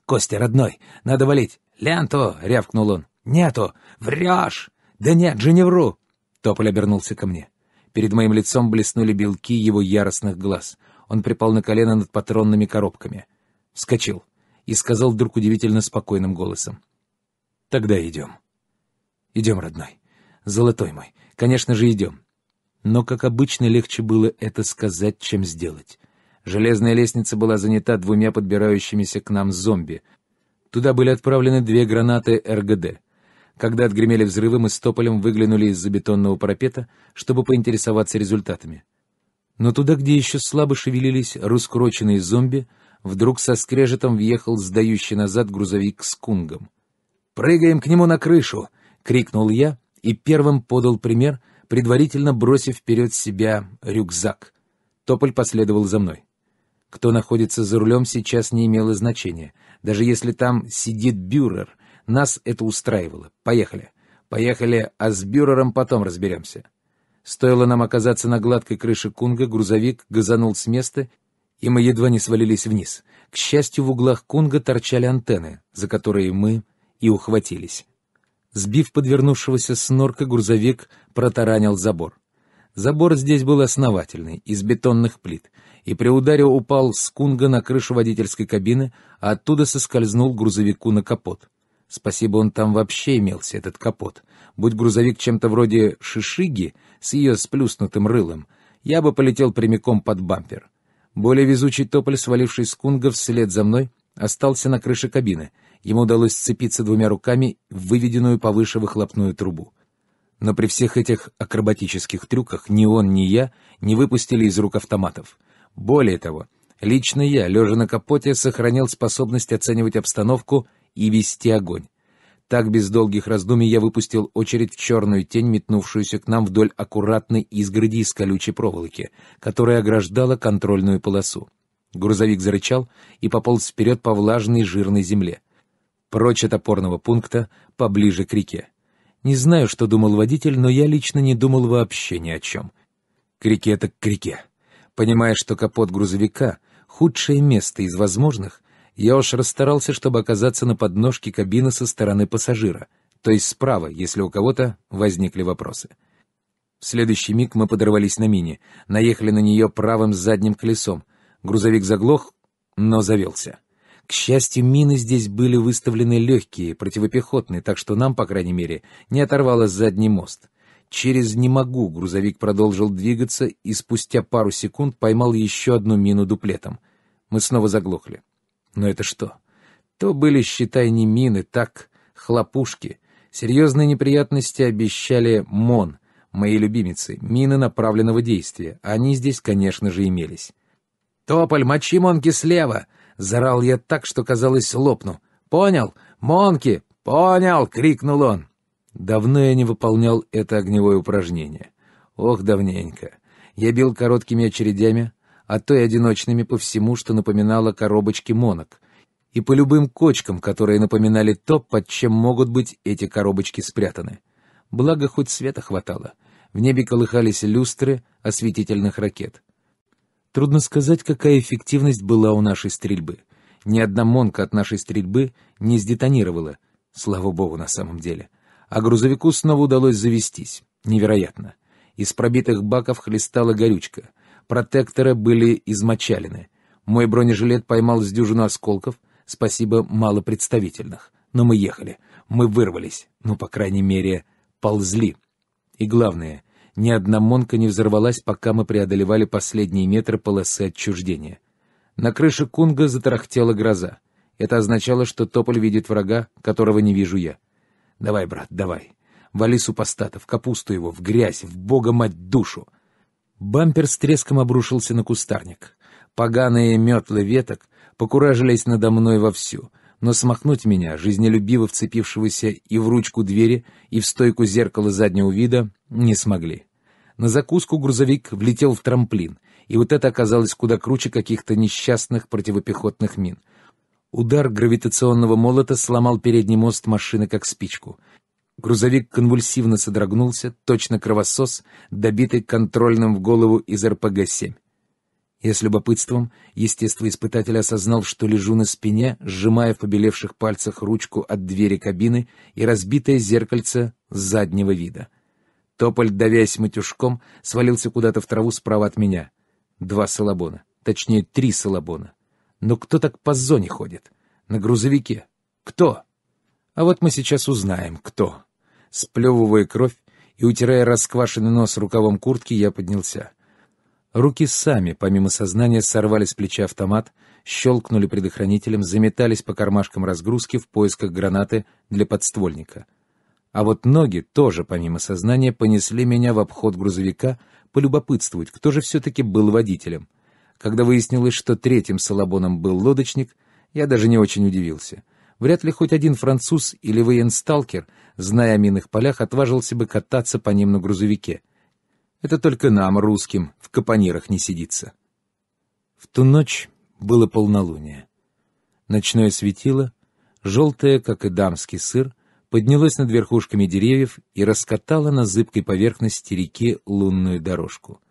Speaker 1: «Костя, родной, надо валить!» «Лянту!» — рявкнул он. «Нету! Врешь!» «Да нет же, не вру!» Тополь обернулся ко мне. Перед моим лицом блеснули белки его яростных глаз. Он припал на колено над патронными коробками. Вскочил и сказал вдруг удивительно спокойным голосом. «Тогда идем». «Идем, родной. Золотой мой. Конечно же, идем но, как обычно, легче было это сказать, чем сделать. Железная лестница была занята двумя подбирающимися к нам зомби. Туда были отправлены две гранаты РГД. Когда отгремели взрывы, мы с Тополем выглянули из-за бетонного парапета, чтобы поинтересоваться результатами. Но туда, где еще слабо шевелились раскуроченные зомби, вдруг со скрежетом въехал сдающий назад грузовик с кунгом. «Прыгаем к нему на крышу!» — крикнул я и первым подал пример — предварительно бросив вперед себя рюкзак. Тополь последовал за мной. Кто находится за рулем, сейчас не имело значения. Даже если там сидит бюрер, нас это устраивало. Поехали. Поехали, а с бюрером потом разберемся. Стоило нам оказаться на гладкой крыше Кунга, грузовик газанул с места, и мы едва не свалились вниз. К счастью, в углах Кунга торчали антенны, за которые мы и ухватились. Сбив подвернувшегося с норка, грузовик протаранил забор. Забор здесь был основательный, из бетонных плит, и при ударе упал с кунга на крышу водительской кабины, а оттуда соскользнул грузовику на капот. Спасибо, он там вообще имелся, этот капот. Будь грузовик чем-то вроде шишиги с ее сплюснутым рылом, я бы полетел прямиком под бампер. Более везучий тополь, сваливший с кунга вслед за мной, остался на крыше кабины — Ему удалось сцепиться двумя руками в выведенную повыше выхлопную трубу. Но при всех этих акробатических трюках ни он, ни я не выпустили из рук автоматов. Более того, лично я, лежа на капоте, сохранил способность оценивать обстановку и вести огонь. Так без долгих раздумий я выпустил очередь в черную тень, метнувшуюся к нам вдоль аккуратной изгороди из колючей проволоки, которая ограждала контрольную полосу. Грузовик зарычал и пополз вперед по влажной жирной земле прочь от опорного пункта, поближе к реке. Не знаю, что думал водитель, но я лично не думал вообще ни о чем. К реке так к реке. Понимая, что капот грузовика — худшее место из возможных, я уж расстарался, чтобы оказаться на подножке кабины со стороны пассажира, то есть справа, если у кого-то возникли вопросы. В следующий миг мы подорвались на мине, наехали на нее правым задним колесом. Грузовик заглох, но завелся. К счастью, мины здесь были выставлены легкие, противопехотные, так что нам, по крайней мере, не оторвалось задний мост. Через «не могу» грузовик продолжил двигаться и спустя пару секунд поймал еще одну мину дуплетом. Мы снова заглохли. Но это что? То были, считай, не мины, так, хлопушки. Серьезные неприятности обещали МОН, мои любимицы, мины направленного действия. Они здесь, конечно же, имелись. «Тополь, мочи монки слева!» Зарал я так, что, казалось, лопну. «Понял! Монки! Понял!» — крикнул он. Давно я не выполнял это огневое упражнение. Ох, давненько. Я бил короткими очередями, а то и одиночными по всему, что напоминало коробочки монок, и по любым кочкам, которые напоминали то, под чем могут быть эти коробочки спрятаны. Благо, хоть света хватало. В небе колыхались люстры осветительных ракет. Трудно сказать, какая эффективность была у нашей стрельбы. Ни одна монка от нашей стрельбы не сдетонировала, слава богу, на самом деле. А грузовику снова удалось завестись. Невероятно. Из пробитых баков хлестала горючка. Протекторы были измочалены. Мой бронежилет поймал с дюжину осколков, спасибо, мало представительных. Но мы ехали, мы вырвались, ну, по крайней мере, ползли. И главное, ни одна монка не взорвалась, пока мы преодолевали последние метры полосы отчуждения. На крыше Кунга затрахтела гроза. Это означало, что Тополь видит врага, которого не вижу я. «Давай, брат, давай. Вали супостата, в капусту его, в грязь, в бога мать душу!» Бампер с треском обрушился на кустарник. Поганые метлы веток покуражились надо мной вовсю — но смахнуть меня, жизнелюбиво вцепившегося и в ручку двери, и в стойку зеркала заднего вида, не смогли. На закуску грузовик влетел в трамплин, и вот это оказалось куда круче каких-то несчастных противопехотных мин. Удар гравитационного молота сломал передний мост машины как спичку. Грузовик конвульсивно содрогнулся, точно кровосос, добитый контрольным в голову из РПГ-7. Я с любопытством, естествоиспытатель осознал, что лежу на спине, сжимая в побелевших пальцах ручку от двери кабины и разбитое зеркальце заднего вида. Тополь, давясь матюшком, свалился куда-то в траву справа от меня. Два салабона. Точнее, три салабона. Но кто так по зоне ходит? На грузовике. Кто? А вот мы сейчас узнаем, кто. Сплевывая кровь и утирая расквашенный нос рукавом куртки, я поднялся. — Руки сами, помимо сознания, сорвали с плеча автомат, щелкнули предохранителем, заметались по кармашкам разгрузки в поисках гранаты для подствольника. А вот ноги тоже, помимо сознания, понесли меня в обход грузовика полюбопытствовать, кто же все-таки был водителем. Когда выяснилось, что третьим Солобоном был лодочник, я даже не очень удивился. Вряд ли хоть один француз или военсталкер, зная о минных полях, отважился бы кататься по ним на грузовике — это только нам, русским, в капонирах не сидится. В ту ночь было полнолуние. Ночное светило, желтое, как и дамский сыр, поднялось над верхушками деревьев и раскатало на зыбкой поверхности реки лунную дорожку.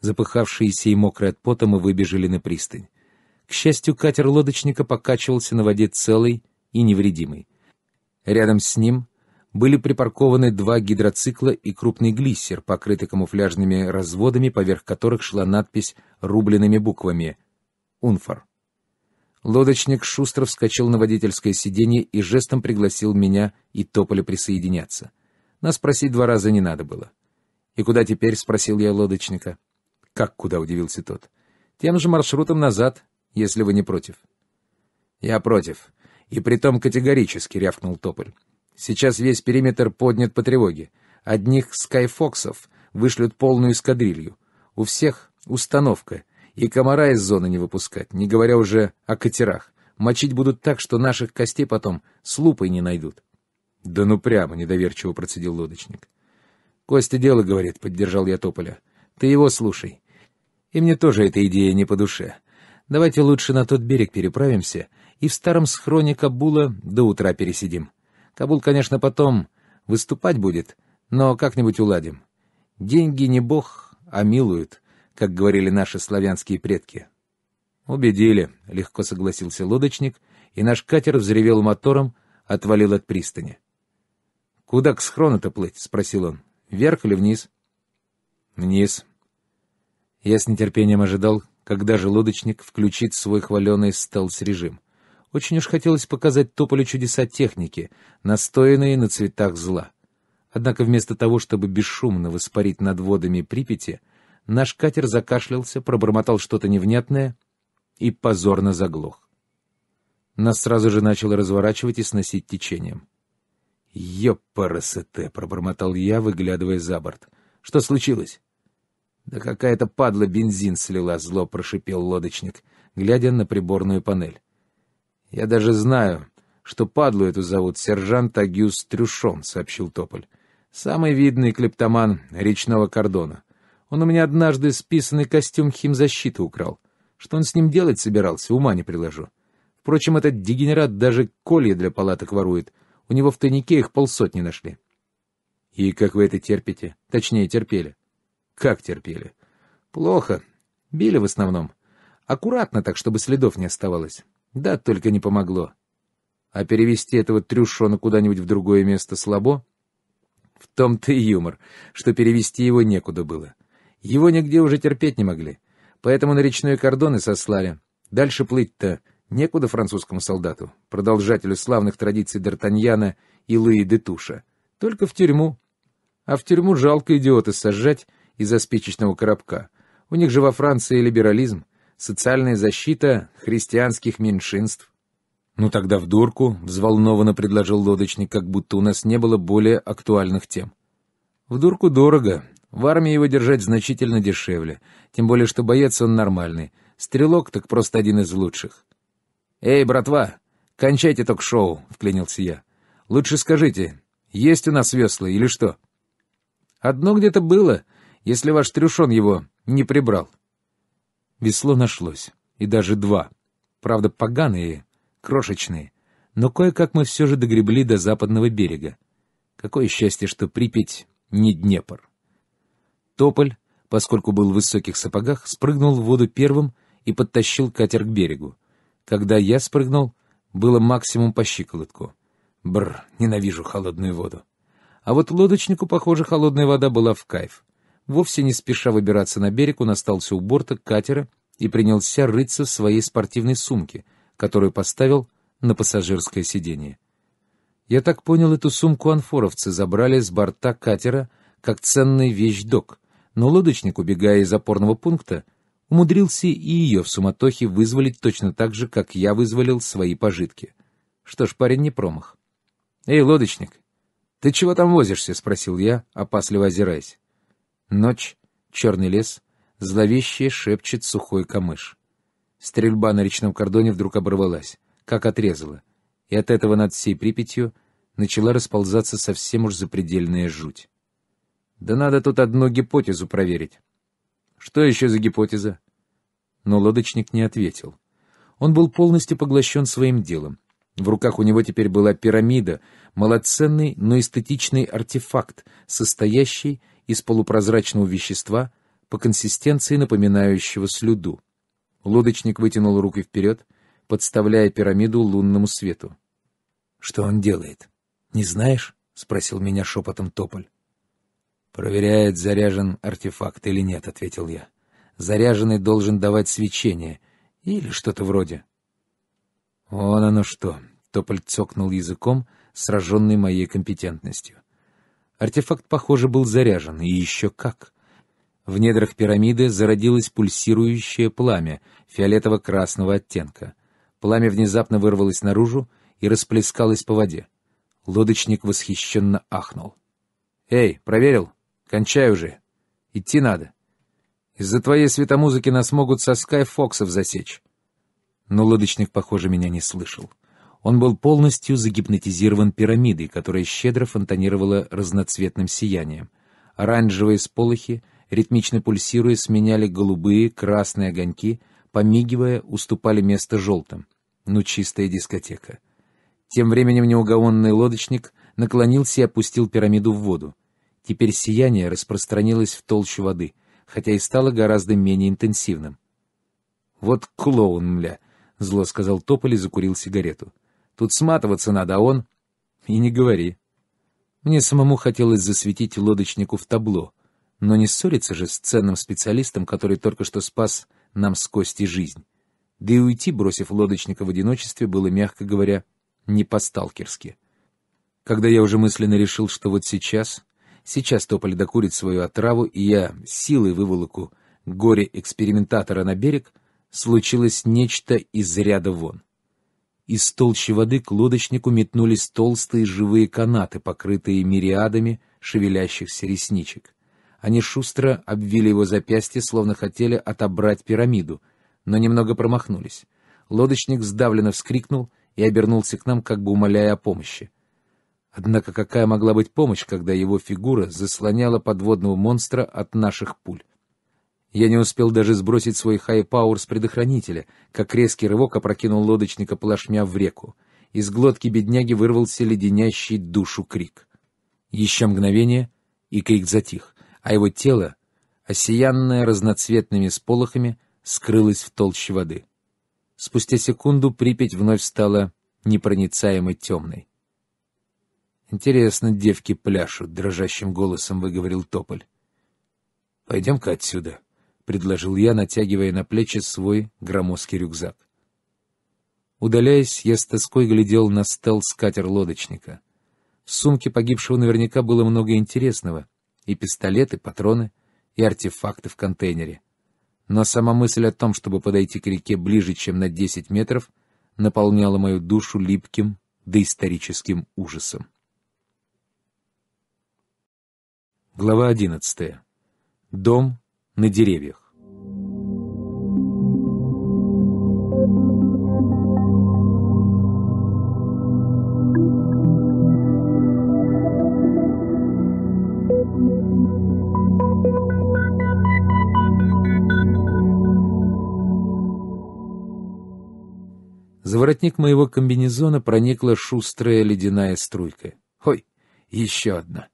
Speaker 1: Запыхавшиеся и мокрые от пота мы выбежали на пристань. К счастью, катер лодочника покачивался на воде целый и невредимый. Рядом с ним были припаркованы два гидроцикла и крупный глиссер, покрытый камуфляжными разводами, поверх которых шла надпись рубленными буквами «Унфор». Лодочник шустро вскочил на водительское сиденье и жестом пригласил меня и Тополя присоединяться. Нас просить два раза не надо было. «И куда теперь?» — спросил я лодочника. «Как куда?» — удивился тот. «Тем же маршрутом назад, если вы не против». «Я против. И притом категорически», — рявкнул Тополь. Сейчас весь периметр поднят по тревоге. Одних «Скайфоксов» вышлют полную эскадрилью. У всех установка. И комара из зоны не выпускать, не говоря уже о катерах. Мочить будут так, что наших костей потом с лупой не найдут. — Да ну прямо, — недоверчиво процедил лодочник. — Костя дело говорит, — поддержал я Тополя. — Ты его слушай. И мне тоже эта идея не по душе. Давайте лучше на тот берег переправимся и в старом схроне Кабула до утра пересидим. — Кабул, конечно, потом выступать будет, но как-нибудь уладим. Деньги не бог, а милуют, как говорили наши славянские предки. Убедили, легко согласился лодочник, и наш катер взревел мотором, отвалил от пристани. Куда к схрону-то плыть? спросил он. Вверх или вниз? Вниз. Я с нетерпением ожидал, когда же лодочник включит свой хваленый стелс-режим. Очень уж хотелось показать Тополю чудеса техники, настоянные на цветах зла. Однако вместо того, чтобы бесшумно воспарить над водами Припяти, наш катер закашлялся, пробормотал что-то невнятное и позорно заглох. Нас сразу же начало разворачивать и сносить течением. «Ёпарасете!» — пробормотал я, выглядывая за борт. «Что случилось?» «Да какая-то падла бензин слила!» — зло прошипел лодочник, глядя на приборную панель. Я даже знаю, что падлу эту зовут сержант Агюст Трюшон, — сообщил Тополь. Самый видный клептоман речного кордона. Он у меня однажды списанный костюм химзащиты украл. Что он с ним делать собирался, ума не приложу. Впрочем, этот дегенерат даже колья для палаток ворует. У него в тайнике их полсотни нашли. — И как вы это терпите? Точнее, терпели. — Как терпели? — Плохо. Били в основном. Аккуратно так, чтобы следов не оставалось. Да, только не помогло. А перевести этого трюшона куда-нибудь в другое место слабо? В том-то и юмор, что перевести его некуда было. Его нигде уже терпеть не могли, поэтому на речной кордон и сослали. Дальше плыть-то некуда французскому солдату, продолжателю славных традиций Д'Артаньяна и Луи де Туша. Только в тюрьму. А в тюрьму жалко идиоты сажать из-за спичечного коробка. У них же во Франции либерализм — социальная защита христианских меньшинств. «Ну тогда в дурку», — взволнованно предложил лодочник, как будто у нас не было более актуальных тем. «В дурку дорого. В армии его держать значительно дешевле. Тем более, что боец он нормальный. Стрелок так просто один из лучших». «Эй, братва, кончайте ток-шоу», — вклинился я. «Лучше скажите, есть у нас весла или что?» «Одно где-то было, если ваш трюшон его не прибрал». Весло нашлось, и даже два. Правда, поганые, крошечные, но кое-как мы все же догребли до западного берега. Какое счастье, что Припять не Днепр. Тополь, поскольку был в высоких сапогах, спрыгнул в воду первым и подтащил катер к берегу. Когда я спрыгнул, было максимум по щиколотку. Бр, ненавижу холодную воду. А вот лодочнику, похоже, холодная вода была в кайф вовсе не спеша выбираться на берег, он остался у борта катера и принялся рыться в своей спортивной сумке, которую поставил на пассажирское сиденье. Я так понял, эту сумку анфоровцы забрали с борта катера как ценный вещдок, но лодочник, убегая из опорного пункта, умудрился и ее в суматохе вызволить точно так же, как я вызволил свои пожитки. Что ж, парень не промах. «Эй, лодочник, ты чего там возишься?» — спросил я, опасливо озираясь. Ночь, черный лес, зловеще шепчет сухой камыш. Стрельба на речном кордоне вдруг оборвалась, как отрезала, и от этого над всей Припятью начала расползаться совсем уж запредельная жуть. Да надо тут одну гипотезу проверить. Что еще за гипотеза? Но лодочник не ответил. Он был полностью поглощен своим делом. В руках у него теперь была пирамида, малоценный, но эстетичный артефакт, состоящий из полупрозрачного вещества по консистенции напоминающего слюду. Лодочник вытянул руки вперед, подставляя пирамиду лунному свету. «Что он делает? Не знаешь?» — спросил меня шепотом Тополь. «Проверяет, заряжен артефакт или нет», — ответил я. «Заряженный должен давать свечение или что-то вроде». «Вон оно что!» — Тополь цокнул языком, сраженный моей компетентностью. Артефакт, похоже, был заряжен, и еще как. В недрах пирамиды зародилось пульсирующее пламя фиолетово-красного оттенка. Пламя внезапно вырвалось наружу и расплескалось по воде. Лодочник восхищенно ахнул. «Эй, проверил? Кончай уже. Идти надо. Из-за твоей светомузыки нас могут со Скайфоксов засечь». Но лодочник, похоже, меня не слышал. Он был полностью загипнотизирован пирамидой, которая щедро фонтанировала разноцветным сиянием. Оранжевые сполохи, ритмично пульсируя, сменяли голубые, красные огоньки, помигивая, уступали место желтым. Ну, чистая дискотека. Тем временем неугомонный лодочник наклонился и опустил пирамиду в воду. Теперь сияние распространилось в толщу воды, хотя и стало гораздо менее интенсивным. «Вот клоун, мля!» — зло сказал Тополь и закурил сигарету. Тут сматываться надо, а он... И не говори. Мне самому хотелось засветить лодочнику в табло, но не ссориться же с ценным специалистом, который только что спас нам с Кости жизнь. Да и уйти, бросив лодочника в одиночестве, было, мягко говоря, не по-сталкерски. Когда я уже мысленно решил, что вот сейчас, сейчас Тополь докурит свою отраву, и я силой выволоку горе-экспериментатора на берег, случилось нечто из ряда вон. Из толщи воды к лодочнику метнулись толстые живые канаты, покрытые мириадами шевелящихся ресничек. Они шустро обвили его запястье, словно хотели отобрать пирамиду, но немного промахнулись. Лодочник сдавленно вскрикнул и обернулся к нам, как бы умоляя о помощи. Однако какая могла быть помощь, когда его фигура заслоняла подводного монстра от наших пуль? Я не успел даже сбросить свой хай-пауэр с предохранителя, как резкий рывок опрокинул лодочника плашмя в реку. Из глотки бедняги вырвался леденящий душу крик. Еще мгновение, и крик затих, а его тело, осиянное разноцветными сполохами, скрылось в толще воды. Спустя секунду Припять вновь стала непроницаемо темной. «Интересно, девки пляшут», — дрожащим голосом выговорил Тополь. «Пойдем-ка отсюда» предложил я, натягивая на плечи свой громоздкий рюкзак. Удаляясь, я с тоской глядел на стелс-катер лодочника. В сумке погибшего наверняка было много интересного. И пистолеты, и патроны, и артефакты в контейнере. Но сама мысль о том, чтобы подойти к реке ближе, чем на 10 метров, наполняла мою душу липким доисторическим ужасом. Глава 11. Дом, на деревьях. За воротник моего комбинезона проникла шустрая ледяная струйка. Ой, еще одна.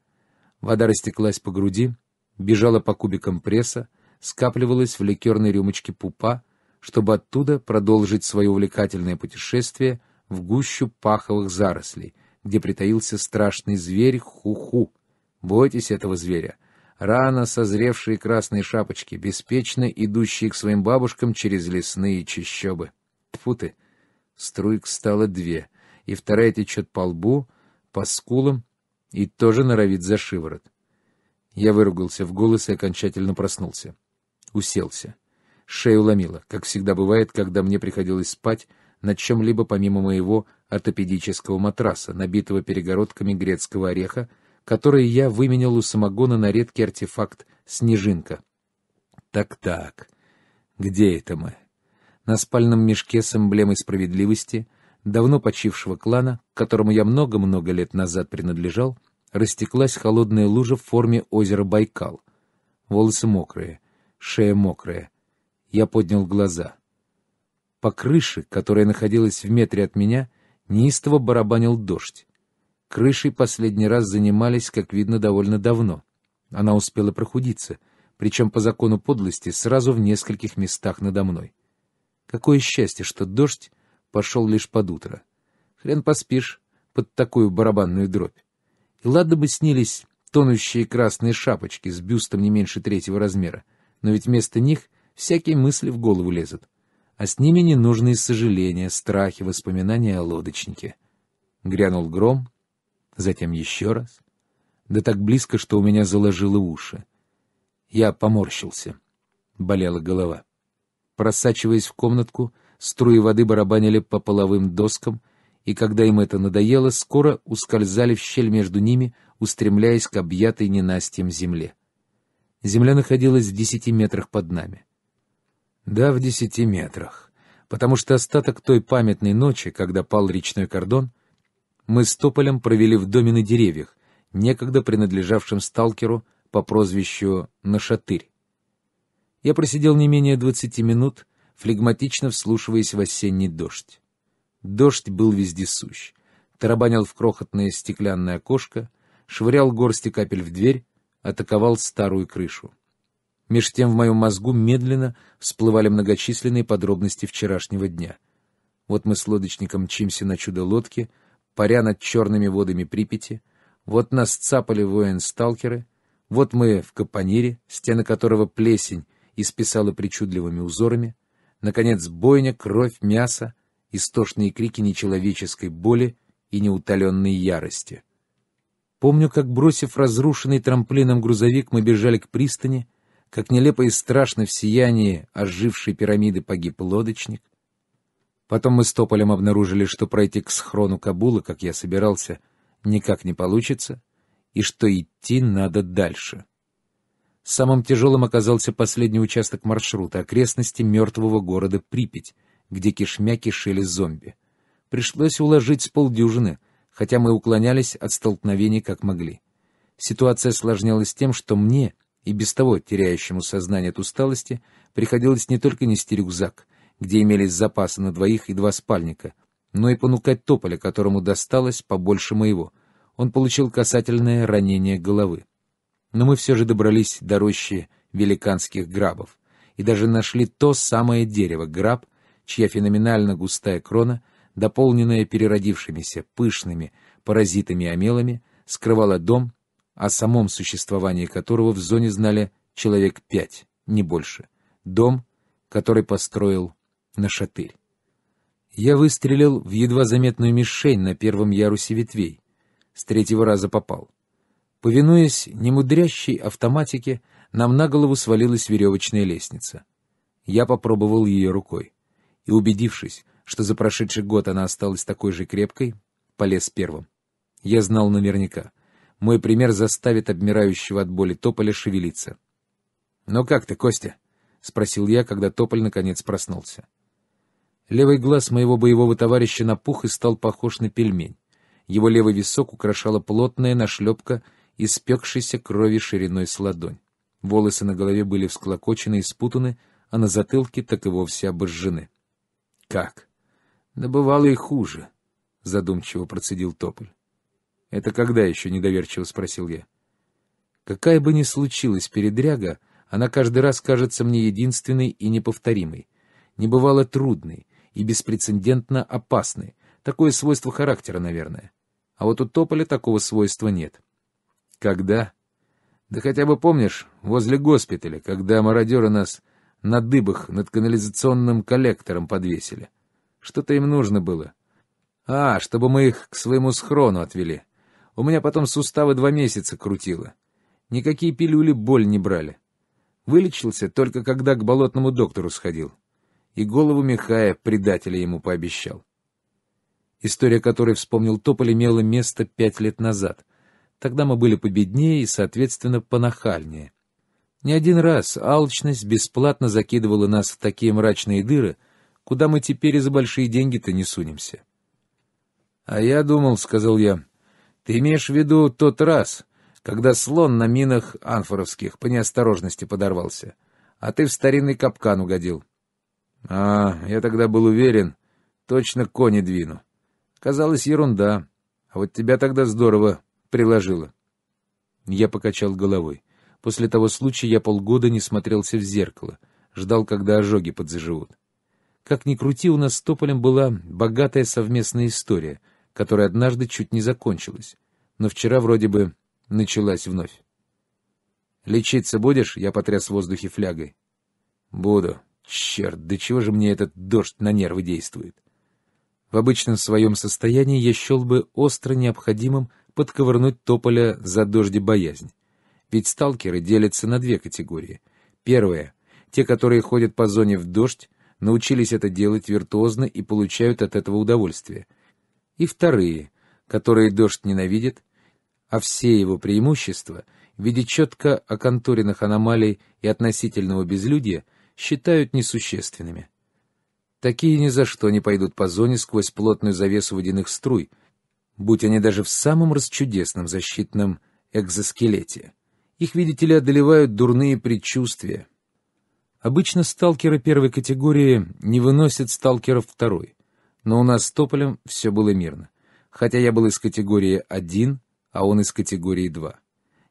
Speaker 1: Вода растеклась по груди, бежала по кубикам пресса, скапливалась в ликерной рюмочке пупа, чтобы оттуда продолжить свое увлекательное путешествие в гущу паховых зарослей, где притаился страшный зверь ху -ху. Бойтесь этого зверя. Рано созревшие красные шапочки, беспечно идущие к своим бабушкам через лесные чащобы. Тьфу ты! Струек стало две, и вторая течет по лбу, по скулам и тоже норовит за шиворот. Я выругался в голос и окончательно проснулся. Уселся. Шею ломило, как всегда бывает, когда мне приходилось спать на чем-либо помимо моего ортопедического матраса, набитого перегородками грецкого ореха, который я выменял у самогона на редкий артефакт «Снежинка». Так-так, где это мы? На спальном мешке с эмблемой справедливости, давно почившего клана, которому я много-много лет назад принадлежал, — растеклась холодная лужа в форме озера Байкал. Волосы мокрые, шея мокрая. Я поднял глаза. По крыше, которая находилась в метре от меня, неистово барабанил дождь. Крышей последний раз занимались, как видно, довольно давно. Она успела прохудиться, причем по закону подлости сразу в нескольких местах надо мной. Какое счастье, что дождь пошел лишь под утро. Хрен поспишь под такую барабанную дробь. И ладно бы снились тонущие красные шапочки с бюстом не меньше третьего размера, но ведь вместо них всякие мысли в голову лезут. А с ними ненужные сожаления, страхи, воспоминания о лодочнике. Грянул гром, затем еще раз. Да так близко, что у меня заложило уши. Я поморщился. Болела голова. Просачиваясь в комнатку, струи воды барабанили по половым доскам — и когда им это надоело, скоро ускользали в щель между ними, устремляясь к объятой ненастьем земле. Земля находилась в десяти метрах под нами. Да, в десяти метрах, потому что остаток той памятной ночи, когда пал речной кордон, мы с Тополем провели в доме на деревьях, некогда принадлежавшем сталкеру по прозвищу Нашатырь. Я просидел не менее двадцати минут, флегматично вслушиваясь в осенний дождь. Дождь был вездесущ. Тарабанил в крохотное стеклянное окошко, швырял горсти капель в дверь, атаковал старую крышу. Меж тем в моем мозгу медленно всплывали многочисленные подробности вчерашнего дня. Вот мы с лодочником мчимся на чудо-лодке, паря над черными водами Припяти, вот нас цапали воин-сталкеры, вот мы в капонире, стены которого плесень исписала причудливыми узорами, наконец бойня, кровь, мясо — истошные крики нечеловеческой боли и неутоленной ярости. Помню, как, бросив разрушенный трамплином грузовик, мы бежали к пристани, как нелепо и страшно в сиянии ожившей пирамиды погиб лодочник. Потом мы с Тополем обнаружили, что пройти к схрону Кабула, как я собирался, никак не получится, и что идти надо дальше. Самым тяжелым оказался последний участок маршрута, окрестности мертвого города Припять — где кишмя кишели зомби. Пришлось уложить с полдюжины, хотя мы уклонялись от столкновений как могли. Ситуация осложнялась тем, что мне, и без того теряющему сознание от усталости, приходилось не только нести рюкзак, где имелись запасы на двоих и два спальника, но и понукать тополя, которому досталось побольше моего. Он получил касательное ранение головы. Но мы все же добрались до рощи великанских грабов и даже нашли то самое дерево граб, чья феноменально густая крона, дополненная переродившимися пышными паразитами-омелами, скрывала дом, о самом существовании которого в зоне знали человек пять, не больше. Дом, который построил Нашатырь. Я выстрелил в едва заметную мишень на первом ярусе ветвей. С третьего раза попал. Повинуясь немудрящей автоматике, нам на голову свалилась веревочная лестница. Я попробовал ее рукой и, убедившись, что за прошедший год она осталась такой же крепкой, полез первым. Я знал наверняка. Мой пример заставит обмирающего от боли тополя шевелиться. «Ну как ты, Костя?» — спросил я, когда тополь наконец проснулся. Левый глаз моего боевого товарища напух и стал похож на пельмень. Его левый висок украшала плотная нашлепка испекшейся крови шириной с ладонь. Волосы на голове были всклокочены и спутаны, а на затылке так и вовсе обожжены никак. Да бывало и хуже, — задумчиво процедил Тополь. — Это когда еще? — недоверчиво спросил я. Какая бы ни случилась передряга, она каждый раз кажется мне единственной и неповторимой, небывало трудной и беспрецедентно опасной. Такое свойство характера, наверное. А вот у Тополя такого свойства нет. Когда? Да хотя бы помнишь, возле госпиталя, когда мародеры нас на дыбах над канализационным коллектором подвесили. Что-то им нужно было. А, чтобы мы их к своему схрону отвели. У меня потом суставы два месяца крутило. Никакие пилюли боль не брали. Вылечился только когда к болотному доктору сходил. И голову Михая, предателя, ему пообещал. История, которую вспомнил Тополь, имела место пять лет назад. Тогда мы были победнее и, соответственно, понахальнее. Не один раз алчность бесплатно закидывала нас в такие мрачные дыры, куда мы теперь и за большие деньги-то не сунемся. — А я думал, — сказал я, — ты имеешь в виду тот раз, когда слон на минах анфоровских по неосторожности подорвался, а ты в старинный капкан угодил. — А, я тогда был уверен, точно кони двину. Казалось, ерунда, а вот тебя тогда здорово приложило. Я покачал головой. — После того случая я полгода не смотрелся в зеркало, ждал, когда ожоги подзаживут. Как ни крути, у нас с Тополем была богатая совместная история, которая однажды чуть не закончилась, но вчера вроде бы началась вновь. «Лечиться будешь?» — я потряс в воздухе флягой. «Буду. Черт, да чего же мне этот дождь на нервы действует?» В обычном своем состоянии я счел бы остро необходимым подковырнуть Тополя за дожди боязнь. Ведь сталкеры делятся на две категории. Первая — те, которые ходят по зоне в дождь, научились это делать виртуозно и получают от этого удовольствие. И вторые, которые дождь ненавидят, а все его преимущества в виде четко оконтуренных аномалий и относительного безлюдья, считают несущественными. Такие ни за что не пойдут по зоне сквозь плотную завесу водяных струй, будь они даже в самом расчудесном защитном экзоскелете. Их, видите ли, одолевают дурные предчувствия. Обычно сталкеры первой категории не выносят сталкеров второй. Но у нас с Тополем все было мирно. Хотя я был из категории один, а он из категории два.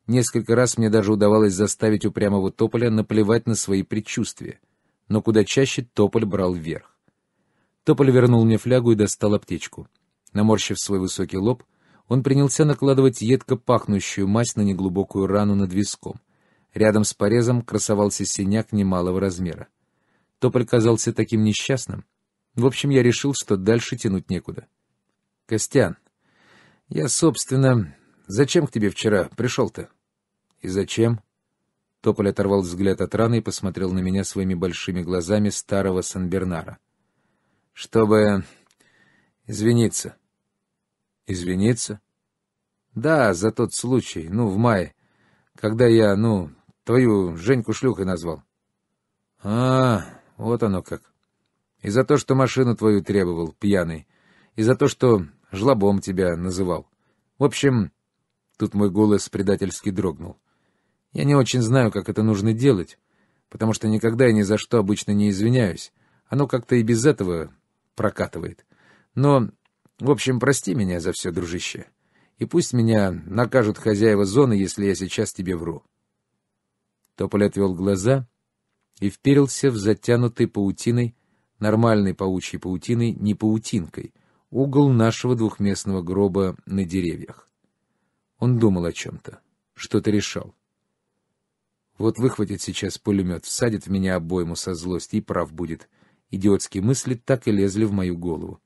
Speaker 1: Несколько раз мне даже удавалось заставить упрямого Тополя наплевать на свои предчувствия. Но куда чаще Тополь брал вверх. Тополь вернул мне флягу и достал аптечку. Наморщив свой высокий лоб, он принялся накладывать едко пахнущую мазь на неглубокую рану над виском. Рядом с порезом красовался синяк немалого размера. Тополь казался таким несчастным. В общем, я решил, что дальше тянуть некуда. — Костян, я, собственно... Зачем к тебе вчера пришел-то? — И зачем? Тополь оторвал взгляд от раны и посмотрел на меня своими большими глазами старого Санбернара. — Чтобы... извиниться. — Извиниться? Да, за тот случай, ну, в мае, когда я, ну, твою Женьку шлюхой назвал. А, вот оно как. И за то, что машину твою требовал, пьяный. И за то, что жлобом тебя называл. В общем, тут мой голос предательски дрогнул. Я не очень знаю, как это нужно делать, потому что никогда и ни за что обычно не извиняюсь. Оно как-то и без этого прокатывает. Но в общем, прости меня за все, дружище. И пусть меня накажут хозяева зоны, если я сейчас тебе вру. Тополь отвел глаза и вперился в затянутый паутиной, нормальной паучьей паутиной, не паутинкой, угол нашего двухместного гроба на деревьях. Он думал о чем-то, что-то решал. Вот выхватит сейчас пулемет, всадит в меня обойму со злости, и прав будет. Идиотские мысли так и лезли в мою голову.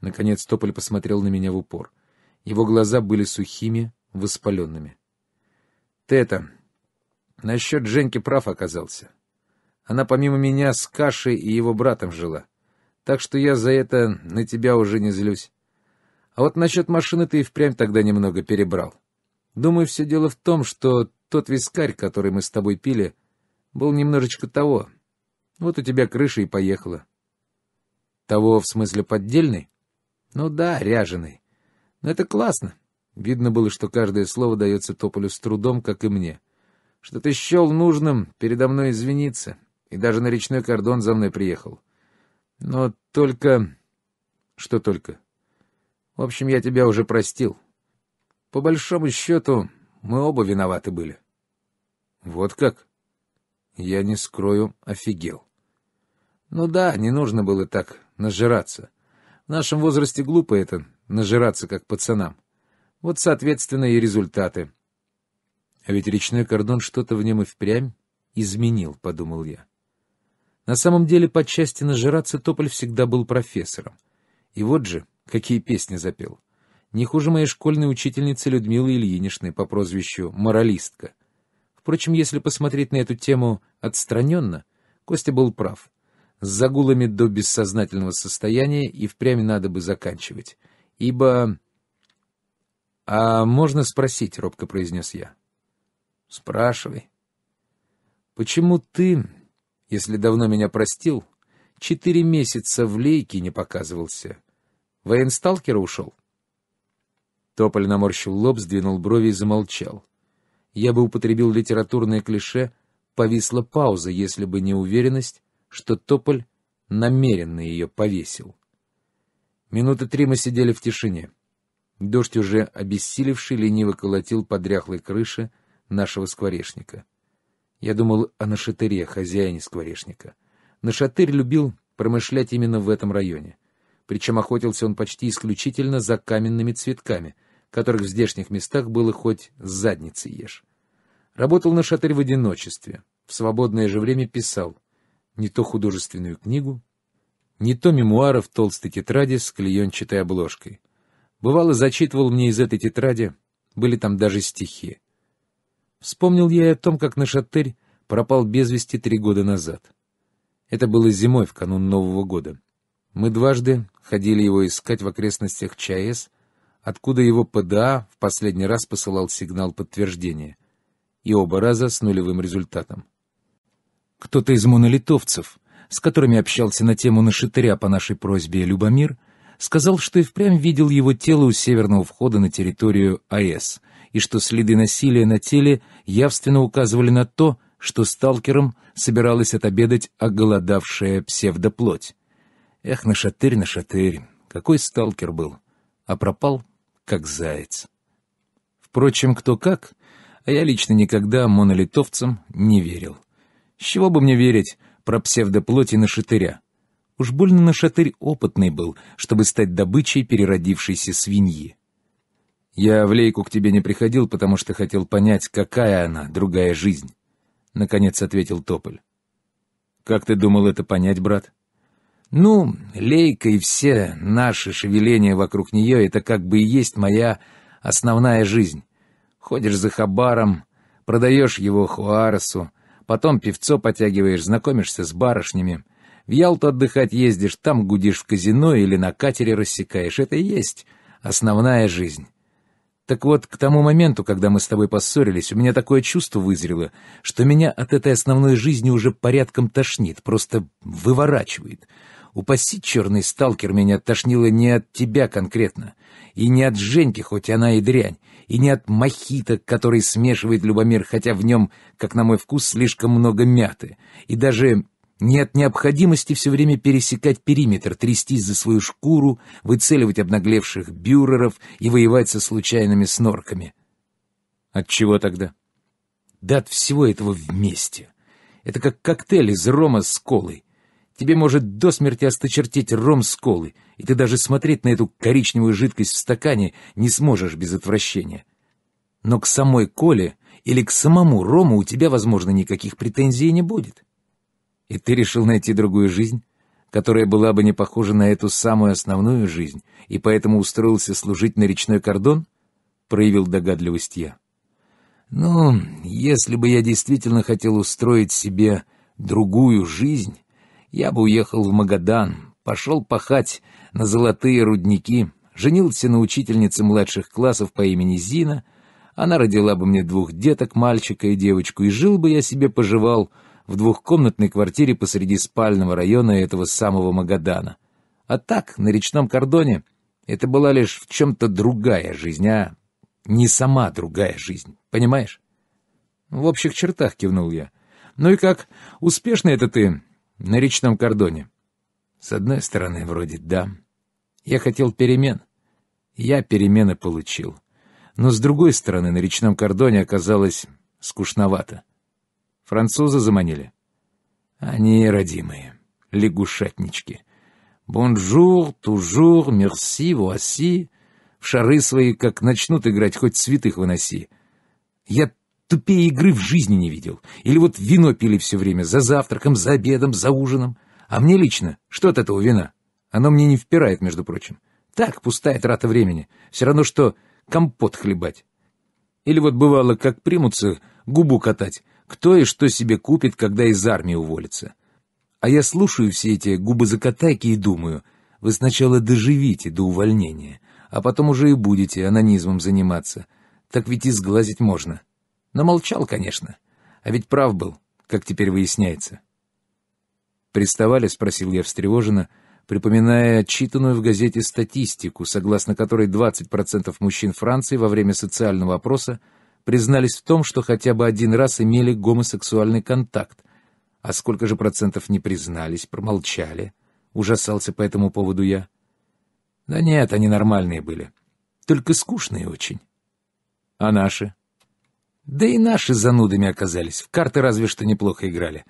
Speaker 1: Наконец Тополь посмотрел на меня в упор. Его глаза были сухими, воспаленными. — Ты это... Насчет Женьки прав оказался. Она помимо меня с Кашей и его братом жила. Так что я за это на тебя уже не злюсь. А вот насчет машины ты и впрямь тогда немного перебрал. Думаю, все дело в том, что тот вискарь, который мы с тобой пили, был немножечко того. Вот у тебя крыша и поехала. Того, в смысле, поддельный? Ну да, ряженый. Но это классно. Видно было, что каждое слово дается Тополю с трудом, как и мне. Что ты счел нужным передо мной извиниться, и даже на речной кордон за мной приехал. Но только... Что только? В общем, я тебя уже простил. По большому счету, мы оба виноваты были. Вот как? Я не скрою, офигел. Ну да, не нужно было так нажираться. — в нашем возрасте глупо это, нажираться как пацанам. Вот, соответственно, и результаты. А ведь речной кордон что-то в нем и впрямь изменил, — подумал я. На самом деле, по части нажираться Тополь всегда был профессором. И вот же, какие песни запел. Не хуже моей школьной учительницы Людмилы Ильиничны по прозвищу «Моралистка». Впрочем, если посмотреть на эту тему отстраненно, Костя был прав — с загулами до бессознательного состояния и впрямь надо бы заканчивать. Ибо... «А можно спросить?» — робко произнес я. «Спрашивай. Почему ты, если давно меня простил, четыре месяца в лейке не показывался? Военсталкера ушел?» Тополь наморщил лоб, сдвинул брови и замолчал. Я бы употребил литературное клише «повисла пауза», если бы не уверенность, что Тополь намеренно ее повесил. Минуты три мы сидели в тишине. Дождь, уже обессилевший, лениво колотил по дряхлой крыше нашего скворечника. Я думал о нашатыре, хозяине скворечника. Нашатырь любил промышлять именно в этом районе. Причем охотился он почти исключительно за каменными цветками, которых в здешних местах было хоть с задницы ешь. Работал нашатырь в одиночестве, в свободное же время писал — не то художественную книгу, не то мемуары в толстой тетради с клеенчатой обложкой. Бывало, зачитывал мне из этой тетради, были там даже стихи. Вспомнил я и о том, как Нашатырь пропал без вести три года назад. Это было зимой, в канун Нового года. Мы дважды ходили его искать в окрестностях ЧАЭС, откуда его ПДА в последний раз посылал сигнал подтверждения, и оба раза с нулевым результатом. Кто-то из монолитовцев, с которыми общался на тему нашатыря по нашей просьбе Любомир, сказал, что и впрямь видел его тело у северного входа на территорию АЭС, и что следы насилия на теле явственно указывали на то, что сталкером собиралась отобедать оголодавшая псевдоплоть. Эх, нашатырь, нашатырь, какой сталкер был, а пропал, как заяц. Впрочем, кто как, а я лично никогда монолитовцам не верил. С чего бы мне верить про псевдоплоти на шатыря? Уж больно на шатырь опытный был, чтобы стать добычей переродившейся свиньи. Я в лейку к тебе не приходил, потому что хотел понять, какая она, другая жизнь. Наконец ответил Тополь. Как ты думал это понять, брат? Ну, лейка и все наши шевеления вокруг нее — это как бы и есть моя основная жизнь. Ходишь за хабаром, продаешь его Хуаресу, Потом певцо потягиваешь, знакомишься с барышнями. В Ялту отдыхать ездишь, там гудишь в казино или на катере рассекаешь. Это и есть основная жизнь. Так вот, к тому моменту, когда мы с тобой поссорились, у меня такое чувство вызрело, что меня от этой основной жизни уже порядком тошнит, просто выворачивает. Упаси, черный сталкер, меня тошнило не от тебя конкретно, и не от Женьки, хоть она и дрянь, и не от мохито, который смешивает Любомир, хотя в нем, как на мой вкус, слишком много мяты, и даже не от необходимости все время пересекать периметр, трястись за свою шкуру, выцеливать обнаглевших бюреров и воевать со случайными снорками. От чего тогда? Да от всего этого вместе. Это как коктейль из рома с колой. Тебе может до смерти осточертить ром с колы, и ты даже смотреть на эту коричневую жидкость в стакане не сможешь без отвращения. Но к самой коле или к самому рому у тебя, возможно, никаких претензий не будет. И ты решил найти другую жизнь, которая была бы не похожа на эту самую основную жизнь, и поэтому устроился служить на речной кордон? Проявил догадливость я. Ну, если бы я действительно хотел устроить себе другую жизнь я бы уехал в Магадан, пошел пахать на золотые рудники, женился на учительнице младших классов по имени Зина, она родила бы мне двух деток, мальчика и девочку, и жил бы я себе поживал в двухкомнатной квартире посреди спального района этого самого Магадана. А так, на речном кордоне, это была лишь в чем-то другая жизнь, а не сама другая жизнь, понимаешь? В общих чертах кивнул я. «Ну и как? Успешно это ты?» на речном кордоне. С одной стороны, вроде да. Я хотел перемен. Я перемены получил. Но с другой стороны, на речном кордоне оказалось скучновато. Французы заманили. Они родимые, лягушатнички. Бонжур, тужур, мерси, вуаси. В шары свои, как начнут играть, хоть святых выноси. Я Тупее игры в жизни не видел. Или вот вино пили все время, за завтраком, за обедом, за ужином. А мне лично, что от этого вина? Оно мне не впирает, между прочим. Так, пустая трата времени. Все равно, что компот хлебать. Или вот бывало, как примутся губу катать. Кто и что себе купит, когда из армии уволится. А я слушаю все эти губы закатайки и думаю, вы сначала доживите до увольнения, а потом уже и будете анонизмом заниматься. Так ведь и сглазить можно. Но молчал, конечно. А ведь прав был, как теперь выясняется. «Приставали?» — спросил я встревоженно, припоминая отчитанную в газете статистику, согласно которой 20% мужчин Франции во время социального опроса признались в том, что хотя бы один раз имели гомосексуальный контакт. А сколько же процентов не признались, промолчали? Ужасался по этому поводу я. Да нет, они нормальные были. Только скучные очень. А наши? Да и наши занудами оказались, в карты разве что неплохо играли.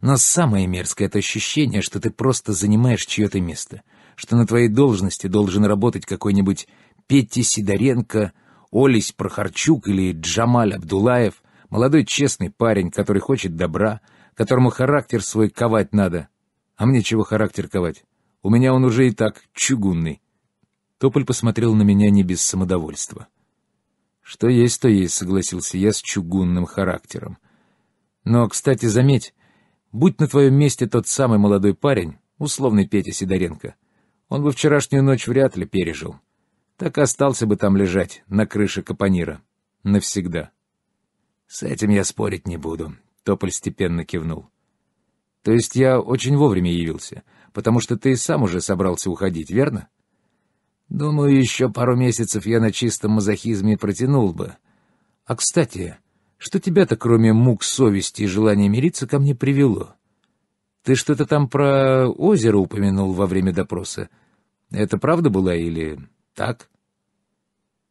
Speaker 1: Но самое мерзкое — это ощущение, что ты просто занимаешь чье-то место, что на твоей должности должен работать какой-нибудь Петя Сидоренко, Олесь Прохорчук или Джамаль Абдулаев, молодой честный парень, который хочет добра, которому характер свой ковать надо. А мне чего характер ковать? У меня он уже и так чугунный. Тополь посмотрел на меня не без самодовольства. «Что есть, то есть», — согласился я с чугунным характером. «Но, кстати, заметь, будь на твоем месте тот самый молодой парень, условный Петя Сидоренко, он бы вчерашнюю ночь вряд ли пережил. Так и остался бы там лежать, на крыше капонира. Навсегда». «С этим я спорить не буду», — Тополь степенно кивнул. «То есть я очень вовремя явился, потому что ты сам уже собрался уходить, верно?» Думаю, еще пару месяцев я на чистом мазохизме протянул бы. А, кстати, что тебя-то, кроме мук совести и желания мириться, ко мне привело? Ты что-то там про озеро упомянул во время допроса. Это правда была или так?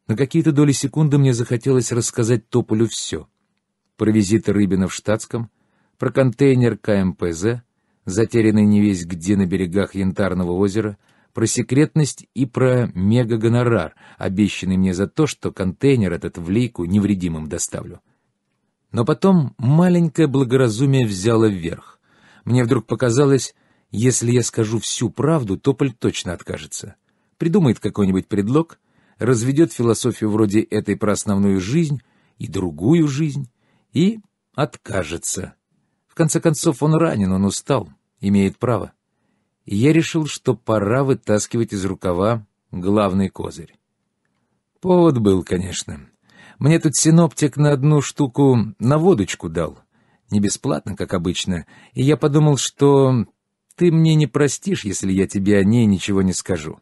Speaker 1: На какие-то доли секунды мне захотелось рассказать Тополю все. Про визит Рыбина в штатском, про контейнер КМПЗ, затерянный не весь где на берегах Янтарного озера — про секретность и про мегагонорар, обещанный мне за то, что контейнер этот в лейку невредимым доставлю. Но потом маленькое благоразумие взяло вверх. Мне вдруг показалось, если я скажу всю правду, Тополь точно откажется. Придумает какой-нибудь предлог, разведет философию вроде этой про основную жизнь и другую жизнь, и откажется. В конце концов, он ранен, он устал, имеет право я решил, что пора вытаскивать из рукава главный козырь. Повод был, конечно. Мне тут синоптик на одну штуку на водочку дал. Не бесплатно, как обычно, и я подумал, что ты мне не простишь, если я тебе о ней ничего не скажу.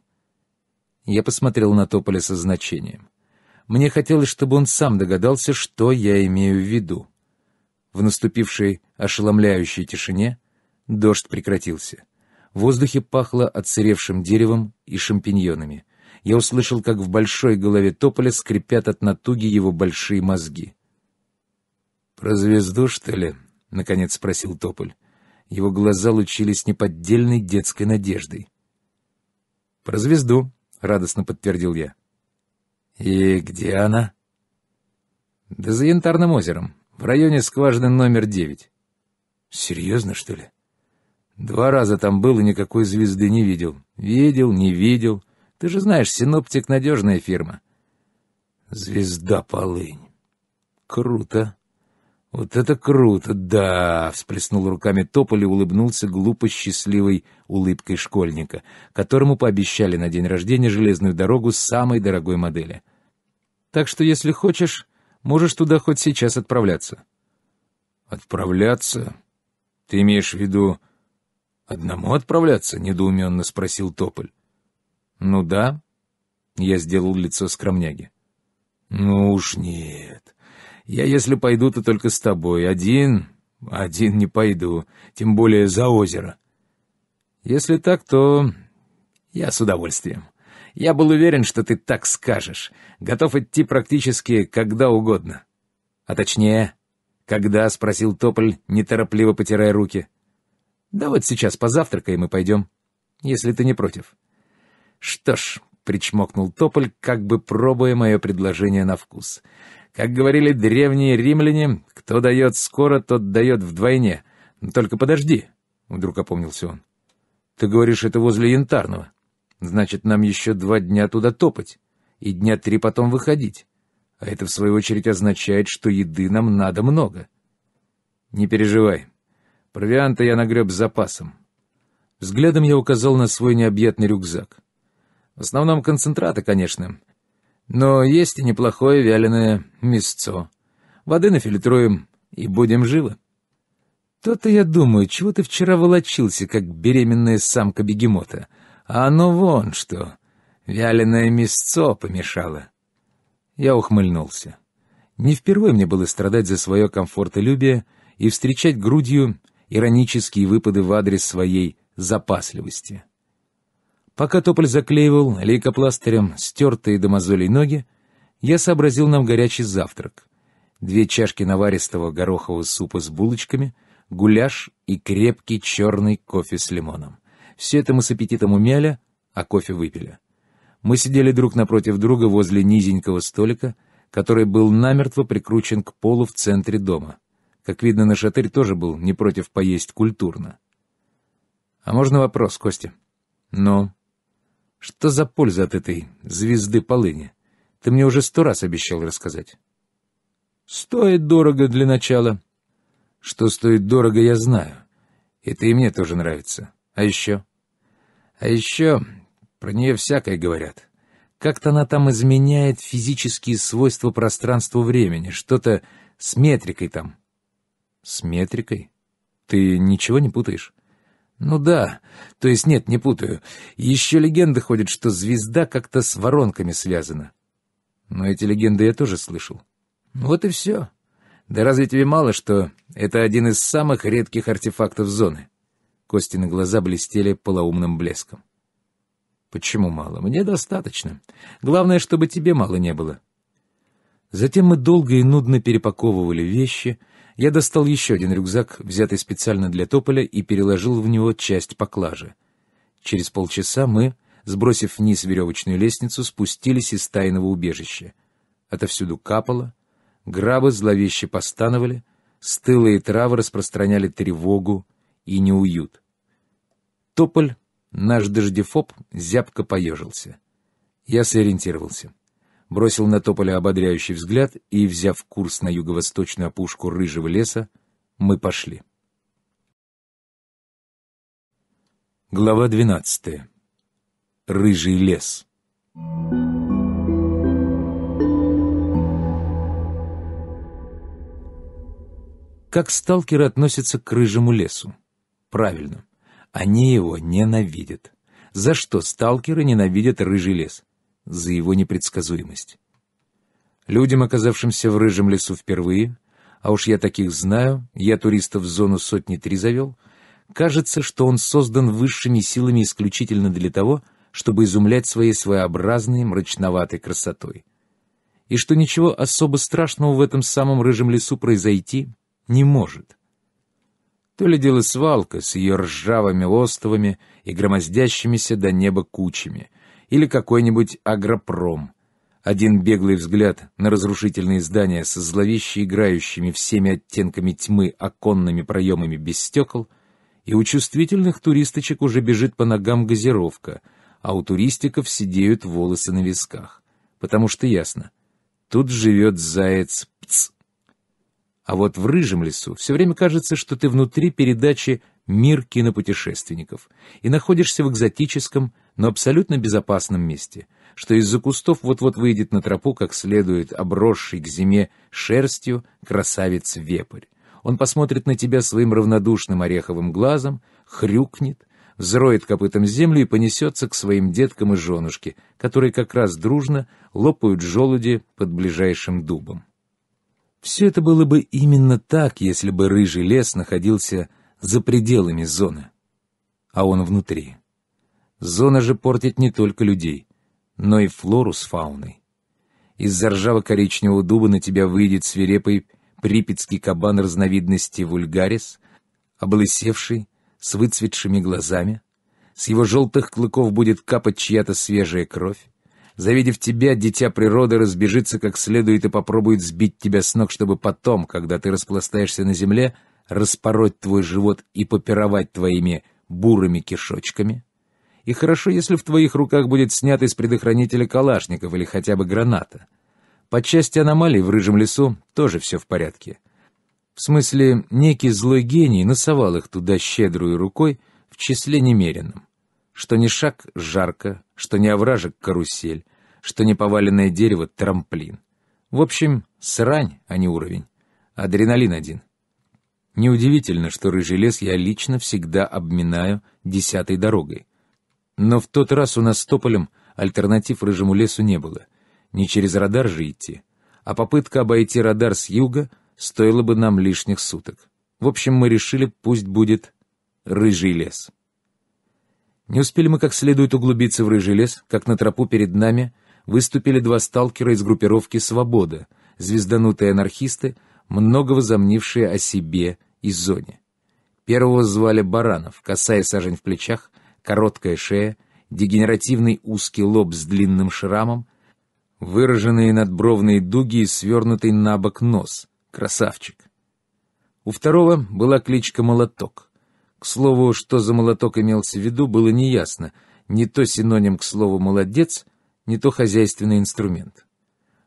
Speaker 1: Я посмотрел на Тополя со значением. Мне хотелось, чтобы он сам догадался, что я имею в виду. В наступившей ошеломляющей тишине дождь прекратился. В воздухе пахло отсыревшим деревом и шампиньонами. Я услышал, как в большой голове тополя скрипят от натуги его большие мозги. «Про звезду, что ли?» — наконец спросил тополь. Его глаза лучились неподдельной детской надеждой. «Про звезду», — радостно подтвердил я. «И где она?» «Да за Янтарным озером, в районе скважины номер девять». «Серьезно, что ли?» Два раза там был и никакой звезды не видел. Видел, не видел. Ты же знаешь, синоптик — надежная фирма. Звезда полынь. Круто. Вот это круто, да! — всплеснул руками Тополь и улыбнулся глупо счастливой улыбкой школьника, которому пообещали на день рождения железную дорогу самой дорогой модели. Так что, если хочешь, можешь туда хоть сейчас отправляться. — Отправляться? Ты имеешь в виду «Одному отправляться?» — недоуменно спросил Тополь. «Ну да». Я сделал лицо скромняги. «Ну уж нет. Я, если пойду, то только с тобой. Один... один не пойду. Тем более за озеро». «Если так, то... я с удовольствием. Я был уверен, что ты так скажешь. Готов идти практически когда угодно». «А точнее...» «Когда?» — спросил Тополь, неторопливо потирая руки. — да вот сейчас позавтракаем и пойдем, если ты не против. Что ж, причмокнул Тополь, как бы пробуя мое предложение на вкус. Как говорили древние римляне, кто дает скоро, тот дает вдвойне. Но только подожди, вдруг опомнился он. Ты говоришь, это возле Янтарного. Значит, нам еще два дня туда топать и дня три потом выходить. А это, в свою очередь, означает, что еды нам надо много. Не переживай, Провианта я нагреб с запасом. Взглядом я указал на свой необъятный рюкзак. В основном концентраты, конечно. Но есть и неплохое вяленое мясцо. Воды нафильтруем и будем живы. То-то я думаю, чего ты вчера волочился, как беременная самка бегемота. А ну вон что. Вяленое мясцо помешало. Я ухмыльнулся. Не впервые мне было страдать за свое комфортолюбие и встречать грудью иронические выпады в адрес своей запасливости. Пока Тополь заклеивал лейкопластырем стертые до мозолей ноги, я сообразил нам горячий завтрак. Две чашки наваристого горохового супа с булочками, гуляш и крепкий черный кофе с лимоном. Все это мы с аппетитом умяли, а кофе выпили. Мы сидели друг напротив друга возле низенького столика, который был намертво прикручен к полу в центре дома — как видно, Нашатырь тоже был не против поесть культурно. «А можно вопрос, Костя?» «Ну?» «Что за польза от этой звезды полыни? Ты мне уже сто раз обещал рассказать». «Стоит дорого для начала». «Что стоит дорого, я знаю. Это и мне тоже нравится. А еще?» «А еще про нее всякое говорят. Как-то она там изменяет физические свойства пространства-времени, что-то с метрикой там. «С метрикой? Ты ничего не путаешь?» «Ну да. То есть нет, не путаю. Еще легенда ходит, что звезда как-то с воронками связана. Но эти легенды я тоже слышал. Вот и все. Да разве тебе мало, что это один из самых редких артефактов зоны?» Костины глаза блестели полоумным блеском. «Почему мало? Мне достаточно. Главное, чтобы тебе мало не было». Затем мы долго и нудно перепаковывали вещи — я достал еще один рюкзак, взятый специально для Тополя, и переложил в него часть поклажи. Через полчаса мы, сбросив вниз веревочную лестницу, спустились из тайного убежища. Отовсюду капало, грабы зловеще постановали, стылые травы распространяли тревогу и неуют. Тополь, наш дождефоб, зябко поежился. Я сориентировался бросил на Тополя ободряющий взгляд и, взяв курс на юго-восточную опушку рыжего леса, мы пошли. Глава двенадцатая. Рыжий лес. Как сталкеры относятся к рыжему лесу? Правильно. Они его ненавидят. За что сталкеры ненавидят рыжий лес? за его непредсказуемость. Людям, оказавшимся в рыжем лесу впервые, а уж я таких знаю, я туристов в зону сотни три завел, кажется, что он создан высшими силами исключительно для того, чтобы изумлять своей своеобразной мрачноватой красотой. И что ничего особо страшного в этом самом рыжем лесу произойти не может. То ли дело свалка с ее ржавыми остовами и громоздящимися до неба кучами, или какой-нибудь агропром. Один беглый взгляд на разрушительные здания со зловеще играющими всеми оттенками тьмы оконными проемами без стекол, и у чувствительных туристочек уже бежит по ногам газировка, а у туристиков сидеют волосы на висках. Потому что ясно, тут живет заяц пц. А вот в рыжем лесу все время кажется, что ты внутри передачи «Мир кинопутешественников» и находишься в экзотическом, но абсолютно безопасном месте, что из-за кустов вот-вот выйдет на тропу, как следует, обросший к зиме шерстью красавец-вепрь. Он посмотрит на тебя своим равнодушным ореховым глазом, хрюкнет, взроет копытом землю и понесется к своим деткам и женушке, которые как раз дружно лопают желуди под ближайшим дубом. Все это было бы именно так, если бы рыжий лес находился за пределами зоны, а он внутри. Зона же портит не только людей, но и флору с фауной. Из-за ржаво-коричневого дуба на тебя выйдет свирепый припятский кабан разновидности вульгарис, облысевший, с выцветшими глазами. С его желтых клыков будет капать чья-то свежая кровь. Завидев тебя, дитя природы разбежится как следует и попробует сбить тебя с ног, чтобы потом, когда ты распластаешься на земле, распороть твой живот и попировать твоими бурыми кишочками. И хорошо, если в твоих руках будет снят из предохранителя калашников или хотя бы граната. По части аномалий в рыжем лесу тоже все в порядке. В смысле, некий злой гений насовал их туда щедрую рукой в числе немеренном. Что не шаг — жарко, что не овражек — карусель, что не поваленное дерево — трамплин. В общем, срань, а не уровень. Адреналин один. Неудивительно, что рыжий лес я лично всегда обминаю десятой дорогой. Но в тот раз у нас с Тополем альтернатив рыжему лесу не было. Не через радар же идти. А попытка обойти радар с юга стоила бы нам лишних суток. В общем, мы решили, пусть будет рыжий лес. Не успели мы как следует углубиться в рыжий лес, как на тропу перед нами выступили два сталкера из группировки «Свобода», звезданутые анархисты, много возомнившие о себе и зоне. Первого звали Баранов, касая сажень в плечах, короткая шея, дегенеративный узкий лоб с длинным шрамом, выраженные надбровные дуги и свернутый на бок нос. Красавчик. У второго была кличка «Молоток». К слову, что за молоток имелся в виду, было неясно. Не то синоним к слову «молодец», не то хозяйственный инструмент.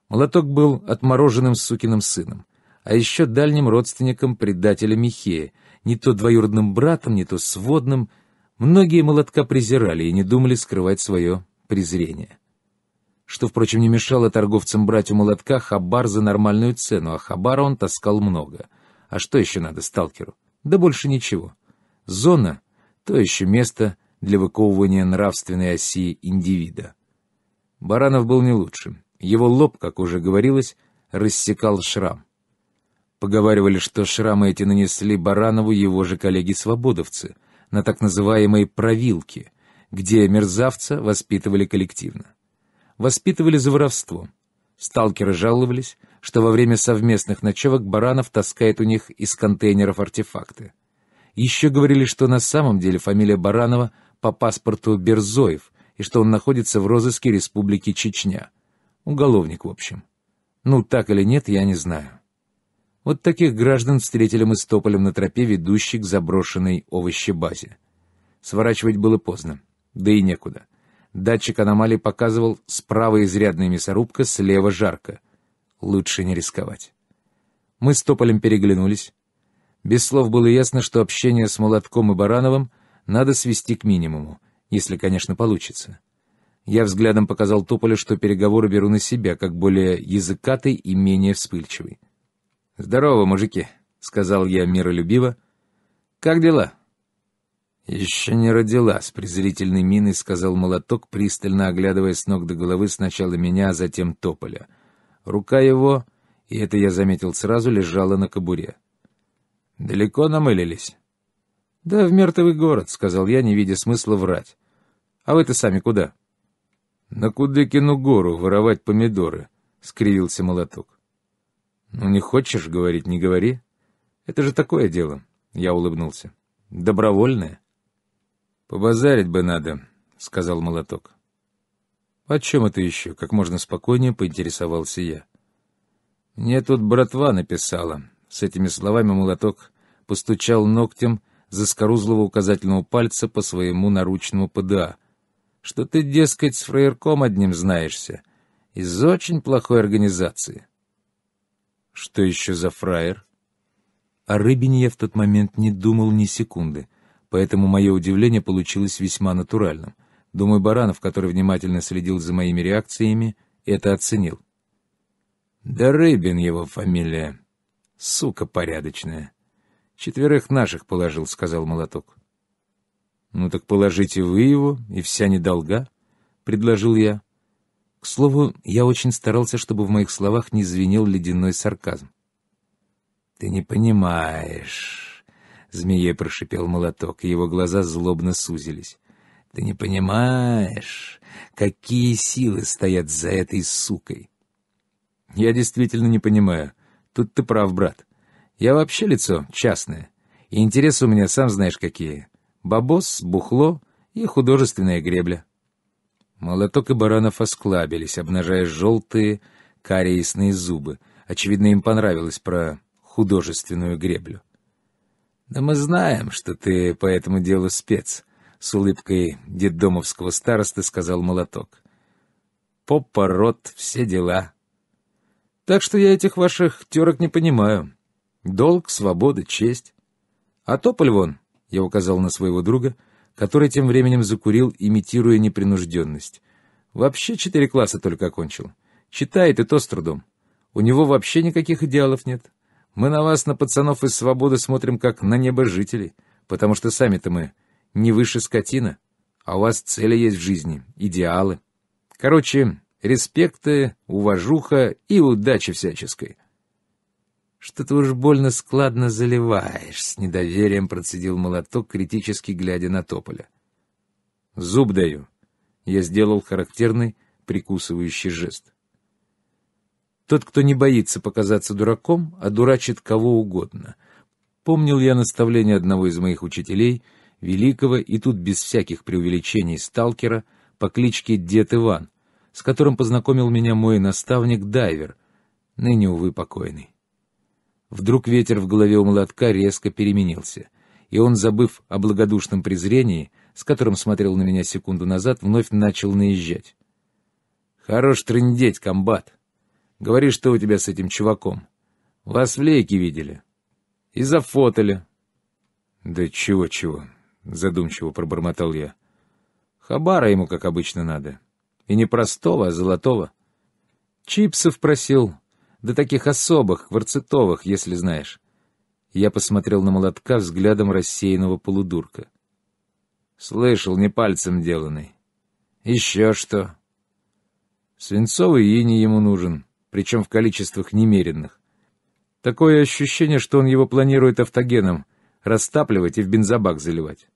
Speaker 1: Молоток был отмороженным сукиным сыном, а еще дальним родственником предателя Михея, не то двоюродным братом, не то сводным — Многие молотка презирали и не думали скрывать свое презрение. Что, впрочем, не мешало торговцам брать у молотка хабар за нормальную цену, а хабара он таскал много. А что еще надо сталкеру? Да больше ничего. Зона — то еще место для выковывания нравственной оси индивида. Баранов был не лучшим. Его лоб, как уже говорилось, рассекал шрам. Поговаривали, что шрамы эти нанесли Баранову его же коллеги-свободовцы, на так называемой «провилке», где мерзавца воспитывали коллективно. Воспитывали за воровство. Сталкеры жаловались, что во время совместных ночевок Баранов таскает у них из контейнеров артефакты. Еще говорили, что на самом деле фамилия Баранова по паспорту Берзоев и что он находится в розыске Республики Чечня. Уголовник, в общем. Ну, так или нет, я не знаю. Вот таких граждан встретили мы с тополем на тропе, ведущей к заброшенной овощебазе. Сворачивать было поздно, да и некуда. Датчик аномалий показывал справа изрядная мясорубка, слева жарко. Лучше не рисковать. Мы с тополем переглянулись. Без слов было ясно, что общение с Молотком и Барановым надо свести к минимуму, если, конечно, получится. Я взглядом показал Тополю, что переговоры беру на себя, как более языкатый и менее вспыльчивый. «Здорово, мужики», — сказал я миролюбиво. «Как дела?» «Еще не родила», — с презрительной миной сказал молоток, пристально оглядывая с ног до головы сначала меня, а затем тополя. Рука его, и это я заметил сразу, лежала на кобуре. «Далеко намылились?» «Да в мертвый город», — сказал я, не видя смысла врать. «А вы-то сами куда?» «На Кудыкину гору воровать помидоры», — скривился молоток. «Ну, не хочешь говорить, не говори. Это же такое дело», — я улыбнулся. «Добровольное?» «Побазарить бы надо», — сказал молоток. «О чем это еще?» — как можно спокойнее поинтересовался я. «Мне тут братва написала». С этими словами молоток постучал ногтем за скорузлого указательного пальца по своему наручному ПДА. «Что ты, дескать, с фраерком одним знаешься? Из очень плохой организации». Что еще за фраер? О а Рыбине я в тот момент не думал ни секунды, поэтому мое удивление получилось весьма натуральным. Думаю, Баранов, который внимательно следил за моими реакциями, это оценил. «Да Рыбин его фамилия. Сука порядочная. Четверых наших положил», — сказал Молоток. «Ну так положите вы его, и вся недолга», — предложил я. К слову, я очень старался, чтобы в моих словах не звенел ледяной сарказм. «Ты не понимаешь», — змеей прошипел молоток, и его глаза злобно сузились. «Ты не понимаешь, какие силы стоят за этой сукой!» «Я действительно не понимаю. Тут ты прав, брат. Я вообще лицо частное, и интересы у меня, сам знаешь, какие. Бабос, бухло и художественная гребля». Молоток и Баранов осклабились, обнажая желтые кариесные зубы. Очевидно, им понравилось про художественную греблю. «Да мы знаем, что ты по этому делу спец», — с улыбкой деддомовского старосты сказал Молоток. «Поппа, рот, все дела». «Так что я этих ваших терок не понимаю. Долг, свобода, честь. А Тополь вон, — я указал на своего друга — который тем временем закурил, имитируя непринужденность. «Вообще четыре класса только окончил. Читает и то с трудом. У него вообще никаких идеалов нет. Мы на вас, на пацанов из свободы, смотрим как на небожителей, потому что сами-то мы не выше скотина, а у вас цели есть в жизни, идеалы. Короче, респекты, уважуха и удачи всяческой» что ты уж больно складно заливаешь, — с недоверием процедил молоток, критически глядя на тополя. — Зуб даю. Я сделал характерный прикусывающий жест. Тот, кто не боится показаться дураком, одурачит а кого угодно. Помнил я наставление одного из моих учителей, великого и тут без всяких преувеличений сталкера по кличке Дед Иван, с которым познакомил меня мой наставник-дайвер, ныне, увы, покойный. Вдруг ветер в голове у молотка резко переменился, и он, забыв о благодушном презрении, с которым смотрел на меня секунду назад, вновь начал наезжать. «Хорош трындеть, комбат! Говори, что у тебя с этим чуваком. Вас в лейке видели. И зафотали». «Да чего-чего», — задумчиво пробормотал я. «Хабара ему, как обычно, надо. И не простого, а золотого. Чипсов просил, да таких особых, кварцитовых, если знаешь. Я посмотрел на молотка взглядом рассеянного полудурка. Слышал, не пальцем деланный. Еще что? Свинцовый ини ему нужен, причем в количествах немеренных. Такое ощущение, что он его планирует автогеном растапливать и в бензобак заливать.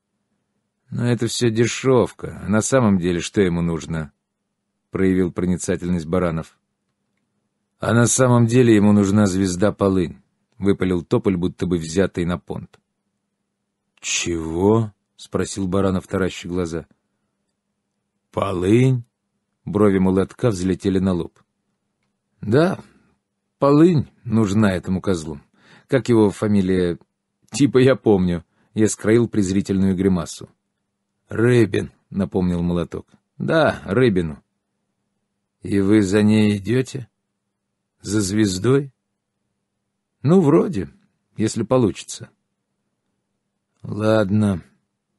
Speaker 1: Но это все дешевка, а на самом деле что ему нужно? Проявил проницательность Баранов. «А на самом деле ему нужна звезда полынь», — выпалил Тополь, будто бы взятый на понт. «Чего?» — спросил Баранов, таращи глаза. «Полынь?» — брови молотка взлетели на лоб. «Да, полынь нужна этому козлу. Как его фамилия? Типа я помню». Я скроил презрительную гримасу. «Рыбин», — напомнил молоток. «Да, Рыбину». «И вы за ней идете?» За звездой? Ну, вроде, если получится. Ладно,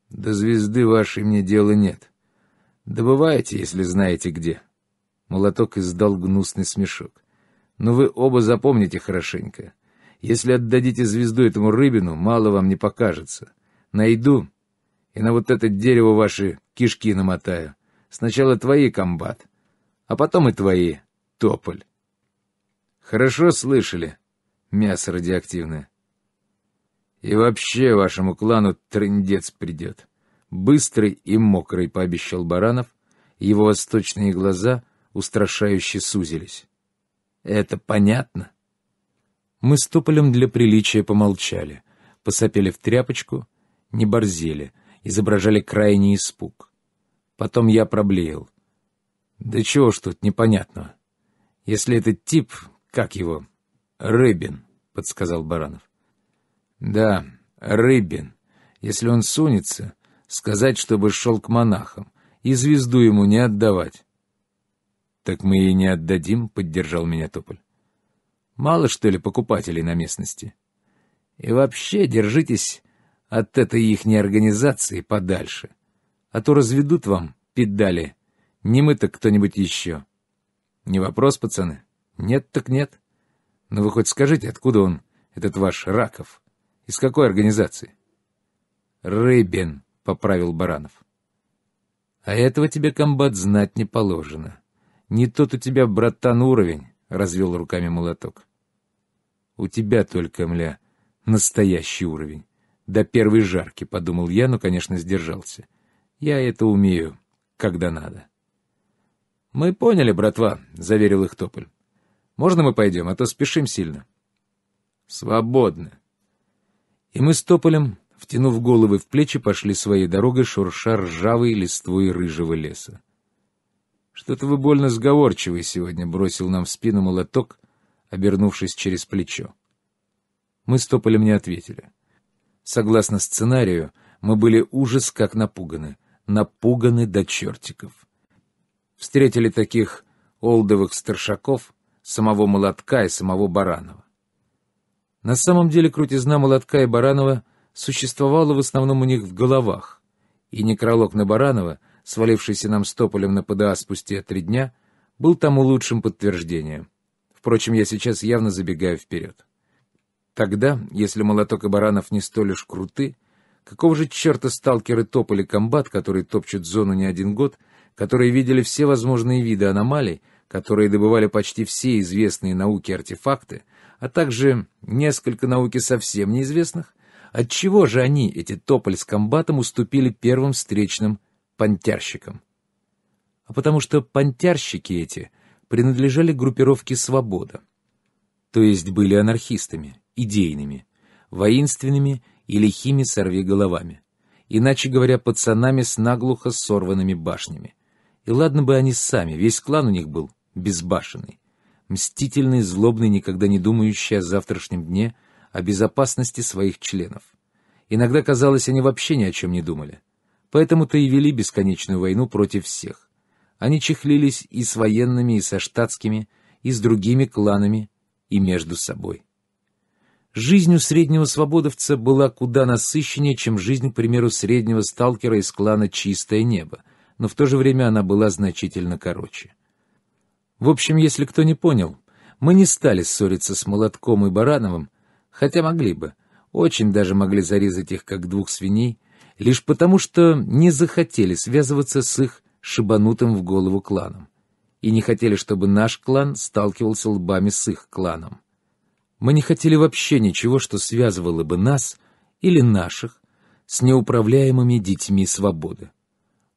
Speaker 1: до звезды вашей мне дела нет. Добывайте, если знаете где. Молоток издал гнусный смешок. Но вы оба запомните хорошенько. Если отдадите звезду этому рыбину, мало вам не покажется. Найду и на вот это дерево ваши кишки намотаю. Сначала твои, комбат, а потом и твои, тополь. Хорошо слышали? Мясо радиоактивное. И вообще вашему клану трындец придет. Быстрый и мокрый, пообещал Баранов. Его восточные глаза устрашающе сузились. Это понятно? Мы с Туполем для приличия помолчали, посопели в тряпочку, не борзели, изображали крайний испуг. Потом я проблеял. Да чего ж тут непонятного? Если этот тип как его? Рыбин, подсказал Баранов. Да, Рыбин. Если он сунется, сказать, чтобы шел к монахам, и звезду ему не отдавать. Так мы и не отдадим, поддержал меня Тополь. Мало что ли покупателей на местности? И вообще держитесь от этой ихней организации подальше, а то разведут вам педали, не мы то кто-нибудь еще. Не вопрос, пацаны. Нет так нет. Но вы хоть скажите, откуда он, этот ваш Раков? Из какой организации? Рыбин, поправил Баранов. А этого тебе, комбат, знать не положено. Не тот у тебя, братан, уровень, развел руками молоток. У тебя только, мля, настоящий уровень. До первой жарки, подумал я, но, конечно, сдержался. Я это умею, когда надо. Мы поняли, братва, заверил их Тополь. Можно мы пойдем, а то спешим сильно. Свободно. И мы с Тополем, втянув головы в плечи, пошли своей дорогой, шурша ржавой листвой рыжего леса. «Что-то вы больно сговорчивый сегодня», — бросил нам в спину молоток, обернувшись через плечо. Мы с Тополем не ответили. Согласно сценарию, мы были ужас как напуганы. Напуганы до чертиков. Встретили таких олдовых старшаков, самого молотка и самого Баранова. На самом деле крутизна молотка и Баранова существовала в основном у них в головах, и некролог на Баранова, свалившийся нам стополем на ПДА спустя три дня, был тому лучшим подтверждением. Впрочем, я сейчас явно забегаю вперед. Тогда, если молоток и Баранов не столь уж круты, какого же черта сталкеры топали комбат, которые топчут зону не один год, которые видели все возможные виды аномалий, которые добывали почти все известные науки артефакты, а также несколько науки совсем неизвестных, отчего же они, эти тополь с комбатом, уступили первым встречным понтярщикам? А потому что понтярщики эти принадлежали группировке «Свобода», то есть были анархистами, идейными, воинственными и лихими сорвиголовами, иначе говоря, пацанами с наглухо сорванными башнями. И ладно бы они сами, весь клан у них был безбашенный, мстительный, злобный, никогда не думающий о завтрашнем дне, о безопасности своих членов. Иногда казалось, они вообще ни о чем не думали. Поэтому-то и вели бесконечную войну против всех. Они чехлились и с военными, и со штатскими, и с другими кланами, и между собой. Жизнь у среднего свободовца была куда насыщеннее, чем жизнь, к примеру, среднего сталкера из клана «Чистое небо», но в то же время она была значительно короче. В общем, если кто не понял, мы не стали ссориться с Молотком и Барановым, хотя могли бы, очень даже могли зарезать их как двух свиней, лишь потому что не захотели связываться с их шибанутым в голову кланом и не хотели, чтобы наш клан сталкивался лбами с их кланом. Мы не хотели вообще ничего, что связывало бы нас или наших с неуправляемыми детьми свободы.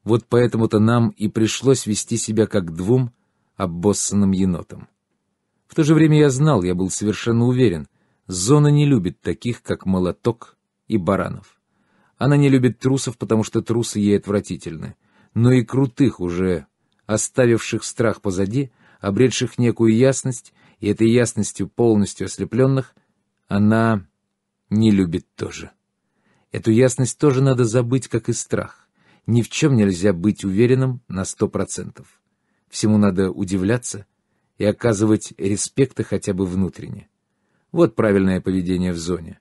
Speaker 1: Вот поэтому-то нам и пришлось вести себя как двум обоссанным енотом. В то же время я знал, я был совершенно уверен, зона не любит таких, как молоток и баранов. Она не любит трусов, потому что трусы ей отвратительны, но и крутых уже, оставивших страх позади, обретших некую ясность, и этой ясностью полностью ослепленных, она не любит тоже. Эту ясность тоже надо забыть, как и страх. Ни в чем нельзя быть уверенным на сто процентов. Всему надо удивляться и оказывать респекты хотя бы внутренне. Вот правильное поведение в зоне.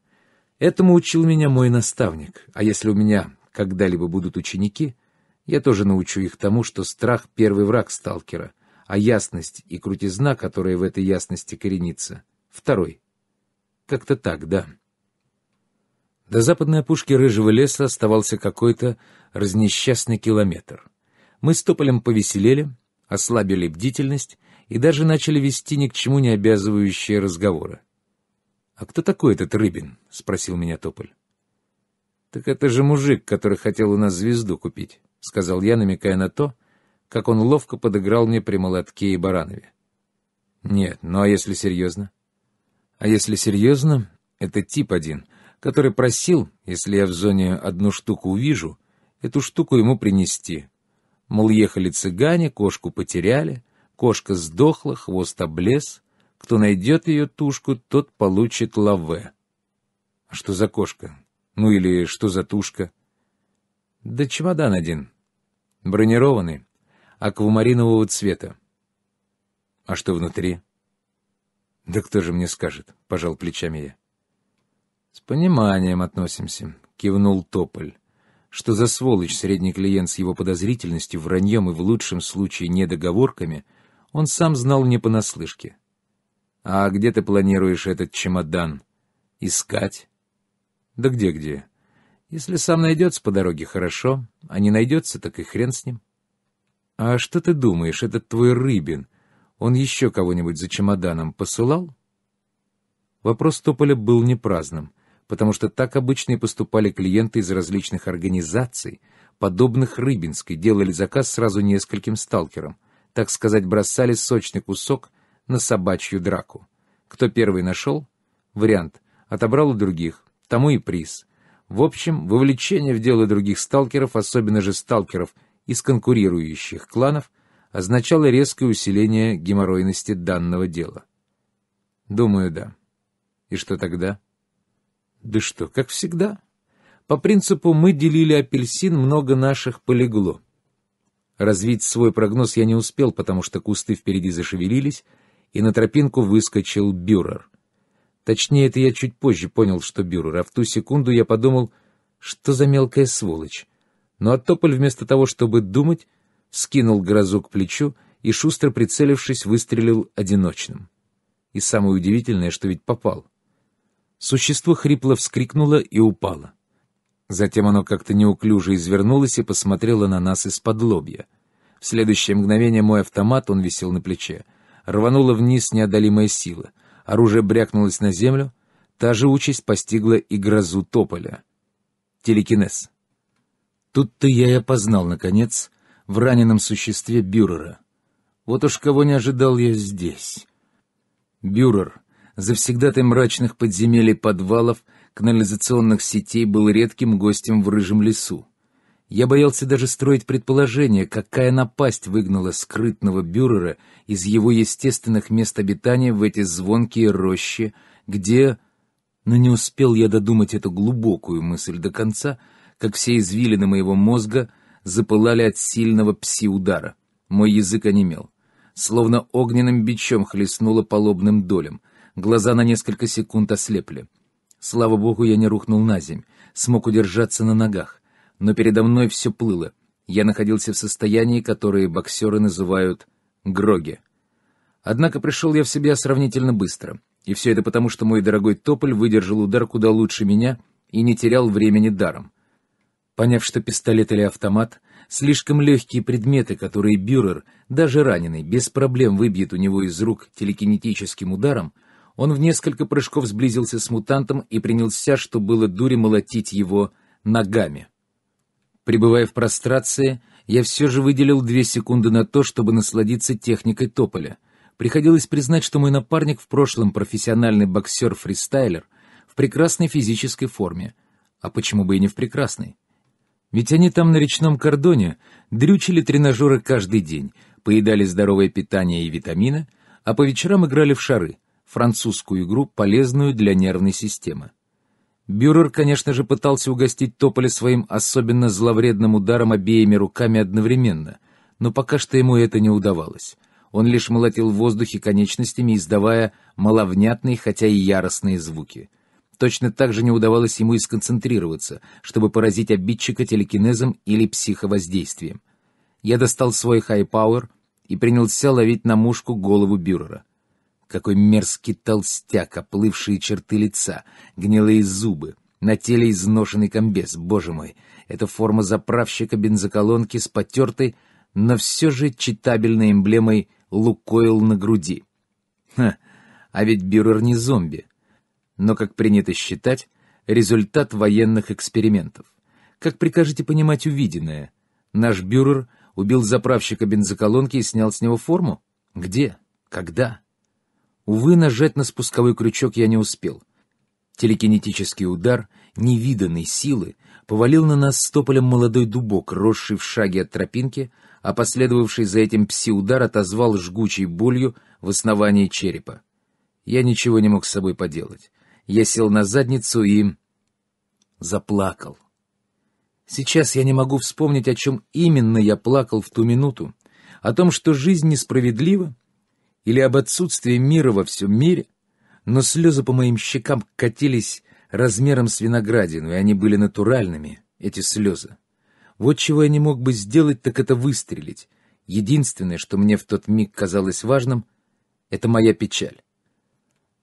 Speaker 1: Этому учил меня мой наставник, а если у меня когда-либо будут ученики, я тоже научу их тому, что страх — первый враг сталкера, а ясность и крутизна, которая в этой ясности коренится, — второй. Как-то так, да. До западной опушки рыжего леса оставался какой-то разнесчастный километр. Мы с Тополем повеселели, ослабили бдительность и даже начали вести ни к чему не обязывающие разговоры. «А кто такой этот Рыбин?» — спросил меня Тополь. «Так это же мужик, который хотел у нас звезду купить», — сказал я, намекая на то, как он ловко подыграл мне при молотке и баранове. «Нет, ну а если серьезно?» «А если серьезно, это тип один, который просил, если я в зоне одну штуку увижу, эту штуку ему принести, Мол, ехали цыгане, кошку потеряли, кошка сдохла, хвост облез. Кто найдет ее тушку, тот получит лаве. А что за кошка? Ну или что за тушка? Да чемодан один. Бронированный, аквамаринового цвета. А что внутри? Да кто же мне скажет, пожал плечами я. С пониманием относимся, кивнул Тополь что за сволочь средний клиент с его подозрительностью, враньем и в лучшем случае недоговорками, он сам знал не понаслышке. «А где ты планируешь этот чемодан? Искать?» «Да где-где. Если сам найдется по дороге, хорошо, а не найдется, так и хрен с ним». «А что ты думаешь, этот твой Рыбин, он еще кого-нибудь за чемоданом посылал?» Вопрос Тополя был не праздным — потому что так обычно и поступали клиенты из различных организаций, подобных Рыбинской, делали заказ сразу нескольким сталкерам, так сказать, бросали сочный кусок на собачью драку. Кто первый нашел? Вариант. Отобрал у других. Тому и приз. В общем, вовлечение в дело других сталкеров, особенно же сталкеров из конкурирующих кланов, означало резкое усиление геморройности данного дела. Думаю, да. И что тогда? Да что, как всегда. По принципу «мы делили апельсин, много наших полегло». Развить свой прогноз я не успел, потому что кусты впереди зашевелились, и на тропинку выскочил Бюрер. Точнее, это я чуть позже понял, что Бюрер, а в ту секунду я подумал, что за мелкая сволочь. Но Оттополь вместо того, чтобы думать, скинул грозу к плечу и, шустро прицелившись, выстрелил одиночным. И самое удивительное, что ведь попал. Существо хрипло вскрикнуло и упало. Затем оно как-то неуклюже извернулось и посмотрело на нас из-под лобья. В следующее мгновение мой автомат, он висел на плече, рвануло вниз неодолимая сила. Оружие брякнулось на землю. Та же участь постигла и грозу тополя. Телекинез. Тут-то я и опознал, наконец, в раненом существе Бюрера. Вот уж кого не ожидал я здесь. Бюрер, Завсегдатый мрачных подземелий подвалов, канализационных сетей был редким гостем в рыжем лесу. Я боялся даже строить предположение, какая напасть выгнала скрытного бюрера из его естественных мест обитания в эти звонкие рощи, где... Но не успел я додумать эту глубокую мысль до конца, как все извилины моего мозга запылали от сильного пси-удара. Мой язык онемел. Словно огненным бичом хлестнуло полобным лобным долям глаза на несколько секунд ослепли. Слава богу, я не рухнул на земь, смог удержаться на ногах, но передо мной все плыло. Я находился в состоянии, которое боксеры называют «гроги». Однако пришел я в себя сравнительно быстро, и все это потому, что мой дорогой Тополь выдержал удар куда лучше меня и не терял времени даром. Поняв, что пистолет или автомат — слишком легкие предметы, которые Бюрер, даже раненый, без проблем выбьет у него из рук телекинетическим ударом, он в несколько прыжков сблизился с мутантом и принялся, что было дури, молотить его ногами. Пребывая в прострации, я все же выделил две секунды на то, чтобы насладиться техникой тополя. Приходилось признать, что мой напарник в прошлом профессиональный боксер-фристайлер в прекрасной физической форме. А почему бы и не в прекрасной? Ведь они там на речном кордоне дрючили тренажеры каждый день, поедали здоровое питание и витамины, а по вечерам играли в шары — французскую игру, полезную для нервной системы. Бюрер, конечно же, пытался угостить Тополя своим особенно зловредным ударом обеими руками одновременно, но пока что ему это не удавалось. Он лишь молотил в воздухе конечностями, издавая маловнятные, хотя и яростные звуки. Точно так же не удавалось ему и сконцентрироваться, чтобы поразить обидчика телекинезом или психовоздействием. Я достал свой хай-пауэр и принялся ловить на мушку голову Бюрера. Какой мерзкий толстяк, оплывшие черты лица, гнилые зубы, на теле изношенный комбез, боже мой. Это форма заправщика бензоколонки с потертой, но все же читабельной эмблемой «Лукойл» на груди. Ха, а ведь Бюрер не зомби. Но, как принято считать, результат военных экспериментов. Как прикажете понимать увиденное? Наш Бюрер убил заправщика бензоколонки и снял с него форму? Где? Когда? Увы, нажать на спусковой крючок я не успел. Телекинетический удар невиданной силы повалил на нас стополем молодой дубок, росший в шаге от тропинки, а последовавший за этим пси-удар отозвал жгучей болью в основании черепа. Я ничего не мог с собой поделать. Я сел на задницу и... заплакал. Сейчас я не могу вспомнить, о чем именно я плакал в ту минуту. О том, что жизнь несправедлива, или об отсутствии мира во всем мире, но слезы по моим щекам катились размером с виноградину, и они были натуральными, эти слезы. Вот чего я не мог бы сделать, так это выстрелить. Единственное, что мне в тот миг казалось важным, это моя печаль.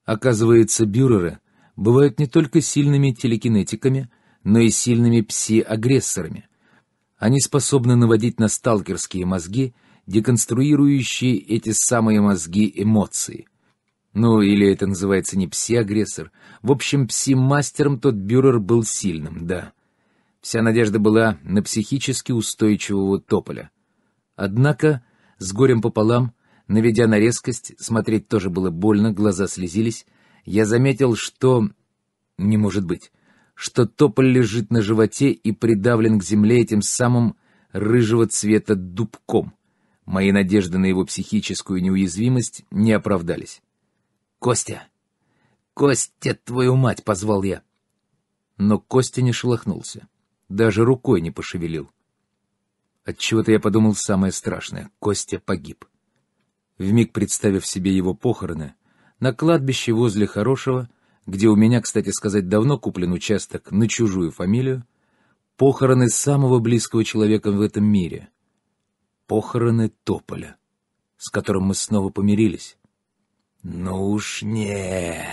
Speaker 1: Оказывается, бюреры бывают не только сильными телекинетиками, но и сильными пси-агрессорами. Они способны наводить на сталкерские мозги — деконструирующие эти самые мозги эмоции. Ну, или это называется не пси-агрессор. В общем, пси-мастером тот бюрер был сильным, да. Вся надежда была на психически устойчивого тополя. Однако, с горем пополам, наведя на резкость, смотреть тоже было больно, глаза слезились, я заметил, что... Не может быть. Что тополь лежит на животе и придавлен к земле этим самым рыжего цвета дубком. Мои надежды на его психическую неуязвимость не оправдались. «Костя! Костя, твою мать!» — позвал я. Но Костя не шелохнулся, даже рукой не пошевелил. Отчего-то я подумал самое страшное — Костя погиб. Вмиг представив себе его похороны, на кладбище возле Хорошего, где у меня, кстати сказать, давно куплен участок на чужую фамилию, похороны самого близкого человека в этом мире — похороны Тополя, с которым мы снова помирились. Ну уж нет!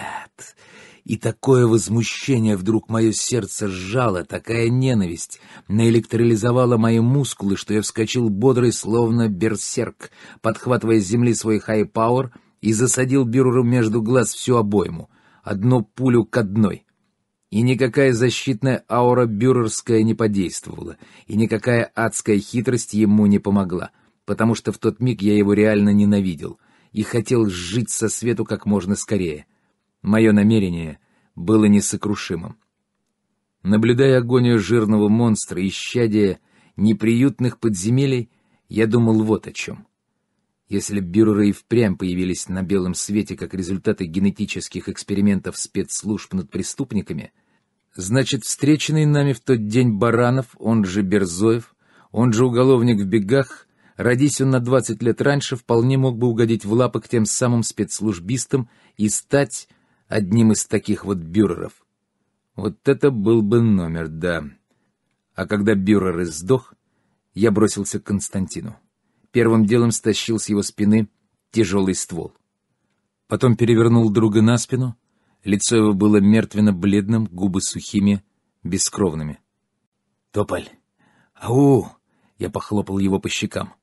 Speaker 1: И такое возмущение вдруг мое сердце сжало, такая ненависть наэлектролизовала мои мускулы, что я вскочил бодрый, словно берсерк, подхватывая с земли свой хай-пауэр и засадил Бюреру между глаз всю обойму, одну пулю к одной. И никакая защитная аура бюрерская не подействовала, и никакая адская хитрость ему не помогла, потому что в тот миг я его реально ненавидел и хотел жить со свету как можно скорее. Мое намерение было несокрушимым. Наблюдая агонию жирного монстра и щадия неприютных подземелий, я думал вот о чем — если бюреры и впрямь появились на белом свете как результаты генетических экспериментов спецслужб над преступниками, значит, встреченный нами в тот день Баранов, он же Берзоев, он же уголовник в бегах, родись он на 20 лет раньше, вполне мог бы угодить в лапы к тем самым спецслужбистам и стать одним из таких вот бюреров. Вот это был бы номер, да. А когда бюрер сдох, я бросился к Константину. Первым делом стащил с его спины тяжелый ствол. Потом перевернул друга на спину. Лицо его было мертвенно-бледным, губы сухими, бескровными. «Тополь! Ау!» — я похлопал его по щекам.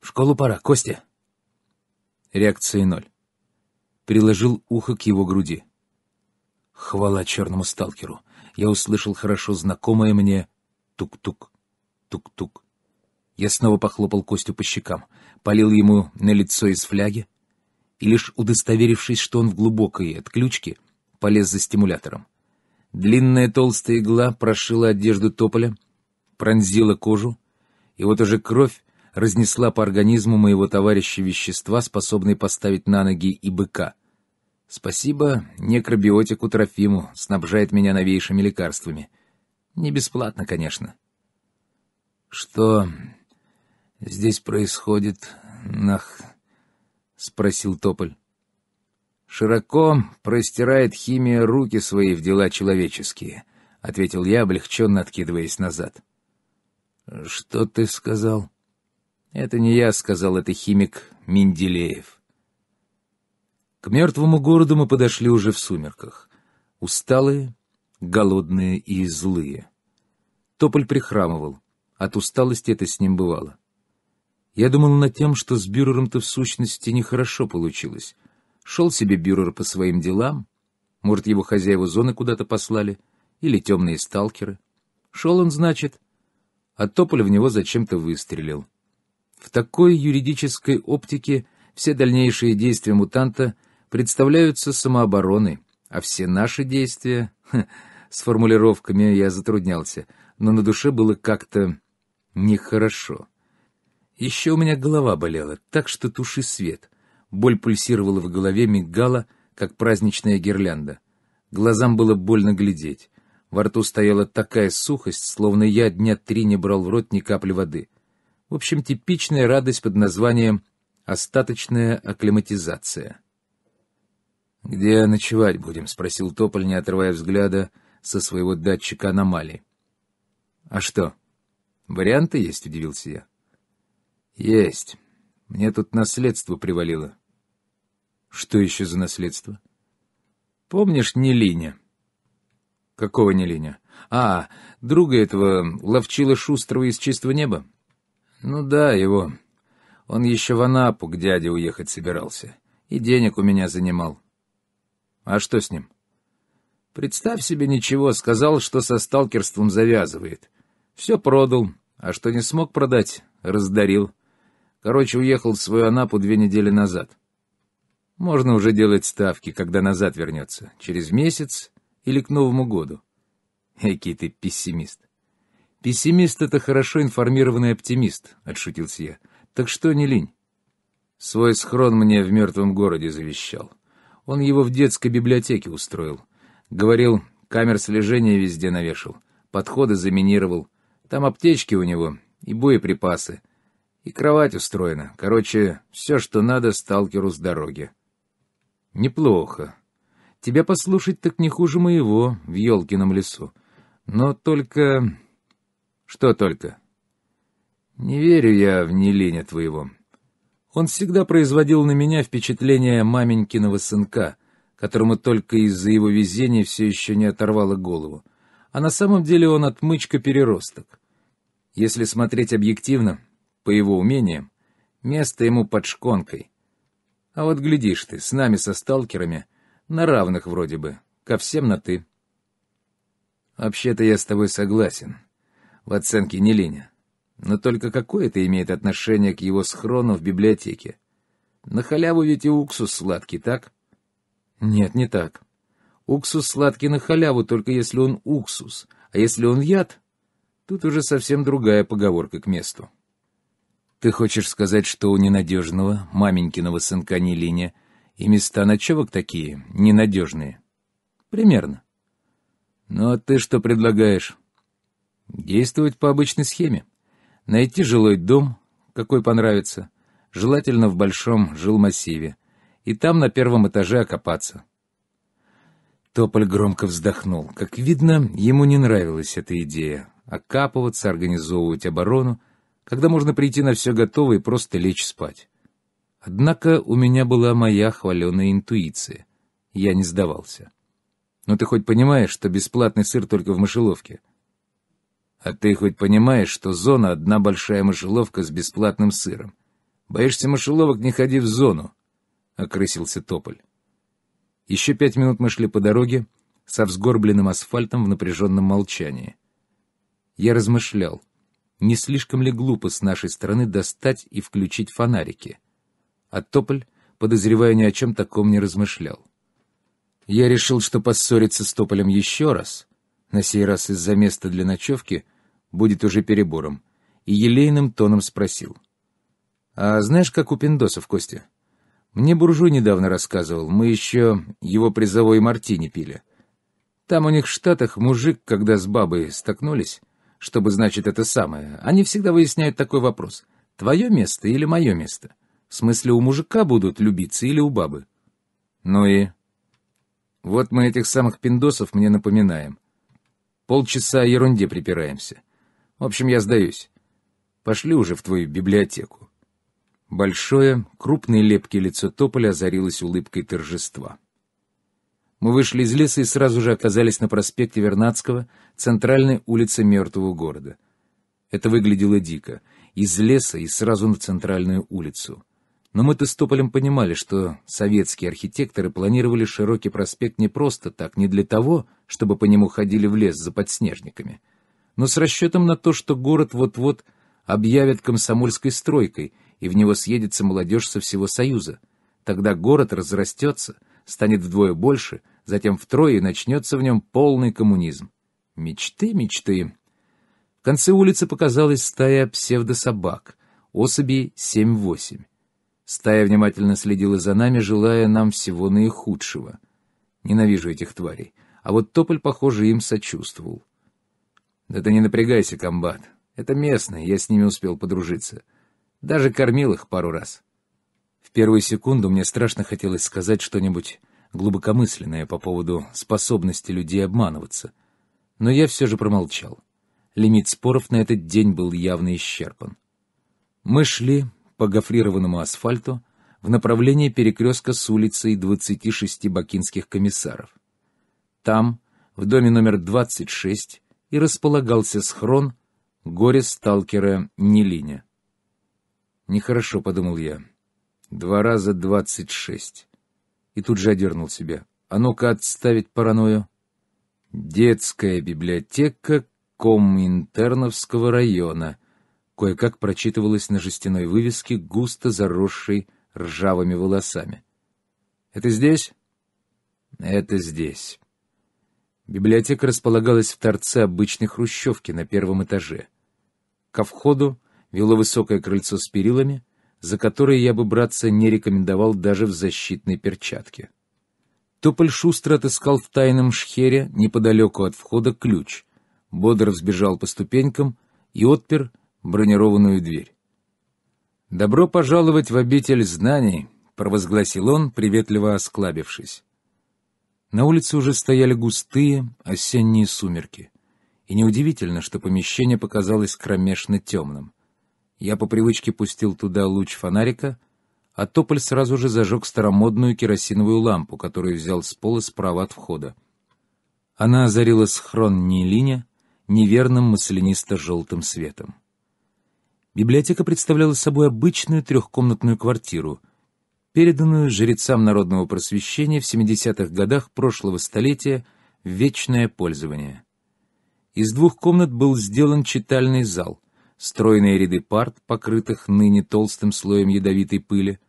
Speaker 1: «В школу пора, Костя!» Реакции ноль. Приложил ухо к его груди. Хвала черному сталкеру. Я услышал хорошо знакомое мне тук-тук, тук-тук. Я снова похлопал Костю по щекам, полил ему на лицо из фляги, и лишь удостоверившись, что он в глубокой отключке, полез за стимулятором. Длинная толстая игла прошила одежду тополя, пронзила кожу, и вот уже кровь разнесла по организму моего товарища вещества, способные поставить на ноги и быка. Спасибо некробиотику Трофиму, снабжает меня новейшими лекарствами. Не бесплатно, конечно. Что здесь происходит, нах?» — спросил Тополь. «Широко простирает химия руки свои в дела человеческие», — ответил я, облегченно откидываясь назад. «Что ты сказал?» «Это не я сказал, это химик Менделеев». К мертвому городу мы подошли уже в сумерках. Усталые, голодные и злые. Тополь прихрамывал. От усталости это с ним бывало. Я думал над тем, что с Бюрером-то в сущности нехорошо получилось. Шел себе Бюрер по своим делам, может, его хозяева зоны куда-то послали, или темные сталкеры. Шел он, значит, а Тополь в него зачем-то выстрелил. В такой юридической оптике все дальнейшие действия мутанта представляются самообороной, а все наши действия... Ха, с формулировками я затруднялся, но на душе было как-то нехорошо. Еще у меня голова болела, так что туши свет. Боль пульсировала в голове, мигала, как праздничная гирлянда. Глазам было больно глядеть. Во рту стояла такая сухость, словно я дня три не брал в рот ни капли воды. В общем, типичная радость под названием «остаточная акклиматизация». «Где ночевать будем?» — спросил Тополь, не отрывая взгляда со своего датчика аномалий. «А что, варианты есть?» — удивился я. Есть. Мне тут наследство привалило. Что еще за наследство? Помнишь Нелиня? Какого Нелиня? А, друга этого, ловчила Шустрого из чистого неба? Ну да, его. Он еще в Анапу к дяде уехать собирался. И денег у меня занимал. А что с ним? Представь себе ничего, сказал, что со сталкерством завязывает. Все продал, а что не смог продать, раздарил. Короче, уехал в свою Анапу две недели назад. Можно уже делать ставки, когда назад вернется. Через месяц или к Новому году. Экий ты пессимист. Пессимист — это хорошо информированный оптимист, — отшутился я. Так что не лень. Свой схрон мне в мертвом городе завещал. Он его в детской библиотеке устроил. Говорил, камер слежения везде навешал, подходы заминировал. Там аптечки у него и боеприпасы — и кровать устроена. Короче, все, что надо сталкеру с дороги. Неплохо. Тебя послушать так не хуже моего в елкином лесу. Но только... Что только? Не верю я в Нелиня твоего. Он всегда производил на меня впечатление маменькиного сынка, которому только из-за его везения все еще не оторвало голову. А на самом деле он отмычка-переросток. Если смотреть объективно, по его умениям, место ему под шконкой. А вот глядишь ты, с нами, со сталкерами, на равных вроде бы, ко всем на «ты». Вообще-то я с тобой согласен. В оценке не линя. Но только какое это имеет отношение к его схрону в библиотеке? На халяву ведь и уксус сладкий, так? Нет, не так. Уксус сладкий на халяву, только если он уксус. А если он яд, тут уже совсем другая поговорка к месту. Ты хочешь сказать, что у ненадежного, маменькиного сынка Нелиня и места ночевок такие, ненадежные? Примерно. Ну а ты что предлагаешь? Действовать по обычной схеме. Найти жилой дом, какой понравится, желательно в большом жилмассиве, и там на первом этаже окопаться. Тополь громко вздохнул. Как видно, ему не нравилась эта идея — окапываться, организовывать оборону, когда можно прийти на все готово и просто лечь спать. Однако у меня была моя хваленая интуиция. Я не сдавался. Но ну, ты хоть понимаешь, что бесплатный сыр только в мышеловке? А ты хоть понимаешь, что зона — одна большая мышеловка с бесплатным сыром? Боишься мышеловок, не ходи в зону, — окрысился Тополь. Еще пять минут мы шли по дороге, со взгорбленным асфальтом в напряженном молчании. Я размышлял — не слишком ли глупо с нашей стороны достать и включить фонарики? А Тополь, подозревая, ни о чем таком не размышлял. Я решил, что поссориться с Тополем еще раз, на сей раз из-за места для ночевки, будет уже перебором, и елейным тоном спросил. «А знаешь, как у пиндосов, Костя?» Мне буржуй недавно рассказывал, мы еще его призовой мартини пили. Там у них в Штатах мужик, когда с бабой столкнулись, чтобы, значит, это самое, они всегда выясняют такой вопрос. Твое место или мое место? В смысле, у мужика будут любиться или у бабы? Ну и... Вот мы этих самых пиндосов мне напоминаем. Полчаса ерунде припираемся. В общем, я сдаюсь. Пошли уже в твою библиотеку. Большое, крупное лепкое лицо тополя озарилось улыбкой торжества. Мы вышли из леса и сразу же оказались на проспекте Вернадского, центральной улице мертвого города. Это выглядело дико. Из леса и сразу на центральную улицу. Но мы-то с Тополем понимали, что советские архитекторы планировали широкий проспект не просто так, не для того, чтобы по нему ходили в лес за подснежниками, но с расчетом на то, что город вот-вот объявят комсомольской стройкой, и в него съедется молодежь со всего Союза. Тогда город разрастется, станет вдвое больше — затем втрое, начнется в нем полный коммунизм. Мечты, мечты. В конце улицы показалась стая псевдособак, особей семь-восемь. Стая внимательно следила за нами, желая нам всего наихудшего. Ненавижу этих тварей. А вот Тополь, похоже, им сочувствовал. «Да ты не напрягайся, комбат. Это местные, я с ними успел подружиться. Даже кормил их пару раз». В первую секунду мне страшно хотелось сказать что-нибудь глубокомысленное по поводу способности людей обманываться. Но я все же промолчал. Лимит споров на этот день был явно исчерпан. Мы шли по гофрированному асфальту в направлении перекрестка с улицей 26 бакинских комиссаров. Там, в доме номер 26, и располагался схрон горе-сталкера Нелиня. «Нехорошо», — подумал я. «Два раза двадцать шесть и тут же одернул себя. «А ну-ка отставить паранойю!» «Детская библиотека Коминтерновского района», кое-как прочитывалась на жестяной вывеске, густо заросшей ржавыми волосами. «Это здесь?» «Это здесь». Библиотека располагалась в торце обычной хрущевки на первом этаже. Ко входу вело высокое крыльцо с перилами, за которые я бы браться не рекомендовал даже в защитной перчатке. Тополь шустро отыскал в тайном шхере неподалеку от входа ключ, бодро взбежал по ступенькам и отпер бронированную дверь. «Добро пожаловать в обитель знаний», — провозгласил он, приветливо осклабившись. На улице уже стояли густые осенние сумерки, и неудивительно, что помещение показалось кромешно темным. Я по привычке пустил туда луч фонарика, а тополь сразу же зажег старомодную керосиновую лампу, которую взял с пола справа от входа. Она озарила схрон Нелиня неверным маслянисто-желтым светом. Библиотека представляла собой обычную трехкомнатную квартиру, переданную жрецам народного просвещения в 70-х годах прошлого столетия в вечное пользование. Из двух комнат был сделан читальный зал, стройные ряды парт, покрытых ныне толстым слоем ядовитой пыли,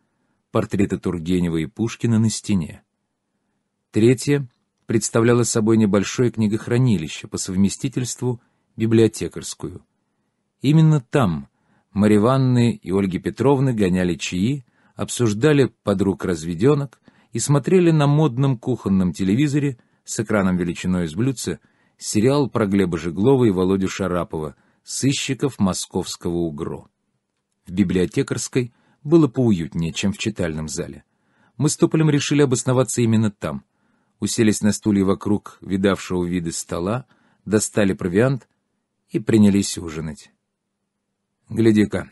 Speaker 1: портреты Тургенева и Пушкина на стене. Третье представляло собой небольшое книгохранилище, по совместительству библиотекарскую. Именно там Мариванны и Ольги Петровны гоняли чаи, обсуждали подруг разведенок и смотрели на модном кухонном телевизоре с экраном величиной из блюдца сериал про Глеба Жеглова и Володю Шарапова — сыщиков московского УГРО. В библиотекарской было поуютнее, чем в читальном зале. Мы с Туполем решили обосноваться именно там. Уселись на стулья вокруг видавшего виды стола, достали провиант и принялись ужинать. «Гляди-ка,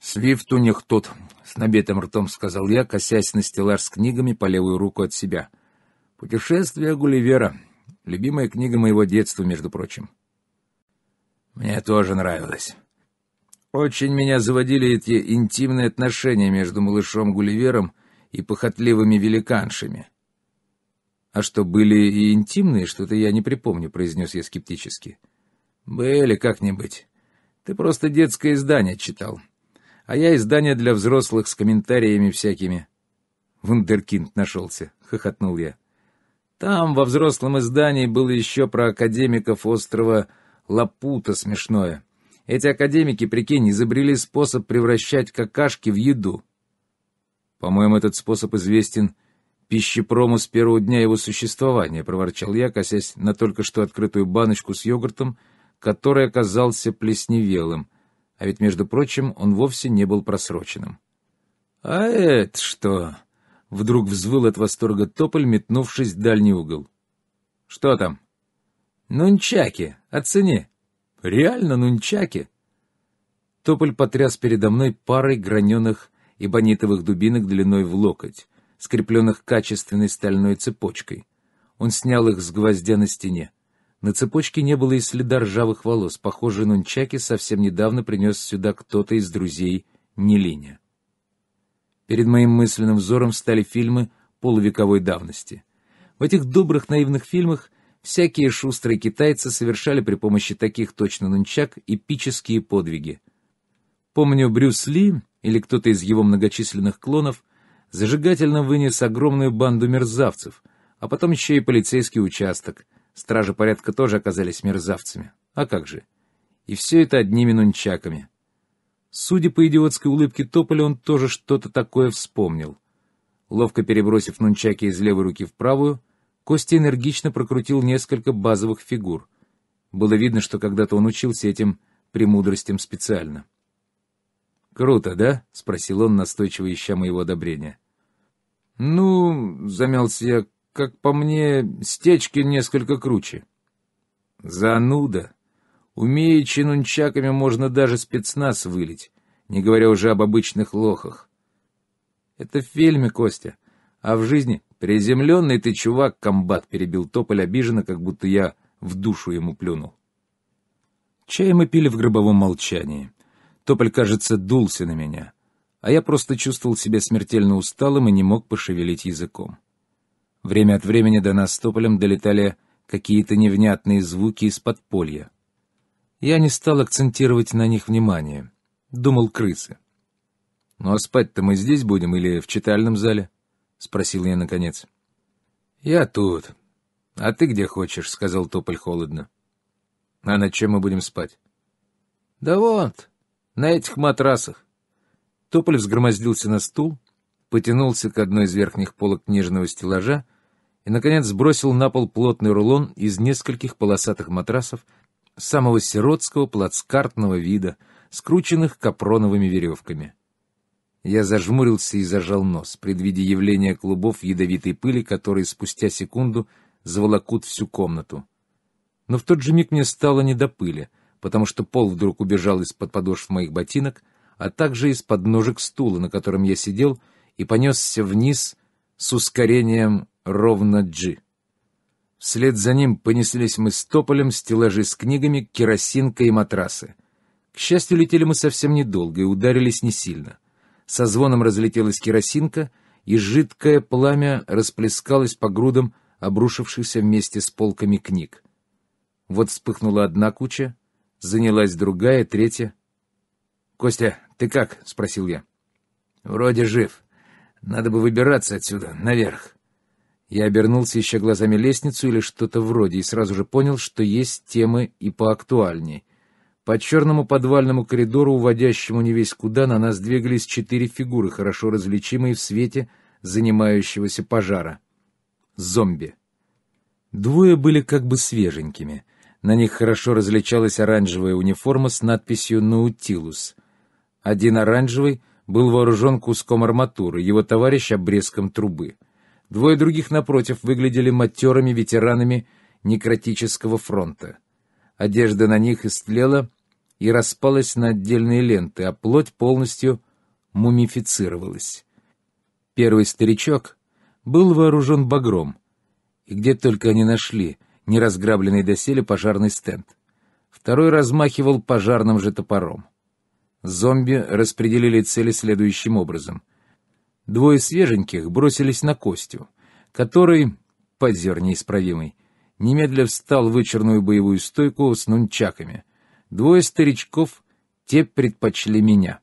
Speaker 1: свифт у них тут», — с набитым ртом сказал я, косясь на стеллаж с книгами по левую руку от себя. «Путешествие Гулливера. Любимая книга моего детства, между прочим». Мне тоже нравилось. Очень меня заводили эти интимные отношения между малышом Гулливером и похотливыми великаншами. «А что, были и интимные? Что-то я не припомню», — произнес я скептически. «Были как-нибудь. Ты просто детское издание читал. А я издание для взрослых с комментариями всякими». «Вундеркинд нашелся», — хохотнул я. Там, во взрослом издании, было еще про академиков острова лапута смешное. Эти академики, прикинь, изобрели способ превращать какашки в еду. По-моему, этот способ известен пищепрому с первого дня его существования, проворчал я, косясь на только что открытую баночку с йогуртом, который оказался плесневелым, а ведь, между прочим, он вовсе не был просроченным. «А это что?» — вдруг взвыл от восторга тополь, метнувшись в дальний угол. «Что там?» Нунчаки, оцени. Реально нунчаки. Тополь потряс передо мной парой граненых и бонитовых дубинок длиной в локоть, скрепленных качественной стальной цепочкой. Он снял их с гвоздя на стене. На цепочке не было и следа ржавых волос. Похоже, нунчаки совсем недавно принес сюда кто-то из друзей Нелиня. Перед моим мысленным взором стали фильмы полувековой давности. В этих добрых наивных фильмах — Всякие шустрые китайцы совершали при помощи таких точно нунчак эпические подвиги. Помню, Брюс Ли или кто-то из его многочисленных клонов зажигательно вынес огромную банду мерзавцев, а потом еще и полицейский участок. Стражи порядка тоже оказались мерзавцами. А как же? И все это одними нунчаками. Судя по идиотской улыбке Тополя, он тоже что-то такое вспомнил. Ловко перебросив нунчаки из левой руки в правую — Костя энергично прокрутил несколько базовых фигур. Было видно, что когда-то он учился этим премудростям специально. «Круто, да?» — спросил он, настойчиво ища моего одобрения. «Ну, — замялся я, — как по мне, стечки несколько круче». «Зануда! Умея чинунчаками, можно даже спецназ вылить, не говоря уже об обычных лохах». «Это в фильме, Костя, а в жизни «Приземленный ты чувак, комбат!» — перебил Тополь обиженно, как будто я в душу ему плюнул. Чай мы пили в гробовом молчании. Тополь, кажется, дулся на меня, а я просто чувствовал себя смертельно усталым и не мог пошевелить языком. Время от времени до нас с Тополем долетали какие-то невнятные звуки из подполья. Я не стал акцентировать на них внимание. Думал крысы. «Ну а спать-то мы здесь будем или в читальном зале?» — спросил я наконец. «Я тут. А ты где хочешь?» — сказал Тополь холодно. «А над чем мы будем спать?» «Да вот, на этих матрасах». Тополь взгромоздился на стул, потянулся к одной из верхних полок книжного стеллажа и, наконец, сбросил на пол плотный рулон из нескольких полосатых матрасов самого сиротского плацкартного вида, скрученных капроновыми веревками. Я зажмурился и зажал нос, предвидя явление клубов ядовитой пыли, которые спустя секунду заволокут всю комнату. Но в тот же миг мне стало не до пыли, потому что пол вдруг убежал из-под подошв моих ботинок, а также из-под ножек стула, на котором я сидел, и понесся вниз с ускорением ровно G. Вслед за ним понеслись мы с тополем, стеллажи с книгами, керосинкой и матрасы. К счастью, летели мы совсем недолго и ударились не сильно со звоном разлетелась керосинка, и жидкое пламя расплескалось по грудам, обрушившихся вместе с полками книг. Вот вспыхнула одна куча, занялась другая, третья. — Костя, ты как? — спросил я. — Вроде жив. Надо бы выбираться отсюда, наверх. Я обернулся, еще глазами лестницу или что-то вроде, и сразу же понял, что есть темы и поактуальнее — по черному подвальному коридору, уводящему не весь куда, на нас двигались четыре фигуры, хорошо различимые в свете занимающегося пожара. Зомби. Двое были как бы свеженькими. На них хорошо различалась оранжевая униформа с надписью «Наутилус». Один оранжевый был вооружен куском арматуры, его товарищ — обрезком трубы. Двое других, напротив, выглядели матерыми ветеранами некротического фронта. Одежда на них истлела, и распалась на отдельные ленты, а плоть полностью мумифицировалась. Первый старичок был вооружен багром, и где только они нашли неразграбленный доселе пожарный стенд. Второй размахивал пожарным же топором. Зомби распределили цели следующим образом. Двое свеженьких бросились на Костю, который, позер неисправимый, немедля встал в вычерную боевую стойку с нунчаками — Двое старичков, те предпочли меня.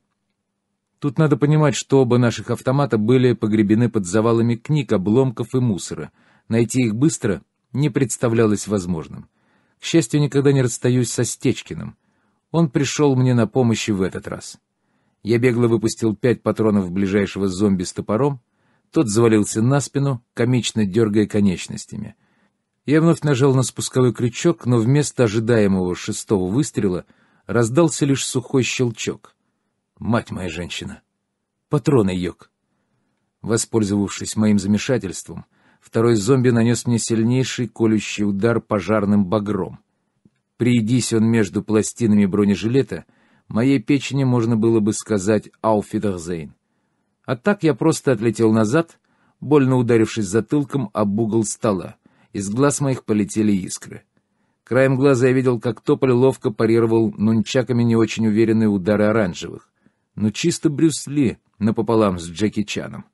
Speaker 1: Тут надо понимать, что оба наших автомата были погребены под завалами книг, обломков и мусора. Найти их быстро не представлялось возможным. К счастью, никогда не расстаюсь со Стечкиным. Он пришел мне на помощь в этот раз. Я бегло выпустил пять патронов ближайшего зомби с топором. Тот завалился на спину, комично дергая конечностями — я вновь нажал на спусковой крючок, но вместо ожидаемого шестого выстрела раздался лишь сухой щелчок. Мать моя женщина! Патроны йог! Воспользовавшись моим замешательством, второй зомби нанес мне сильнейший колющий удар пожарным багром. Приедись он между пластинами бронежилета, моей печени можно было бы сказать «Ауфидерзейн». А так я просто отлетел назад, больно ударившись затылком об угол стола из глаз моих полетели искры. Краем глаза я видел, как Тополь ловко парировал нунчаками не очень уверенные удары оранжевых. Но чисто Брюс Ли, напополам с Джеки Чаном.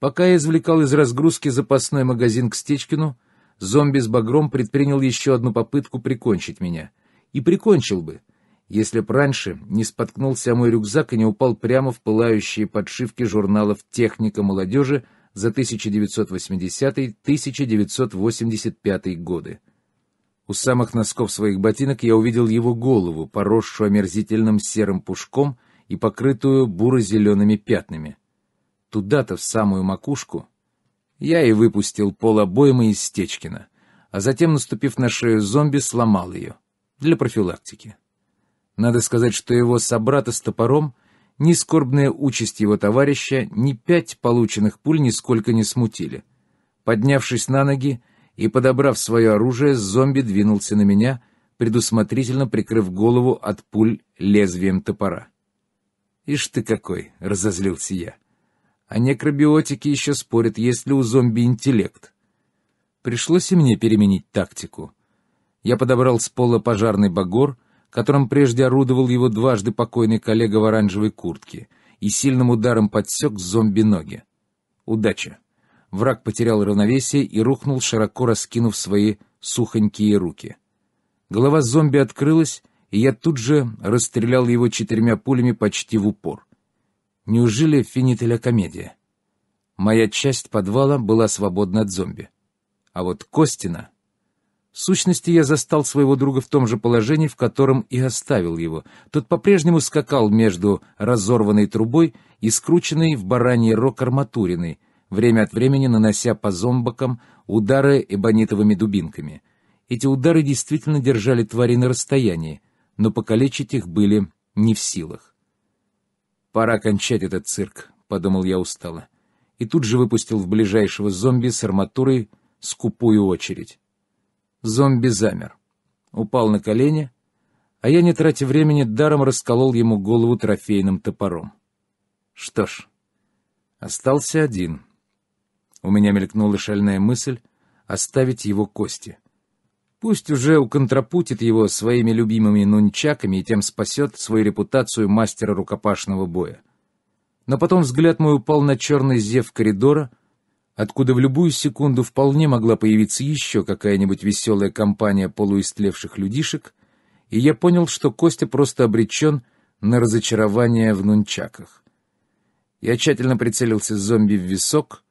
Speaker 1: Пока я извлекал из разгрузки запасной магазин к Стечкину, зомби с багром предпринял еще одну попытку прикончить меня. И прикончил бы, если б раньше не споткнулся мой рюкзак и не упал прямо в пылающие подшивки журналов «Техника молодежи» за 1980-1985 годы. У самых носков своих ботинок я увидел его голову, поросшую омерзительным серым пушком и покрытую буро-зелеными пятнами. Туда-то, в самую макушку, я и выпустил пол обоймы из Стечкина, а затем, наступив на шею зомби, сломал ее. Для профилактики. Надо сказать, что его собрата с топором ни скорбная участь его товарища, ни пять полученных пуль нисколько не смутили. Поднявшись на ноги и подобрав свое оружие, зомби двинулся на меня, предусмотрительно прикрыв голову от пуль лезвием топора. «Ишь ты какой!» — разозлился я. «А некробиотики еще спорят, есть ли у зомби интеллект». Пришлось и мне переменить тактику. Я подобрал с пола пожарный багор — которым прежде орудовал его дважды покойный коллега в оранжевой куртке, и сильным ударом подсек зомби ноги. Удача. Враг потерял равновесие и рухнул, широко раскинув свои сухонькие руки. Голова зомби открылась, и я тут же расстрелял его четырьмя пулями почти в упор. Неужели финителя комедия? Моя часть подвала была свободна от зомби. А вот Костина в сущности, я застал своего друга в том же положении, в котором и оставил его. Тот по-прежнему скакал между разорванной трубой и скрученной в бараний рог арматуриной, время от времени нанося по зомбакам удары эбонитовыми дубинками. Эти удары действительно держали твари на расстоянии, но покалечить их были не в силах. «Пора кончать этот цирк», — подумал я устало. И тут же выпустил в ближайшего зомби с арматурой скупую очередь. Зомби замер. Упал на колени, а я, не тратя времени, даром расколол ему голову трофейным топором. Что ж, остался один. У меня мелькнула шальная мысль оставить его кости. Пусть уже уконтрапутит его своими любимыми нунчаками и тем спасет свою репутацию мастера рукопашного боя. Но потом взгляд мой упал на черный зев коридора — откуда в любую секунду вполне могла появиться еще какая-нибудь веселая компания полуистлевших людишек, и я понял, что Костя просто обречен на разочарование в нунчаках. Я тщательно прицелился зомби в висок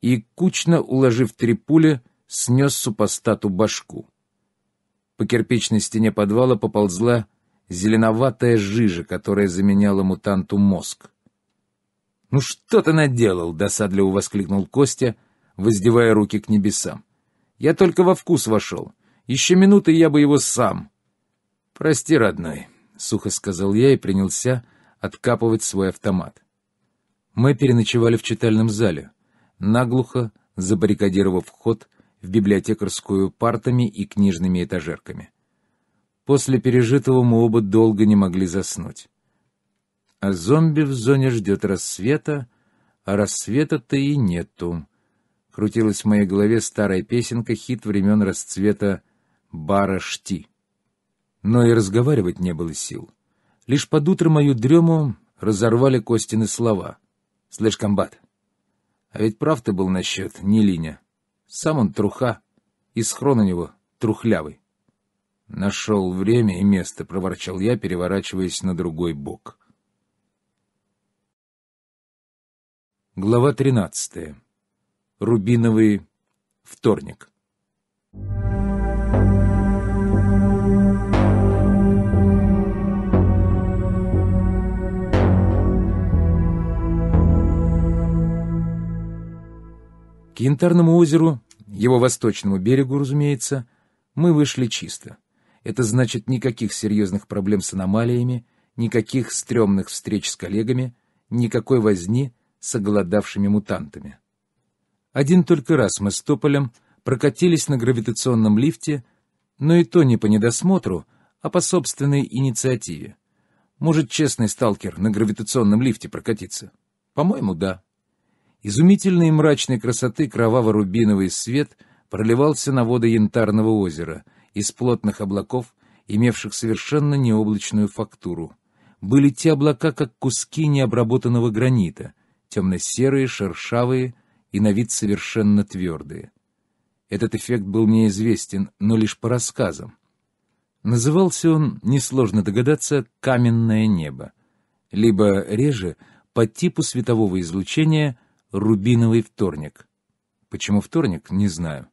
Speaker 1: и, кучно уложив три пули, снес супостату башку. По кирпичной стене подвала поползла зеленоватая жижа, которая заменяла мутанту мозг. «Ну что ты наделал?» — досадливо воскликнул Костя, воздевая руки к небесам. «Я только во вкус вошел. Еще минуты я бы его сам». «Прости, родной», — сухо сказал я и принялся откапывать свой автомат. Мы переночевали в читальном зале, наглухо забаррикадировав вход в библиотекарскую партами и книжными этажерками. После пережитого мы оба долго не могли заснуть. А зомби в зоне ждет рассвета, а рассвета-то и нету. Крутилась в моей голове старая песенка, хит времен расцвета "Барашти". Но и разговаривать не было сил. Лишь под утро мою дрему разорвали Костины слова. «Слышь, комбат, а ведь прав ты был насчет Нелиня. Сам он труха, и схрон у него трухлявый». «Нашел время и место», — проворчал я, переворачиваясь на другой бок. Глава 13. Рубиновый вторник. К Янтарному озеру, его восточному берегу, разумеется, мы вышли чисто. Это значит никаких серьезных проблем с аномалиями, никаких стрёмных встреч с коллегами, никакой возни с оголодавшими мутантами. Один только раз мы с Тополем прокатились на гравитационном лифте, но и то не по недосмотру, а по собственной инициативе. Может, честный сталкер на гравитационном лифте прокатиться? По-моему, да. Изумительной мрачной красоты кроваво-рубиновый свет проливался на воды Янтарного озера из плотных облаков, имевших совершенно необлачную фактуру. Были те облака, как куски необработанного гранита — темно-серые, шершавые и на вид совершенно твердые. Этот эффект был мне известен, но лишь по рассказам. Назывался он, несложно догадаться, «каменное небо», либо реже по типу светового излучения «рубиновый вторник». Почему вторник, не знаю.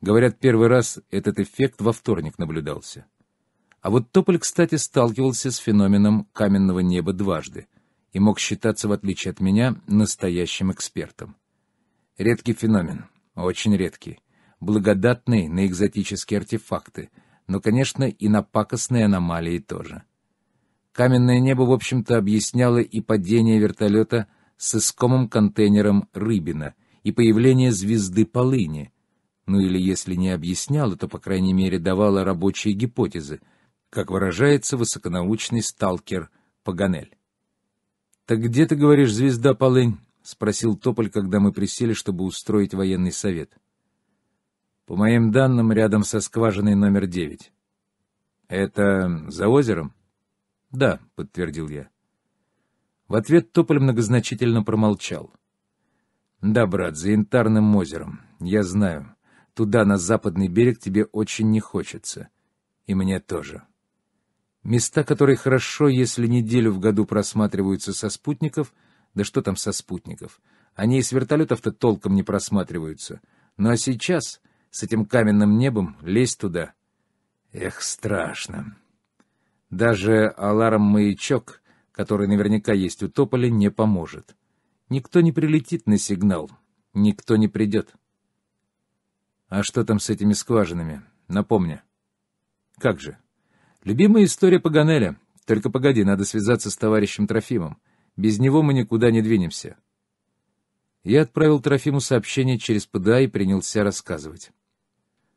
Speaker 1: Говорят, первый раз этот эффект во вторник наблюдался. А вот Тополь, кстати, сталкивался с феноменом каменного неба дважды — и мог считаться, в отличие от меня, настоящим экспертом. Редкий феномен, очень редкий, благодатный на экзотические артефакты, но, конечно, и на пакостные аномалии тоже. Каменное небо, в общем-то, объясняло и падение вертолета с искомым контейнером «Рыбина», и появление звезды полыни. Ну или если не объясняло, то, по крайней мере, давало рабочие гипотезы, как выражается высоконаучный сталкер Паганель. «Так где, ты говоришь, звезда Полынь?» — спросил Тополь, когда мы присели, чтобы устроить военный совет. «По моим данным, рядом со скважиной номер девять». «Это за озером?» «Да», — подтвердил я. В ответ Тополь многозначительно промолчал. «Да, брат, за Янтарным озером. Я знаю. Туда, на западный берег, тебе очень не хочется. И мне тоже». Места, которые хорошо, если неделю в году просматриваются со спутников, да что там со спутников, они и с вертолетов-то толком не просматриваются. Ну а сейчас, с этим каменным небом, лезть туда. Эх, страшно. Даже аларм-маячок, который наверняка есть у Тополя, не поможет. Никто не прилетит на сигнал, никто не придет. А что там с этими скважинами? Напомню. Как же? Любимая история Паганеля. Только погоди, надо связаться с товарищем Трофимом. Без него мы никуда не двинемся. Я отправил Трофиму сообщение через ПДА и принялся рассказывать.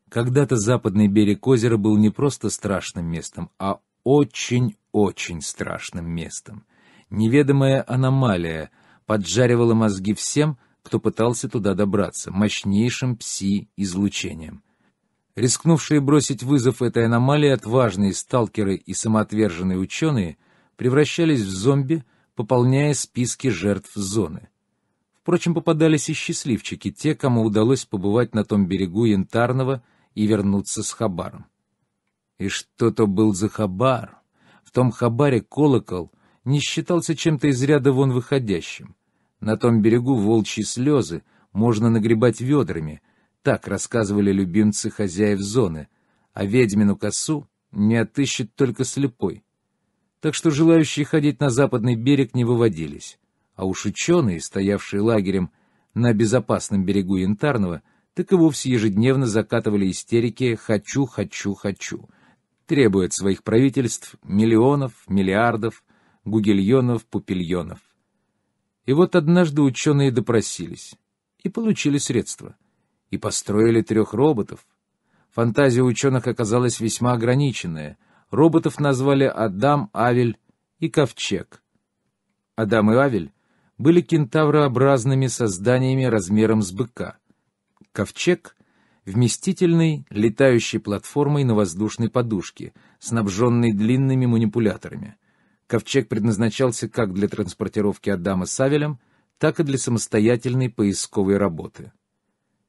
Speaker 1: Когда-то западный берег озера был не просто страшным местом, а очень-очень страшным местом. Неведомая аномалия поджаривала мозги всем, кто пытался туда добраться, мощнейшим пси-излучением. Рискнувшие бросить вызов этой аномалии отважные сталкеры и самоотверженные ученые превращались в зомби, пополняя списки жертв зоны. Впрочем, попадались и счастливчики, те, кому удалось побывать на том берегу Янтарного и вернуться с Хабаром. И что-то был за Хабар. В том Хабаре колокол не считался чем-то из ряда вон выходящим. На том берегу волчьи слезы можно нагребать ведрами — так рассказывали любимцы хозяев зоны, а ведьмину косу не отыщет только слепой. Так что желающие ходить на западный берег не выводились. А уж ученые, стоявшие лагерем на безопасном берегу Янтарного, так и вовсе ежедневно закатывали истерики «хочу, хочу, хочу», требуя от своих правительств миллионов, миллиардов, гугельонов, пупильонов. И вот однажды ученые допросились и получили средства — и построили трех роботов. Фантазия ученых оказалась весьма ограниченная. Роботов назвали Адам, Авель и Ковчег. Адам и Авель были кентаврообразными созданиями размером с быка. Ковчег — вместительной, летающей платформой на воздушной подушке, снабженной длинными манипуляторами. Ковчег предназначался как для транспортировки Адама с Авелем, так и для самостоятельной поисковой работы.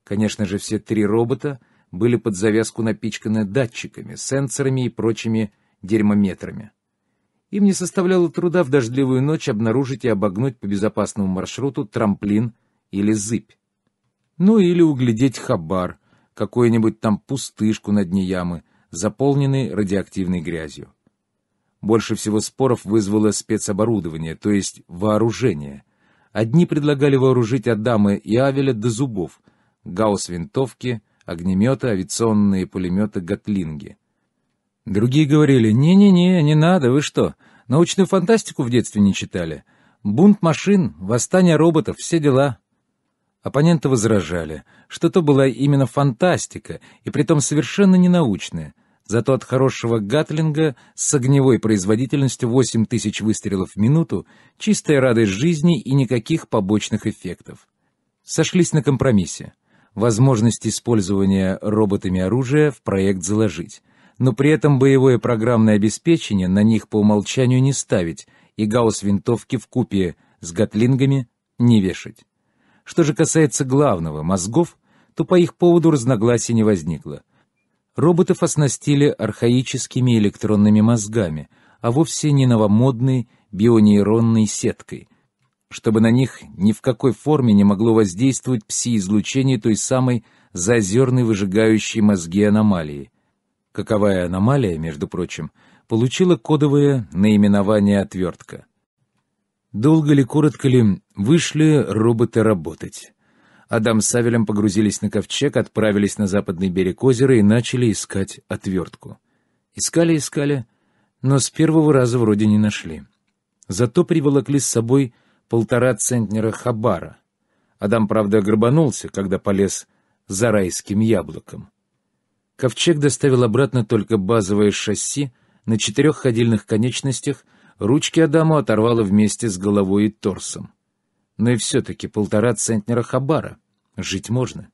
Speaker 1: Конечно же, все три робота были под завязку напичканы датчиками, сенсорами и прочими дерьмометрами. Им не составляло труда в дождливую ночь обнаружить и обогнуть по безопасному маршруту трамплин или зыбь. Ну или углядеть хабар, какую-нибудь там пустышку на дне ямы, заполненной радиоактивной грязью. Больше всего споров вызвало спецоборудование, то есть вооружение. Одни предлагали вооружить Адама и Авеля до зубов, гаусс-винтовки, огнеметы, авиационные пулеметы «Гатлинги». Другие говорили, «Не-не-не, не надо, вы что, научную фантастику в детстве не читали? Бунт машин, восстание роботов, все дела». Оппоненты возражали, что то была именно фантастика, и притом совершенно ненаучная. Зато от хорошего гатлинга с огневой производительностью 8 тысяч выстрелов в минуту чистая радость жизни и никаких побочных эффектов. Сошлись на компромиссе возможность использования роботами оружия в проект заложить, но при этом боевое программное обеспечение на них по умолчанию не ставить и гаусс-винтовки в купе с гатлингами не вешать. Что же касается главного, мозгов, то по их поводу разногласий не возникло. Роботов оснастили архаическими электронными мозгами, а вовсе не новомодной бионейронной сеткой — чтобы на них ни в какой форме не могло воздействовать пси-излучение той самой заозерной выжигающей мозги аномалии. Каковая аномалия, между прочим, получила кодовое наименование «отвертка». Долго ли, коротко ли, вышли роботы работать. Адам с Савелем погрузились на ковчег, отправились на западный берег озера и начали искать отвертку. Искали, искали, но с первого раза вроде не нашли. Зато приволокли с собой полтора центнера хабара. Адам, правда, грабанулся, когда полез за райским яблоком. Ковчег доставил обратно только базовое шасси на четырех ходильных конечностях, ручки Адаму оторвало вместе с головой и торсом. Но и все-таки полтора центнера хабара. Жить можно.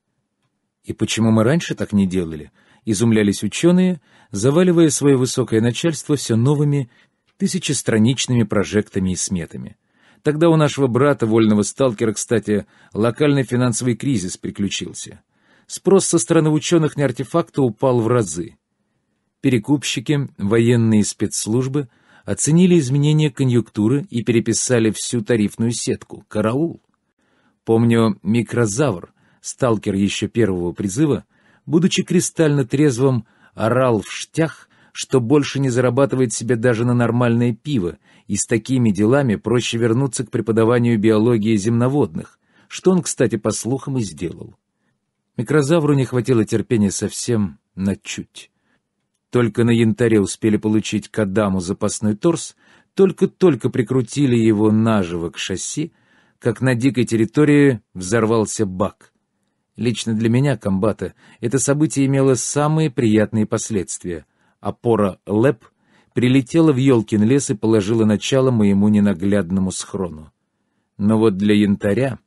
Speaker 1: И почему мы раньше так не делали? Изумлялись ученые, заваливая свое высокое начальство все новыми тысячестраничными прожектами и сметами. Тогда у нашего брата, вольного сталкера, кстати, локальный финансовый кризис приключился. Спрос со стороны ученых на упал в разы. Перекупщики, военные спецслужбы оценили изменения конъюнктуры и переписали всю тарифную сетку. Караул! Помню, микрозавр, сталкер еще первого призыва, будучи кристально трезвым, орал в штях, что больше не зарабатывает себе даже на нормальное пиво и с такими делами проще вернуться к преподаванию биологии земноводных, что он, кстати, по слухам и сделал. Микрозавру не хватило терпения совсем на чуть. Только на янтаре успели получить Кадаму запасной торс, только-только прикрутили его наживо к шасси, как на дикой территории взорвался бак. Лично для меня, комбата, это событие имело самые приятные последствия. Опора ЛЭП прилетела в елкин лес и положила начало моему ненаглядному схрону. Но вот для янтаря,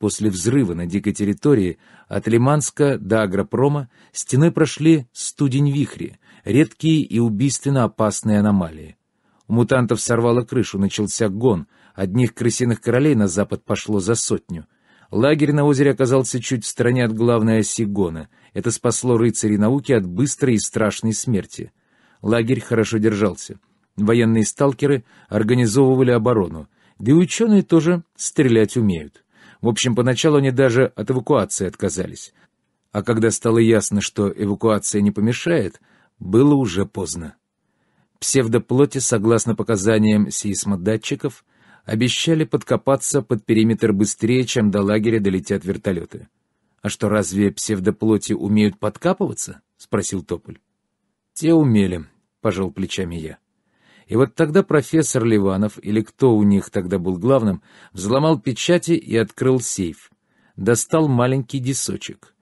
Speaker 1: после взрыва на дикой территории, от Лиманска до Агропрома стены прошли студень-вихри, редкие и убийственно опасные аномалии. У мутантов сорвало крышу, начался гон, одних крысиных королей на запад пошло за сотню — Лагерь на озере оказался чуть в стороне от главной оси Гона. Это спасло рыцарей науки от быстрой и страшной смерти лагерь хорошо держался. Военные сталкеры организовывали оборону, да и ученые тоже стрелять умеют. В общем, поначалу они даже от эвакуации отказались. А когда стало ясно, что эвакуация не помешает, было уже поздно. Псевдоплоти, согласно показаниям сейсмодатчиков, обещали подкопаться под периметр быстрее, чем до лагеря долетят вертолеты. «А что, разве псевдоплоти умеют подкапываться?» — спросил Тополь. «Те умели», — пожал плечами я. И вот тогда профессор Ливанов, или кто у них тогда был главным, взломал печати и открыл сейф. Достал маленький десочек.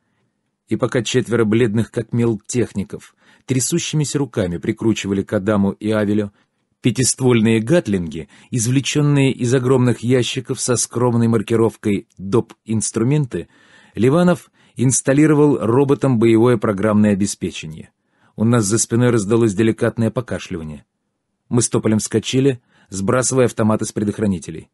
Speaker 1: И пока четверо бледных как мел техников трясущимися руками прикручивали к Адаму и Авелю пятиствольные гатлинги, извлеченные из огромных ящиков со скромной маркировкой «ДОП инструменты», Ливанов инсталлировал роботом боевое программное обеспечение — у нас за спиной раздалось деликатное покашливание. Мы с Тополем вскочили, сбрасывая автоматы с предохранителей.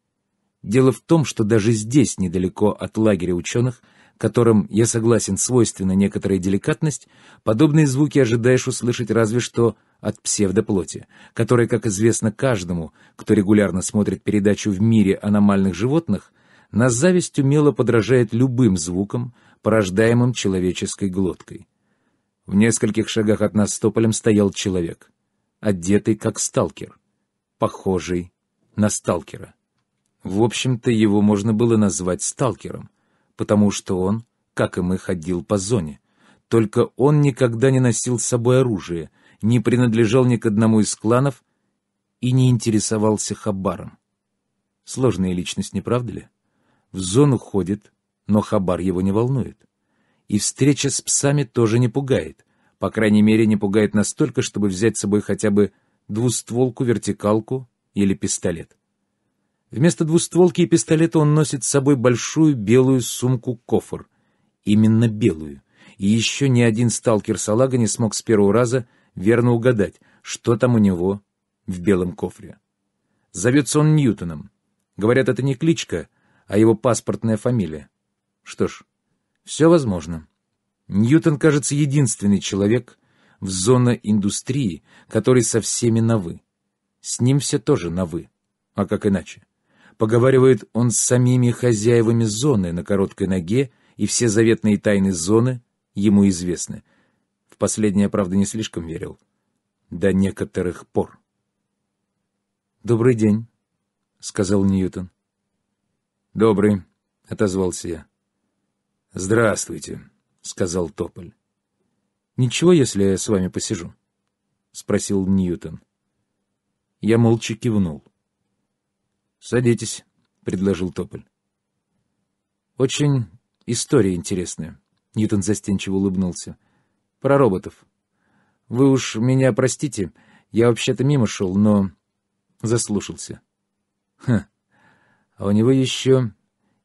Speaker 1: Дело в том, что даже здесь, недалеко от лагеря ученых, которым, я согласен, свойственна некоторая деликатность, подобные звуки ожидаешь услышать разве что от псевдоплоти, которая, как известно каждому, кто регулярно смотрит передачу «В мире аномальных животных», на зависть умело подражает любым звукам, порождаемым человеческой глоткой. В нескольких шагах от нас с тополем стоял человек, одетый как сталкер, похожий на сталкера. В общем-то, его можно было назвать сталкером, потому что он, как и мы, ходил по зоне. Только он никогда не носил с собой оружие, не принадлежал ни к одному из кланов и не интересовался хабаром. Сложная личность, не правда ли? В зону ходит, но хабар его не волнует. И встреча с псами тоже не пугает. По крайней мере, не пугает настолько, чтобы взять с собой хотя бы двустволку, вертикалку или пистолет. Вместо двустволки и пистолета он носит с собой большую белую сумку-кофр. Именно белую. И еще ни один сталкер салага не смог с первого раза верно угадать, что там у него в белом кофре. Зовется он Ньютоном. Говорят, это не кличка, а его паспортная фамилия. Что ж, все возможно. Ньютон, кажется, единственный человек в зоне индустрии, который со всеми на «вы». С ним все тоже на «вы». А как иначе? Поговаривает он с самими хозяевами зоны на короткой ноге, и все заветные тайны зоны ему известны. В последнее, правда, не слишком верил. До некоторых пор. «Добрый день», — сказал Ньютон. «Добрый», — отозвался я. «Здравствуйте», — сказал Тополь. «Ничего, если я с вами посижу?» — спросил Ньютон. Я молча кивнул. «Садитесь», — предложил Тополь. «Очень история интересная», — Ньютон застенчиво улыбнулся. «Про роботов. Вы уж меня простите, я вообще-то мимо шел, но...» Заслушался. «Ха, а у него еще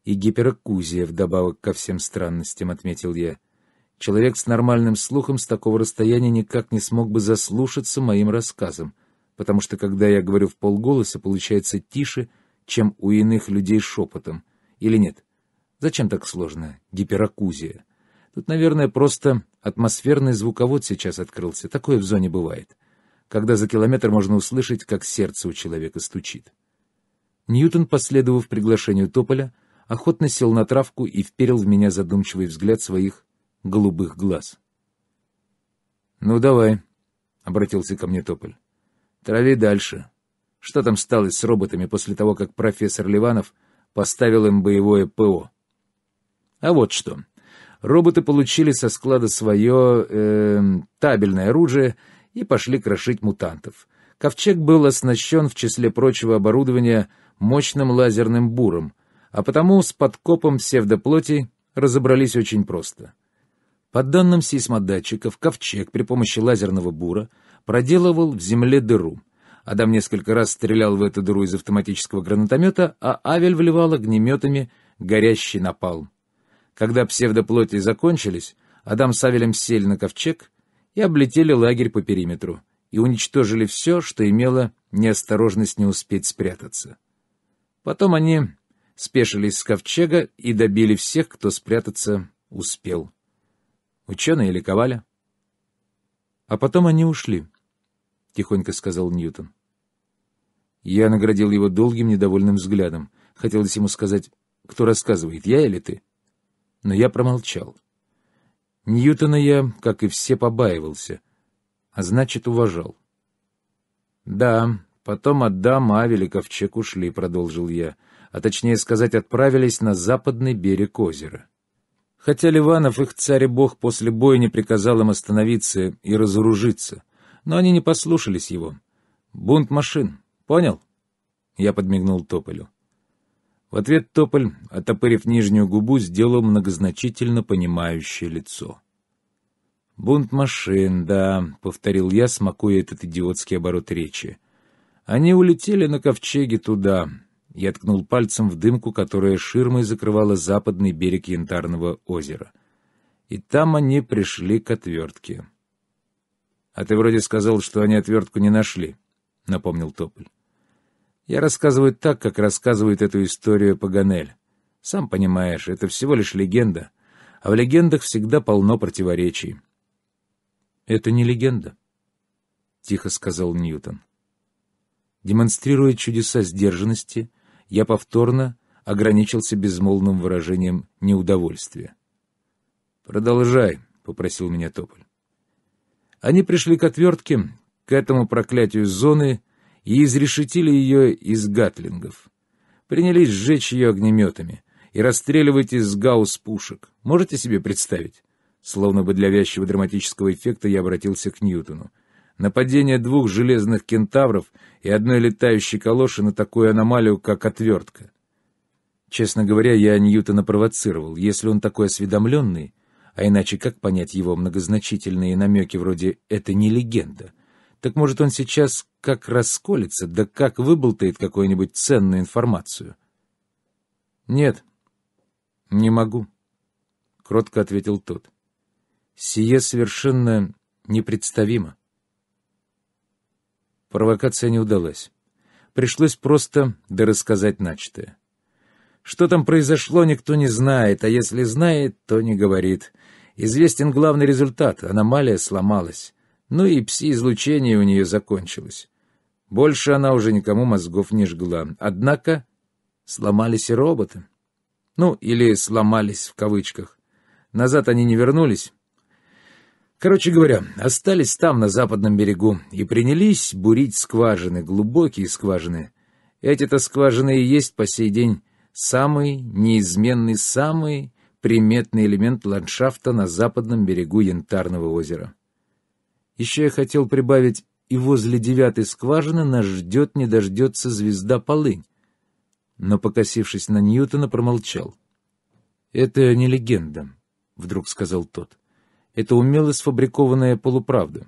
Speaker 1: и гиперакузия вдобавок ко всем странностям, — отметил я. Человек с нормальным слухом с такого расстояния никак не смог бы заслушаться моим рассказом, потому что, когда я говорю в полголоса, получается тише, чем у иных людей шепотом. Или нет? Зачем так сложно? Гиперакузия. Тут, наверное, просто атмосферный звуковод сейчас открылся. Такое в зоне бывает. Когда за километр можно услышать, как сердце у человека стучит. Ньютон, последовав приглашению Тополя, — охотно сел на травку и вперил в меня задумчивый взгляд своих голубых глаз. — Ну, давай, — обратился ко мне Тополь. — Трави дальше. Что там стало с роботами после того, как профессор Ливанов поставил им боевое ПО? — А вот что. Роботы получили со склада свое э, табельное оружие и пошли крошить мутантов. Ковчег был оснащен, в числе прочего оборудования, мощным лазерным буром, а потому с подкопом псевдоплоти разобрались очень просто. По данным сейсмодатчиков, ковчег при помощи лазерного бура проделывал в земле дыру. Адам несколько раз стрелял в эту дыру из автоматического гранатомета, а Авель вливал огнеметами горящий напалм. Когда псевдоплоти закончились, Адам с Авелем сели на ковчег и облетели лагерь по периметру и уничтожили все, что имело неосторожность не успеть спрятаться. Потом они спешились с ковчега и добили всех, кто спрятаться успел. Ученые ликовали. А потом они ушли, — тихонько сказал Ньютон. Я наградил его долгим недовольным взглядом. Хотелось ему сказать, кто рассказывает, я или ты? Но я промолчал. Ньютона я, как и все, побаивался, а значит, уважал. — Да, потом Адам, Авель и Ковчег ушли, — продолжил я. — а точнее сказать, отправились на западный берег озера. Хотя Ливанов, их царь и бог, после боя не приказал им остановиться и разоружиться, но они не послушались его. «Бунт машин, понял?» Я подмигнул Тополю. В ответ Тополь, отопырив нижнюю губу, сделал многозначительно понимающее лицо. «Бунт машин, да», — повторил я, смакуя этот идиотский оборот речи. «Они улетели на ковчеге туда, я ткнул пальцем в дымку, которая ширмой закрывала западный берег Янтарного озера. И там они пришли к отвертке. — А ты вроде сказал, что они отвертку не нашли, — напомнил Тополь. Я рассказываю так, как рассказывает эту историю Паганель. Сам понимаешь, это всего лишь легенда, а в легендах всегда полно противоречий. Это не легенда, тихо сказал Ньютон. Демонстрируя чудеса сдержанности, я повторно ограничился безмолвным выражением неудовольствия. «Продолжай», — попросил меня Тополь. Они пришли к отвертке, к этому проклятию зоны, и изрешетили ее из гатлингов. Принялись сжечь ее огнеметами и расстреливать из гаусс-пушек. Можете себе представить? Словно бы для вязчего драматического эффекта я обратился к Ньютону. Нападение двух железных кентавров и одной летающей калоши на такую аномалию, как отвертка. Честно говоря, я Ньютона провоцировал. Если он такой осведомленный, а иначе как понять его многозначительные намеки вроде «это не легенда», так может он сейчас как расколется, да как выболтает какую-нибудь ценную информацию? «Нет, не могу», — кротко ответил тот. «Сие совершенно непредставимо. Провокация не удалась. Пришлось просто дорассказать начатое. Что там произошло, никто не знает, а если знает, то не говорит. Известен главный результат — аномалия сломалась. Ну и пси-излучение у нее закончилось. Больше она уже никому мозгов не жгла. Однако сломались и роботы. Ну, или «сломались» в кавычках. Назад они не вернулись, Короче говоря, остались там, на западном берегу, и принялись бурить скважины, глубокие скважины. Эти-то скважины и есть по сей день самый неизменный, самый приметный элемент ландшафта на западном берегу Янтарного озера. Еще я хотел прибавить, и возле девятой скважины нас ждет, не дождется звезда полынь. Но, покосившись на Ньютона, промолчал. «Это не легенда», — вдруг сказал тот это умело сфабрикованная полуправда.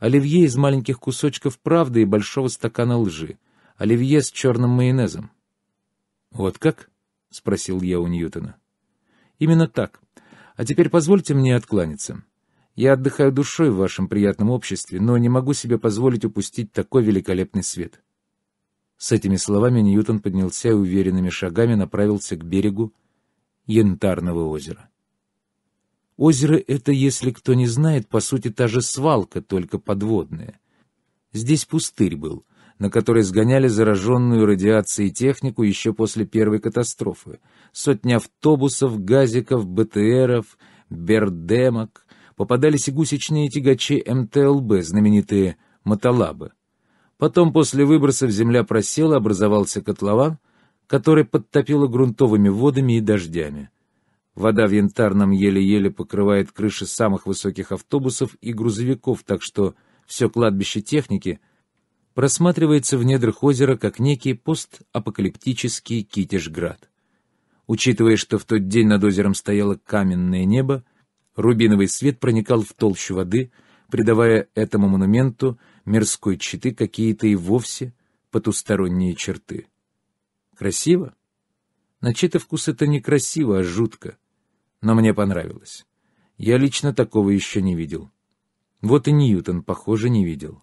Speaker 1: Оливье из маленьких кусочков правды и большого стакана лжи. Оливье с черным майонезом. «Вот как?» — спросил я у Ньютона. «Именно так. А теперь позвольте мне откланяться. Я отдыхаю душой в вашем приятном обществе, но не могу себе позволить упустить такой великолепный свет». С этими словами Ньютон поднялся и уверенными шагами направился к берегу Янтарного озера. Озеро — это, если кто не знает, по сути та же свалка, только подводная. Здесь пустырь был, на который сгоняли зараженную радиацией технику еще после первой катастрофы. Сотни автобусов, газиков, БТРов, бердемок. Попадались и гусечные тягачи МТЛБ, знаменитые «Мотолабы». Потом после выбросов земля просела, образовался котлован, который подтопило грунтовыми водами и дождями. Вода в Янтарном еле-еле покрывает крыши самых высоких автобусов и грузовиков, так что все кладбище техники просматривается в недрах озера как некий постапокалиптический Китежград. Учитывая, что в тот день над озером стояло каменное небо, рубиновый свет проникал в толщу воды, придавая этому монументу мирской читы какие-то и вовсе потусторонние черты. Красиво? На чей-то вкус это некрасиво, а жутко. Но мне понравилось. Я лично такого еще не видел. Вот и Ньютон, похоже, не видел.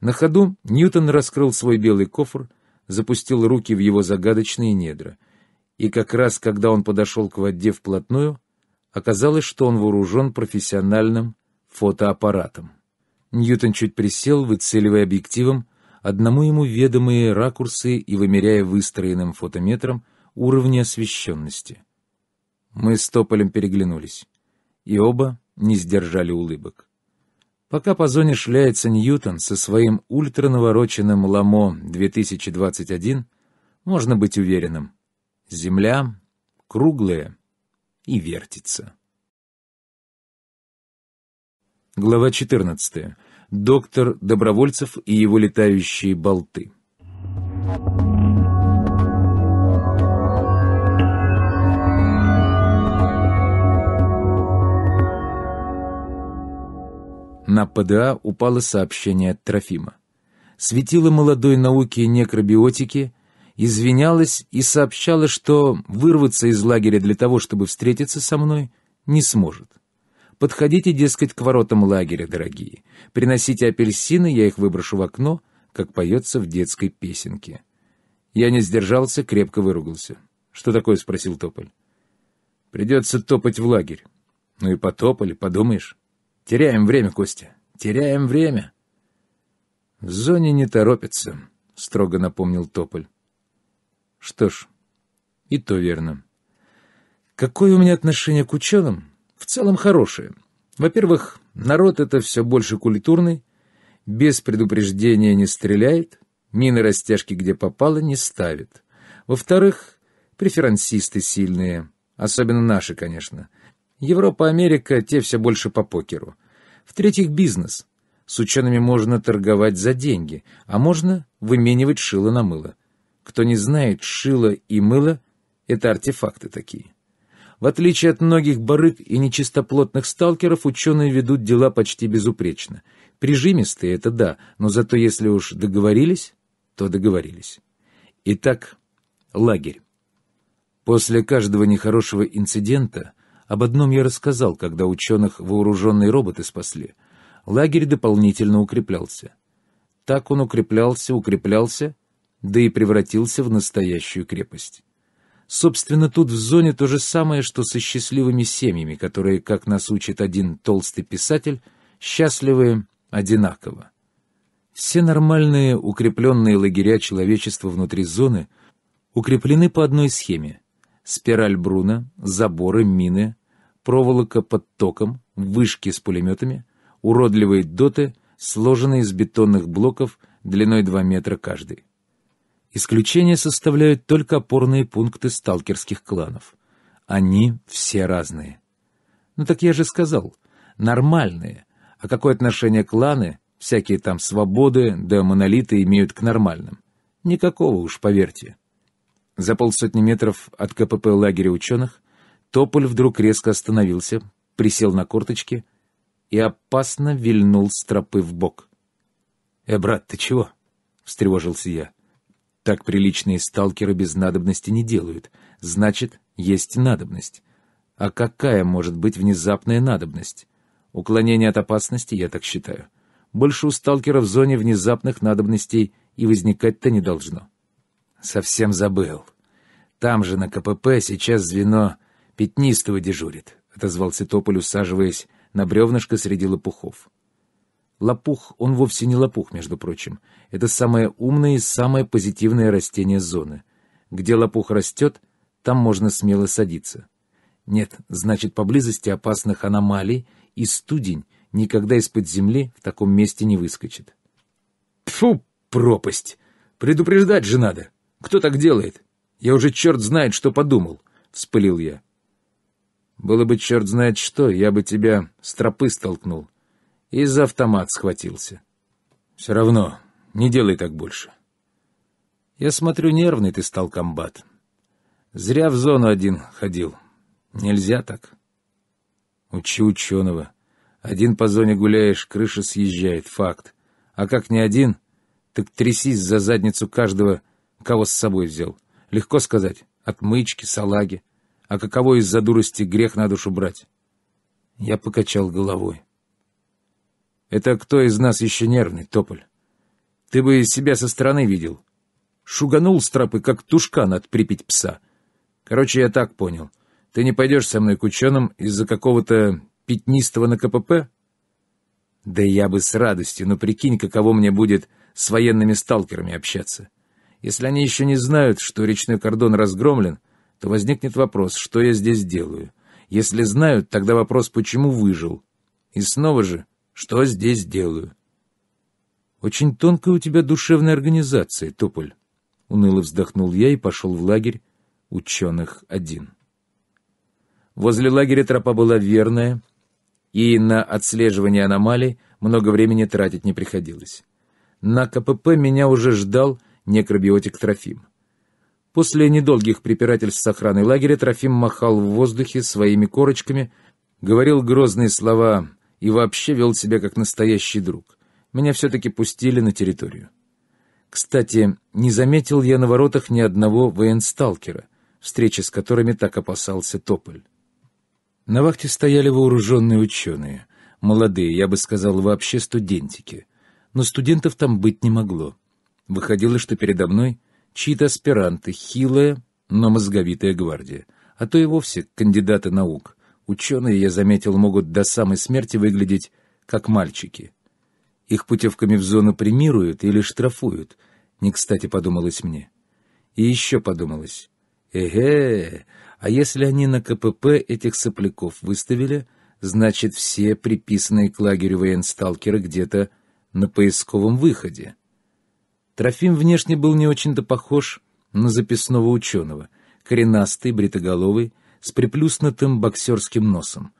Speaker 1: На ходу Ньютон раскрыл свой белый кофр, запустил руки в его загадочные недра. И как раз, когда он подошел к воде вплотную, оказалось, что он вооружен профессиональным фотоаппаратом. Ньютон чуть присел, выцеливая объективом одному ему ведомые ракурсы и вымеряя выстроенным фотометром — уровня освещенности. Мы с Тополем переглянулись, и оба не сдержали улыбок. Пока по зоне шляется Ньютон со своим ультранавороченным «Ламо-2021», можно быть уверенным, Земля круглая и вертится. Глава 14. Доктор Добровольцев и его летающие болты. Thank you. на ПДА упало сообщение от Трофима. Светила молодой науки некробиотики, извинялась и сообщала, что вырваться из лагеря для того, чтобы встретиться со мной, не сможет. Подходите, дескать, к воротам лагеря, дорогие. Приносите апельсины, я их выброшу в окно, как поется в детской песенке. Я не сдержался, крепко выругался. «Что такое?» — спросил Тополь. «Придется топать в лагерь». «Ну и потопали, подумаешь». Теряем время, Костя. Теряем время. В зоне не торопится, строго напомнил Тополь. Что ж, и то верно. Какое у меня отношение к ученым? В целом хорошее. Во-первых, народ это все больше культурный, без предупреждения не стреляет, мины растяжки где попало не ставит. Во-вторых, преферансисты сильные, особенно наши, конечно. Европа-Америка — те все больше по покеру. В-третьих, бизнес. С учеными можно торговать за деньги, а можно выменивать шило на мыло. Кто не знает, шило и мыло — это артефакты такие. В отличие от многих барыг и нечистоплотных сталкеров, ученые ведут дела почти безупречно. Прижимистые — это да, но зато если уж договорились, то договорились. Итак, лагерь. После каждого нехорошего инцидента об одном я рассказал, когда ученых вооруженные роботы спасли. Лагерь дополнительно укреплялся. Так он укреплялся, укреплялся, да и превратился в настоящую крепость. Собственно, тут в зоне то же самое, что со счастливыми семьями, которые, как нас учит один толстый писатель, счастливы одинаково. Все нормальные укрепленные лагеря человечества внутри зоны укреплены по одной схеме. Спираль Бруна, заборы, мины, проволока под током, вышки с пулеметами, уродливые доты, сложенные из бетонных блоков длиной 2 метра каждый. Исключение составляют только опорные пункты сталкерских кланов. Они все разные. Ну так я же сказал, нормальные. А какое отношение кланы, всякие там свободы да монолиты имеют к нормальным? Никакого уж, поверьте. За полсотни метров от КПП лагеря ученых Тополь вдруг резко остановился, присел на корточки и опасно вильнул с тропы в бок. «Э, брат, ты чего?» — встревожился я. «Так приличные сталкеры без надобности не делают. Значит, есть надобность. А какая может быть внезапная надобность? Уклонение от опасности, я так считаю. Больше у сталкера в зоне внезапных надобностей и возникать-то не должно». «Совсем забыл. Там же на КПП сейчас звено «Пятнистого дежурит», — отозвался Тополь, усаживаясь на бревнышко среди лопухов. Лопух, он вовсе не лопух, между прочим. Это самое умное и самое позитивное растение зоны. Где лопух растет, там можно смело садиться. Нет, значит, поблизости опасных аномалий и студень никогда из-под земли в таком месте не выскочит. Фу, пропасть! Предупреждать же надо! Кто так делает? Я уже черт знает, что подумал, — вспылил я. Было бы черт знает что, я бы тебя с тропы столкнул и за автомат схватился. Все равно, не делай так больше. Я смотрю, нервный ты стал, комбат. Зря в зону один ходил. Нельзя так. Учи ученого. Один по зоне гуляешь, крыша съезжает, факт. А как не один, так трясись за задницу каждого, кого с собой взял. Легко сказать, отмычки, салаги а каково из-за дурости грех на душу брать? Я покачал головой. Это кто из нас еще нервный, Тополь? Ты бы из себя со стороны видел. Шуганул с тропы, как тушкан от припить пса. Короче, я так понял. Ты не пойдешь со мной к ученым из-за какого-то пятнистого на КПП? Да я бы с радостью, но прикинь, каково мне будет с военными сталкерами общаться. Если они еще не знают, что речной кордон разгромлен, то возникнет вопрос, что я здесь делаю. Если знают, тогда вопрос, почему выжил. И снова же, что здесь делаю. «Очень тонкая у тебя душевная организация, Тополь», — уныло вздохнул я и пошел в лагерь ученых один. Возле лагеря тропа была верная, и на отслеживание аномалий много времени тратить не приходилось. На КПП меня уже ждал некробиотик Трофим. После недолгих препирательств с охраной лагеря Трофим махал в воздухе своими корочками, говорил грозные слова и вообще вел себя как настоящий друг. Меня все-таки пустили на территорию. Кстати, не заметил я на воротах ни одного военсталкера, встречи с которыми так опасался Тополь. На вахте стояли вооруженные ученые, молодые, я бы сказал, вообще студентики. Но студентов там быть не могло. Выходило, что передо мной чьи-то аспиранты, хилая, но мозговитая гвардия, а то и вовсе кандидаты наук. Ученые, я заметил, могут до самой смерти выглядеть как мальчики. Их путевками в зону примируют или штрафуют. Не кстати подумалось мне. И еще подумалось. Эге, а если они на КПП этих сопляков выставили, значит, все приписанные к лагерю военсталкеры где-то на поисковом выходе. Трофим внешне был не очень-то похож на записного ученого, коренастый, бритоголовый, с приплюснутым боксерским носом.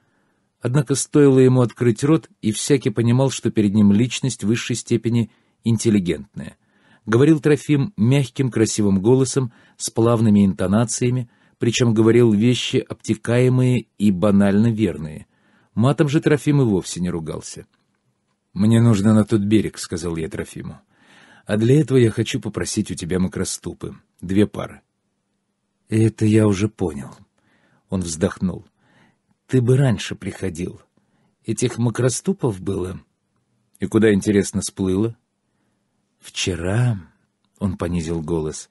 Speaker 1: Однако стоило ему открыть рот, и всякий понимал, что перед ним личность в высшей степени интеллигентная. Говорил Трофим мягким, красивым голосом, с плавными интонациями, причем говорил вещи обтекаемые и банально верные. Матом же Трофим и вовсе не ругался. «Мне нужно на тот берег», — сказал я Трофиму. А для этого я хочу попросить у тебя макроступы. Две пары. Это я уже понял. Он вздохнул. Ты бы раньше приходил. Этих макроступов было. И куда, интересно, сплыло? Вчера, он понизил голос,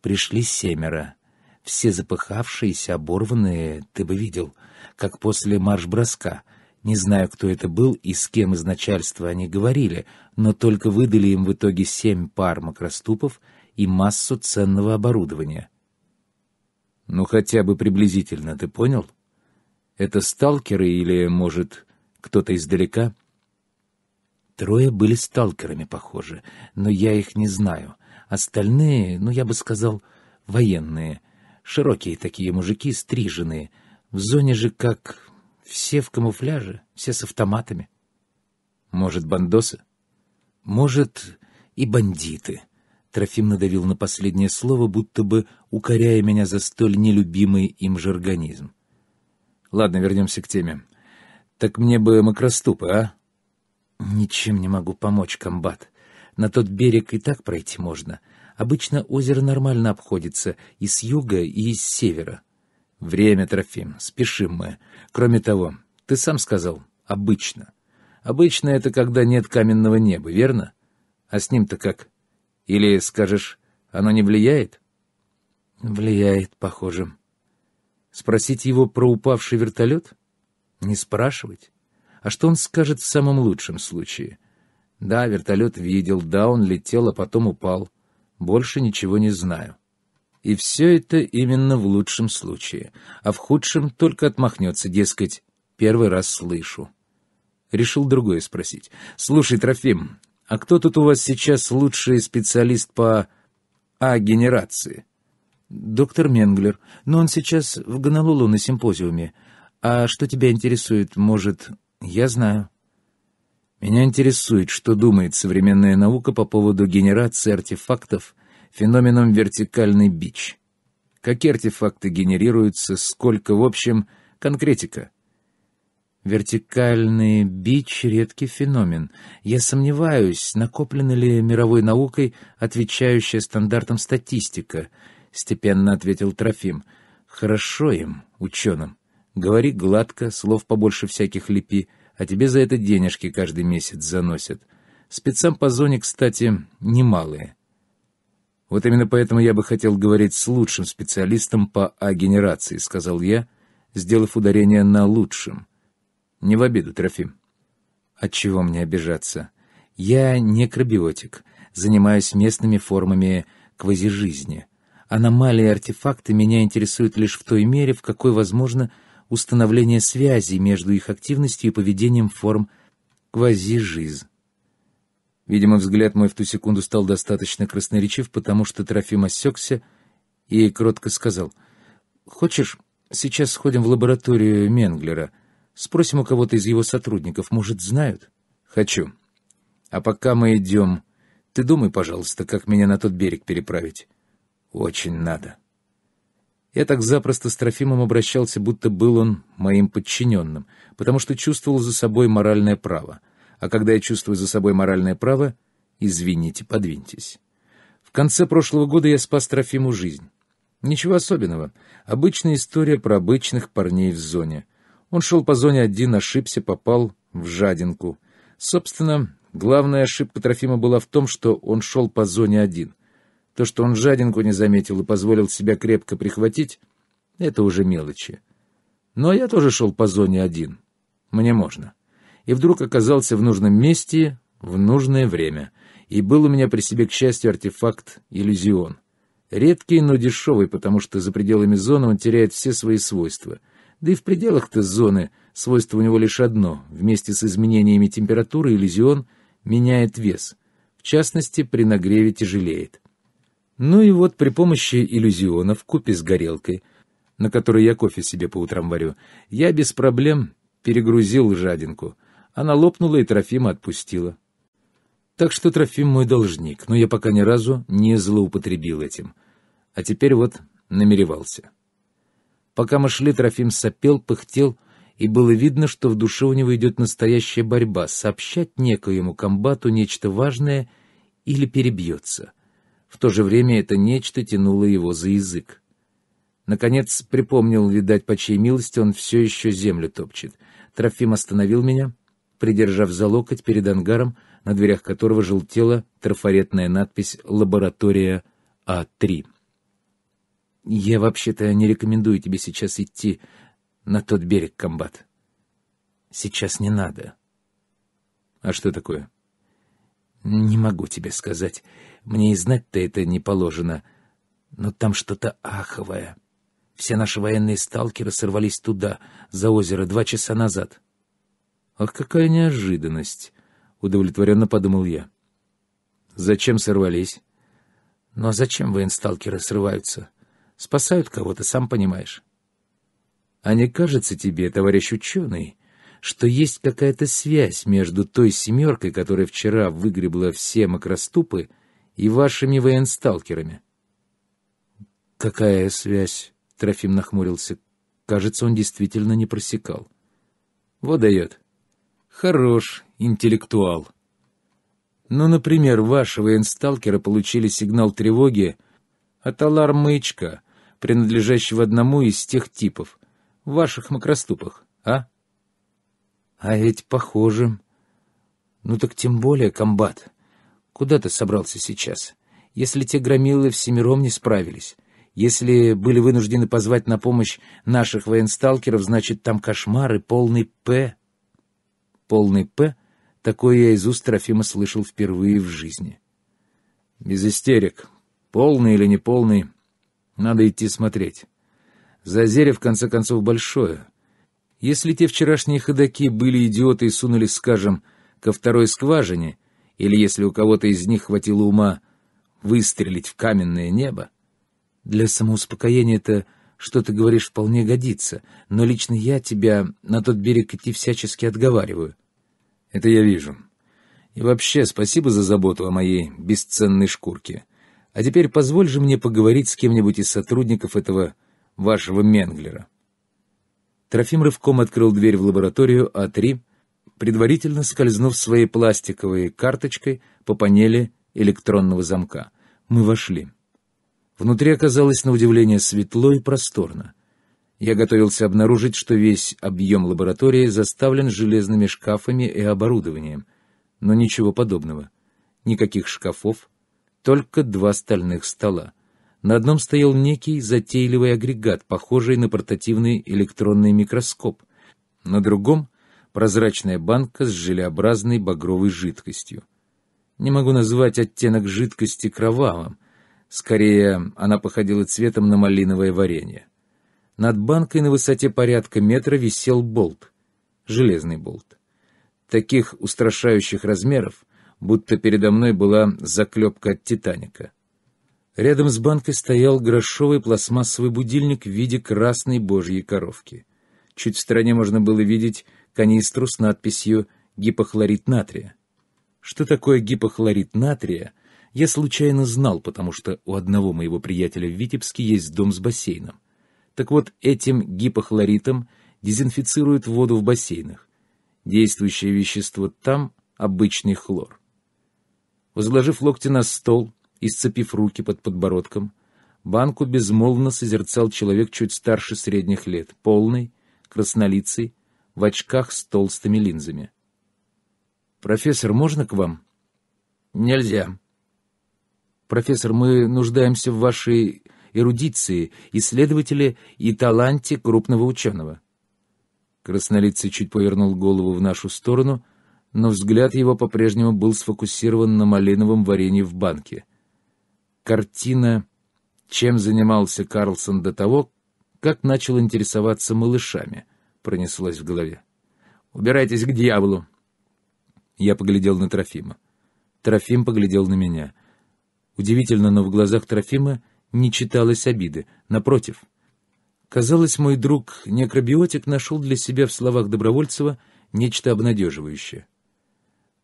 Speaker 1: пришли семеро. Все запыхавшиеся, оборванные, ты бы видел, как после марш-броска — не знаю, кто это был и с кем из начальства они говорили, но только выдали им в итоге семь пар макроступов и массу ценного оборудования. «Ну, хотя бы приблизительно, ты понял? Это сталкеры или, может, кто-то издалека?» Трое были сталкерами, похоже, но я их не знаю. Остальные, ну, я бы сказал, военные. Широкие такие мужики, стриженные. В зоне же как все в камуфляже, все с автоматами. Может, бандосы? Может, и бандиты. Трофим надавил на последнее слово, будто бы укоряя меня за столь нелюбимый им же организм. Ладно, вернемся к теме. Так мне бы макроступы, а? Ничем не могу помочь, комбат. На тот берег и так пройти можно. Обычно озеро нормально обходится и с юга, и с севера. Время, Трофим, спешим мы. Кроме того, ты сам сказал «обычно». Обычно это когда нет каменного неба, верно? А с ним-то как? Или, скажешь, оно не влияет? Влияет, похоже. Спросить его про упавший вертолет? Не спрашивать? А что он скажет в самом лучшем случае? Да, вертолет видел, да, он летел, а потом упал. Больше ничего не знаю. И все это именно в лучшем случае, а в худшем только отмахнется, дескать, первый раз слышу. Решил другое спросить. «Слушай, Трофим, а кто тут у вас сейчас лучший специалист по А-генерации?» «Доктор Менглер, но он сейчас в Гонолулу на симпозиуме. А что тебя интересует, может, я знаю?» Меня интересует, что думает современная наука по поводу генерации артефактов феноменом вертикальный бич. Какие артефакты генерируются, сколько, в общем, конкретика. Вертикальный бич — редкий феномен. Я сомневаюсь, накоплена ли мировой наукой, отвечающая стандартам статистика, — степенно ответил Трофим. Хорошо им, ученым. Говори гладко, слов побольше всяких лепи, а тебе за это денежки каждый месяц заносят. Спецам по зоне, кстати, немалые. Вот именно поэтому я бы хотел говорить с лучшим специалистом по А-генерации, сказал я, сделав ударение на лучшем. Не в обиду, Трофим. Отчего мне обижаться? Я некробиотик, занимаюсь местными формами квазижизни. Аномалии и артефакты меня интересуют лишь в той мере, в какой возможно установление связей между их активностью и поведением форм квазижиз. Видимо, взгляд мой в ту секунду стал достаточно красноречив, потому что Трофим осекся и кротко сказал. «Хочешь, сейчас сходим в лабораторию Менглера? Спросим у кого-то из его сотрудников, может, знают?» «Хочу. А пока мы идем, ты думай, пожалуйста, как меня на тот берег переправить. Очень надо». Я так запросто с Трофимом обращался, будто был он моим подчиненным, потому что чувствовал за собой моральное право — а когда я чувствую за собой моральное право, извините, подвиньтесь. В конце прошлого года я спас Трофиму жизнь. Ничего особенного. Обычная история про обычных парней в зоне. Он шел по зоне один, ошибся, попал в жадинку. Собственно, главная ошибка Трофима была в том, что он шел по зоне один. То, что он жадинку не заметил и позволил себя крепко прихватить, это уже мелочи. Но я тоже шел по зоне один. Мне можно и вдруг оказался в нужном месте в нужное время. И был у меня при себе, к счастью, артефакт «Иллюзион». Редкий, но дешевый, потому что за пределами зоны он теряет все свои свойства. Да и в пределах-то зоны свойство у него лишь одно. Вместе с изменениями температуры иллюзион меняет вес. В частности, при нагреве тяжелеет. Ну и вот при помощи иллюзиона в купе с горелкой, на которой я кофе себе по утрам варю, я без проблем перегрузил жадинку. Она лопнула, и Трофима отпустила. Так что Трофим мой должник, но я пока ни разу не злоупотребил этим. А теперь вот намеревался. Пока мы шли, Трофим сопел, пыхтел, и было видно, что в душе у него идет настоящая борьба — сообщать некоему комбату нечто важное или перебьется. В то же время это нечто тянуло его за язык. Наконец припомнил, видать, по чьей милости он все еще землю топчет. Трофим остановил меня — придержав за локоть перед ангаром, на дверях которого желтела трафаретная надпись «Лаборатория А3». «Я вообще-то не рекомендую тебе сейчас идти на тот берег, комбат. Сейчас не надо». «А что такое?» «Не могу тебе сказать. Мне и знать-то это не положено. Но там что-то аховое. Все наши военные сталкеры сорвались туда, за озеро, два часа назад». «Ах, какая неожиданность!» — удовлетворенно подумал я. «Зачем сорвались?» «Ну а зачем военсталкеры срываются? Спасают кого-то, сам понимаешь». «А не кажется тебе, товарищ ученый, что есть какая-то связь между той семеркой, которая вчера выгребла все макроступы, и вашими военсталкерами?» «Какая связь?» — Трофим нахмурился. Кажется, он действительно не просекал. «Вот дает. Хорош, интеллектуал. Но, ну, например, ваши военсталкеры получили сигнал тревоги от алармычка, принадлежащего одному из тех типов, в ваших макроступах, а? А ведь похожим. Ну так тем более, комбат. Куда ты собрался сейчас? Если те громилы всемиром не справились, если были вынуждены позвать на помощь наших военсталкеров, значит, там кошмары полный «П» полный «П», такое я из уст Трофима слышал впервые в жизни. Без истерик. Полный или неполный, надо идти смотреть. Зазере, в конце концов, большое. Если те вчерашние ходаки были идиоты и сунулись, скажем, ко второй скважине, или если у кого-то из них хватило ума выстрелить в каменное небо, для самоуспокоения это что ты говоришь, вполне годится, но лично я тебя на тот берег идти всячески отговариваю». «Это я вижу. И вообще, спасибо за заботу о моей бесценной шкурке. А теперь позволь же мне поговорить с кем-нибудь из сотрудников этого вашего Менглера». Трофим рывком открыл дверь в лабораторию А3, предварительно скользнув своей пластиковой карточкой по панели электронного замка. Мы вошли. Внутри оказалось на удивление светло и просторно. Я готовился обнаружить, что весь объем лаборатории заставлен железными шкафами и оборудованием, но ничего подобного. Никаких шкафов, только два стальных стола. На одном стоял некий затейливый агрегат, похожий на портативный электронный микроскоп. На другом — прозрачная банка с желеобразной багровой жидкостью. Не могу назвать оттенок жидкости кровавым, Скорее, она походила цветом на малиновое варенье. Над банкой на высоте порядка метра висел болт. Железный болт. Таких устрашающих размеров, будто передо мной была заклепка от «Титаника». Рядом с банкой стоял грошовый пластмассовый будильник в виде красной божьей коровки. Чуть в стороне можно было видеть канистру с надписью «Гипохлорид натрия». Что такое гипохлорид натрия, я случайно знал, потому что у одного моего приятеля в Витебске есть дом с бассейном. Так вот, этим гипохлоритом дезинфицируют воду в бассейнах. Действующее вещество там — обычный хлор. Возложив локти на стол и сцепив руки под подбородком, банку безмолвно созерцал человек чуть старше средних лет, полный, краснолицый, в очках с толстыми линзами. «Профессор, можно к вам?» «Нельзя», «Профессор, мы нуждаемся в вашей эрудиции, исследователе и таланте крупного ученого». Краснолицый чуть повернул голову в нашу сторону, но взгляд его по-прежнему был сфокусирован на малиновом варенье в банке. Картина «Чем занимался Карлсон до того, как начал интересоваться малышами?» пронеслась в голове. «Убирайтесь к дьяволу!» Я поглядел на Трофима. Трофим поглядел на меня. Удивительно, но в глазах Трофима не читалось обиды. Напротив. Казалось, мой друг, некробиотик, нашел для себя в словах Добровольцева нечто обнадеживающее.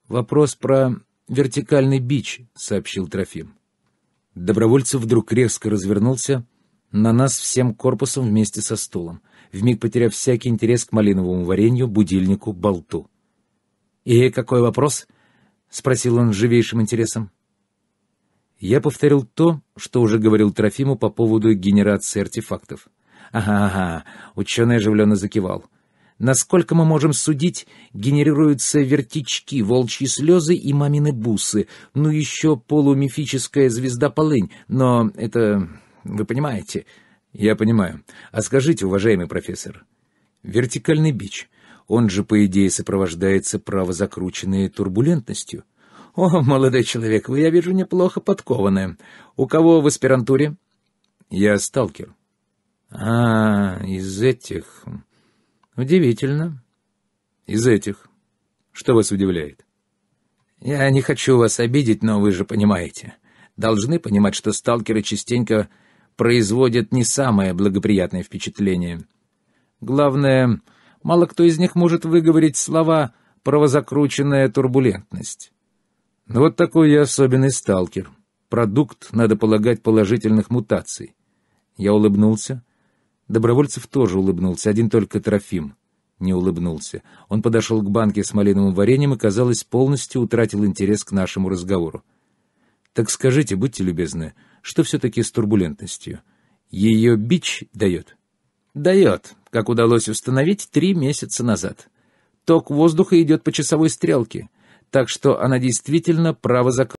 Speaker 1: «Вопрос про вертикальный бич», — сообщил Трофим. Добровольцев вдруг резко развернулся на нас всем корпусом вместе со стулом, вмиг потеряв всякий интерес к малиновому варенью, будильнику, болту. «И какой вопрос?» — спросил он с живейшим интересом. Я повторил то, что уже говорил Трофиму по поводу генерации артефактов. «Ага, ага», — ученый оживленно закивал. «Насколько мы можем судить, генерируются вертички, волчьи слезы и мамины бусы, ну еще полумифическая звезда-полынь, но это... вы понимаете?» «Я понимаю. А скажите, уважаемый профессор, вертикальный бич, он же, по идее, сопровождается правозакрученной турбулентностью». «О, молодой человек, вы, я вижу, неплохо подкованы. У кого в аспирантуре?» «Я сталкер». «А, из этих...» «Удивительно». «Из этих. Что вас удивляет?» «Я не хочу вас обидеть, но вы же понимаете. Должны понимать, что сталкеры частенько производят не самое благоприятное впечатление. Главное, мало кто из них может выговорить слова «правозакрученная турбулентность». Вот такой я особенный сталкер. Продукт, надо полагать, положительных мутаций. Я улыбнулся. Добровольцев тоже улыбнулся, один только Трофим не улыбнулся. Он подошел к банке с малиновым вареньем и, казалось, полностью утратил интерес к нашему разговору. «Так скажите, будьте любезны, что все-таки с турбулентностью? Ее бич дает?» «Дает, как удалось установить три месяца назад. Ток воздуха идет по часовой стрелке так что она действительно правозаконна.